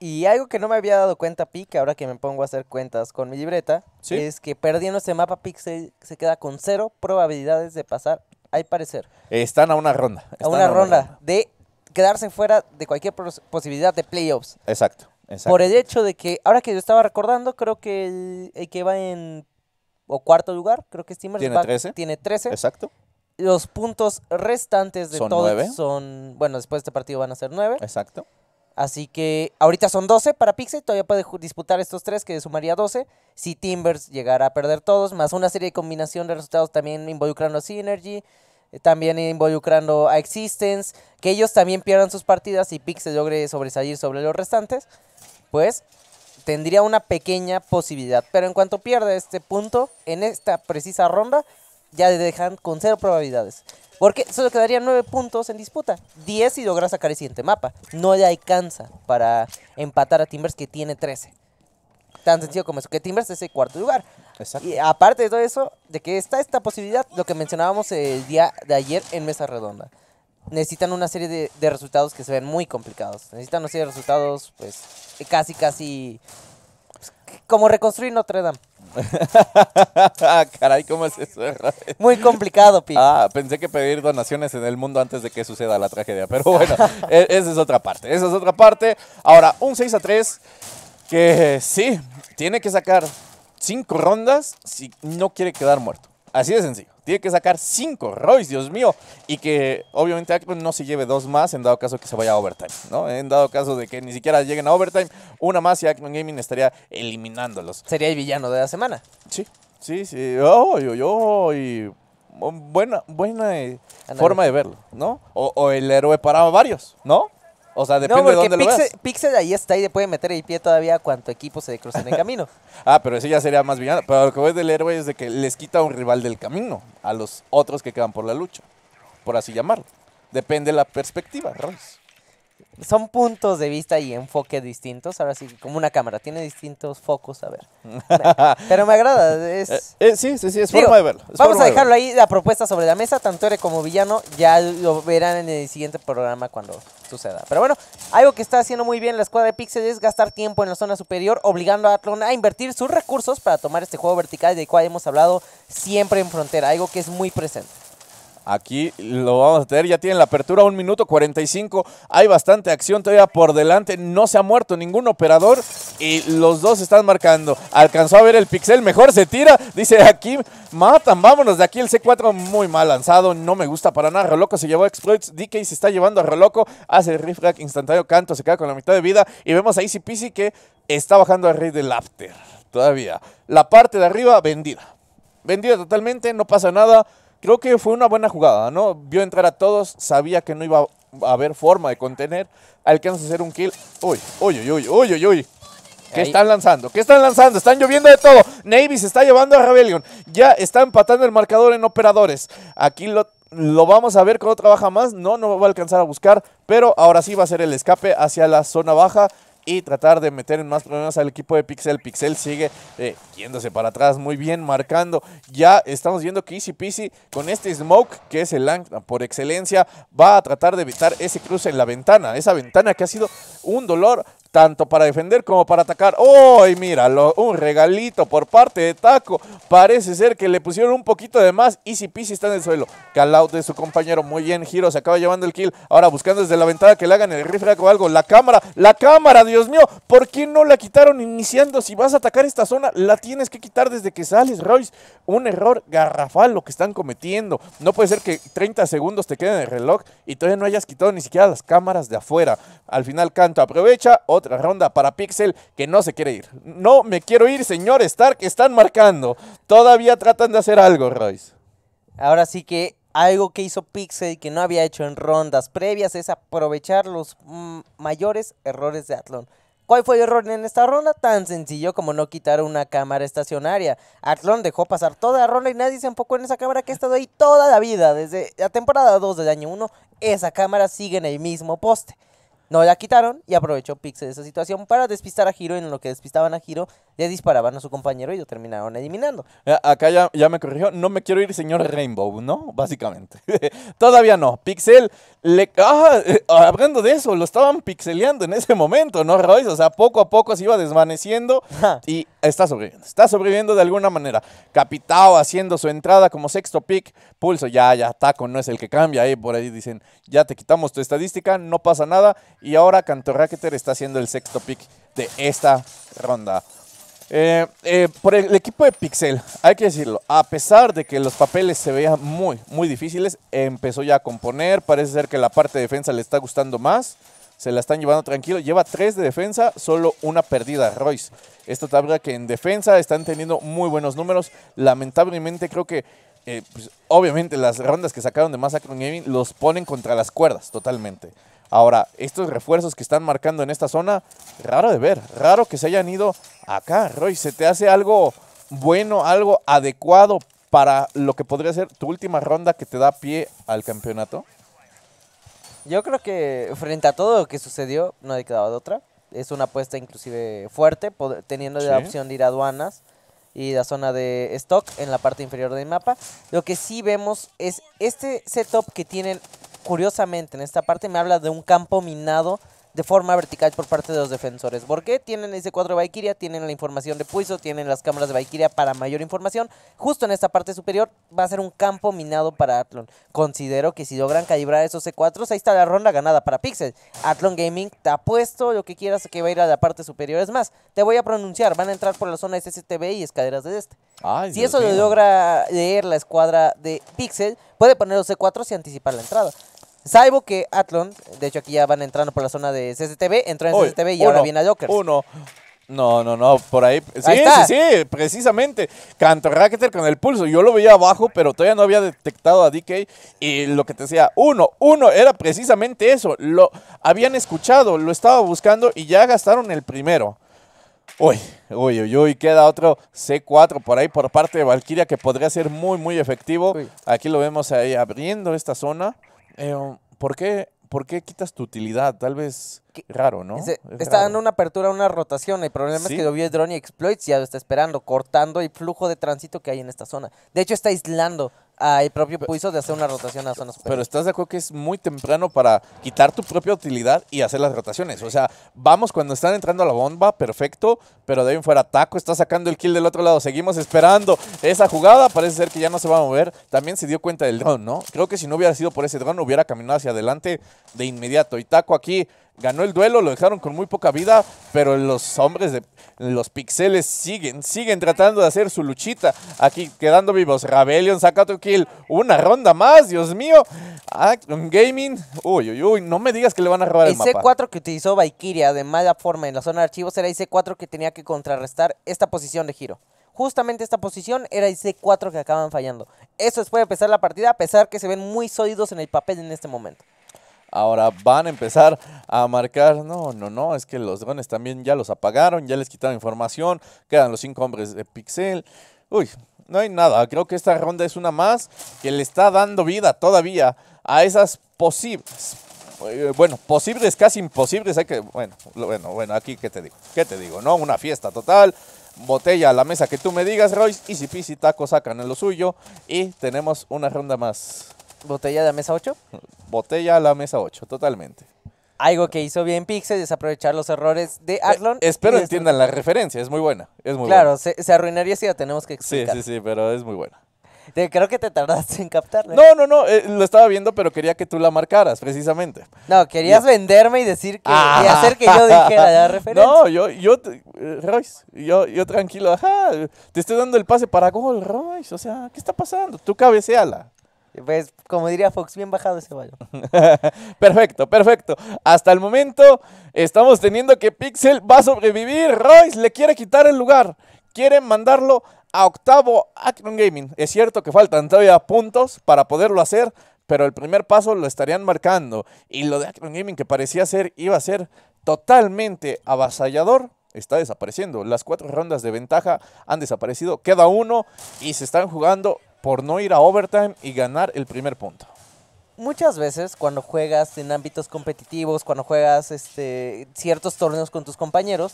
[SPEAKER 3] Y algo que no me había dado cuenta, Pic, ahora que me pongo a hacer cuentas con mi libreta, es que perdiendo ese mapa, Pic se, queda con cero probabilidades de pasar, al parecer. Están a una
[SPEAKER 4] ronda. a una, ronda
[SPEAKER 3] de quedarse fuera de cualquier posibilidad de playoffs. Exacto, exacto. Por el hecho de que, ahora que yo estaba recordando, creo que el, que va en o cuarto lugar, creo que Steamers tiene 13. Tiene 13. Exacto. Los puntos restantes de todos son, bueno, después de este partido van a ser 9. Exacto. Así que ahorita son 12 para Pixel, todavía puede disputar estos tres que sumaría 12. Si Timbers llegara a perder todos, más una serie de combinación de resultados también involucrando a Synergy, eh, también involucrando a Existence, que ellos también pierdan sus partidas y Pix se logre sobresalir sobre los restantes, pues tendría una pequeña posibilidad. Pero en cuanto pierda este punto, en esta precisa ronda, ya le dejan con cero probabilidades. Porque solo quedarían nueve puntos en disputa. 10 y logra sacar el siguiente mapa. No le alcanza para empatar a Timbers que tiene 13. Tan sencillo como eso. Que Timbers es el cuarto lugar. Y aparte de todo eso, de que está esta posibilidad, lo que mencionábamos el día de ayer en Mesa Redonda. Necesitan una serie de, resultados que se ven muy complicados. Necesitan una serie de resultados, pues, casi, casi. Pues, como reconstruir Notre Dame.
[SPEAKER 4] [laughs] Caray, ¿cómo es eso? [laughs] Muy complicado, Pi. Ah, pensé que pedir donaciones en el mundo antes de que suceda la tragedia. Pero bueno, [laughs] e, esa es otra parte. Esa es otra parte. Ahora, un 6 a 3 que sí, tiene que sacar cinco rondas si no quiere quedar muerto. Así de sencillo. Tiene que sacar cinco Royce, Dios mío. Y que obviamente no se lleve dos más en dado caso que se vaya a overtime, ¿no? En dado caso de que ni siquiera lleguen a overtime, una más y Akron Gaming estaría eliminándolos. Sería el villano de la semana. Sí, sí, sí. Oh, yo, yo, buena, buena eh, forma de verlo, ¿no? O, o el héroe para varios, ¿no? O sea, depende de dónde lo veas.
[SPEAKER 3] Pixel ahí está y le puede meter el pie todavía a cuanto equipo se de en el camino.
[SPEAKER 4] [laughs] ah, pero ese ya sería más bien. Pero lo que voy del héroe es de que les quita un rival del camino, a los otros que quedan por la lucha, por así llamarlo.
[SPEAKER 3] Depende de la perspectiva, son puntos de vista y enfoque distintos. Ahora sí, como una cámara, tiene distintos focos, a ver. [laughs] Pero me agrada, es... Eh, eh, sí, sí, sí, es forma de verlo. vamos a dejarlo ahí, la propuesta sobre la mesa, tanto Ere como Villano, ya lo verán en el siguiente programa cuando suceda. Pero bueno, algo que está haciendo muy bien la escuadra de Pixel es gastar tiempo en la zona superior, obligando a atlon a invertir sus recursos para tomar este juego vertical del cual hemos hablado siempre en frontera, algo que es muy presente.
[SPEAKER 4] Aquí lo vamos a tener, ya tienen la apertura, un minuto 45, hay bastante acción todavía por delante, no se ha muerto ningún operador y los dos están marcando. Alcanzó a ver el pixel, mejor se tira, dice aquí, matan, vámonos de aquí, el C4 muy mal lanzado, no me gusta para nada, Reloco se llevó a exploits, DK se está llevando a Reloco, hace el riff instantáneo, Canto se queda con la mitad de vida y vemos a Easy Peasy que está bajando al rey del after, todavía. La parte de arriba vendida, vendida totalmente, no pasa nada creo que fue una buena jugada, ¿no? Vio entrar a todos, sabía que no iba a haber forma de contener. Alcanza a hacer un kill. Uy, uy, uy, uy, uy, uy. uy. ¿Qué están lanzando? ¿Qué están lanzando? Están lloviendo de todo. Navy se está llevando a Rebellion. Ya está empatando el marcador en operadores. Aquí lo, lo vamos a ver con otra baja más. No, no va a alcanzar a buscar. Pero ahora sí va a ser el escape hacia la zona baja y tratar de meter en más problemas al equipo de Pixel. Pixel sigue eh, yéndose para atrás muy bien, marcando. Ya estamos viendo que Easy Peasy con este Smoke, que es el Lang ah, por excelencia, va a tratar de evitar ese cruce en la ventana. Esa ventana que ha sido un dolor tanto para defender como para atacar. ¡Oh! míralo, un regalito por parte de Taco. Parece ser que le pusieron un poquito de más. Easy Peasy está en el suelo. Callout de su compañero. Muy bien, Giro se acaba llevando el kill. Ahora buscando desde la ventana que le hagan el rifle o algo. La cámara, la cámara, Dios mío. ¿Por qué no la quitaron iniciando? Si vas a atacar esta zona, la tienes que quitar desde que sales, Royce. Un error garrafal lo que están cometiendo. No puede ser que 30 segundos te queden en el reloj y todavía no hayas quitado ni siquiera las cámaras de afuera. Al final, Canto aprovecha otra ronda para Pixel que no se quiere ir. No me quiero ir, señor Stark, están marcando. Todavía tratan de hacer algo, Royce.
[SPEAKER 3] Ahora sí que algo que hizo Pixel que no había hecho en rondas previas es aprovechar los mm, mayores errores de Atlon. ¿Cuál fue el error en esta ronda? Tan sencillo como no quitar una cámara estacionaria. Atlon dejó pasar toda la ronda y nadie se enfocó en esa cámara que ha estado ahí toda la vida. Desde la temporada 2 del año 1, esa cámara sigue en el mismo poste no la quitaron y aprovechó Pixel esa situación para despistar a Giro en lo que despistaban a Giro le disparaban a su compañero y lo terminaron eliminando. Eh,
[SPEAKER 4] acá ya, ya me corrigió, no me quiero ir señor Rainbow, ¿no? Básicamente. [laughs] Todavía no. Pixel, le... Ah, eh, hablando de eso, lo estaban pixeleando en ese momento, ¿no, Royce? O sea, poco a poco se iba desvaneciendo y está sobreviviendo. Está sobreviviendo de alguna manera. Capitao haciendo su entrada como sexto pick. Pulso, ya, ya, Taco no es el que cambia. ahí Por ahí dicen, ya te quitamos tu estadística, no pasa nada. Y ahora Cantor está haciendo el sexto pick de esta ronda. Eh, eh, por el, equipo de Pixel, hay que decirlo, a pesar de que los papeles se veían muy, muy difíciles, empezó ya a componer, parece ser que la parte de defensa le está gustando más, se la están llevando tranquilo, lleva tres de defensa, solo una perdida, Royce. Esto te que en defensa están teniendo muy buenos números, lamentablemente creo que, eh, pues, obviamente las rondas que sacaron de Massacre Gaming los ponen contra las cuerdas totalmente. Ahora, estos refuerzos que están marcando en esta zona, raro de ver, raro que se hayan ido acá, Roy. ¿Se te hace algo bueno, algo adecuado para lo que podría ser tu última ronda que te da pie al campeonato?
[SPEAKER 3] Yo creo que frente a todo lo que sucedió, no hay quedado de otra. Es una apuesta inclusive fuerte, teniendo la opción de ir a aduanas y la zona de stock en la parte inferior del mapa. Lo que sí vemos es este setup que tienen curiosamente, en esta parte me habla de un campo minado de forma vertical por parte de los defensores. ¿Por qué? Tienen ese 4 de Valkyria, tienen la información de Puizo, tienen las cámaras de Valkyria para mayor información. Justo en esta parte superior va a ser un campo minado para Atlon. Considero que si logran calibrar esos C4, ahí está la ronda ganada para Pixel. Atlon Gaming te puesto lo que quieras que va a ir a la parte superior. Es más, te voy a pronunciar, van a entrar por la zona SSTB y escaleras de este. si eso lo logra leer la escuadra de Pixel, puede poner los C4 y anticipar la entrada. Salvo que Atlon, de hecho aquí ya van entrando por la zona de CCTV, entró en CCTV y ahora viene a Joker. Uno.
[SPEAKER 4] No, no, no, por ahí. Sí, sí, sí, precisamente. Canto con el pulso. Yo lo veía abajo, pero todavía no había detectado a DK. Y lo que te decía, uno, uno, era precisamente eso. Lo habían escuchado, lo estaba buscando y ya gastaron el primero. Uy, uy, uy, uy, queda otro C4 por ahí por parte de Valkyria que podría ser muy, muy efectivo. Aquí lo vemos ahí abriendo esta zona. Eh, um, ¿por, qué, ¿por, qué, quitas tu utilidad? Tal vez raro, ¿no? está dando
[SPEAKER 3] una apertura, una rotación. El problema es que el Drone y Exploits ya lo está esperando, cortando el flujo de tránsito que hay en esta zona. De hecho, está aislando el propio Puizos de hacer una rotación a zonas Pero
[SPEAKER 4] estás de acuerdo que es muy temprano para quitar tu propia utilidad y hacer las rotaciones. O sea, vamos cuando están entrando a la bomba, perfecto, pero de ahí fuera Taco está sacando el kill del otro lado. Seguimos esperando esa jugada, parece ser que ya no se va a mover. También se dio cuenta del dron, ¿no? Creo que si no hubiera sido por ese dron, hubiera caminado hacia adelante de inmediato. Y Taco aquí ganó el duelo, lo dejaron con muy poca vida, pero los hombres de los pixeles siguen, siguen tratando de hacer su luchita. Aquí quedando vivos, Rebellion saca tu kill, una ronda más, Dios mío. Ah, gaming, uy, uy, uy, no me digas que le van a robar el, el C4
[SPEAKER 3] que utilizó Valkyria de mala forma en la zona de archivos era el C4 que tenía que contrarrestar esta posición de giro. Justamente esta posición era el C4 que acaban fallando. Eso después de empezar la partida, a pesar que se ven muy sólidos en el papel en este momento
[SPEAKER 4] ahora van a empezar a marcar, no, no, no, es que los drones también ya los apagaron, ya les quitaron información, quedan los cinco hombres de Pixel. Uy, no hay nada, creo que esta ronda es una más que le está dando vida todavía a esas posibles, eh, bueno, posibles, casi imposibles, hay que, bueno, bueno, bueno, aquí qué te digo, qué te digo, ¿no? Una fiesta total. Botella a la mesa que tú me digas, Royce. Easy y Taco sacan en lo suyo. Y tenemos una ronda más. Botella de la mesa 8. Botella a la mesa 8, totalmente.
[SPEAKER 3] Algo que hizo bien Pixel es aprovechar los errores de eh, Arlon. espero entiendan la
[SPEAKER 4] referencia, es muy buena. Es muy claro, Se,
[SPEAKER 3] arruinaría si la tenemos que explicar. Sí,
[SPEAKER 4] sí, sí, pero es muy buena.
[SPEAKER 3] creo que te tardaste en captarla.
[SPEAKER 4] No, no, no, eh, lo estaba viendo, pero quería que tú la marcaras, precisamente. No, querías venderme y decir que, y ah. hacer que yo dijera la [laughs] referencia. No, yo, yo, eh, Royce, yo, yo tranquilo, ajá, te estoy dando el pase para gol, Royce, o sea, ¿qué está pasando? Tú cabeceala. Pues, como diría Fox, bien bajado ese balón. [laughs] perfecto, perfecto. Hasta el momento estamos teniendo que Pixel va a sobrevivir. Royce le quiere quitar el lugar. Quiere mandarlo a octavo Akron Gaming. Es cierto que faltan todavía puntos para poderlo hacer, pero el primer paso lo estarían marcando. Y lo de Akron Gaming que parecía ser, iba a ser totalmente avasallador, está desapareciendo. Las cuatro rondas de ventaja han desaparecido, queda uno y se están jugando por no ir a overtime y ganar el primer punto.
[SPEAKER 3] Muchas veces cuando juegas en ámbitos competitivos, cuando juegas este, ciertos torneos con tus compañeros,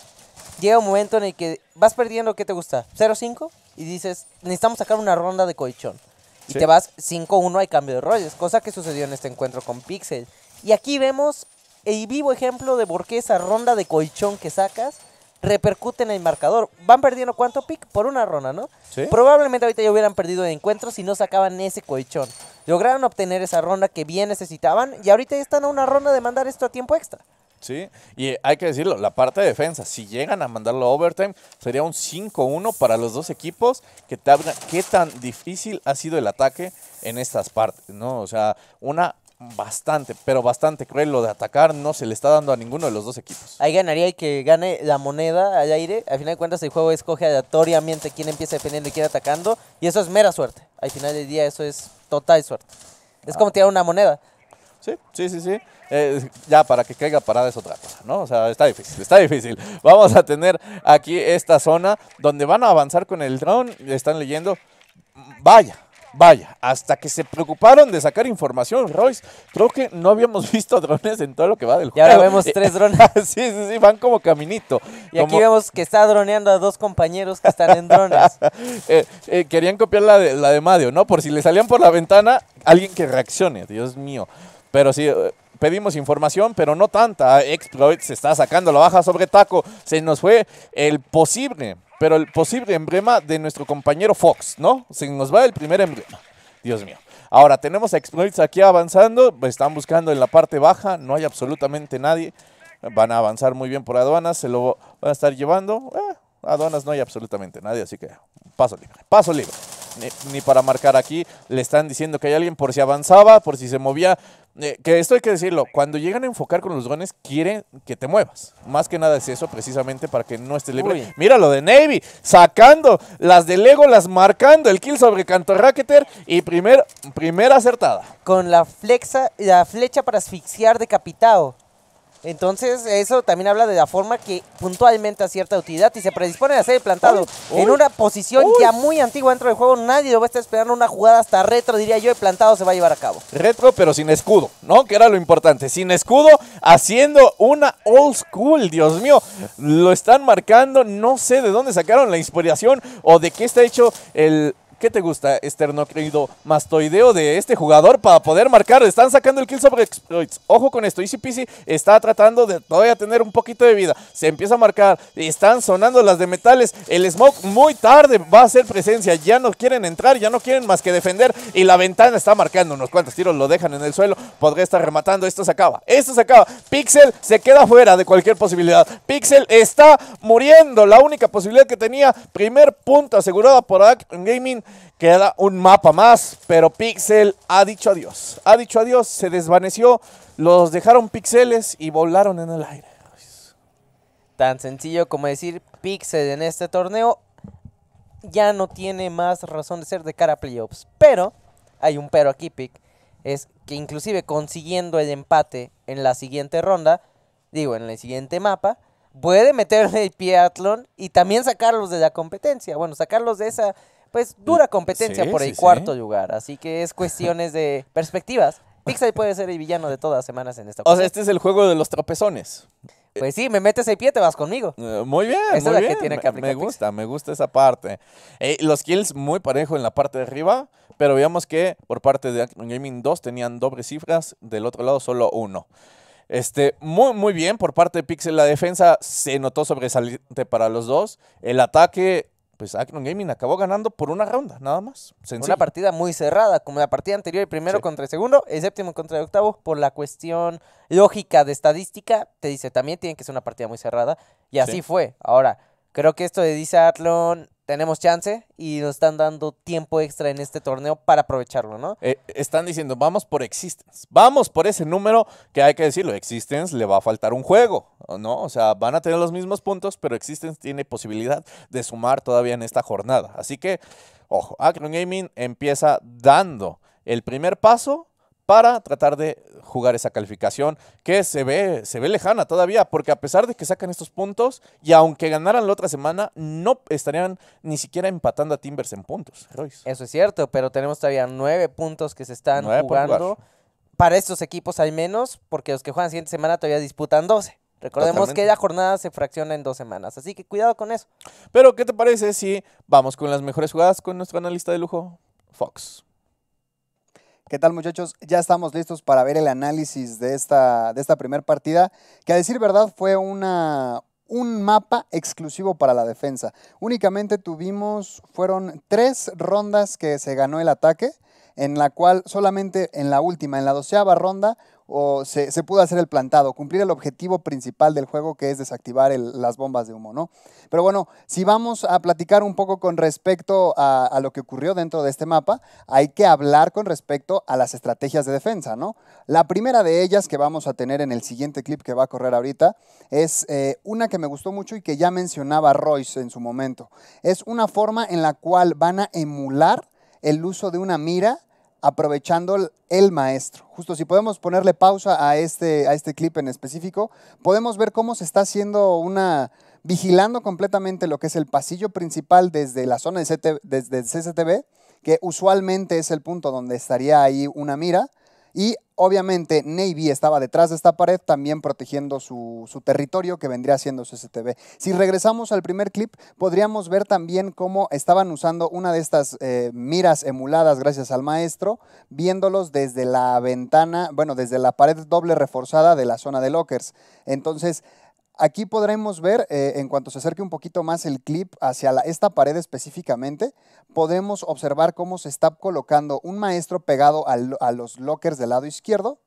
[SPEAKER 3] llega un momento en el que vas perdiendo, ¿qué te gusta? ¿0-5? Y dices, necesitamos sacar una ronda de colchón. Y te vas 5-1 hay cambio de roles, cosa que sucedió en este encuentro con Pixel. Y aquí vemos el vivo ejemplo de por qué esa ronda de colchón que sacas repercuten en el marcador. Van perdiendo cuánto pick por una ronda, ¿no? ¿Sí? Probablemente ahorita ya hubieran perdido encuentro si no sacaban ese colchón. Lograron obtener esa ronda que bien necesitaban y ahorita ya están a una ronda de mandar esto a tiempo extra.
[SPEAKER 4] Sí, y hay que decirlo, la parte de defensa, si llegan a mandarlo a overtime, sería un 5-1 para los dos equipos, que te hablan qué tan difícil ha sido el ataque en estas partes, ¿no? O sea, una bastante,
[SPEAKER 3] pero bastante cruel lo de atacar. No se le está dando a ninguno de los dos equipos. Ahí ganaría el que gane la moneda al aire. Al final de cuentas, el juego escoge aleatoriamente quién empieza defendiendo y quién atacando. Y eso es mera suerte. Al final del día, eso es total suerte. Es como ah. tirar una moneda. Sí, sí, sí, sí. Eh, ya para que caiga parada es otra cosa, ¿no? O sea, está difícil, está difícil. [laughs] Vamos
[SPEAKER 4] a tener aquí esta zona donde van a avanzar con el drone. Están leyendo. Vaya, Vaya, hasta que se preocuparon de sacar información, Royce. Creo que no habíamos [laughs] visto drones en todo lo que va del juego. Y ahora vemos tres [laughs] drones. Ah, sí, sí, sí, van como caminito. Y aquí vemos
[SPEAKER 3] que está droneando a dos compañeros que están en drones. [laughs] Eh, eh, querían copiar
[SPEAKER 4] la de, la de Madio, ¿no? Por si le salían por la ventana, alguien que reaccione, Dios mío. Pero sí, eh, pedimos información, pero no tanta. Ah, Exploit se está sacando la baja sobre Taco. Se nos fue el posible pero el posible emblema de nuestro compañero Fox, ¿no? Se nos va el primer emblema. Dios mío. Ahora tenemos a Exploits aquí avanzando, están buscando en la parte baja, no hay absolutamente nadie. Van a avanzar muy bien por aduanas, se lo van a estar llevando. Eh, aduanas no hay absolutamente nadie, así que paso libre, paso libre. ni para marcar aquí, le están diciendo que hay alguien por si avanzaba, por si se movía eh, que esto hay que decirlo, cuando llegan a enfocar con los drones, quieren que te muevas. Más que nada es eso, precisamente para que no estés libre. Mira lo de Navy, sacando las de Lego, las marcando el kill
[SPEAKER 3] sobre Canto y primer, primera acertada. Con la, flexa, la flecha para asfixiar decapitado. Entonces, eso también habla de la forma que puntualmente a cierta utilidad y se predispone a ser plantado en una posición ya muy antigua dentro del juego. Nadie lo va a estar esperando una jugada hasta retro, diría yo, el plantado se va a llevar a cabo.
[SPEAKER 4] Retro, pero sin escudo, ¿no? Que era lo importante. Sin escudo, haciendo una old school, Dios mío. Lo están marcando, no sé de dónde sacaron la inspiración o de qué está hecho el ¿Qué te gusta, creído mastoideo de este jugador para poder marcar? Están sacando el kill sobre exploits. Ojo con esto, Easy Peasy está tratando de todavía tener un poquito de vida. Se empieza a marcar, están sonando las de metales. El smoke muy tarde va a ser presencia. Ya no quieren entrar, ya no quieren más que defender. Y la ventana está marcando unos cuantos tiros, lo dejan en el suelo. Podría estar rematando. Esto se acaba, esto se acaba. Pixel se queda fuera de cualquier posibilidad. Pixel está muriendo. La única posibilidad que tenía, primer punto asegurado por Gaming Gaming Queda un mapa más, pero Pixel ha dicho adiós. Ha dicho adiós, se desvaneció,
[SPEAKER 3] los dejaron pixeles y volaron en el aire. Tan sencillo como decir Pixel en este torneo ya no tiene más razón de ser de cara a playoffs. Pero, hay un pero aquí, Pic, es que inclusive consiguiendo el empate en la siguiente ronda, digo, en el siguiente mapa, puede meterle el pie a y también sacarlos de la competencia. Bueno, sacarlos de esa pues dura competencia por el cuarto lugar. Así que es cuestiones de [laughs] perspectivas. Pixel puede ser el villano de todas semanas en esta. O sea, este es el juego de los tropezones. Eh, pues sí, me metes el pie, te vas conmigo. Eh,
[SPEAKER 4] muy bien, es la que tiene que aplicar. Me gusta, me gusta esa parte. Eh, los kills muy parejo en la parte de arriba, pero veamos que por parte de Gaming 2 tenían dobles cifras, del otro lado solo uno. Este, muy, muy bien por parte de Pixel. La defensa se notó sobresaliente para los dos. El ataque pues Akron ah, Gaming acabó ganando por una ronda, nada más.
[SPEAKER 3] Una partida muy cerrada, como la partida anterior, el primero contra el segundo, el séptimo contra el octavo, por la cuestión lógica de estadística, te dice, también tiene que ser una partida muy cerrada, y así fue. Ahora, creo que esto de dice tenemos chance y nos están dando tiempo extra en este torneo para aprovecharlo, ¿no? Eh, están diciendo, vamos por Existence, vamos por ese
[SPEAKER 4] número que hay que decirlo, Existence le va a faltar un juego, ¿no? O sea, van a tener los mismos puntos, pero Existence tiene posibilidad de sumar todavía en esta jornada. Así que, ojo, Acron Gaming empieza dando el primer paso para tratar de jugar esa calificación que se ve, se ve lejana todavía, porque a pesar de que sacan estos puntos y aunque ganaran la otra semana, no estarían ni siquiera empatando a Timbers en puntos. Eso
[SPEAKER 3] es cierto, pero tenemos todavía nueve puntos que se están jugando. Para estos equipos hay menos, porque los que juegan siguiente semana todavía disputan doce. Recordemos que la jornada se fracciona en dos semanas, así que cuidado con eso. Pero, ¿qué te parece si vamos con las mejores jugadas con nuestro analista de lujo,
[SPEAKER 2] Fox? ¿Qué tal muchachos? Ya estamos listos para ver el análisis de esta, de esta primera partida, que a decir verdad fue un mapa exclusivo para la defensa. Únicamente tuvimos, fueron tres rondas que se ganó el ataque, en la cual solamente en la última, en la doceava ronda, o se, pudo hacer el plantado, cumplir el objetivo principal del juego que es desactivar las bombas de humo, ¿no? Pero bueno, si vamos a platicar un poco con respecto a, lo que ocurrió dentro de este mapa, hay que hablar con respecto a las estrategias de defensa, ¿no? La primera de ellas que vamos a tener en el siguiente clip que va a correr ahorita es eh, una que me gustó mucho y que ya mencionaba Royce en su momento. Es una forma en la cual van a emular el uso de una mira aprovechando el maestro. Justo si podemos ponerle pausa a este, a este clip en específico, podemos ver cómo se está haciendo una, vigilando completamente lo que es el pasillo principal desde la zona de desde el CCTV, que usualmente es el punto donde estaría ahí una mira. Y obviamente Navy estaba detrás de esta pared también protegiendo su, territorio que vendría siendo CCTV. Si regresamos al primer clip, podríamos ver también cómo estaban usando una de estas eh, miras emuladas gracias al maestro, viéndolos desde la ventana, bueno, desde la pared doble reforzada de la zona de lockers. Entonces, Aquí podremos ver, eh, en cuanto se acerque un poquito más el clip hacia esta pared específicamente, podemos observar cómo se está colocando un maestro pegado a los lockers del lado izquierdo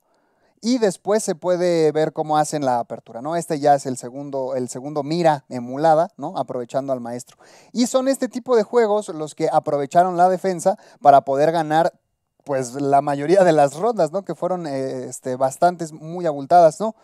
[SPEAKER 2] y después se puede ver cómo hacen la apertura, ¿no? Este ya es el segundo, el segundo mira emulada, ¿no? Aprovechando al maestro. Y son este tipo de juegos los que aprovecharon la defensa para poder ganar pues la mayoría de las rondas, ¿no? Que fueron eh, este, bastantes, muy abultadas, ¿no?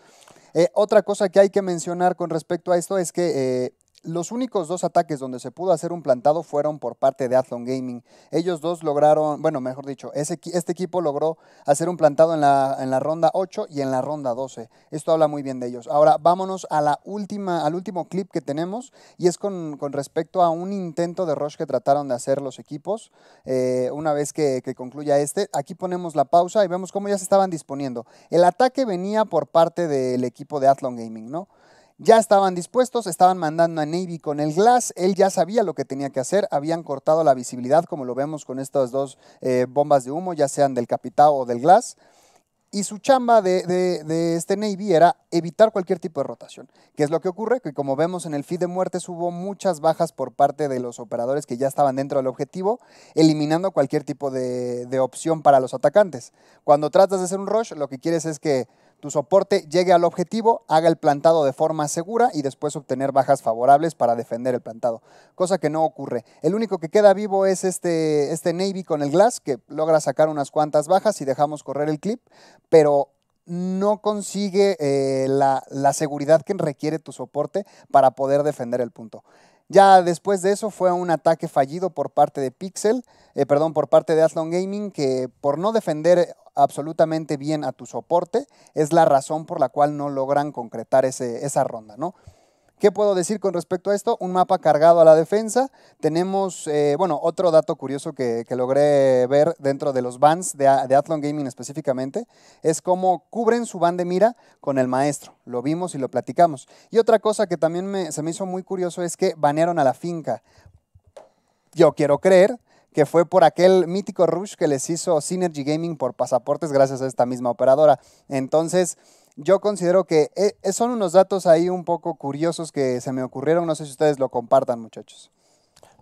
[SPEAKER 2] Eh, otra cosa que hay que mencionar con respecto a esto es que eh, los únicos dos ataques donde se pudo hacer un plantado fueron por parte de Athlon Gaming. Ellos dos lograron, bueno, mejor dicho, este equipo logró hacer un plantado en la, ronda 8 y en la ronda 12. Esto habla muy bien de ellos. Ahora vámonos a la al último clip que tenemos y es con, respecto a un intento de rush que trataron de hacer los equipos eh, una vez que, que concluya este. Aquí ponemos la pausa y vemos cómo ya se estaban disponiendo. El ataque venía por parte del equipo de Athlon Gaming, ¿no? ya estaban dispuestos, estaban mandando a Navy con el Glass, él ya sabía lo que tenía que hacer, habían cortado la visibilidad, como lo vemos con estas dos eh, bombas de humo, ya sean del capitán o del Glass, y su chamba de, este Navy era evitar cualquier tipo de rotación, que es lo que ocurre, que como vemos en el feed de muertes hubo muchas bajas por parte de los operadores que ya estaban dentro del objetivo, eliminando cualquier tipo de, de opción para los atacantes. Cuando tratas de hacer un rush, lo que quieres es que tu soporte llegue al objetivo, haga el plantado de forma segura y después obtener bajas favorables para defender el plantado, cosa que no ocurre. El único que queda vivo es este, este Navy con el Glass, que logra sacar unas cuantas bajas y dejamos correr el clip, pero no consigue eh, la, seguridad que requiere tu soporte para poder defender el punto. Ya después de eso fue un ataque fallido por parte de Pixel, eh, perdón, por parte de Athlon Gaming, que por no defender absolutamente bien a tu soporte, es la razón por la cual no logran concretar esa ronda, ¿no? ¿Qué puedo decir con respecto a esto? Un mapa cargado a la defensa. Tenemos, eh, bueno, otro dato curioso que, logré ver dentro de los bans de, Athlon Gaming específicamente, es cómo cubren su ban de mira con el maestro. Lo vimos y lo platicamos. Y otra cosa que también me, se me hizo muy curioso es que banearon a la finca. Yo quiero creer que fue por aquel mítico rush que les hizo Synergy Gaming por pasaportes gracias a esta misma operadora. Entonces, yo considero que eh, eh, son unos datos ahí un poco curiosos que se me ocurrieron. No sé si ustedes lo compartan, muchachos.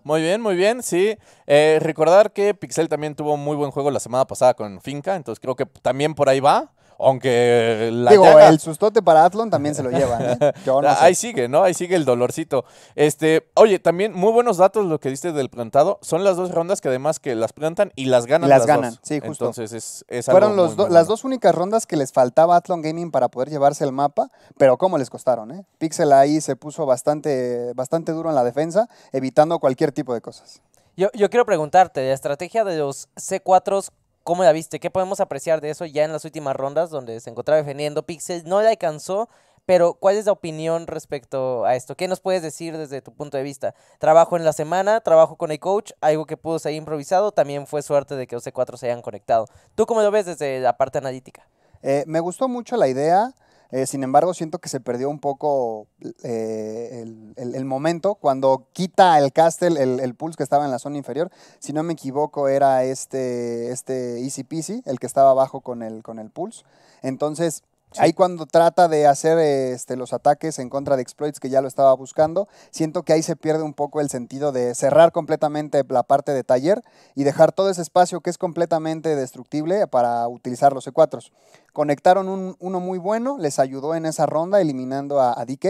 [SPEAKER 4] Muy bien, muy bien, sí. Eh, recordar que Pixel también tuvo muy buen juego la semana pasada con Finca, entonces creo que también por ahí va. Aunque la Digo, el
[SPEAKER 2] sustote para Athlon también se lo lleva ¿eh? [laughs] ah, Ahí
[SPEAKER 4] sigue, ¿no? Ahí sigue el dolorcito. Este, oye, también muy buenos datos lo que diste del plantado. Son las dos rondas que además que las plantan y las ganan. Y las, ganan, sí, justo. Entonces es, Fueron las
[SPEAKER 2] dos únicas rondas que les faltaba Athlon Gaming para poder llevarse el mapa, pero cómo les costaron, ¿eh? Pixel ahí se puso bastante, bastante duro en la defensa, evitando cualquier tipo de cosas.
[SPEAKER 3] Yo, yo quiero preguntarte, la estrategia de los C4s, ¿Cómo la viste? ¿Qué podemos apreciar de eso ya en las últimas rondas donde se encontraba defendiendo Pixel? No le alcanzó, pero ¿cuál es la opinión respecto a esto? ¿Qué nos puedes decir desde tu punto de vista? Trabajo en la semana, trabajo con el coach, algo que pudo ser improvisado, también fue suerte de que los C4 se hayan conectado. ¿Tú cómo lo ves desde la parte analítica?
[SPEAKER 2] Eh, me gustó mucho la idea. Eh, sin embargo, siento que se perdió un poco eh, el, momento cuando quita el Castle, el, Pulse que estaba en la zona inferior. Si no me equivoco, era este, este Easy Peasy, el que estaba abajo con el, con el Pulse. Entonces, Ahí cuando trata de hacer este, los ataques en contra de exploits que ya lo estaba buscando, siento que ahí se pierde un poco el sentido de cerrar completamente la parte de taller y dejar todo ese espacio que es completamente destructible para utilizar los e 4 s Conectaron uno muy bueno, les ayudó en esa ronda eliminando a, a DK,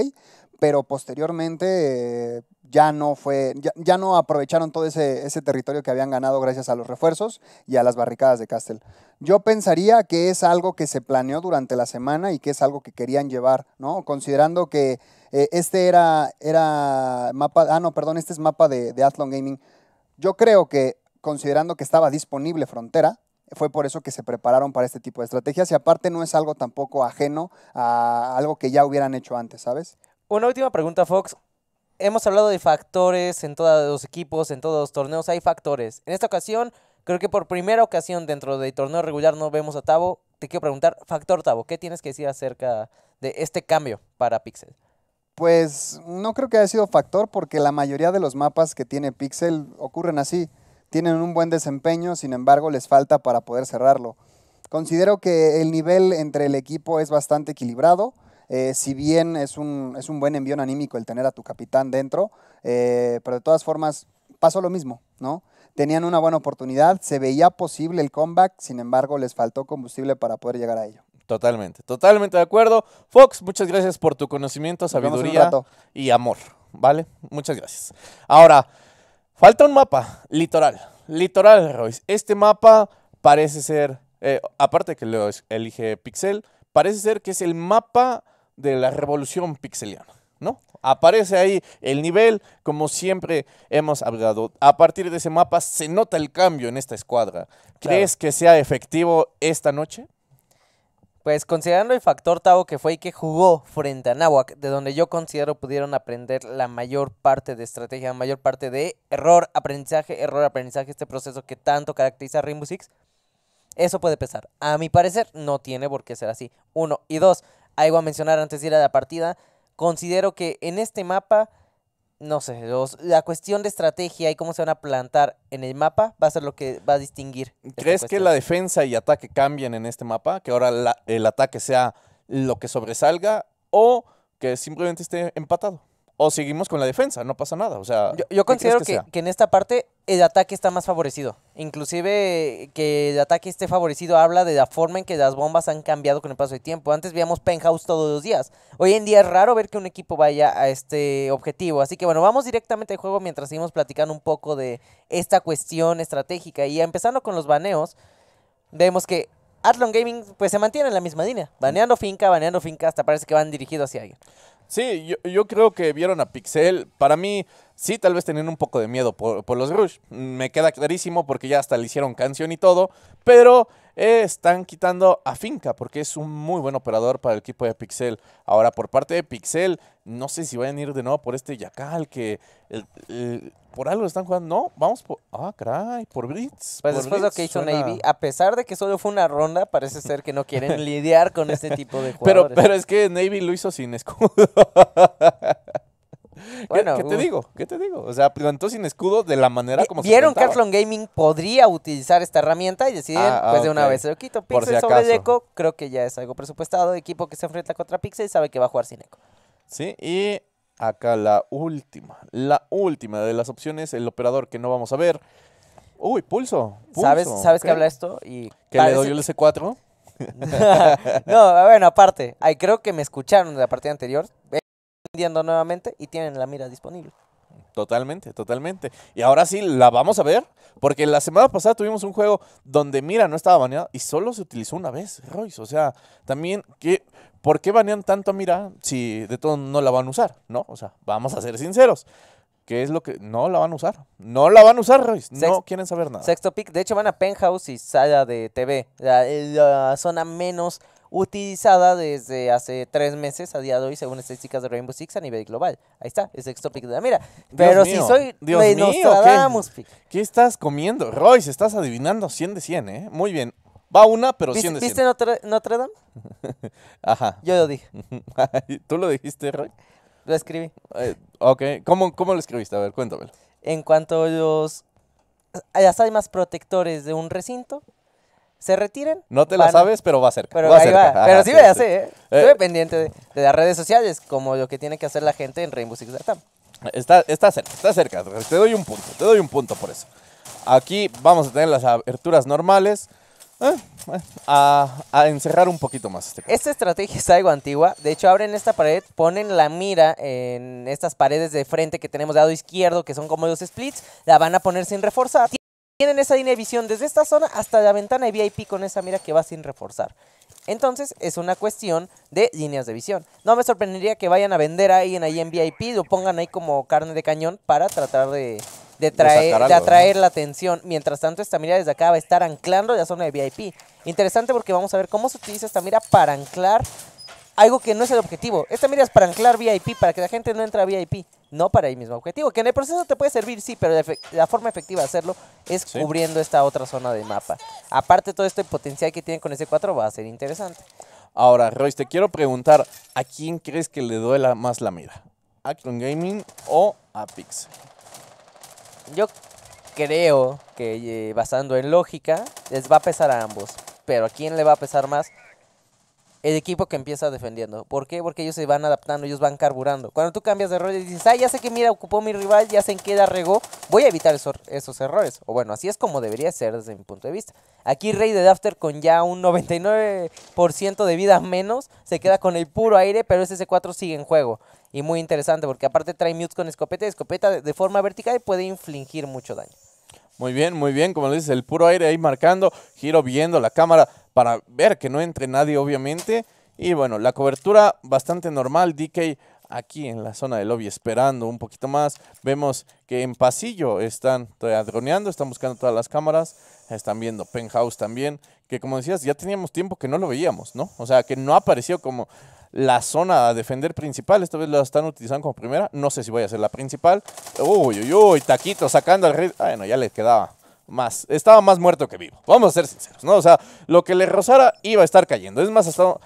[SPEAKER 2] pero posteriormente eh, ya no fue, ya, no aprovecharon todo ese, territorio que habían ganado gracias a los refuerzos y a las barricadas de Castle. Yo pensaría que es algo que se planeó durante la semana y que es algo que querían llevar, ¿no? Considerando que eh, este era, era mapa, ah no, perdón, este es mapa de, de Athlon Gaming. Yo creo que considerando que estaba disponible Frontera, fue por eso que se prepararon para este tipo de estrategias y aparte no es algo tampoco ajeno a algo que ya hubieran hecho antes, ¿sabes?
[SPEAKER 3] Una última pregunta, Fox. Hemos hablado de factores en todos los equipos, en todos los torneos, hay factores. En esta ocasión, creo que por primera ocasión dentro del torneo regular no vemos a Tavo. Te quiero preguntar, factor Tavo, ¿qué tienes que decir acerca de este cambio para Pixel?
[SPEAKER 2] Pues no creo que haya sido factor porque la mayoría de los mapas que tiene Pixel ocurren así. Tienen un buen desempeño, sin embargo les falta para poder cerrarlo. Considero que el nivel entre el equipo es bastante equilibrado. Eh, si bien es un, es un buen envío anímico el tener a tu capitán dentro, eh, pero de todas formas pasó lo mismo, ¿no? Tenían una buena oportunidad, se veía posible el comeback, sin embargo les faltó combustible para poder llegar a ello.
[SPEAKER 4] Totalmente, totalmente de acuerdo. Fox, muchas gracias por tu conocimiento, sabiduría y amor, ¿vale? Muchas gracias. Ahora, falta un mapa, litoral, litoral, Royce. Este mapa parece ser, eh, aparte que lo elige Pixel, parece ser que es el mapa de la revolución pixeliana. ¿no? Aparece ahí el nivel, como siempre hemos hablado. A partir de ese mapa se nota el cambio en esta escuadra. ¿Crees que sea
[SPEAKER 3] efectivo esta noche? Pues considerando el factor Tavo que fue y que jugó frente a Nahuac, de donde yo considero pudieron aprender la mayor parte de estrategia, la mayor parte de error, aprendizaje, error, aprendizaje, este proceso que tanto caracteriza a Rainbow Six, eso puede pesar. A mi parecer, no tiene por qué ser así. Uno. Y dos, algo a mencionar antes de ir a la partida. Considero que en este mapa, no sé, la cuestión de estrategia y cómo se van a plantar en el mapa va a ser lo que va a distinguir. ¿Crees que la
[SPEAKER 4] defensa y ataque cambien en este mapa? Que ahora el ataque sea lo que sobresalga o que simplemente esté empatado o seguimos con la defensa, no pasa nada. O sea,
[SPEAKER 3] yo, considero que, en esta parte el ataque está más favorecido. Inclusive que el ataque esté favorecido habla de la forma en que las bombas han cambiado con el paso del tiempo. Antes veíamos penthouse todos los días. Hoy en día es raro ver que un equipo vaya a este objetivo. Así que bueno, vamos directamente al juego mientras seguimos platicando un poco de esta cuestión estratégica. Y empezando con los baneos, vemos que Athlon Gaming pues se mantiene en la misma línea. Baneando finca, baneando finca, hasta parece que van dirigidos hacia alguien. Sí, yo, yo creo que vieron a Pixel.
[SPEAKER 4] Para mí, Sí, tal vez tenían un poco de miedo por, los Rush. Me queda clarísimo porque ya hasta le hicieron canción y todo. Pero eh, están quitando a Finca porque es un muy buen operador para el equipo de Pixel. Ahora, por parte de Pixel, no sé si vayan a ir de nuevo por este Yakal que por algo están jugando. No, vamos por. Ah, caray, por Brits. Pues después de lo que hizo Navy,
[SPEAKER 3] a pesar de que solo fue una ronda, parece ser que no quieren [laughs] lidiar con este tipo de jugadores. Pero, pero es que Navy lo hizo sin escudo. [laughs] Bueno, ¿Qué, te uh. digo?
[SPEAKER 4] ¿Qué te digo? O sea, plantó sin escudo de la manera como Vieron que Gaming
[SPEAKER 3] podría utilizar esta herramienta y deciden ah, pues de una vez lo quito. Pixel sobre sobre creo que ya es algo presupuestado. Equipo que se enfrenta contra Pixel sabe que va a jugar sin Eco.
[SPEAKER 4] Sí, y acá la última. La última de las opciones, el operador que no vamos a ver. Uy, pulso. ¿Sabes, ¿sabes qué habla esto? Y ¿Que le doy el S4? [laughs]
[SPEAKER 3] no, bueno, aparte, creo que me escucharon de la partida anterior nuevamente y tienen la mira disponible.
[SPEAKER 4] Totalmente, totalmente. Y ahora sí la vamos a ver, porque la semana pasada tuvimos un juego donde Mira no estaba baneada y solo se utilizó una vez, Royce. O sea, también, que ¿por qué banean tanto a Mira si de todo no la van a usar? ¿No? O sea, vamos a ser sinceros. ¿Qué es lo que no la van a usar? No la van a usar,
[SPEAKER 3] Royce. no quieren saber nada. Sexto pick. De hecho, van a Penthouse y Sala de TV. La, la zona menos utilizada desde hace tres meses a día de hoy, según estadísticas de Rainbow Six a nivel global. Ahí está, es el topic de la mira. Pero si soy Dios
[SPEAKER 4] ¿qué, estás comiendo? Royce, estás adivinando 100 de 100, ¿eh? Muy bien. Va una, pero 100 de 100. ¿Viste
[SPEAKER 3] Notre, Notre Dame?
[SPEAKER 4] [laughs] Ajá. Yo lo dije. [laughs] ¿Tú lo dijiste, Roy? Lo escribí. Eh, ok. ¿Cómo, ¿Cómo lo escribiste? A ver, cuéntamelo.
[SPEAKER 3] En cuanto a los hay las almas protectores de un recinto, se retiren. No te la sabes, pero va a Pero, va pero sí, sí, hace, ¿eh? eh pendiente de, las redes sociales, como lo que tiene que hacer la gente en Rainbow Six
[SPEAKER 4] Está, está cerca, está cerca. Te doy un punto, te doy un punto por eso. Aquí vamos a tener las aberturas normales. Eh, eh, a, encerrar un poquito más. Este
[SPEAKER 3] esta estrategia es algo antigua. De hecho, abren esta pared, ponen la mira en estas paredes de frente que tenemos de lado izquierdo, que son como los splits. La van a poner sin reforzar tienen esa línea de visión desde esta zona hasta la ventana de VIP con esa mira que va sin reforzar. Entonces es una cuestión de líneas de visión. No me sorprendería que vayan a vender ahí alguien ahí en VIP, lo pongan ahí como carne de cañón para tratar de, traer, de, atraer la atención. Mientras tanto, esta mira desde acá va a estar anclando la zona de VIP. Interesante porque vamos a ver cómo se utiliza esta mira para anclar algo que no es el objetivo. Esta mira es para anclar VIP, para que la gente no entre a VIP, no para el mismo objetivo. Que en el proceso te puede servir, sí, pero la, forma efectiva de hacerlo es cubriendo esta otra zona de mapa. Aparte, todo este potencial que tiene con ese 4 va a ser interesante.
[SPEAKER 4] Ahora, Royce, te quiero preguntar, ¿a quién crees que le duela más la mira? ¿Acron Gaming o
[SPEAKER 3] a Yo creo que eh, basando en lógica, les va a pesar a ambos. Pero ¿a quién le va a pesar más? el equipo que empieza defendiendo. ¿Por qué? Porque ellos se van adaptando, ellos van carburando. Cuando tú cambias de rol y dices, ah, ya sé que mira, ocupó mi rival, ya sé en qué regó, voy a evitar esos, errores. O bueno, así es como debería ser desde mi punto de vista. Aquí Rey de Dafter con ya un 99% de vida menos, se queda con el puro aire, pero ese C4 sigue en juego. Y muy interesante porque aparte trae mutes con escopeta y escopeta de forma vertical y puede infligir mucho daño.
[SPEAKER 4] Muy bien, muy bien, como lo dices, el puro aire ahí marcando, giro viendo la cámara para ver que no entre nadie, obviamente. Y bueno, la cobertura bastante normal, DK aquí en la zona del lobby esperando un poquito más. Vemos que en pasillo están droneando, están buscando todas las cámaras, están viendo penthouse también, que como decías, ya teníamos tiempo que no lo veíamos, ¿no? O sea, que no apareció como la zona a defender principal, esta vez lo están utilizando como primera, no sé si voy a ser la principal. Uy, uy, uy, taquito sacando al rey. Bueno, ya le quedaba más, estaba más muerto que vivo. Vamos a ser sinceros, ¿no? O sea, lo que le rozara iba a estar cayendo. Es más, hasta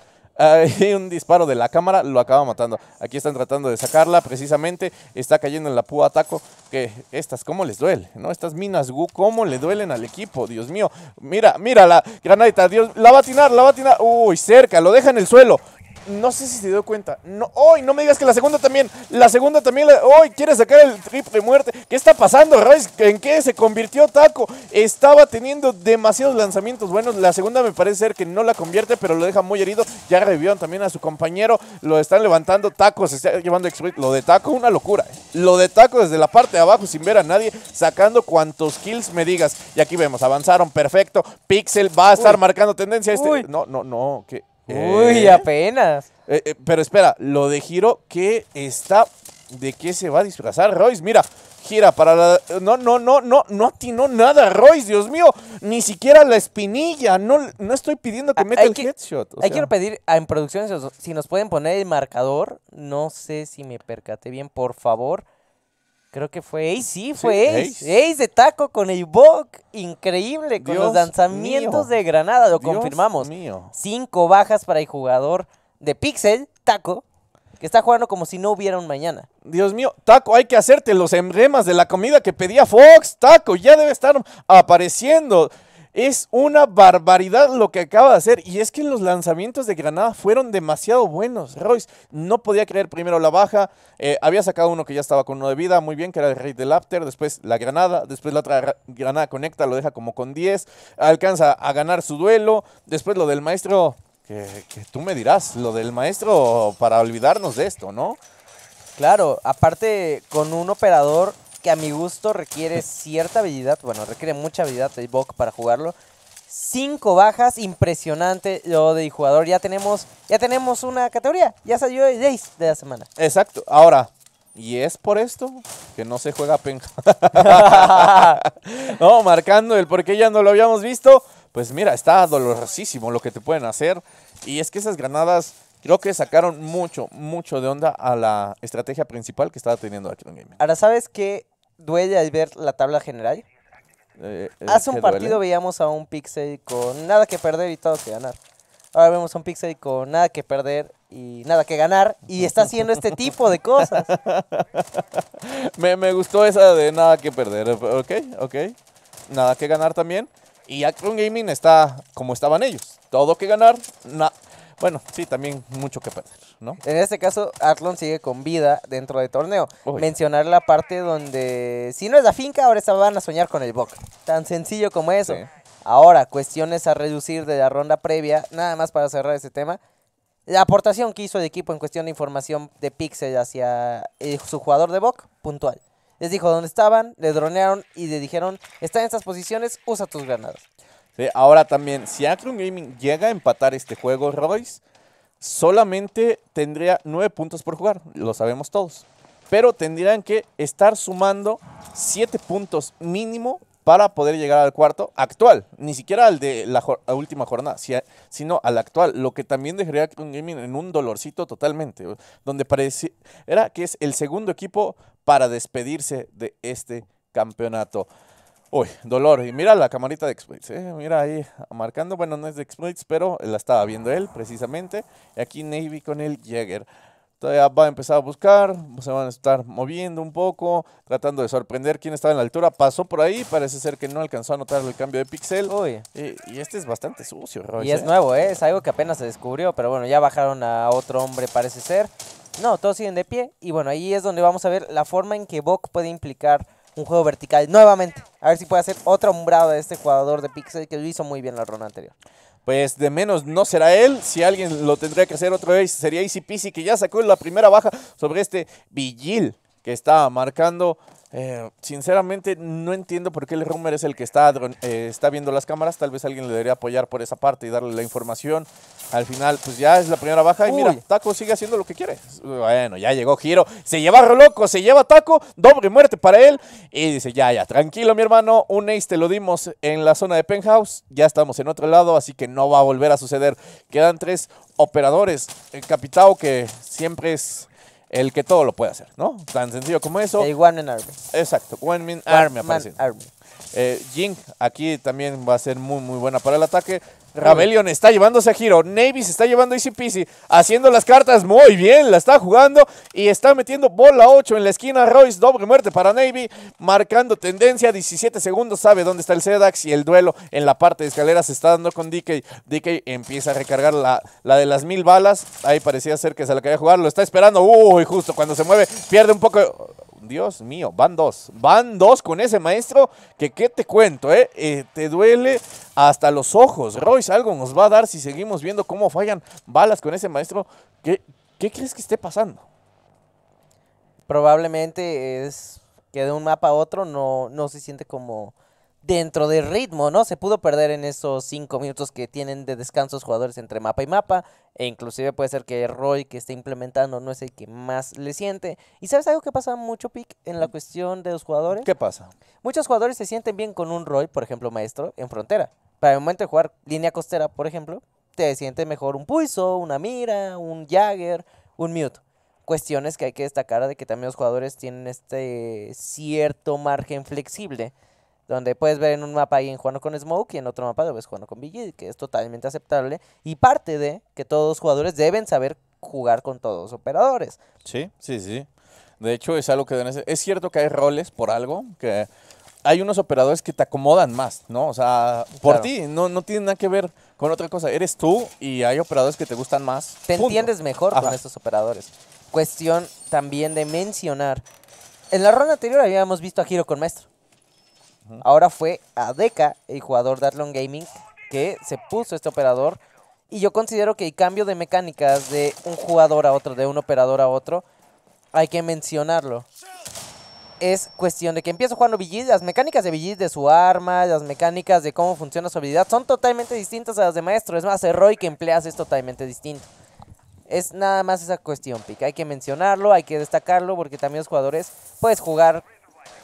[SPEAKER 4] un disparo de la cámara, lo acaba matando. Aquí están tratando de sacarla, precisamente. Está cayendo en la púa taco. Que estas, ¿cómo les duele? ¿No? Estas minas Gu, ¿cómo le duelen al equipo? Dios mío. Mira, mira la granadita. Dios, la va a atinar, la va a atinar. Uy, cerca, lo deja en el suelo. No sé si se dio cuenta. No, hoy no me digas que la segunda también. La segunda también. Hoy quiere sacar el trip de muerte. ¿Qué está pasando, Rice? ¿En qué se convirtió Taco? Estaba teniendo demasiados lanzamientos buenos. La segunda me parece ser que no la convierte, pero lo deja muy herido. Ya revivieron también a su compañero. Lo están levantando. Taco se está llevando Lo de Taco, una locura. ¿eh? Lo de Taco desde la parte de abajo, sin ver a nadie, sacando cuantos kills me digas. Y aquí vemos, avanzaron perfecto. Pixel va a estar marcando tendencia. Este. No, no, no. ¿Qué? Uy, eh, apenas. Eh, eh, pero espera, lo de Giro, ¿qué está? ¿De qué se va a disfrazar Royce? Mira, gira para la... No, no, no, no, no atinó nada, Royce, Dios mío. Ni siquiera la espinilla. No, no estoy pidiendo que ah, meta el headshot. quiero pedir
[SPEAKER 3] en producciones si nos pueden poner el marcador. No sé si me percaté bien, por favor. Creo que fue Ace, sí, fue Ace. Ace. de taco con el Bok, increíble, con los lanzamientos de Granada, lo Dios confirmamos. Mío. Cinco bajas para el jugador de Pixel, taco, que está jugando como si no hubiera un mañana. Dios mío, Taco, hay que
[SPEAKER 4] hacerte los emblemas de la comida que pedía Fox. Taco, ya debe estar apareciendo. Es una barbaridad lo que acaba de hacer. Y es que los lanzamientos de Granada fueron demasiado buenos. Royce no podía creer primero la baja. Eh, había sacado uno que ya estaba con uno de vida. Muy bien, que era el rey del after. Después la Granada. Después la otra Granada conecta. Lo deja como con 10. Alcanza a ganar su duelo. Después lo del maestro. que tú me dirás, lo
[SPEAKER 3] del maestro para olvidarnos de esto, ¿no? Claro, aparte con un operador que a mi gusto requiere cierta habilidad, bueno, requiere mucha habilidad de Bok para jugarlo. Cinco bajas, impresionante lo de jugador. Ya tenemos, ya tenemos una categoría, ya salió el Days de la semana. Exacto, ahora, y es por esto
[SPEAKER 4] que no se juega penja. [laughs] no, marcando el porque ya no lo habíamos visto. Pues mira, está dolorosísimo lo que te pueden hacer. Y es que esas granadas Creo que sacaron mucho, mucho de onda a la estrategia principal que estaba teniendo Action Gaming. Ahora,
[SPEAKER 3] ¿sabes qué duele al ver la tabla general? Eh, eh, Hace un partido veíamos a un Pixel con nada que perder y todo que ganar. Ahora vemos a un Pixel con nada que perder y nada que ganar y está haciendo este tipo de cosas.
[SPEAKER 4] [laughs] me, gustó esa de nada que perder, ok, ok. Nada que ganar también. Y Acron Gaming está como estaban ellos. Todo que ganar, nada bueno, sí, también mucho que perder, ¿no?
[SPEAKER 3] En este caso, Atlon sigue con vida dentro del torneo. Mencionar la parte donde, si no es la finca, ahora van a soñar con el Boca. Tan sencillo como eso. Ahora, cuestiones a reducir de la ronda previa, nada más para cerrar ese tema. La aportación que hizo el equipo en cuestión de información de Pixel hacia eh, su jugador de Boca, puntual. Les dijo dónde estaban, le dronearon y le dijeron, está en estas posiciones, usa tus granadas.
[SPEAKER 4] Ahora también, si Akron Gaming llega a empatar este juego, Royce solamente tendría 9 puntos por jugar, lo sabemos todos. Pero tendrían que estar sumando 7 puntos mínimo para poder llegar al cuarto actual, ni siquiera al de la, última jornada, sino al actual, lo que también dejaría a Gaming en un dolorcito totalmente, donde parecía era que es el segundo equipo para despedirse de este campeonato. Uy, dolor. Y mira la camarita de exploits. Eh, mira ahí marcando. Bueno, no es de exploits, pero la estaba viendo él precisamente. Y aquí Navy con el Jagger. Todavía va a empezar a buscar. Se van a estar moviendo un poco. Tratando de sorprender quién estaba en la altura. Pasó por ahí. Parece ser que no alcanzó a notar el cambio de pixel. Uy. Y, este es bastante sucio, Y eh. es
[SPEAKER 3] nuevo, ¿eh? Es algo que apenas se descubrió. Pero bueno, ya bajaron a otro hombre, parece ser. No, todos siguen de pie. Y bueno, ahí es donde vamos a ver la forma en que Bok puede implicar un juego vertical nuevamente. A ver si puede hacer otro umbrada de este jugador de Pixel que lo hizo muy bien la ronda anterior. Pues de menos no será él. Si alguien lo tendría que hacer otra
[SPEAKER 4] vez, sería Easy Peasy, que ya sacó la primera baja sobre este Vigil que estaba marcando eh, sinceramente, no entiendo por qué el rumor es el que está, eh, está viendo las cámaras. Tal vez alguien le debería apoyar por esa parte y darle la información. Al final, pues ya es la primera baja. Y mira, Taco sigue haciendo lo que quiere. Bueno, ya llegó Giro. Se lleva Roloco, se lleva Taco. Doble muerte para él. Y dice, ya, ya, tranquilo, mi hermano. Un ace te lo dimos en la zona de penthouse. Ya estamos en otro lado, así que no va a volver a suceder. Quedan tres operadores. El Capitao, que siempre es el que todo lo puede hacer, ¿no? Tan sencillo como eso. Y One Army. Exacto, One Army aparece. Army. Eh, aquí también va a ser muy, muy buena para el ataque. Rebellion está llevándose a giro, Navy se está llevando Easy Peasy. Haciendo las cartas muy bien. La está jugando. Y está metiendo bola 8 en la esquina. Royce, doble muerte para Navy. Marcando tendencia. 17 segundos. Sabe dónde está el Sedax. Y el duelo en la parte de escalera se está dando con DK. DK empieza a recargar la, la de las mil balas. Ahí parecía ser que se la quería jugar. Lo está esperando. Uy, justo cuando se mueve. Pierde un poco Dios mío, van dos, van dos con ese maestro que qué te cuento, eh? eh? te duele hasta los ojos. Royce algo nos va a dar si seguimos viendo cómo fallan balas con ese maestro.
[SPEAKER 3] ¿Qué, qué crees que esté pasando? Probablemente es que de un mapa a otro no, no se siente como dentro del ritmo, ¿no? Se pudo perder en esos cinco minutos que tienen de descanso los jugadores entre mapa y mapa. E inclusive puede ser que Roy que esté implementando no es el que más le siente. ¿Y sabes algo que pasa mucho, Pic, en la cuestión de los jugadores? ¿Qué pasa? Muchos jugadores se sienten bien con un Roy, por ejemplo, maestro, en frontera. Para el momento de jugar línea costera, por ejemplo, te siente mejor un Pulso, una Mira, un Jagger, un Mute cuestiones que hay que destacar de que también los jugadores tienen este cierto margen flexible donde puedes ver en un mapa en jugando con Smoke y en otro mapa lo ves jugando con BG, que es totalmente aceptable y parte de que todos los jugadores deben saber jugar con todos los operadores.
[SPEAKER 4] Sí, sí, sí. De hecho, es algo que deben Es cierto que hay roles por algo, que hay unos operadores que te acomodan más, ¿no? O sea, por ti,
[SPEAKER 3] no, no tiene nada que ver con otra cosa. Eres tú y hay operadores que te gustan más. Te entiendes mejor con estos operadores. Cuestión también de mencionar. En la ronda anterior habíamos visto a Giro con Maestro. Ahora fue Adeca, el jugador de Athlon Gaming, que se puso este operador. Y yo considero que el cambio de mecánicas de un jugador a otro, de un operador a otro, hay que mencionarlo. Es cuestión de que empiezo jugando VG, las mecánicas de VG, de su arma, las mecánicas de cómo funciona su habilidad, son totalmente distintas a las de Maestro. Es más, el Roy que empleas es totalmente distinto. Es nada más esa cuestión, Pika. Hay que mencionarlo, hay que destacarlo, porque también los jugadores puedes jugar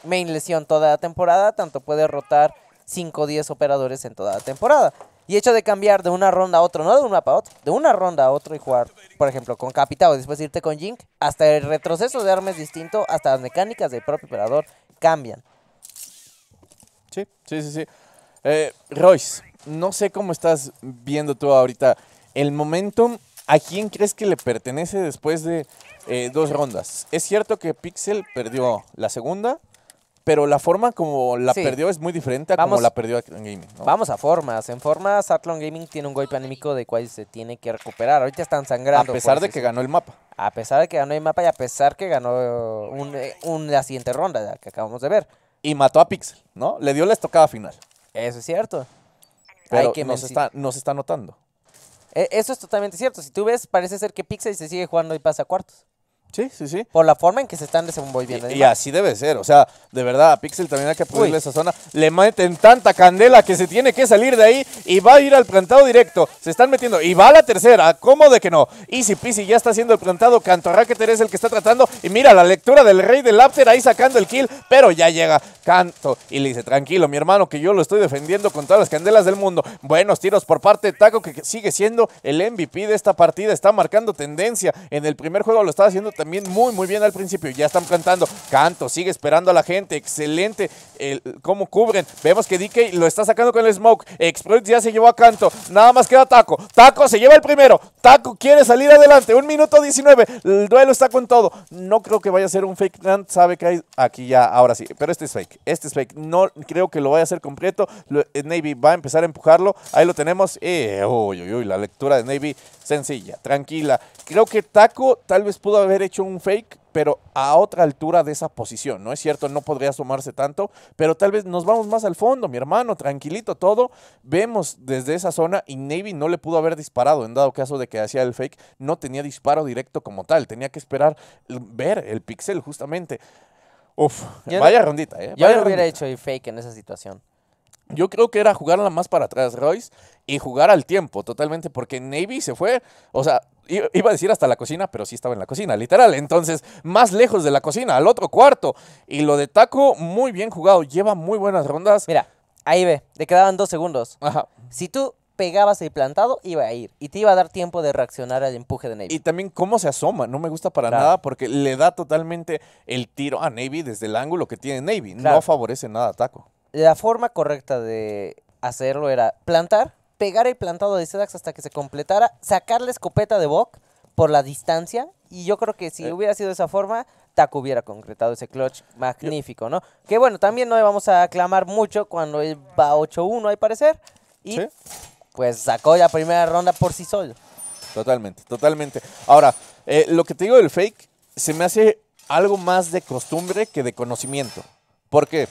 [SPEAKER 3] main lesión toda la temporada, tanto puede rotar 5 o 10 operadores en toda la temporada. Y hecho de cambiar de una ronda a otro, no de una a otro, de una ronda a otro y jugar, por ejemplo, con capitado y después irte con Jink, hasta el retroceso de armas distinto, hasta las mecánicas del propio operador cambian. Sí, sí, sí, sí. Eh, Royce,
[SPEAKER 4] no sé cómo estás viendo tú ahorita el momentum. ¿A quién crees que le pertenece después de eh, dos rondas? Es cierto que Pixel perdió la segunda, pero la forma como la perdió es muy diferente a como la perdió en Gaming. Vamos a
[SPEAKER 3] formas. En formas, Athlon Gaming tiene un golpe anímico de cual se tiene que recuperar. Ahorita están sangrando. A pesar de que ganó el mapa. A pesar de que ganó el mapa y a pesar que ganó eh, un, la siguiente ronda que acabamos de ver. Y mató a Pixel, ¿no? Le dio la estocada final. Eso es cierto. Pero Hay que nos, está, nos está notando. E, eso es totalmente cierto. Si tú ves, parece ser que Pixel se sigue jugando y pasa a cuartos. Sí, sí, sí. Por la forma en que se están desenvolviendo. Y, así
[SPEAKER 4] debe ser. O sea, de verdad, a Pixel también hay que ponerle esa zona. Le meten tanta candela que se tiene que salir de ahí y va a ir al plantado directo. Se están metiendo y va a la tercera. ¿Cómo de que no? Easy Peasy ya está haciendo el plantado. Canto Racketer es el que está tratando. Y mira, la lectura del rey del Lapter ahí sacando el kill. Pero ya llega Canto y le dice, tranquilo, mi hermano, que yo lo estoy defendiendo con todas las candelas del mundo. Buenos tiros por parte de Taco, que sigue siendo el MVP de esta partida. Está marcando tendencia. En el primer juego lo estaba haciendo también muy, muy bien al principio. Ya están plantando. Canto, sigue esperando a la gente. Excelente el, cómo cubren. Vemos que DK lo está sacando con el smoke. Exploit ya se llevó a Canto. Nada más queda Taco. Taco se lleva el primero. Taco quiere salir adelante. Un minuto 19. El duelo está con todo. No creo que vaya a ser un fake plant. Sabe que hay aquí ya, ahora sí. Pero este es fake. Este es fake. No creo que lo vaya a hacer completo. Eh, Navy va a empezar a empujarlo. Ahí lo tenemos. Eh, uy, uy, La lectura de Navy sencilla, tranquila. Creo que Taco tal vez pudo haber hecho hecho un fake, pero a otra altura de esa posición, ¿no? Es cierto, no podría asomarse tanto, pero tal vez nos vamos más al fondo, mi hermano, tranquilito todo. Vemos desde esa zona y Navy no le pudo haber disparado, en dado caso de que hacía el fake, no tenía disparo directo como tal, tenía que esperar ver el pixel justamente. Uf, vaya rondita, ¿eh? yo hubiera hecho el fake en esa situación. Yo creo que era jugarla más para atrás, Royce, y jugar al tiempo totalmente, porque Navy se fue, o sea, iba a decir hasta la cocina, pero sí estaba en la cocina, literal. Entonces, más lejos de la cocina, al otro cuarto. Y lo
[SPEAKER 3] de Taco, muy bien jugado, lleva muy buenas rondas. Mira, ahí ve, Le quedaban dos segundos. Ajá. Si tú pegabas el plantado, iba a ir. Y te iba a dar tiempo de reaccionar al empuje de Navy. Y también cómo se asoma, no me gusta para nada
[SPEAKER 4] porque le da totalmente el tiro a Navy desde el ángulo que tiene Navy. No favorece nada a Taco.
[SPEAKER 3] La forma correcta de hacerlo era plantar, pegar el plantado de Sedax hasta que se completara, sacar la escopeta de Bok por la distancia. Y yo creo que si eh. hubiera sido de esa forma, Taco hubiera concretado ese clutch magnífico, ¿no? Que bueno, también no le vamos a aclamar mucho cuando él va 8-1, al parecer. Y pues sacó la primera ronda por sí solo. Totalmente, totalmente.
[SPEAKER 4] Ahora, eh, lo que te digo del fake se me hace algo más de costumbre que de conocimiento. ¿Por qué?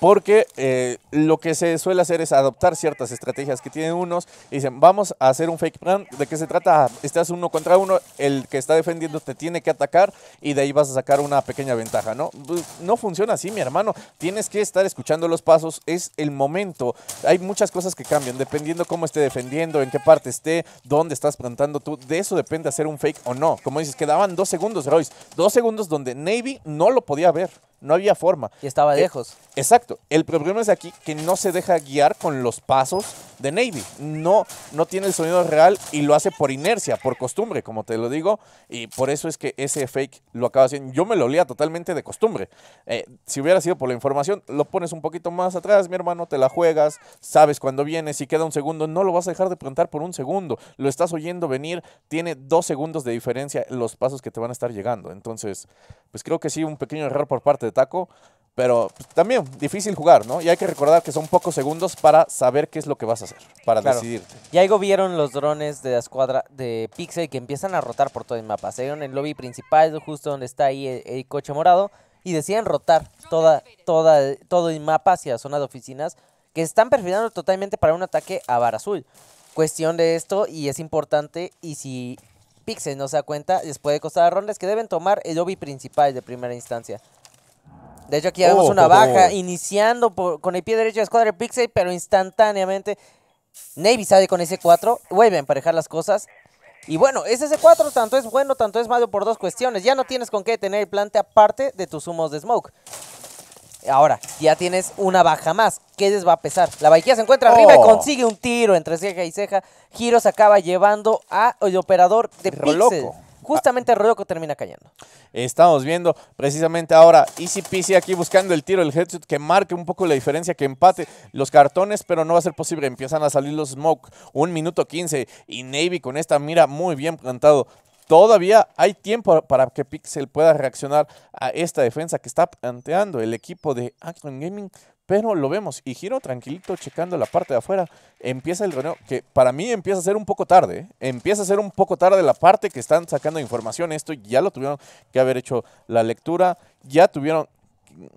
[SPEAKER 4] porque eh, lo que se suele hacer es adoptar ciertas estrategias que tienen unos y dicen, vamos a hacer un fake plan, ¿de qué se trata? Ah, estás uno contra uno, el que está defendiendo te tiene que atacar y de ahí vas a sacar una pequeña ventaja, ¿no? Pues, no funciona así, mi hermano, tienes que estar escuchando los pasos, es el momento, hay muchas cosas que cambian, dependiendo cómo esté defendiendo, en qué parte esté, dónde estás plantando tú, de eso depende hacer un fake o no, como dices, quedaban dos segundos, Royce, dos segundos donde Navy no lo podía ver. No había forma. Y estaba eh, lejos. exacto. El problema es aquí que no se deja guiar con los pasos de Navy. No, no tiene el sonido real y lo hace por inercia, por costumbre, como te lo digo. Y por eso es que ese fake lo acaba haciendo. Yo me lo olía totalmente de costumbre. Eh, si hubiera sido por la información, lo pones un poquito más atrás, mi hermano, te la juegas, sabes cuando viene si queda un segundo, no lo vas a dejar de preguntar por un segundo. Lo estás oyendo venir, tiene dos segundos de diferencia los pasos que te van a estar llegando. Entonces, pues creo que sí, un pequeño error por parte taco. Pero pues, también difícil jugar, ¿no? Y hay que recordar que son pocos segundos para saber qué es lo que vas
[SPEAKER 3] a hacer, para decidir. decidirte. Y ahí vieron los drones de la escuadra de Pixel que empiezan a rotar por todo el mapa. Se vieron el lobby principal, justo donde está ahí el, coche morado, y decían rotar toda, toda, todo el mapa hacia la zona de oficinas, que están perfilando totalmente para un ataque a Bar Azul. Cuestión de esto, y es importante, y si Pixel no se da cuenta, les puede costar a rondas que deben tomar el lobby principal de primera instancia. De hecho, aquí vemos oh, una oh, baja, oh. iniciando por, con el pie derecho de Squadra Pixel, pero instantáneamente Navy sale con ese 4, vuelve a emparejar las cosas. Y bueno, ese C4 tanto es bueno, tanto es malo por dos cuestiones. Ya no tienes con qué tener el plante aparte de tus humos de smoke. Ahora, ya tienes una baja más. ¿Qué les va a pesar? La Valkyria se encuentra arriba y consigue un tiro entre ceja y ceja. Giro se acaba llevando al operador de Pixel justamente Rodoco termina cayendo.
[SPEAKER 4] Estamos viendo precisamente ahora Easy aquí buscando el tiro, el headshot que marque un poco la diferencia, que empate los cartones, pero no va a ser posible. Empiezan a salir los smoke. Un minuto 15 y Navy con esta mira muy bien plantado todavía hay tiempo para que Pixel pueda reaccionar a esta defensa que está planteando el equipo de Action Gaming pero lo vemos. Y Giro tranquilito checando la parte de afuera. Empieza el torneo. Que para mí empieza a ser un poco tarde. ¿eh? Empieza a ser un poco tarde la parte que están sacando información. Esto ya lo tuvieron que haber hecho la lectura. Ya tuvieron.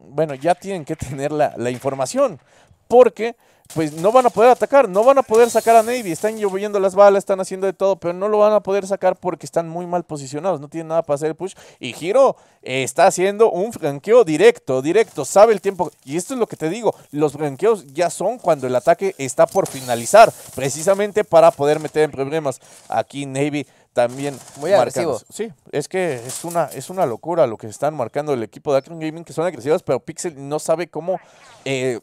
[SPEAKER 4] Bueno, ya tienen que tener la, la información. Porque pues no van a poder atacar, no van a poder sacar a Navy. Están lloviendo las balas, están haciendo de todo, pero no lo van a poder sacar porque están muy mal posicionados, no tienen nada para hacer el push. Y giro eh, está haciendo un franqueo directo, directo, sabe el tiempo. Y esto es lo que te digo, los franqueos ya son cuando el ataque está por finalizar, precisamente para poder meter en problemas. Aquí Navy también muy agresivo. Sí, es que es una, es una locura lo que están marcando el equipo de Akron Gaming, que son agresivos, pero Pixel no sabe cómo... Eh,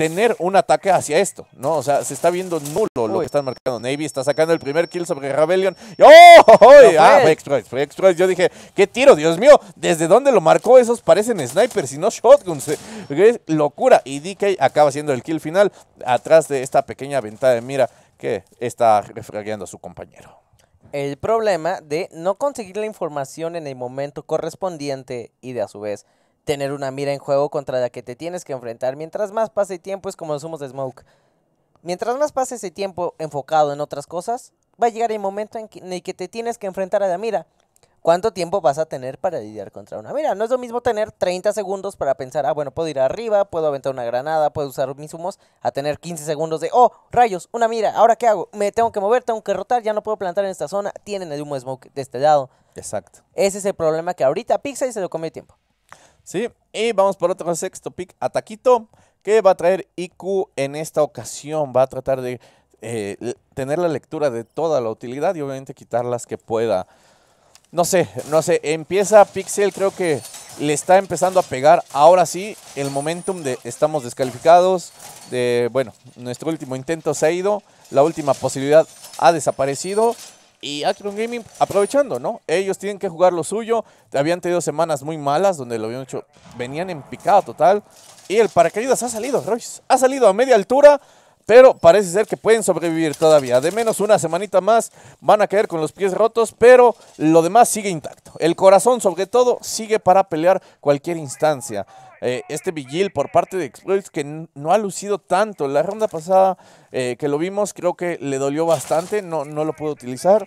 [SPEAKER 4] tener un ataque hacia esto, ¿no? O sea, se está viendo nulo lo que están marcando. Navy está sacando el primer kill sobre Rebellion. ¡Oh! oh, fue fue Yo dije, ¿qué tiro? Dios mío, ¿desde dónde lo marcó? Esos parecen snipers y no shotguns. [laughs] Es locura. Y DK acaba siendo el kill final atrás de esta pequeña ventana
[SPEAKER 3] de mira que está refragueando a su compañero. El problema de no conseguir la información en el momento correspondiente y de a su vez tener una mira en juego contra la que te tienes que enfrentar. Mientras más pase tiempo, es como los humos de Smoke. Mientras más pase ese tiempo enfocado en otras cosas, va a llegar el momento en, que, el que te tienes que enfrentar a la mira. ¿Cuánto tiempo vas a tener para lidiar contra una mira? No es lo mismo tener 30 segundos para pensar, ah, bueno, puedo ir arriba, puedo aventar una granada, puedo usar mis humos, a tener 15 segundos de, oh, rayos, una mira, ¿ahora qué hago? Me tengo que mover, tengo que rotar, ya no puedo plantar en esta zona, tienen el humo de smoke de este lado. Exacto. Ese es el problema que ahorita y se lo come el tiempo. Y vamos por
[SPEAKER 4] otro sexto pick, Ataquito, que va a traer IQ en esta ocasión. Va a tratar de eh, tener la lectura de toda la utilidad y obviamente quitar las que pueda. No sé, no sé. Empieza Pixel, creo que le está empezando a pegar. Ahora sí, el momentum de estamos descalificados. De, bueno, nuestro último intento se ha ido. La última posibilidad ha desaparecido y Acron Gaming aprovechando, ¿no? Ellos tienen que jugar lo suyo. Habían tenido semanas muy malas donde lo habían hecho. Venían en picado total. Y el paracaídas ha salido, Royce. Ha salido a media altura. Pero parece ser que pueden sobrevivir todavía. De menos una semanita más van a caer con los pies rotos, pero lo demás sigue intacto. El corazón sobre todo sigue para pelear cualquier instancia. Eh, este Vigil por parte de Exploits que no ha lucido tanto. La ronda pasada eh, que lo vimos creo que le dolió bastante, no, no lo pudo utilizar.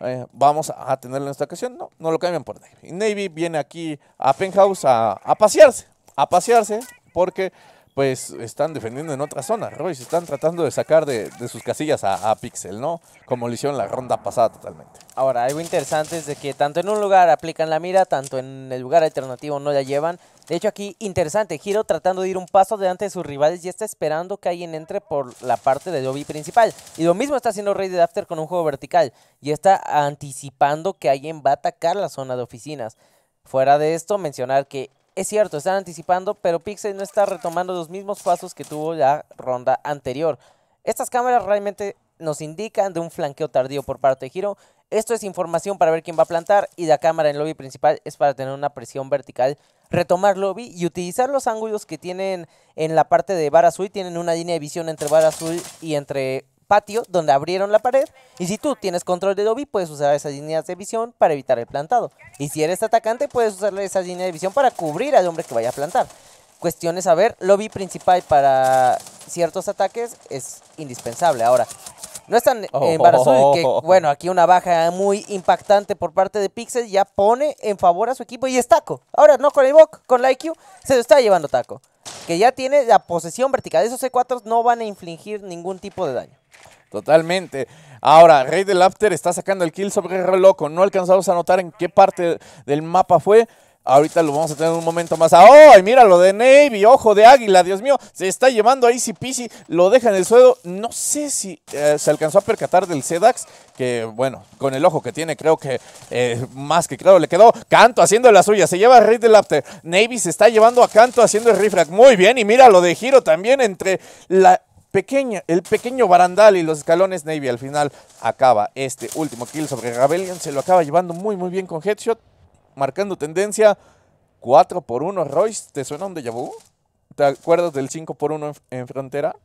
[SPEAKER 4] Eh, vamos a tenerlo en esta ocasión, no, no lo cambian por Navy. Navy viene aquí a Penthouse a pasearse, a pasearse porque pues están defendiendo en otra zona. Royce están tratando de sacar de, sus casillas a, Pixel, ¿no? Como lo hicieron la ronda pasada totalmente.
[SPEAKER 3] Ahora, algo interesante es de que tanto en un lugar aplican la mira, tanto en el lugar alternativo no la llevan. De hecho, aquí interesante, Giro tratando de ir un paso delante de sus rivales y está esperando que alguien entre por la parte de lobby principal. Y lo mismo está haciendo de After con un juego vertical. Y está anticipando que alguien va a atacar la zona de oficinas. Fuera de esto, mencionar que es cierto, están anticipando, pero Pixel no está retomando los mismos pasos que tuvo la ronda anterior. Estas cámaras realmente nos indican de un flanqueo tardío por parte de Hiro. Esto es información para ver quién va a plantar y la cámara en lobby principal es para tener una presión vertical, retomar lobby y utilizar los ángulos que tienen en la parte de bar azul. Tienen una línea de visión entre bar azul y entre patio donde abrieron la pared y si tú tienes control de lobby... puedes usar esas líneas de visión para evitar el plantado. Y si eres atacante puedes usar esas líneas de visión para cubrir al hombre que vaya a plantar. cuestiones es saber, lobby principal para ciertos ataques es indispensable. Ahora, no es tan oh. que, [laughs] bueno, aquí una baja muy impactante por parte de Pixel ya pone en favor a su equipo y es Taco. Ahora no con el con la IQ, se lo está llevando Taco. Que ya tiene la posesión vertical. Esos C4 no van a infligir ningún tipo de daño. Totalmente. Ahora, Rey del After está sacando el kill sobre el reloj. No alcanzamos a
[SPEAKER 4] notar en qué parte del mapa fue, Ahorita lo vamos a tener un momento más. ¡Ay, mira lo de Navy! ¡Ojo de águila! ¡Dios mío! Se está llevando a Easy Peasy. Lo deja en el suelo. No sé si eh, se alcanzó a percatar del Sedax. Que, bueno, con el ojo que tiene, creo que eh, más que claro le quedó. Canto haciendo la suya. Se lleva a del After. Navy se está llevando a Canto haciendo el refrag. Muy bien. Y mira lo de giro también entre la pequeña, el pequeño barandal y los escalones Navy. Al final acaba este último kill sobre Rebellion. Se lo acaba llevando muy, muy bien con Headshot marcando tendencia. 4 por 1, Royce, ¿te suena un Deja vu? ¿Te acuerdas del 5 por 1 en, frontera?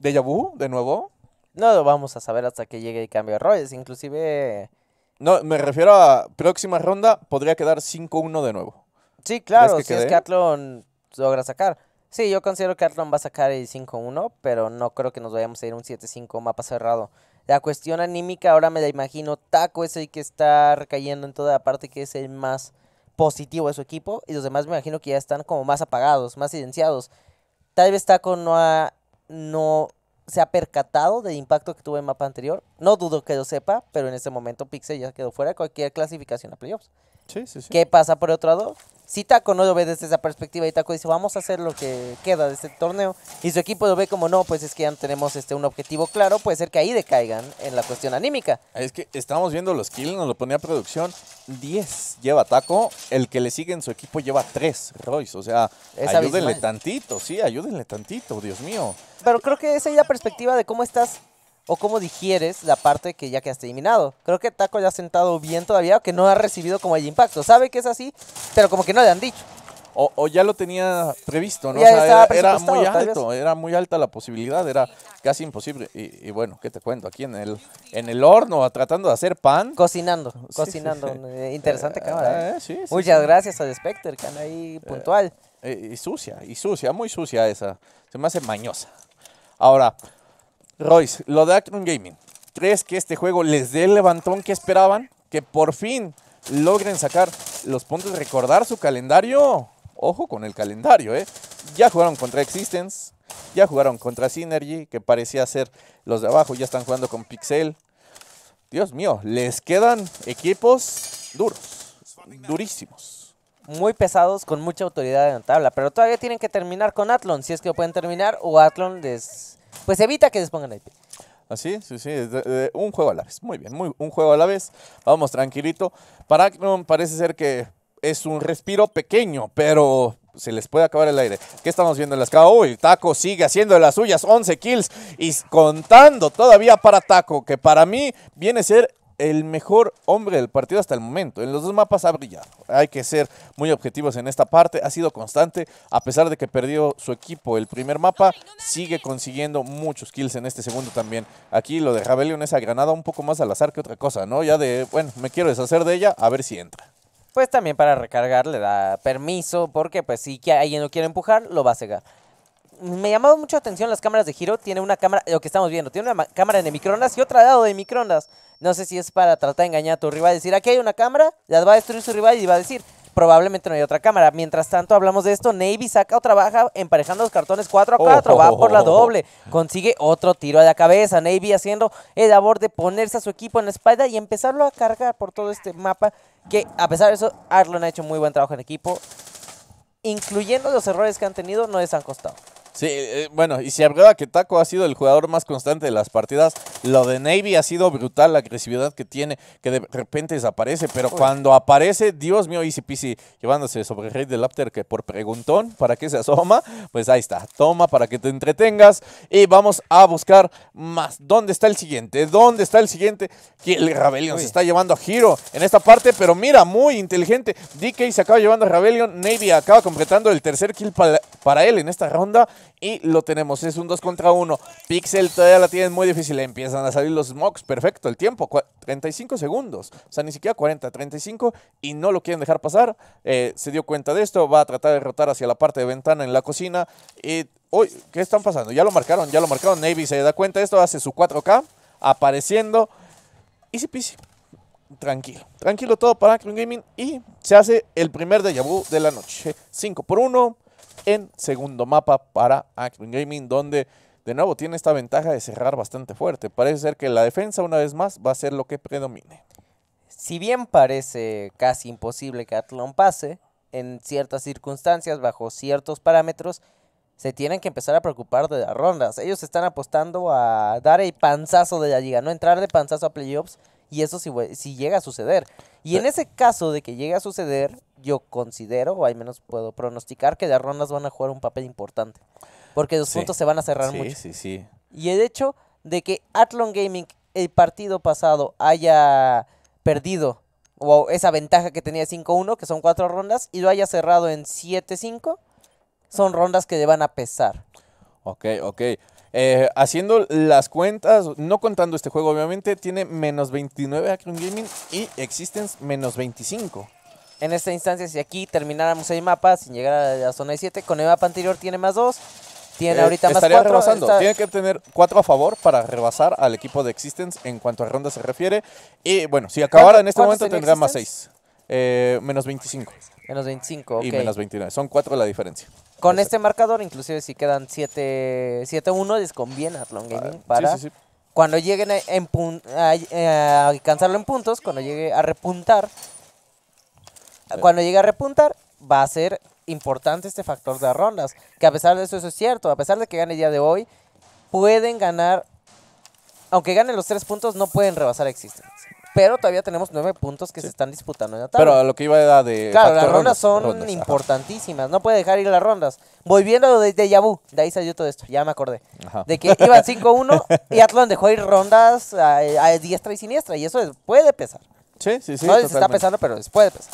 [SPEAKER 4] ¿De vu? ¿De nuevo?
[SPEAKER 3] No lo vamos a saber hasta que llegue el cambio de Royce, inclusive... No, me refiero a próxima ronda,
[SPEAKER 4] podría quedar 5-1 de nuevo. Sí, claro, si es que
[SPEAKER 3] Atlon logra sacar. Sí, yo considero que Atlon va a sacar el 5-1, pero no creo que nos vayamos a ir un 7-5 mapa cerrado. La cuestión anímica ahora me la imagino Taco es el que está recayendo en toda la parte que es el más positivo de su equipo y los demás me imagino que ya están como más apagados, más silenciados. Tal vez Taco no ha, no se ha percatado del impacto que tuvo el mapa anterior. No dudo que lo sepa, pero en este momento Pixel ya quedó fuera de cualquier clasificación a playoffs. ¿Qué pasa por otro lado? Si Taco no lo ve desde esa perspectiva y Taco dice, vamos a hacer lo que queda de este torneo, y su equipo lo ve como no, pues es que ya tenemos este, un objetivo claro, puede ser que ahí decaigan en la cuestión anímica. Es que
[SPEAKER 4] estamos viendo los kills, nos lo ponía producción, 10 lleva Taco, el que le sigue en su equipo lleva 3, Royce, o sea, ayúdenle tantito, sí, ayúdenle tantito, Dios mío.
[SPEAKER 3] Pero creo que esa es la perspectiva de cómo estás o cómo digieres la parte que ya quedaste eliminado. Creo que Taco ya ha sentado bien todavía, que no ha recibido como el impacto. Sabe que es así, pero como que no le han dicho. O, ya lo tenía
[SPEAKER 4] previsto, ¿no? era, muy alto, era muy alta la posibilidad, era casi imposible. Y, bueno, ¿qué te cuento? Aquí en el, en el horno, tratando de hacer pan. Cocinando, [laughs] cocinando. Eh, interesante eh, cámara. Eh, Muchas gracias al Spectre, que anda ahí puntual. y sucia, y sucia, muy sucia esa. Se me hace mañosa. Ahora, Royce, lo de Actron Gaming. ¿Crees que este juego les dé el levantón que esperaban? Que por fin logren sacar los puntos. Recordar su calendario. Ojo con el calendario, ¿eh? Ya jugaron contra Existence. Ya jugaron contra Synergy, que parecía ser los de abajo. Ya están jugando con Pixel. Dios mío, les quedan equipos
[SPEAKER 3] duros. Durísimos muy pesados con mucha autoridad en la tabla, pero todavía tienen que terminar con Atlon, si es que pueden terminar o Atlon les pues evita que se pongan ahí
[SPEAKER 4] Así, sí, sí, un juego a la vez. Muy bien, muy, un juego a la vez. Vamos tranquilito. Para no parece ser que es un respiro pequeño, pero se les puede acabar el aire. ¿Qué estamos viendo en las escala? Uy, Taco sigue haciendo de las suyas, 11 kills y contando todavía para Taco, que para mí viene a ser el mejor hombre del partido hasta el momento. En los dos mapas ha brillado. Hay que ser muy objetivos en esta parte. Ha sido constante. A pesar de que perdió su equipo el primer mapa, sigue consiguiendo muchos kills en este segundo también. Aquí lo de Rebellion, esa granada un poco más al azar que otra cosa, ¿no? Ya de, bueno, me quiero deshacer de ella, a ver si entra.
[SPEAKER 3] Pues también para recargar le da permiso, porque pues si alguien no quiere empujar, lo va a cegar me llamado mucho la atención las cámaras de giro. Tiene una cámara, lo que estamos viendo, tiene una cámara de microondas y otra al lado de microondas. No sé si es para tratar de engañar a tu rival. y Decir, aquí hay una cámara, las va a destruir su rival y va a decir, probablemente no hay otra cámara. Mientras tanto, hablamos de esto. Navy saca otra baja emparejando los cartones 4 a 4. va por la doble. Consigue otro tiro a la cabeza. Navy haciendo el labor de ponerse a su equipo en la espalda y empezarlo a cargar por todo este mapa. Que a pesar de eso, Arlon ha hecho muy buen trabajo en equipo. Incluyendo los errores que han tenido, no les han costado.
[SPEAKER 4] Sí, eh, bueno, y si habrá que Taco ha sido el jugador más constante de las partidas, lo de Navy ha sido brutal, la agresividad que tiene, que de repente desaparece, pero cuando aparece, Dios mío, Easy Peasy, llevándose sobre red Rey del que por preguntón, ¿para qué se asoma? Pues ahí está, toma para que te entretengas y vamos a buscar más. ¿Dónde está el siguiente? ¿Dónde está el siguiente? Que el Rebellion se está llevando a Giro en esta parte, pero mira, muy inteligente. DK se acaba llevando a Rebellion, Navy acaba completando el tercer kill para él en esta ronda y lo tenemos. Es un 2 contra 1. Pixel todavía la tienen muy difícil. Empiezan a salir los smokes, Perfecto, el tiempo. 35 segundos. O sea, ni siquiera 40, 35. Y no lo quieren dejar pasar. Eh, se dio cuenta de esto. Va a tratar de rotar hacia la parte de ventana en la cocina. Y, uy, ¿Qué están pasando? Ya lo marcaron, ya lo marcaron. Navy se da cuenta de esto. Hace su 4K. Apareciendo. Easy peasy. Tranquilo, tranquilo todo para Gaming y se hace el primer déjà vu de la noche. 5 por 1, en segundo mapa para Action Gaming, donde de nuevo tiene esta ventaja de cerrar bastante
[SPEAKER 3] fuerte. Parece ser que la defensa una vez más va a ser lo que predomine. Si bien parece casi imposible que Atlon pase, en ciertas circunstancias, bajo ciertos parámetros, se tienen que empezar a preocupar de las rondas. Ellos están apostando a dar el panzazo de la liga, no entrar de panzazo a playoffs, y eso si, si llega a suceder. Y en ese caso de que llegue a suceder, yo considero, o al menos puedo pronosticar, que las rondas van a jugar un papel importante. Porque los puntos se van a cerrar mucho. Sí, sí, Y el hecho de que Atlon Gaming el partido pasado haya perdido o esa ventaja que tenía 5-1, que son cuatro rondas, y lo haya cerrado en 7-5, son rondas que le van a pesar.
[SPEAKER 4] Ok, ok. Eh, haciendo las cuentas, no contando este juego, obviamente, tiene menos 29 Akron Gaming y Existence menos 25
[SPEAKER 3] en esta instancia, si aquí termináramos el mapas sin llegar a la zona de 7, con el mapa anterior tiene más 2, tiene eh, ahorita más 4. Tiene
[SPEAKER 4] que tener 4 a favor para rebasar al equipo de Existence en cuanto a ronda se refiere. Y bueno, si acabara en este momento tendría más 6. Eh, menos 25. Menos 25, Y menos 29. Son 4 la diferencia.
[SPEAKER 3] Con este marcador, inclusive si quedan 7-1, les conviene a Gaming ah, para... Cuando lleguen a alcanzarlo en puntos, cuando llegue a repuntar, cuando llegue a repuntar, va a ser importante este factor de rondas. Que a pesar de eso, eso es cierto. A pesar de que gane el día de hoy, pueden ganar. Aunque ganen los tres puntos, no pueden rebasar Existence. Pero todavía tenemos nueve puntos que se están disputando en Pero a lo que iba edad de. Claro, las rondas, son importantísimas. No puede dejar ir las rondas. Volviendo viendo de, Yabu, de ahí salió todo esto, ya me acordé. De que iban 5-1 [laughs] y Atlón dejó ir rondas a, diestra y siniestra. Y eso puede pesar. Sí, sí, sí. No les está pesando, pero
[SPEAKER 4] les puede pesar.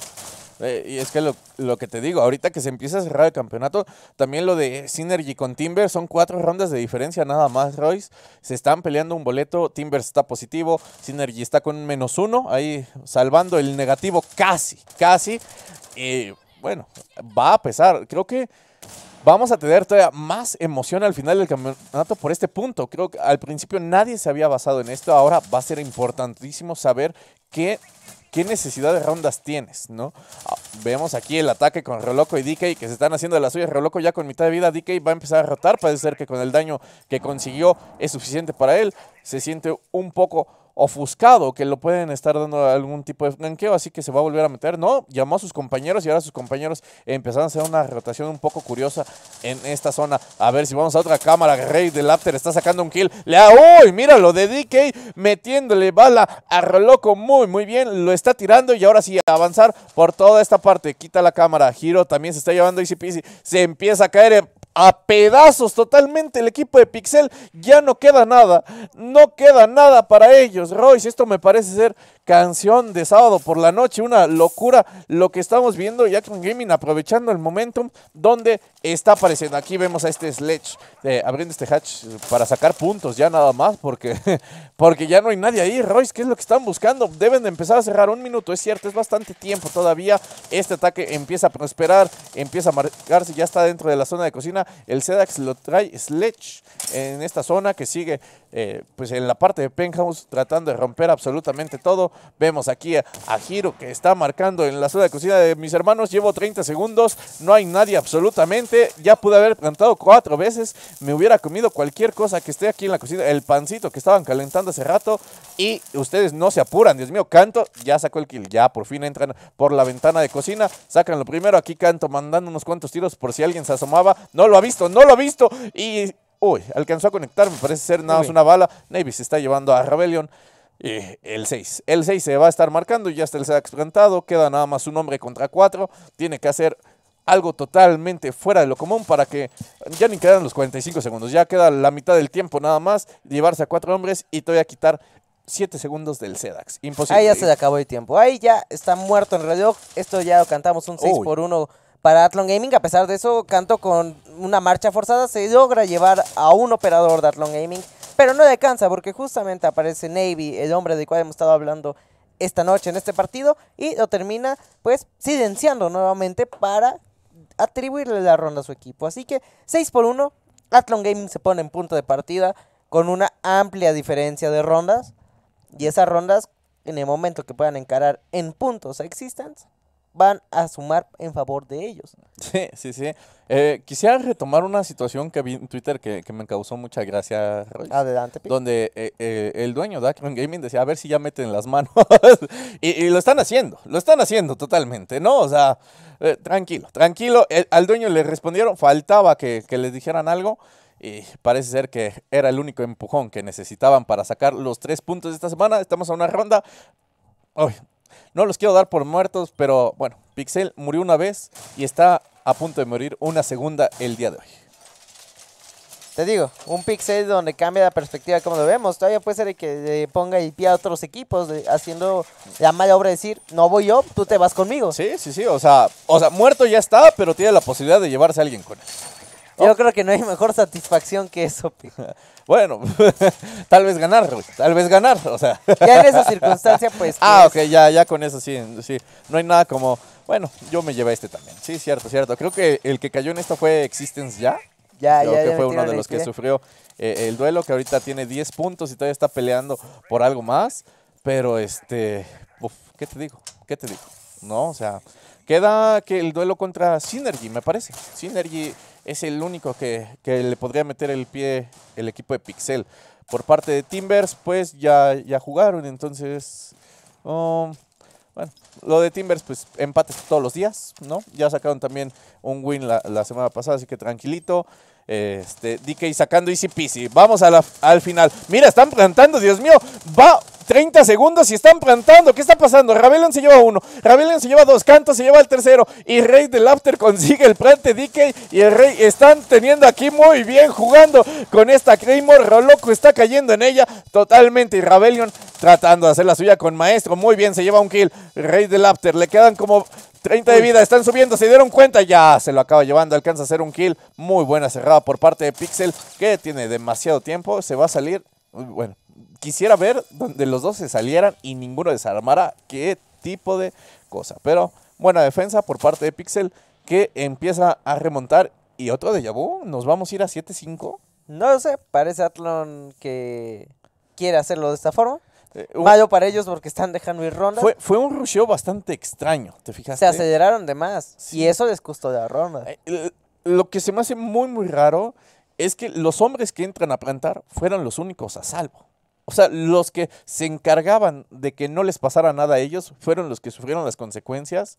[SPEAKER 4] Eh, y es que lo, lo, que te digo, ahorita que se empieza a cerrar el campeonato, también lo de Synergy con Timber, son cuatro rondas de diferencia nada más, Royce. Se están peleando un boleto, Timber está positivo, Synergy está con menos uno, ahí salvando el negativo casi, casi. Y bueno, va a pesar, creo que... Vamos a tener todavía más emoción al final del campeonato por este punto. Creo que al principio nadie se había basado en esto. Ahora va a ser importantísimo saber qué ¿qué necesidad de rondas tienes? ¿no? Ah, vemos aquí el ataque con Roloco y DK que se están haciendo de la suya. Roloco ya con mitad de vida, DK va a empezar a rotar. Parece ser que con el daño que consiguió es suficiente para él. Se siente un poco ofuscado que lo pueden estar dando algún tipo de flanqueo. así que se va a volver a meter. No, llamó a sus compañeros y ahora sus compañeros empezaron a hacer una rotación un poco curiosa en esta zona. A ver si vamos a otra cámara. Rey de lapter está sacando un kill. Le ¡Uy! míralo de DK metiéndole bala a Roloco muy, muy bien. Lo está tirando y ahora sí avanzar por toda esta parte. Quita la cámara. Giro también se está llevando Easy Peasy. Se empieza a caer a pedazos totalmente el equipo de Pixel. Ya no queda nada, no queda nada para ellos. Royce, esto me parece ser canción de sábado por la noche. Una locura lo que estamos viendo. Y Action Gaming aprovechando el momentum donde está apareciendo. Aquí vemos a este Sledge eh, abriendo este hatch para sacar puntos ya nada más. Porque, [laughs] porque ya no hay nadie ahí. Royce, ¿qué es lo que están buscando? Deben de empezar a cerrar un minuto. Es cierto, es bastante tiempo todavía. Este ataque empieza a prosperar. Empieza a marcarse. Ya está dentro de la zona de cocina. El Sedax lo trae Sledge en esta zona que sigue eh, pues en la parte de penthouse tratando de romper absolutamente todo. Vemos aquí a, Giro Hiro que está marcando en la sala de cocina de mis hermanos. Llevo 30 segundos, no hay nadie absolutamente. Ya pude haber plantado cuatro veces. Me hubiera comido cualquier cosa que esté aquí en la cocina. El pancito que estaban calentando hace rato. Y ustedes no se apuran. Dios mío, Canto ya sacó el kill. Ya por fin entran por la ventana de cocina. Sacan lo primero. Aquí Canto mandando unos cuantos tiros por si alguien se asomaba. No lo ha visto, no lo ha visto. Y Uy, alcanzó a conectar, me parece ser nada más una bala. Navy se está llevando a Rebellion. el 6. El 6 se va a estar marcando, ya está el Zedax plantado, queda nada más un hombre contra 4. Tiene que hacer algo totalmente fuera de lo común para que ya ni quedan los 45 segundos, ya queda la mitad del tiempo nada más, llevarse a cuatro hombres
[SPEAKER 3] y te voy a quitar 7 segundos del SEDAX. Imposible. Ahí ya se le acabó el tiempo. Ahí ya está muerto en reloj. Esto ya lo cantamos un 6 por 1 para Athlon Gaming, a pesar de eso, Canto con una marcha forzada se logra llevar a un operador de Athlon Gaming, pero no le alcanza porque justamente aparece Navy, el hombre del cual hemos estado hablando esta noche en este partido, y lo termina pues silenciando nuevamente para atribuirle la ronda a su equipo. Así que 6 por 1, Athlon Gaming se pone en punto de partida con una amplia diferencia de rondas, y esas rondas en el momento que puedan encarar en puntos a Existence van a sumar en favor de ellos.
[SPEAKER 4] Sí, sí, sí. Eh, quisiera retomar una situación que vi en Twitter que, que me causó mucha gracia, Adelante, Donde eh, eh, el dueño de Akron Gaming decía, a ver si ya meten las manos. [laughs] y, lo están haciendo, lo están haciendo totalmente, ¿no? O sea, tranquilo, tranquilo. al dueño le respondieron, faltaba que, que les dijeran algo y parece ser que era el único empujón que necesitaban para sacar los tres puntos de esta semana. Estamos a una ronda. hoy. No los quiero dar por muertos, pero bueno, Pixel murió una vez y está a punto de morir una segunda el día
[SPEAKER 3] de hoy. Te digo, un pixel donde cambia la perspectiva como lo vemos. Todavía puede ser que eh, ponga el pie a otros equipos eh, haciendo la mala obra de decir, no voy yo, tú
[SPEAKER 4] te vas conmigo. Sí, sí, sí. O sea, o sea, muerto ya está, pero tiene la posibilidad de llevarse a alguien con él. Yo creo que no hay mejor satisfacción que eso, [laughs] Bueno, [laughs] tal vez ganar, tal vez ganar, o sea. [laughs] Ya en esa circunstancia, pues. Ah, pues. ok, ya, ya con eso sí, sí. No hay nada como, bueno, yo me llevé este también. Sí, cierto, cierto. Creo que el que cayó en esto fue Existence ya. Ya, Creo ya, que fue uno de los que sufrió eh, el duelo, que ahorita tiene 10 puntos y todavía está peleando por algo más. Pero este, uf, ¿qué te digo? ¿Qué te digo? No, o sea, queda que el duelo contra Synergy, me parece. Synergy es el único que, le podría meter el pie el equipo de Pixel. Por parte de Timbers, pues ya, ya jugaron, entonces... Oh, bueno, lo de Timbers, pues empates todos los días, ¿no? Ya sacaron también un win la, la semana pasada, así que tranquilito. Este, DK sacando Easy Peasy. Vamos a al final. Mira, están plantando, Dios mío. Va 30 segundos y están plantando. ¿Qué está pasando? Rebellion se lleva uno. Rebellion se lleva dos. cantos, se lleva el tercero. Y Rey del After consigue el plante. DK y el Rey están teniendo aquí muy bien jugando con esta Claymore. Roloco está cayendo en ella totalmente. Y Ravelion tratando de hacer la suya con Maestro. Muy bien, se lleva un kill. Rey de After. Le quedan como 30 de vida, están subiendo, se dieron cuenta, ya se lo acaba llevando, alcanza a hacer un kill. Muy buena cerrada por parte de Pixel, que tiene demasiado tiempo, se va a salir. Bueno, quisiera ver donde los dos se salieran y ninguno desarmara qué tipo de cosa. Pero buena defensa por parte de Pixel, que empieza a remontar. Y otro de Yabu, nos vamos a ir a 7-5.
[SPEAKER 3] No sé, parece Atlon que quiere hacerlo de esta forma. Eh, para ellos porque están dejando ir Ronda Fue, fue un rusheo bastante extraño,
[SPEAKER 4] ¿te fijaste? Se aceleraron
[SPEAKER 3] de más y eso les costó la ronda. Eh, lo que se me hace
[SPEAKER 4] muy, muy raro es que los hombres que entran a plantar fueron los únicos a salvo. O sea, los que se encargaban de que no les pasara nada a ellos fueron los que sufrieron las consecuencias.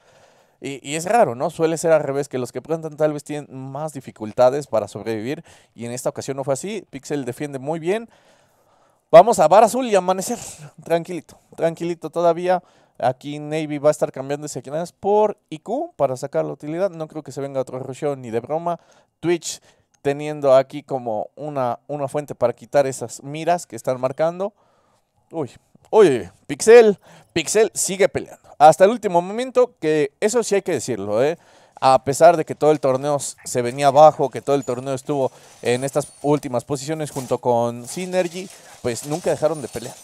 [SPEAKER 4] Y, y, es raro, ¿no? Suele ser al revés, que los que plantan tal vez tienen más dificultades para sobrevivir. Y en esta ocasión no fue así. Pixel defiende muy bien. Vamos a Bar Azul y amanecer. Tranquilito, tranquilito todavía. Aquí Navy va a estar cambiando de secciones por IQ para sacar la utilidad. No creo que se venga otro rusheo ni de broma. Twitch teniendo aquí como una, una fuente para quitar esas miras que están marcando. Uy, uy, Pixel, Pixel sigue peleando. Hasta el último momento, que eso sí hay que decirlo, ¿eh? a pesar de que todo el torneo se venía abajo, que todo el torneo estuvo en estas últimas posiciones junto con Synergy, pues nunca dejaron de pelear.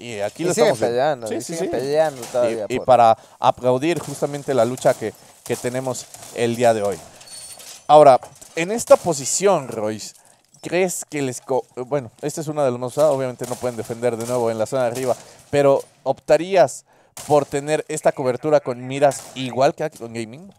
[SPEAKER 4] Y aquí lo estamos peleando, sí, y sí, sí. peleando todavía. Y, para aplaudir justamente la lucha que, tenemos el día de hoy. Ahora, en esta posición, Royce, ¿crees que les... bueno, esta es una de los más obviamente no pueden defender de nuevo en la zona de arriba, pero ¿optarías por tener esta cobertura con miras igual que con gaming?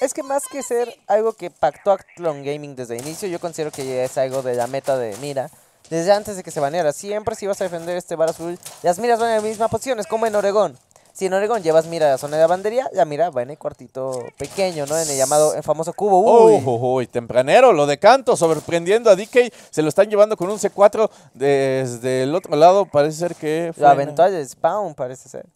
[SPEAKER 3] Es que más que pues ser algo que pactó Actlon Gaming desde el inicio, yo considero que es algo de la meta de mira. Desde antes de que se baneara, siempre si vas a defender este bar azul, las miras van en misma mismas es como en Oregón. Si en Oregón llevas mira la zona de lavandería, ya mira, va en el cuartito pequeño, ¿no? En el llamado el famoso cubo. Uy.
[SPEAKER 4] Oh, tempranero, lo de canto, sorprendiendo a DK. Se lo están llevando con un C4 desde el otro lado. Parece ser que. lo aventó
[SPEAKER 3] al spawn, parece ser.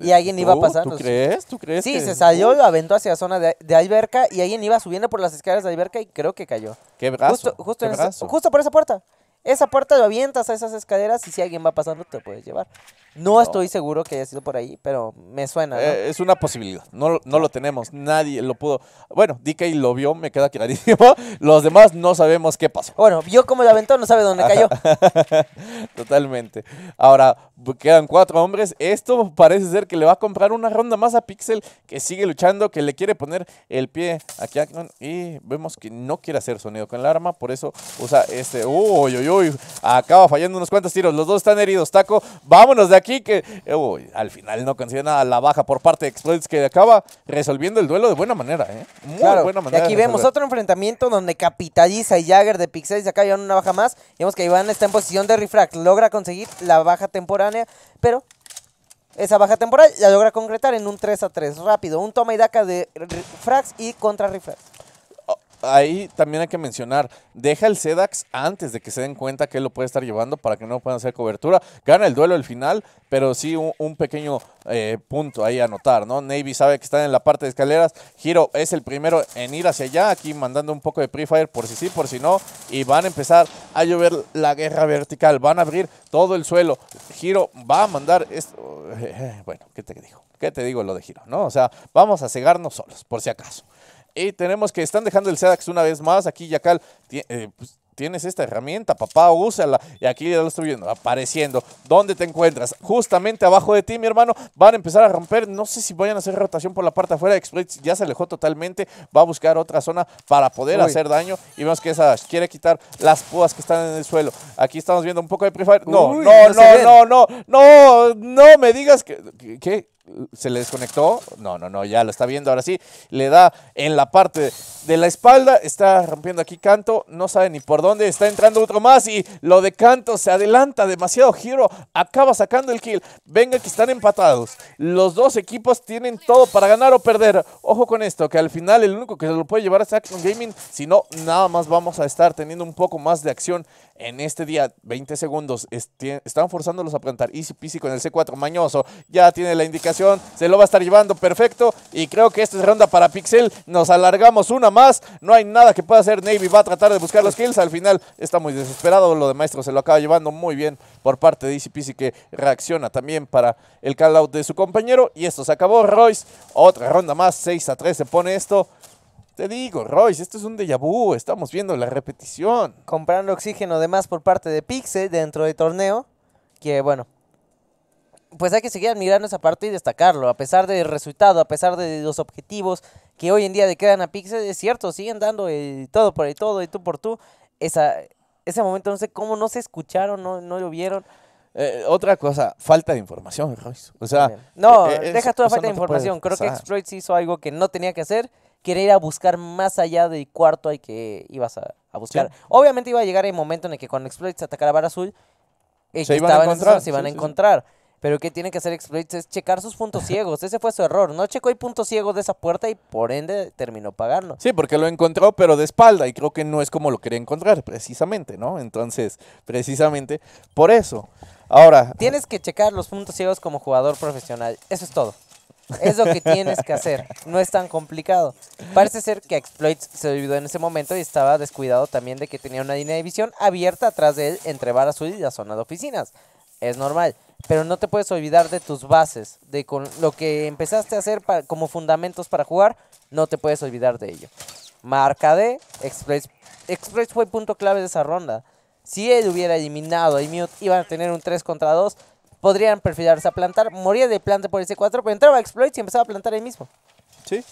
[SPEAKER 3] Y eh, alguien iba pasando. ¿Tú crees? ¿Tú crees? Sí, se salió, lo aventó hacia la zona de, alberca y alguien iba subiendo por las escaleras de alberca y creo que cayó. Qué brazo. Justo, justo por esa puerta. Esa puerta lo avientas a esas escaleras y si alguien va pasando te puedes llevar. No, estoy seguro que haya sido por ahí, pero me suena. Eh,
[SPEAKER 4] es una posibilidad. No, lo tenemos. Nadie lo pudo. Bueno, DK lo vio, me queda clarísimo. [laughs] Los demás no sabemos qué pasó. Bueno, vio cómo le aventó, no sabe dónde cayó. [laughs] Totalmente. Ahora, quedan cuatro hombres. Esto parece ser que le va a comprar una ronda más a Pixel, que sigue luchando, que le quiere poner el pie aquí Y vemos que no quiere hacer sonido con el arma, por eso usa este. Uy, uy, uy. Acaba fallando unos cuantos tiros. Los dos están heridos. Taco, vámonos de aquí aquí que eh, al final no consigue nada la baja por parte de Exploits que acaba resolviendo el duelo de buena manera. ¿eh? Muy buena manera. Y aquí vemos otro
[SPEAKER 3] enfrentamiento donde capitaliza Jagger de Pixel y acá llevan una baja más. Vemos que Iván está en posición de refract, logra conseguir la baja temporánea, pero esa baja temporal Ya logra concretar en un 3 a 3 rápido. Un toma y daca de Refrax y contra Refrax
[SPEAKER 4] ahí también hay que mencionar, deja el Sedax antes de que se den cuenta que él lo puede estar llevando para que no puedan hacer cobertura. Gana el duelo al final, pero sí un, pequeño eh, punto ahí a anotar, ¿no? Navy sabe que está en la parte de escaleras. Giro es el primero en ir hacia allá, aquí mandando un poco de pre-fire por si sí, por si no. Y van a empezar a llover la guerra vertical. Van a abrir todo el suelo. Giro va a mandar... Esto. Eh, eh, bueno, ¿qué te digo? ¿Qué te digo lo de Giro? ¿No? O sea, vamos a cegarnos solos, por si acaso. Y tenemos que están dejando el SEDAX una vez más. Aquí Yacal eh, pues, tienes esta herramienta, papá, úsala. Y aquí ya lo estoy viendo, apareciendo. ¿Dónde te encuentras? Justamente abajo de ti, mi hermano. Van a empezar a romper. No sé si vayan a hacer rotación por la parte afuera. Express ya se alejó totalmente. Va a buscar otra zona para poder hacer daño. Y vemos que esa quiere quitar las púas que están en el suelo. Aquí estamos viendo un poco de pre No, no, no, no, no, no, no, no, me digas que... ¿Qué? se le desconectó. No, no, no, ya lo está viendo ahora sí. Le da en la parte de la espalda. Está rompiendo aquí Canto. No sabe ni por dónde. Está entrando otro más. Y lo de Canto se adelanta demasiado. Hero acaba sacando el kill. Venga, que están empatados. Los dos equipos tienen todo para ganar o perder. Ojo con esto, que al final el único que se lo puede llevar es Action Gaming. Si no, nada más vamos a estar teniendo un poco más de acción en este día, 20 segundos, están forzándolos a plantar Easy Peasy con el C4 mañoso, ya tiene la indicación, se lo va a estar llevando, perfecto, y creo que esta es ronda para Pixel, nos alargamos una más, no hay nada que pueda hacer, Navy va a tratar de buscar los kills, al final está muy desesperado, lo de Maestro se lo acaba llevando muy bien por parte de Easy Peasy que reacciona también para el call out de su compañero, y esto se acabó, Royce, otra ronda más, 6 a 3 se pone esto, te digo, Royce, esto es un déjà
[SPEAKER 3] vu, estamos viendo la repetición. Comprando oxígeno de más por parte de Pixel dentro del torneo, que bueno, pues hay que seguir admirando esa parte y destacarlo, a pesar del resultado, a pesar de los objetivos que hoy en día le quedan a Pixel, es cierto, siguen dando todo por el todo y tú por tú. Esa, ese momento no sé cómo no se escucharon, no, no lo vieron. Eh, otra cosa,
[SPEAKER 4] falta de información, Royce. O sea, no, eh,
[SPEAKER 3] eh, deja toda falta de información. Creo que Exploit hizo algo que no tenía que hacer quería ir a buscar más allá del cuarto hay que ibas a, buscar. Obviamente iba a llegar el momento en el que cuando Exploits atacara a Bar Azul, ellos eh, se, iban a encontrar, a encontrar. pero que tiene que hacer Exploits es checar sus puntos [laughs] ciegos. Ese fue su error. No checó el punto ciego de esa puerta y por ende terminó pagarlo.
[SPEAKER 4] Sí, porque lo encontró, pero de espalda. Y creo que no es como lo quería encontrar, precisamente, ¿no? Entonces, precisamente por
[SPEAKER 3] eso. Ahora. Tienes que checar los puntos ciegos como jugador profesional. Eso es todo. Es lo que tienes que hacer. No es tan complicado. Parece ser que Exploit se olvidó en ese momento y estaba descuidado también de que tenía una línea de visión abierta atrás de él entre Bar y la zona de oficinas. Es normal. Pero no te puedes olvidar de tus bases, de con lo que empezaste a hacer como fundamentos para jugar, no te puedes olvidar de ello. Marca de Exploits. Exploits fue punto clave de esa ronda. Si él hubiera eliminado a Mute, iban a tener un 3 contra 2 podrían perfilarse a plantar. Moría de planta por ese 4, pero entraba exploits y empezaba a plantar ahí mismo. Sí.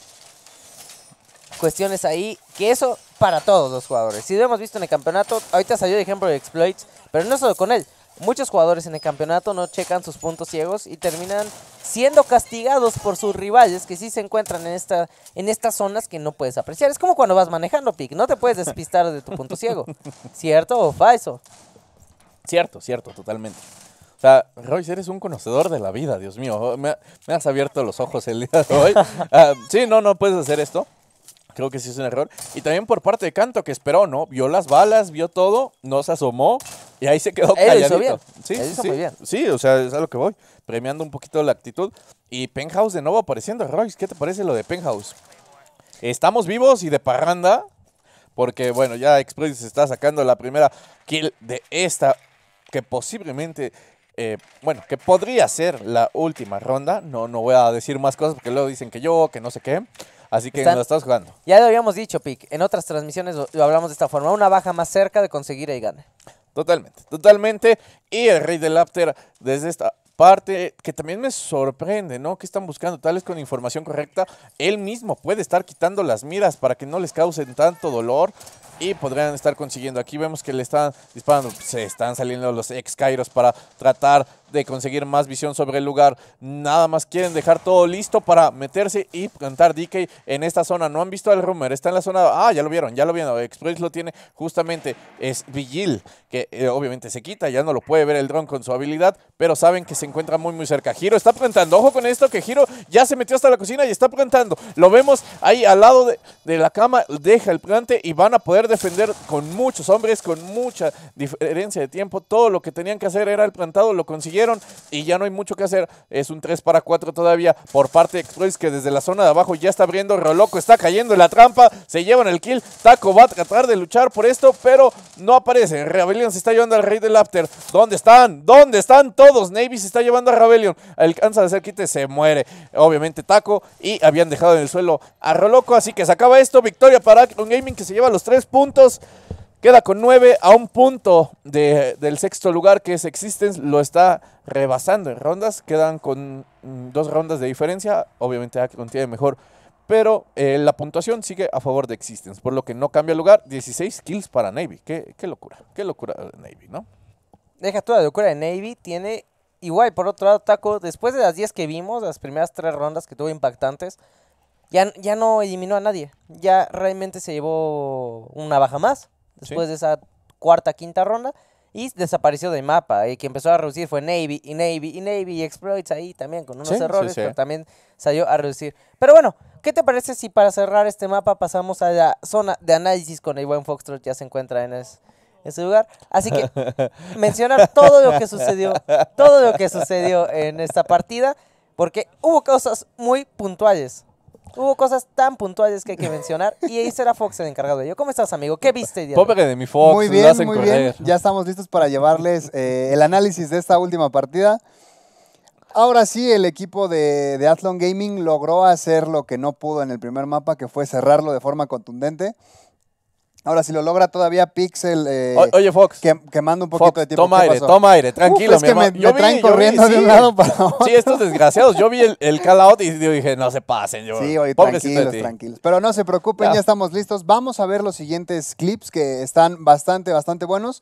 [SPEAKER 3] Cuestiones ahí, que eso para todos los jugadores. Si lo hemos visto en el campeonato, ahorita salió el ejemplo de exploits, pero no solo con él. Muchos jugadores en el campeonato no checan sus puntos ciegos y terminan siendo castigados por sus rivales que sí se encuentran en, esta, en estas zonas que no puedes apreciar. Es como cuando vas manejando, pick no te puedes despistar de tu punto ciego. [laughs] ¿Cierto o falso? Cierto, cierto,
[SPEAKER 4] totalmente. O sea, Royce, eres un conocedor de la vida, Dios mío. Oh, me, has abierto los ojos el día de hoy. [laughs] Ah, sí, no, no puedes hacer esto. Creo que sí es un error. Y también por parte de Canto, que esperó, ¿no? Vio las balas, vio todo, no se asomó y ahí se quedó calladito. Sí, Él hizo muy bien. Sí, o sea, es a lo que voy. Premiando un poquito la actitud. Y Penthouse de nuevo apareciendo. Royce, ¿qué te parece lo de Penthouse? Estamos vivos y de parranda. Porque, bueno, ya Express está sacando la primera kill de esta que posiblemente eh, bueno, que podría ser la última ronda. No, no voy a decir más cosas
[SPEAKER 3] porque luego dicen que
[SPEAKER 4] yo, que no sé qué. Así que nos estás jugando.
[SPEAKER 3] Ya lo habíamos dicho, Pic. En otras transmisiones lo, hablamos de esta forma. Una baja más cerca de conseguir ahí gane. Totalmente, totalmente. Y
[SPEAKER 4] el rey del Ápter desde esta parte, que también me sorprende, ¿no? Que están buscando tales con información correcta. Él mismo puede estar quitando las miras para que no les causen tanto dolor y podrían estar consiguiendo. Aquí vemos que le están disparando, se están saliendo los ex Kairos para tratar de conseguir más visión sobre el lugar. Nada más quieren dejar todo listo para meterse y plantar DK en esta zona. No han visto el rumor, está en la zona... Ah, ya lo vieron, ya lo vieron. Express lo tiene justamente. Es Vigil, que eh, obviamente se quita, ya no lo puede ver el dron con su habilidad, pero saben que se encuentra muy, muy cerca. Giro está plantando. Ojo con esto, que Giro ya se metió hasta la cocina y está plantando. Lo vemos ahí al lado de, de la cama, deja el plante y van a poder defender con muchos hombres, con mucha diferencia de tiempo. Todo lo que tenían que hacer era el plantado, lo consiguieron y ya no hay mucho que hacer. Es un 3 para 4 todavía por parte de Exploits que desde la zona de abajo ya está abriendo. Roloco está cayendo en la trampa, se llevan el kill. Taco va a tratar de luchar por esto, pero no aparece. Rebellion se está llevando al rey del After. ¿Dónde están? ¿Dónde están todos? Navy se está llevando a Rebellion. Alcanza de hacer quite, se muere. Obviamente Taco y habían dejado en el suelo a Roloco, así que se acaba esto. Victoria para Acron Gaming que se lleva los 3 puntos. Queda con 9 a un punto del sexto lugar que es Existence. Lo está rebasando en rondas. Quedan con mm, dos rondas de diferencia. Obviamente Akron tiene mejor. Pero eh, la puntuación sigue a favor de Existence. Por lo que no cambia lugar. 16 kills para Navy. Qué, locura. Qué locura Navy, ¿no? Deja
[SPEAKER 3] toda la locura de Navy. Tiene igual, por otro lado, Taco, después de las 10 que vimos, las primeras tres rondas que tuvo impactantes, ya, ya no eliminó a nadie. Ya realmente se llevó una baja más después de esa cuarta, quinta ronda. Y desapareció del mapa. Y que empezó a reducir fue Navy y Navy y Navy y exploits ahí también con unos errores, pero también salió a reducir. Pero bueno, ¿qué te parece si para cerrar este mapa pasamos a la zona de análisis con el buen Foxtrot? Ya se encuentra en, en ese lugar. Así que [laughs] mencionar todo lo que sucedió, todo lo que sucedió en esta partida, porque hubo cosas muy puntuales. Hubo cosas tan puntuales que hay que [laughs] mencionar. Y ahí será Fox el encargado de ello. ¿Cómo estás, amigo? ¿Qué viste? Pobre de mi Fox. Muy bien, muy bien.
[SPEAKER 2] Ya estamos listos para llevarles eh, el análisis de esta última partida. Ahora sí, el equipo de, de Athlon Gaming logró hacer lo que no pudo en el primer mapa, que fue cerrarlo de forma contundente. Ahora, si lo logra todavía Pixel. Eh, oye, Fox. Que, manda un poquito de tiempo. Toma aire, toma aire, tranquilo, es que me, yo traen corriendo de un lado
[SPEAKER 4] para otro. Sí, estos desgraciados. Yo vi el, el call out y dije, no se pasen. Yo, sí, oye, tranquilos, tranquilos.
[SPEAKER 2] Pero no se preocupen, ya. estamos listos. Vamos a ver los siguientes clips que están bastante, bastante buenos.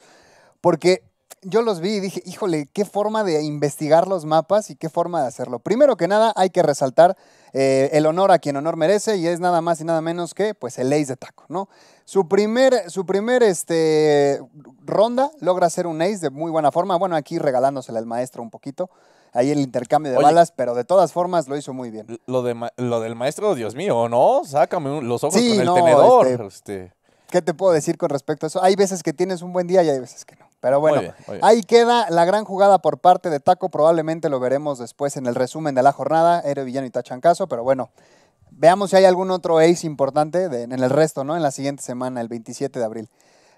[SPEAKER 2] Porque yo los vi y dije, híjole, qué forma de investigar los mapas y qué forma de hacerlo. Primero que nada, hay que resaltar eh, el honor a quien honor merece y es nada más y nada menos que pues el Ace de Taco, ¿no? Su primer, su primer este, ronda logra hacer un ace de muy buena forma. Bueno, aquí regalándosela al maestro un poquito. Ahí el intercambio de balas, pero de todas formas lo hizo muy bien. Lo,
[SPEAKER 4] lo del maestro, Dios mío, ¿no? Sácame los ojos con el tenedor. Este, este.
[SPEAKER 2] ¿Qué te puedo decir con respecto a eso? Hay veces que tienes un buen día y hay veces que no. Pero bueno, ahí queda la gran jugada por parte de Taco. Probablemente lo veremos después en el resumen de la jornada. Ere Villano y Tachancaso, pero bueno. Veamos si hay algún otro ace importante en el resto, ¿no? En la siguiente semana, el 27 de abril.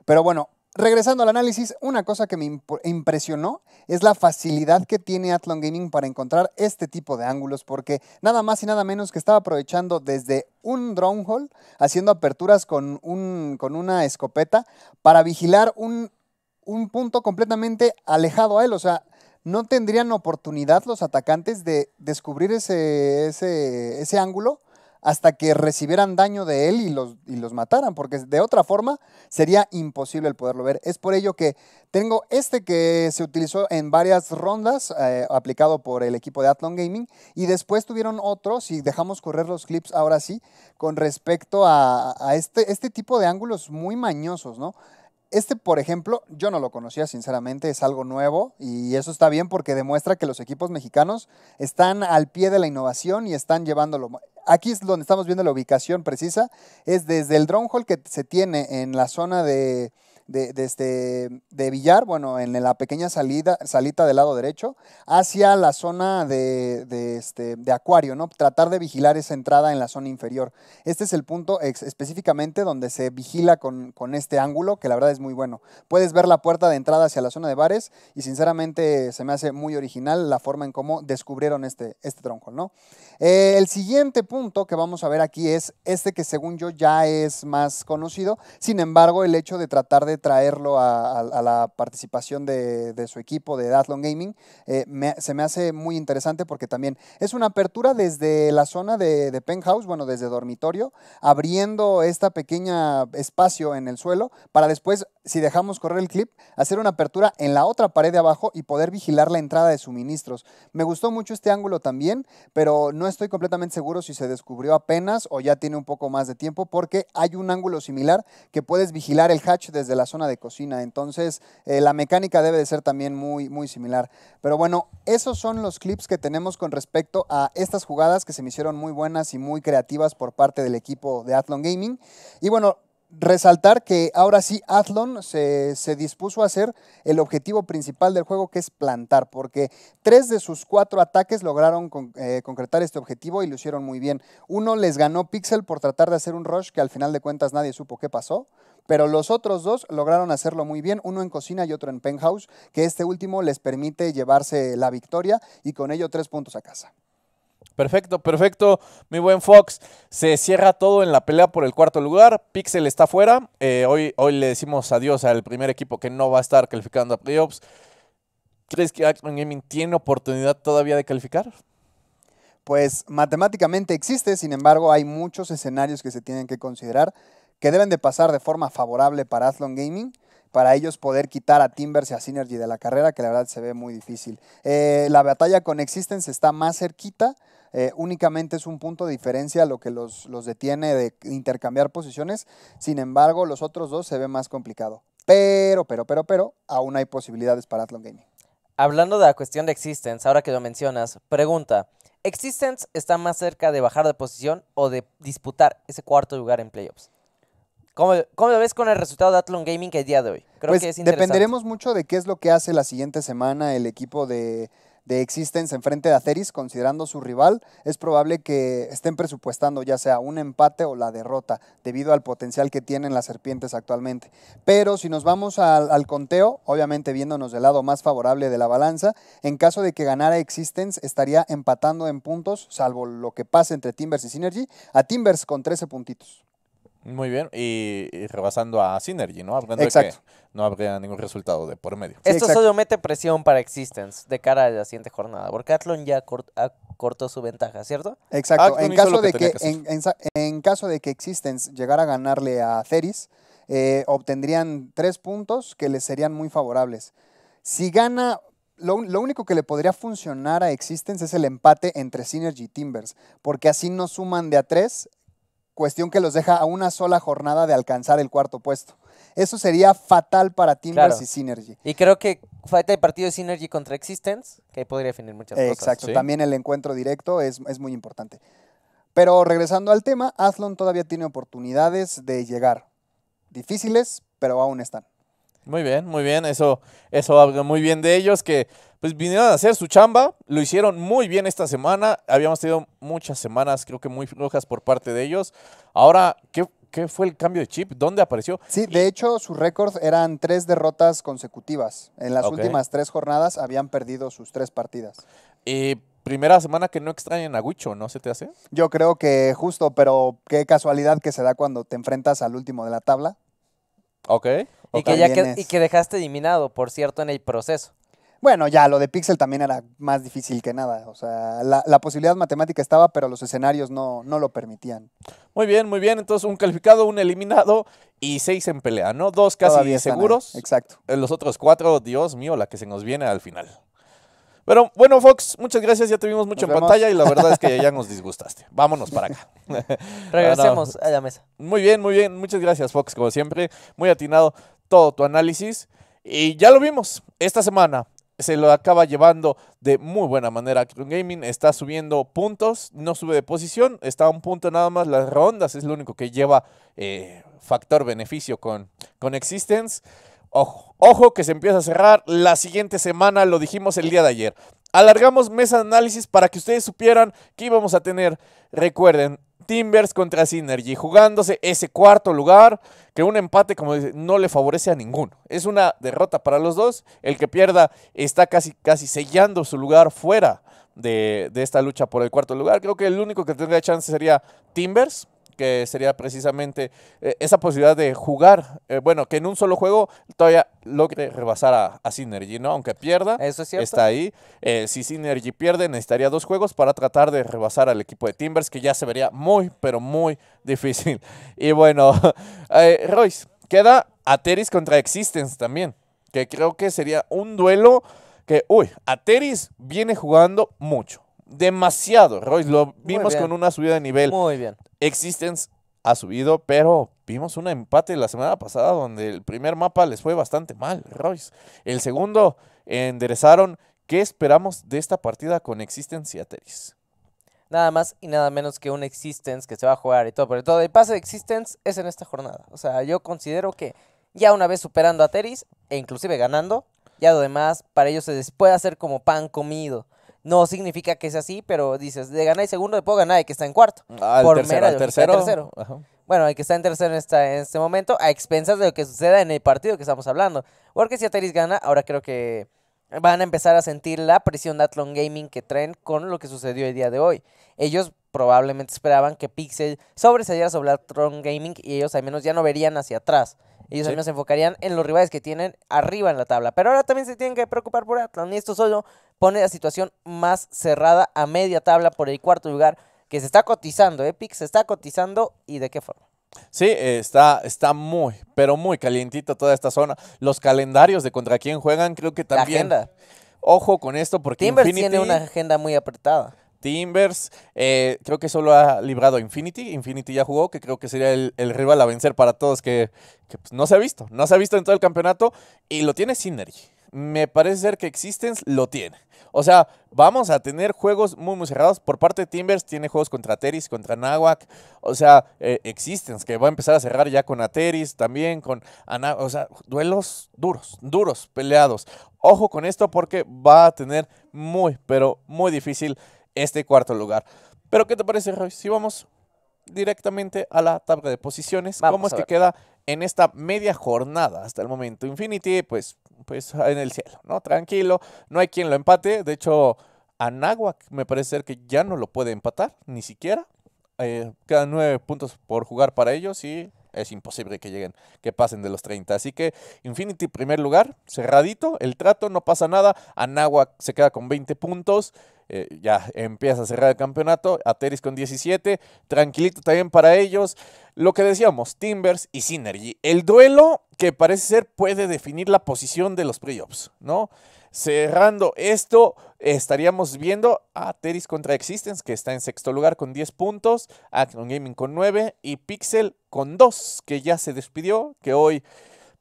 [SPEAKER 2] Pero bueno, regresando al análisis, una cosa que me impresionó es la facilidad que tiene Athlon Gaming para encontrar este tipo de ángulos, porque nada más y nada menos que estaba aprovechando desde un drone hole, haciendo aperturas con, un, con una escopeta para vigilar un, un punto completamente alejado a él, o sea, no tendrían oportunidad los atacantes de descubrir ese, ese, ese ángulo hasta que recibieran daño de él y los, los mataran, porque de otra forma sería imposible el poderlo ver. Es por ello que tengo este que se utilizó en varias rondas, eh, aplicado por el equipo de Athlon Gaming, y después tuvieron otros, y dejamos correr los clips ahora sí, con respecto a, este, este tipo de ángulos muy mañosos, ¿no? Este, por ejemplo, yo no lo conocía, sinceramente, es algo nuevo y eso está bien porque demuestra que los equipos mexicanos están al pie de la innovación y están llevándolo. Aquí es donde estamos viendo la ubicación precisa, es desde el drone hall que se tiene en la zona de de, de, este, bueno, en la pequeña salida, salita del lado derecho, hacia la zona de, de, este, de acuario, ¿no? Tratar de vigilar esa entrada en la zona inferior. Este es el punto específicamente donde se vigila con, este ángulo, que la verdad es muy bueno. Puedes ver la puerta de entrada hacia la zona de bares y sinceramente se me hace muy original la forma en cómo descubrieron este, este tronco, ¿no? Eh, el siguiente punto que vamos a ver aquí es este que según yo ya es más conocido, sin embargo el hecho de tratar de traerlo a, la participación de, su equipo de Athlon Gaming eh, se me hace muy interesante porque también es una apertura desde la zona de, penthouse, bueno, desde dormitorio, abriendo esta pequeña espacio en el suelo para después, si dejamos correr el clip, hacer una apertura en la otra pared de abajo y poder vigilar la entrada de suministros. Me gustó mucho este ángulo también, pero no es estoy completamente seguro si se descubrió apenas o ya tiene un poco más de tiempo, porque hay un ángulo similar que puedes vigilar el hatch desde la zona de cocina. Entonces, eh, la mecánica debe de ser también muy, muy similar. Pero bueno, esos son los clips que tenemos con respecto a estas jugadas que se me hicieron muy buenas y muy creativas por parte del equipo de Athlon Gaming. Y bueno, resaltar que ahora sí Athlon se, dispuso a hacer el objetivo principal del juego, que es plantar, porque tres de sus cuatro ataques lograron eh, concretar este objetivo y lo hicieron muy bien. Uno les ganó Pixel por tratar de hacer un rush que al final de cuentas nadie supo qué pasó. Pero los otros dos lograron hacerlo muy bien, uno en cocina y otro en penthouse, que este último les permite llevarse la victoria y con ello tres puntos a casa.
[SPEAKER 4] Perfecto, perfecto, mi buen Fox. Se cierra todo en la pelea por el cuarto lugar. Pixel está fuera. Eh, hoy, hoy le decimos adiós al primer equipo que no va a estar calificando a playoffs. ¿Crees que Athlon
[SPEAKER 2] Gaming tiene oportunidad todavía de calificar? Pues matemáticamente existe, sin embargo hay muchos escenarios que se tienen que considerar que deben de pasar de forma favorable para Athlon Gaming para ellos poder quitar a Timbers y a Synergy de la carrera, que la verdad se ve muy difícil. Eh, la batalla con Existence está más cerquita, eh, únicamente es un punto de diferencia lo que los, detiene de intercambiar posiciones, sin embargo los otros dos se ve más complicado. Pero, pero, pero, pero, aún hay posibilidades para Athlon Gaming.
[SPEAKER 3] Hablando de la cuestión de Existence, ahora que lo mencionas, pregunta, ¿Existence está más cerca de bajar de posición o de disputar ese cuarto lugar en playoffs? ¿Cómo, lo ves con el resultado de Athlon Gaming el día de hoy? Creo pues que es interesante. Dependeremos
[SPEAKER 2] mucho de qué es lo que hace la siguiente semana el equipo de, de Existence enfrente de Aceris, considerando su rival, es probable que estén presupuestando ya sea un empate o la derrota, debido al potencial que tienen las serpientes actualmente. Pero si nos vamos al, conteo, obviamente viéndonos del lado más favorable de la balanza, en caso de que ganara Existence, estaría empatando en puntos, salvo lo que pase entre Timbers y Synergy, a Timbers con 13 puntitos.
[SPEAKER 4] Muy bien, y, rebasando a Synergy, ¿no? Hablando de que no habría ningún resultado de por medio. Esto solo
[SPEAKER 3] mete presión para Existence de cara a la siguiente jornada, porque Atlon ya cortó su ventaja, ¿cierto? Exacto, en caso, de que,
[SPEAKER 2] en, caso de que Existence llegara a ganarle a Ceres, eh, obtendrían tres puntos que les serían muy favorables. Si gana lo, lo, único que le podría funcionar a Existence es el empate entre Synergy y Timbers, porque así no suman de a tres cuestión que los deja a una sola jornada de alcanzar el cuarto puesto. Eso sería fatal para Timbers y
[SPEAKER 3] Synergy. Y creo que falta el partido de Synergy contra Existence, que podría definir muchas cosas. Exacto, también el
[SPEAKER 2] encuentro directo es, es muy importante. Pero regresando al tema, Athlon todavía tiene oportunidades de llegar. Difíciles, pero aún están.
[SPEAKER 4] Muy bien, muy bien. Eso, eso habla muy bien de ellos que pues vinieron a hacer su chamba, lo hicieron muy bien esta semana. Habíamos tenido muchas semanas, creo que muy flojas por parte de ellos. Ahora, ¿qué, fue el cambio de chip? ¿Dónde apareció?
[SPEAKER 2] Sí, de hecho, su récord eran tres derrotas consecutivas. En las últimas tres jornadas habían perdido sus tres partidas.
[SPEAKER 4] Y primera semana que no extrañen a Guicho, ¿no se te hace?
[SPEAKER 2] Yo creo que justo, pero qué casualidad que se da cuando te enfrentas al último de la tabla.
[SPEAKER 3] Ok y que, ya y que dejaste eliminado, por cierto, en el proceso.
[SPEAKER 2] Bueno, ya, lo de Pixel también era más difícil que nada. O sea, la, posibilidad matemática estaba, pero los escenarios no, lo permitían.
[SPEAKER 4] Muy bien, muy bien. Entonces, un calificado, un eliminado y seis en pelea, ¿no? Dos casi seguros. Exacto. Eh, los otros cuatro, Dios mío, la que se nos viene al final. Pero bueno, Fox, muchas gracias. Ya tuvimos mucho en pantalla y la verdad es que [laughs] ya nos disgustaste. Vámonos para acá. [laughs] Regresemos a la mesa. Muy bien, muy bien. Muchas gracias, Fox, como siempre. Muy atinado todo tu análisis. Y ya lo vimos esta semana. Se lo acaba llevando de muy buena manera. un Gaming está subiendo puntos, no sube de posición, está a un punto nada más. Las rondas es lo único que lleva eh, factor beneficio con, con Existence. Ojo, ojo que se empieza a cerrar la siguiente semana, lo dijimos el día de ayer. Alargamos mesa de análisis para que ustedes supieran que íbamos a tener. Recuerden, Timbers contra Synergy, jugándose ese cuarto lugar, que un empate, como dice, no le favorece a ninguno. Es una derrota para los dos. El que pierda está casi, casi sellando su lugar fuera de, de esta lucha por el cuarto lugar. Creo que el único que tendría chance sería Timbers, que sería precisamente eh, esa posibilidad de jugar, eh, bueno, que en un solo juego todavía logre rebasar a, a Synergy, ¿no? Aunque pierda, está ahí. Eh, si Synergy pierde, necesitaría dos juegos para tratar de rebasar al equipo de Timbers, que ya se vería muy, pero muy [laughs] difícil. Y bueno, [laughs] Royce, queda Ateris contra Existence también, que creo que sería un duelo que, uy, Ateris viene jugando mucho demasiado, Royce. Lo vimos con una subida de nivel. Muy bien. Existence ha subido, pero vimos un empate la semana pasada donde el primer mapa les fue bastante mal, Royce. El segundo enderezaron. ¿Qué esperamos de esta partida con Existence y Ateris?
[SPEAKER 3] Nada más y nada menos que un Existence que se va a jugar y todo. Pero todo el pase de Existence es en esta jornada. O sea, yo considero que ya una vez superando a Ateris e inclusive ganando, ya lo demás para ellos se les puede hacer como pan comido. No significa que sea así, pero dices, de ganar y segundo, de puedo ganar el que está en cuarto. Ah, por tercero, tercero. Bueno, el que está en tercero está en este momento, a expensas de lo que suceda en el partido que estamos hablando. Porque si Ateris gana, ahora creo que van a empezar a sentir la presión de Athlon Gaming que traen con lo que sucedió el día de hoy. Ellos probablemente esperaban que Pixel sobresaliera sobre Athlon Gaming y ellos al menos ya no verían hacia atrás. Ellos al menos se enfocarían en los rivales que tienen arriba en la tabla. Pero ahora también se tienen que preocupar por Athlon y esto solo pone la situación más cerrada a media tabla por el cuarto lugar que se está cotizando. Epic ¿eh? se está cotizando y de qué forma.
[SPEAKER 4] Sí, está, está muy, pero muy calientito toda esta zona. Los calendarios de contra quién juegan, creo que también. La agenda. Ojo con esto, porque Timbers tiene una
[SPEAKER 3] agenda muy apretada.
[SPEAKER 4] Timbers, eh, creo que solo ha librado Infinity. Infinity ya jugó, que creo que sería el, rival a vencer para todos, que, pues, no se ha visto. No se ha visto en todo el campeonato y lo tiene Synergy me parece ser que Existence lo tiene. O sea, vamos a tener juegos muy, muy cerrados. Por parte de Timbers tiene juegos contra Ateris, contra Nahuac. O sea, eh, Existence, que va a empezar a cerrar ya con Ateris, también con Ana O sea, duelos duros, duros, peleados. Ojo con esto porque va a tener muy, pero muy difícil este cuarto lugar. Pero, ¿qué te parece, Roy? Si vamos directamente a la tabla de posiciones, vamos ¿cómo es que queda en esta media jornada hasta el momento. Infinity, pues, pues en el cielo, ¿no? Tranquilo, no hay quien lo empate. De hecho, Anáhuac me parece ser que ya no lo puede empatar, ni siquiera. Eh, quedan nueve puntos por jugar para ellos y es imposible que lleguen, que pasen de los 30. Así que Infinity primer lugar, cerradito, el trato, no pasa nada. Anáhuac se queda con 20 puntos. Eh, ya empieza a cerrar el campeonato. Ateris con 17. Tranquilito también para ellos. Lo que decíamos, Timbers y Synergy. El duelo que parece ser puede definir la posición de los playoffs, ¿no? Cerrando esto, estaríamos viendo a Teris contra Existence, que está en sexto lugar con 10 puntos, Acton Gaming con 9 y Pixel con 2, que ya se despidió, que hoy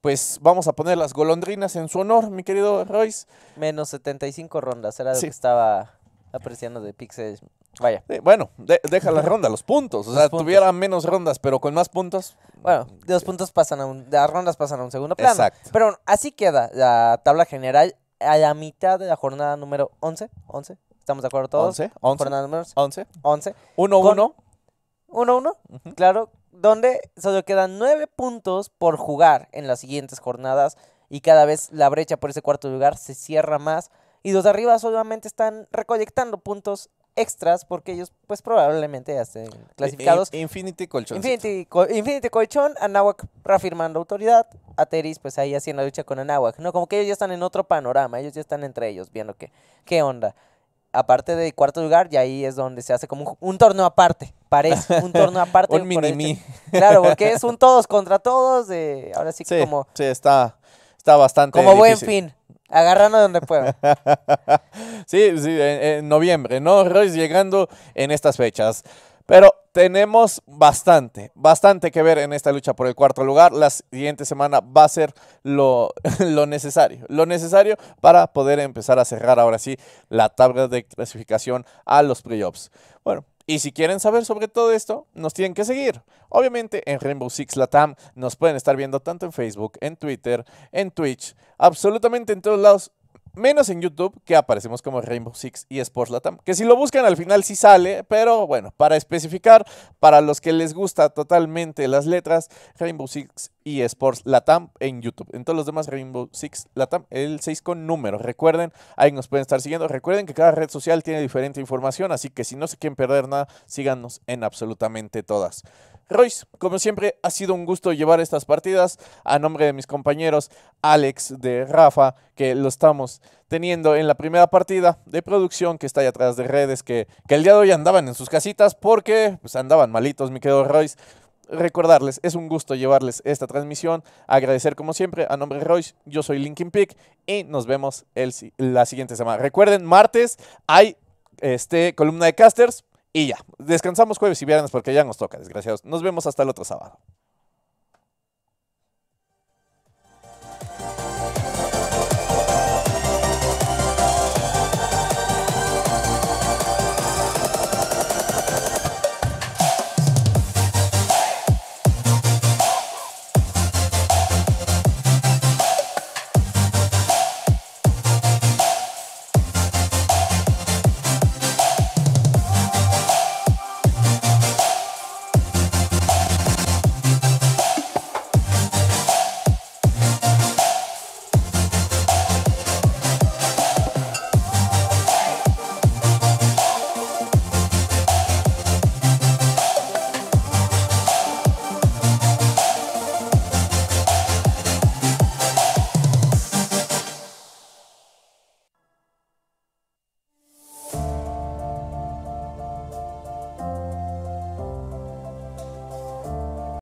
[SPEAKER 4] pues vamos a poner las golondrinas en su honor, mi querido Royce. Menos 75
[SPEAKER 3] rondas, era lo que estaba apreciando de Pixel Vaya. Eh, bueno, deja la [laughs] ronda, los puntos. O sea, tuviera menos rondas, pero con más puntos. Bueno, de mm, los puntos pasan a un. Las rondas pasan a un segundo plano. Exacto. Pero así queda la tabla general a la mitad de la jornada número 11. 11. ¿Estamos de acuerdo todos? 11. 11. Jornada número 11. 11. 1-1. 1-1. Claro. Donde solo quedan 9 puntos por jugar en las siguientes jornadas. Y cada vez la brecha por ese cuarto lugar se cierra más. Y los de arriba solamente están recolectando puntos extras porque ellos pues probablemente ya estén clasificados. Infinity Colchón. Infinity, Colchón, Anáhuac reafirmando autoridad, Ateris pues ahí haciendo lucha con Anahuac No, como que ellos ya están en otro panorama, ellos ya están entre ellos viendo que, qué onda. Aparte de cuarto lugar, y ahí es donde se hace como un, torneo aparte, parece, [laughs] un torneo aparte. un mini [laughs] Claro, porque es un todos contra todos, de, eh, ahora sí que como... Sí, está, está bastante Como buen fin. Agárranos donde pueda. [laughs]
[SPEAKER 4] sí, en, noviembre, ¿no? Royce llegando en estas fechas. Pero tenemos bastante, bastante que ver en esta lucha por el cuarto lugar. La siguiente semana va a ser lo, [laughs] lo necesario, lo necesario para poder empezar a cerrar ahora sí la tabla de clasificación a los playoffs. Bueno, y si quieren saber sobre todo esto, nos tienen que seguir. Obviamente en Rainbow Six Latam nos pueden estar viendo tanto en Facebook, en Twitter, en Twitch, absolutamente en todos lados, menos en YouTube, que aparecemos como Rainbow Six y Sports Latam. Que si lo buscan al final sí sale, pero bueno, para especificar, para los que les gusta totalmente las letras, Rainbow Six y Sports Latam en YouTube. En todos los demás, Rainbow Six Latam, el 6 con número. Recuerden, ahí nos pueden estar siguiendo. Recuerden que cada red social tiene diferente información, así que si no se quieren perder nada, síganos en absolutamente todas. Royce, como siempre, ha sido un gusto llevar estas partidas a nombre de mis compañeros Alex de Rafa, que lo estamos teniendo en la primera partida de producción que está ahí atrás de redes, que, que el día de hoy andaban en sus casitas porque pues, andaban malitos, mi querido Royce recordarles, es un gusto llevarles esta transmisión. Agradecer como siempre a nombre de Royce, yo soy Linkin Pick y nos vemos el, la siguiente semana. Recuerden, martes hay este, columna de casters y ya. Descansamos jueves y viernes porque ya nos toca, desgraciados. Nos vemos hasta el otro sábado.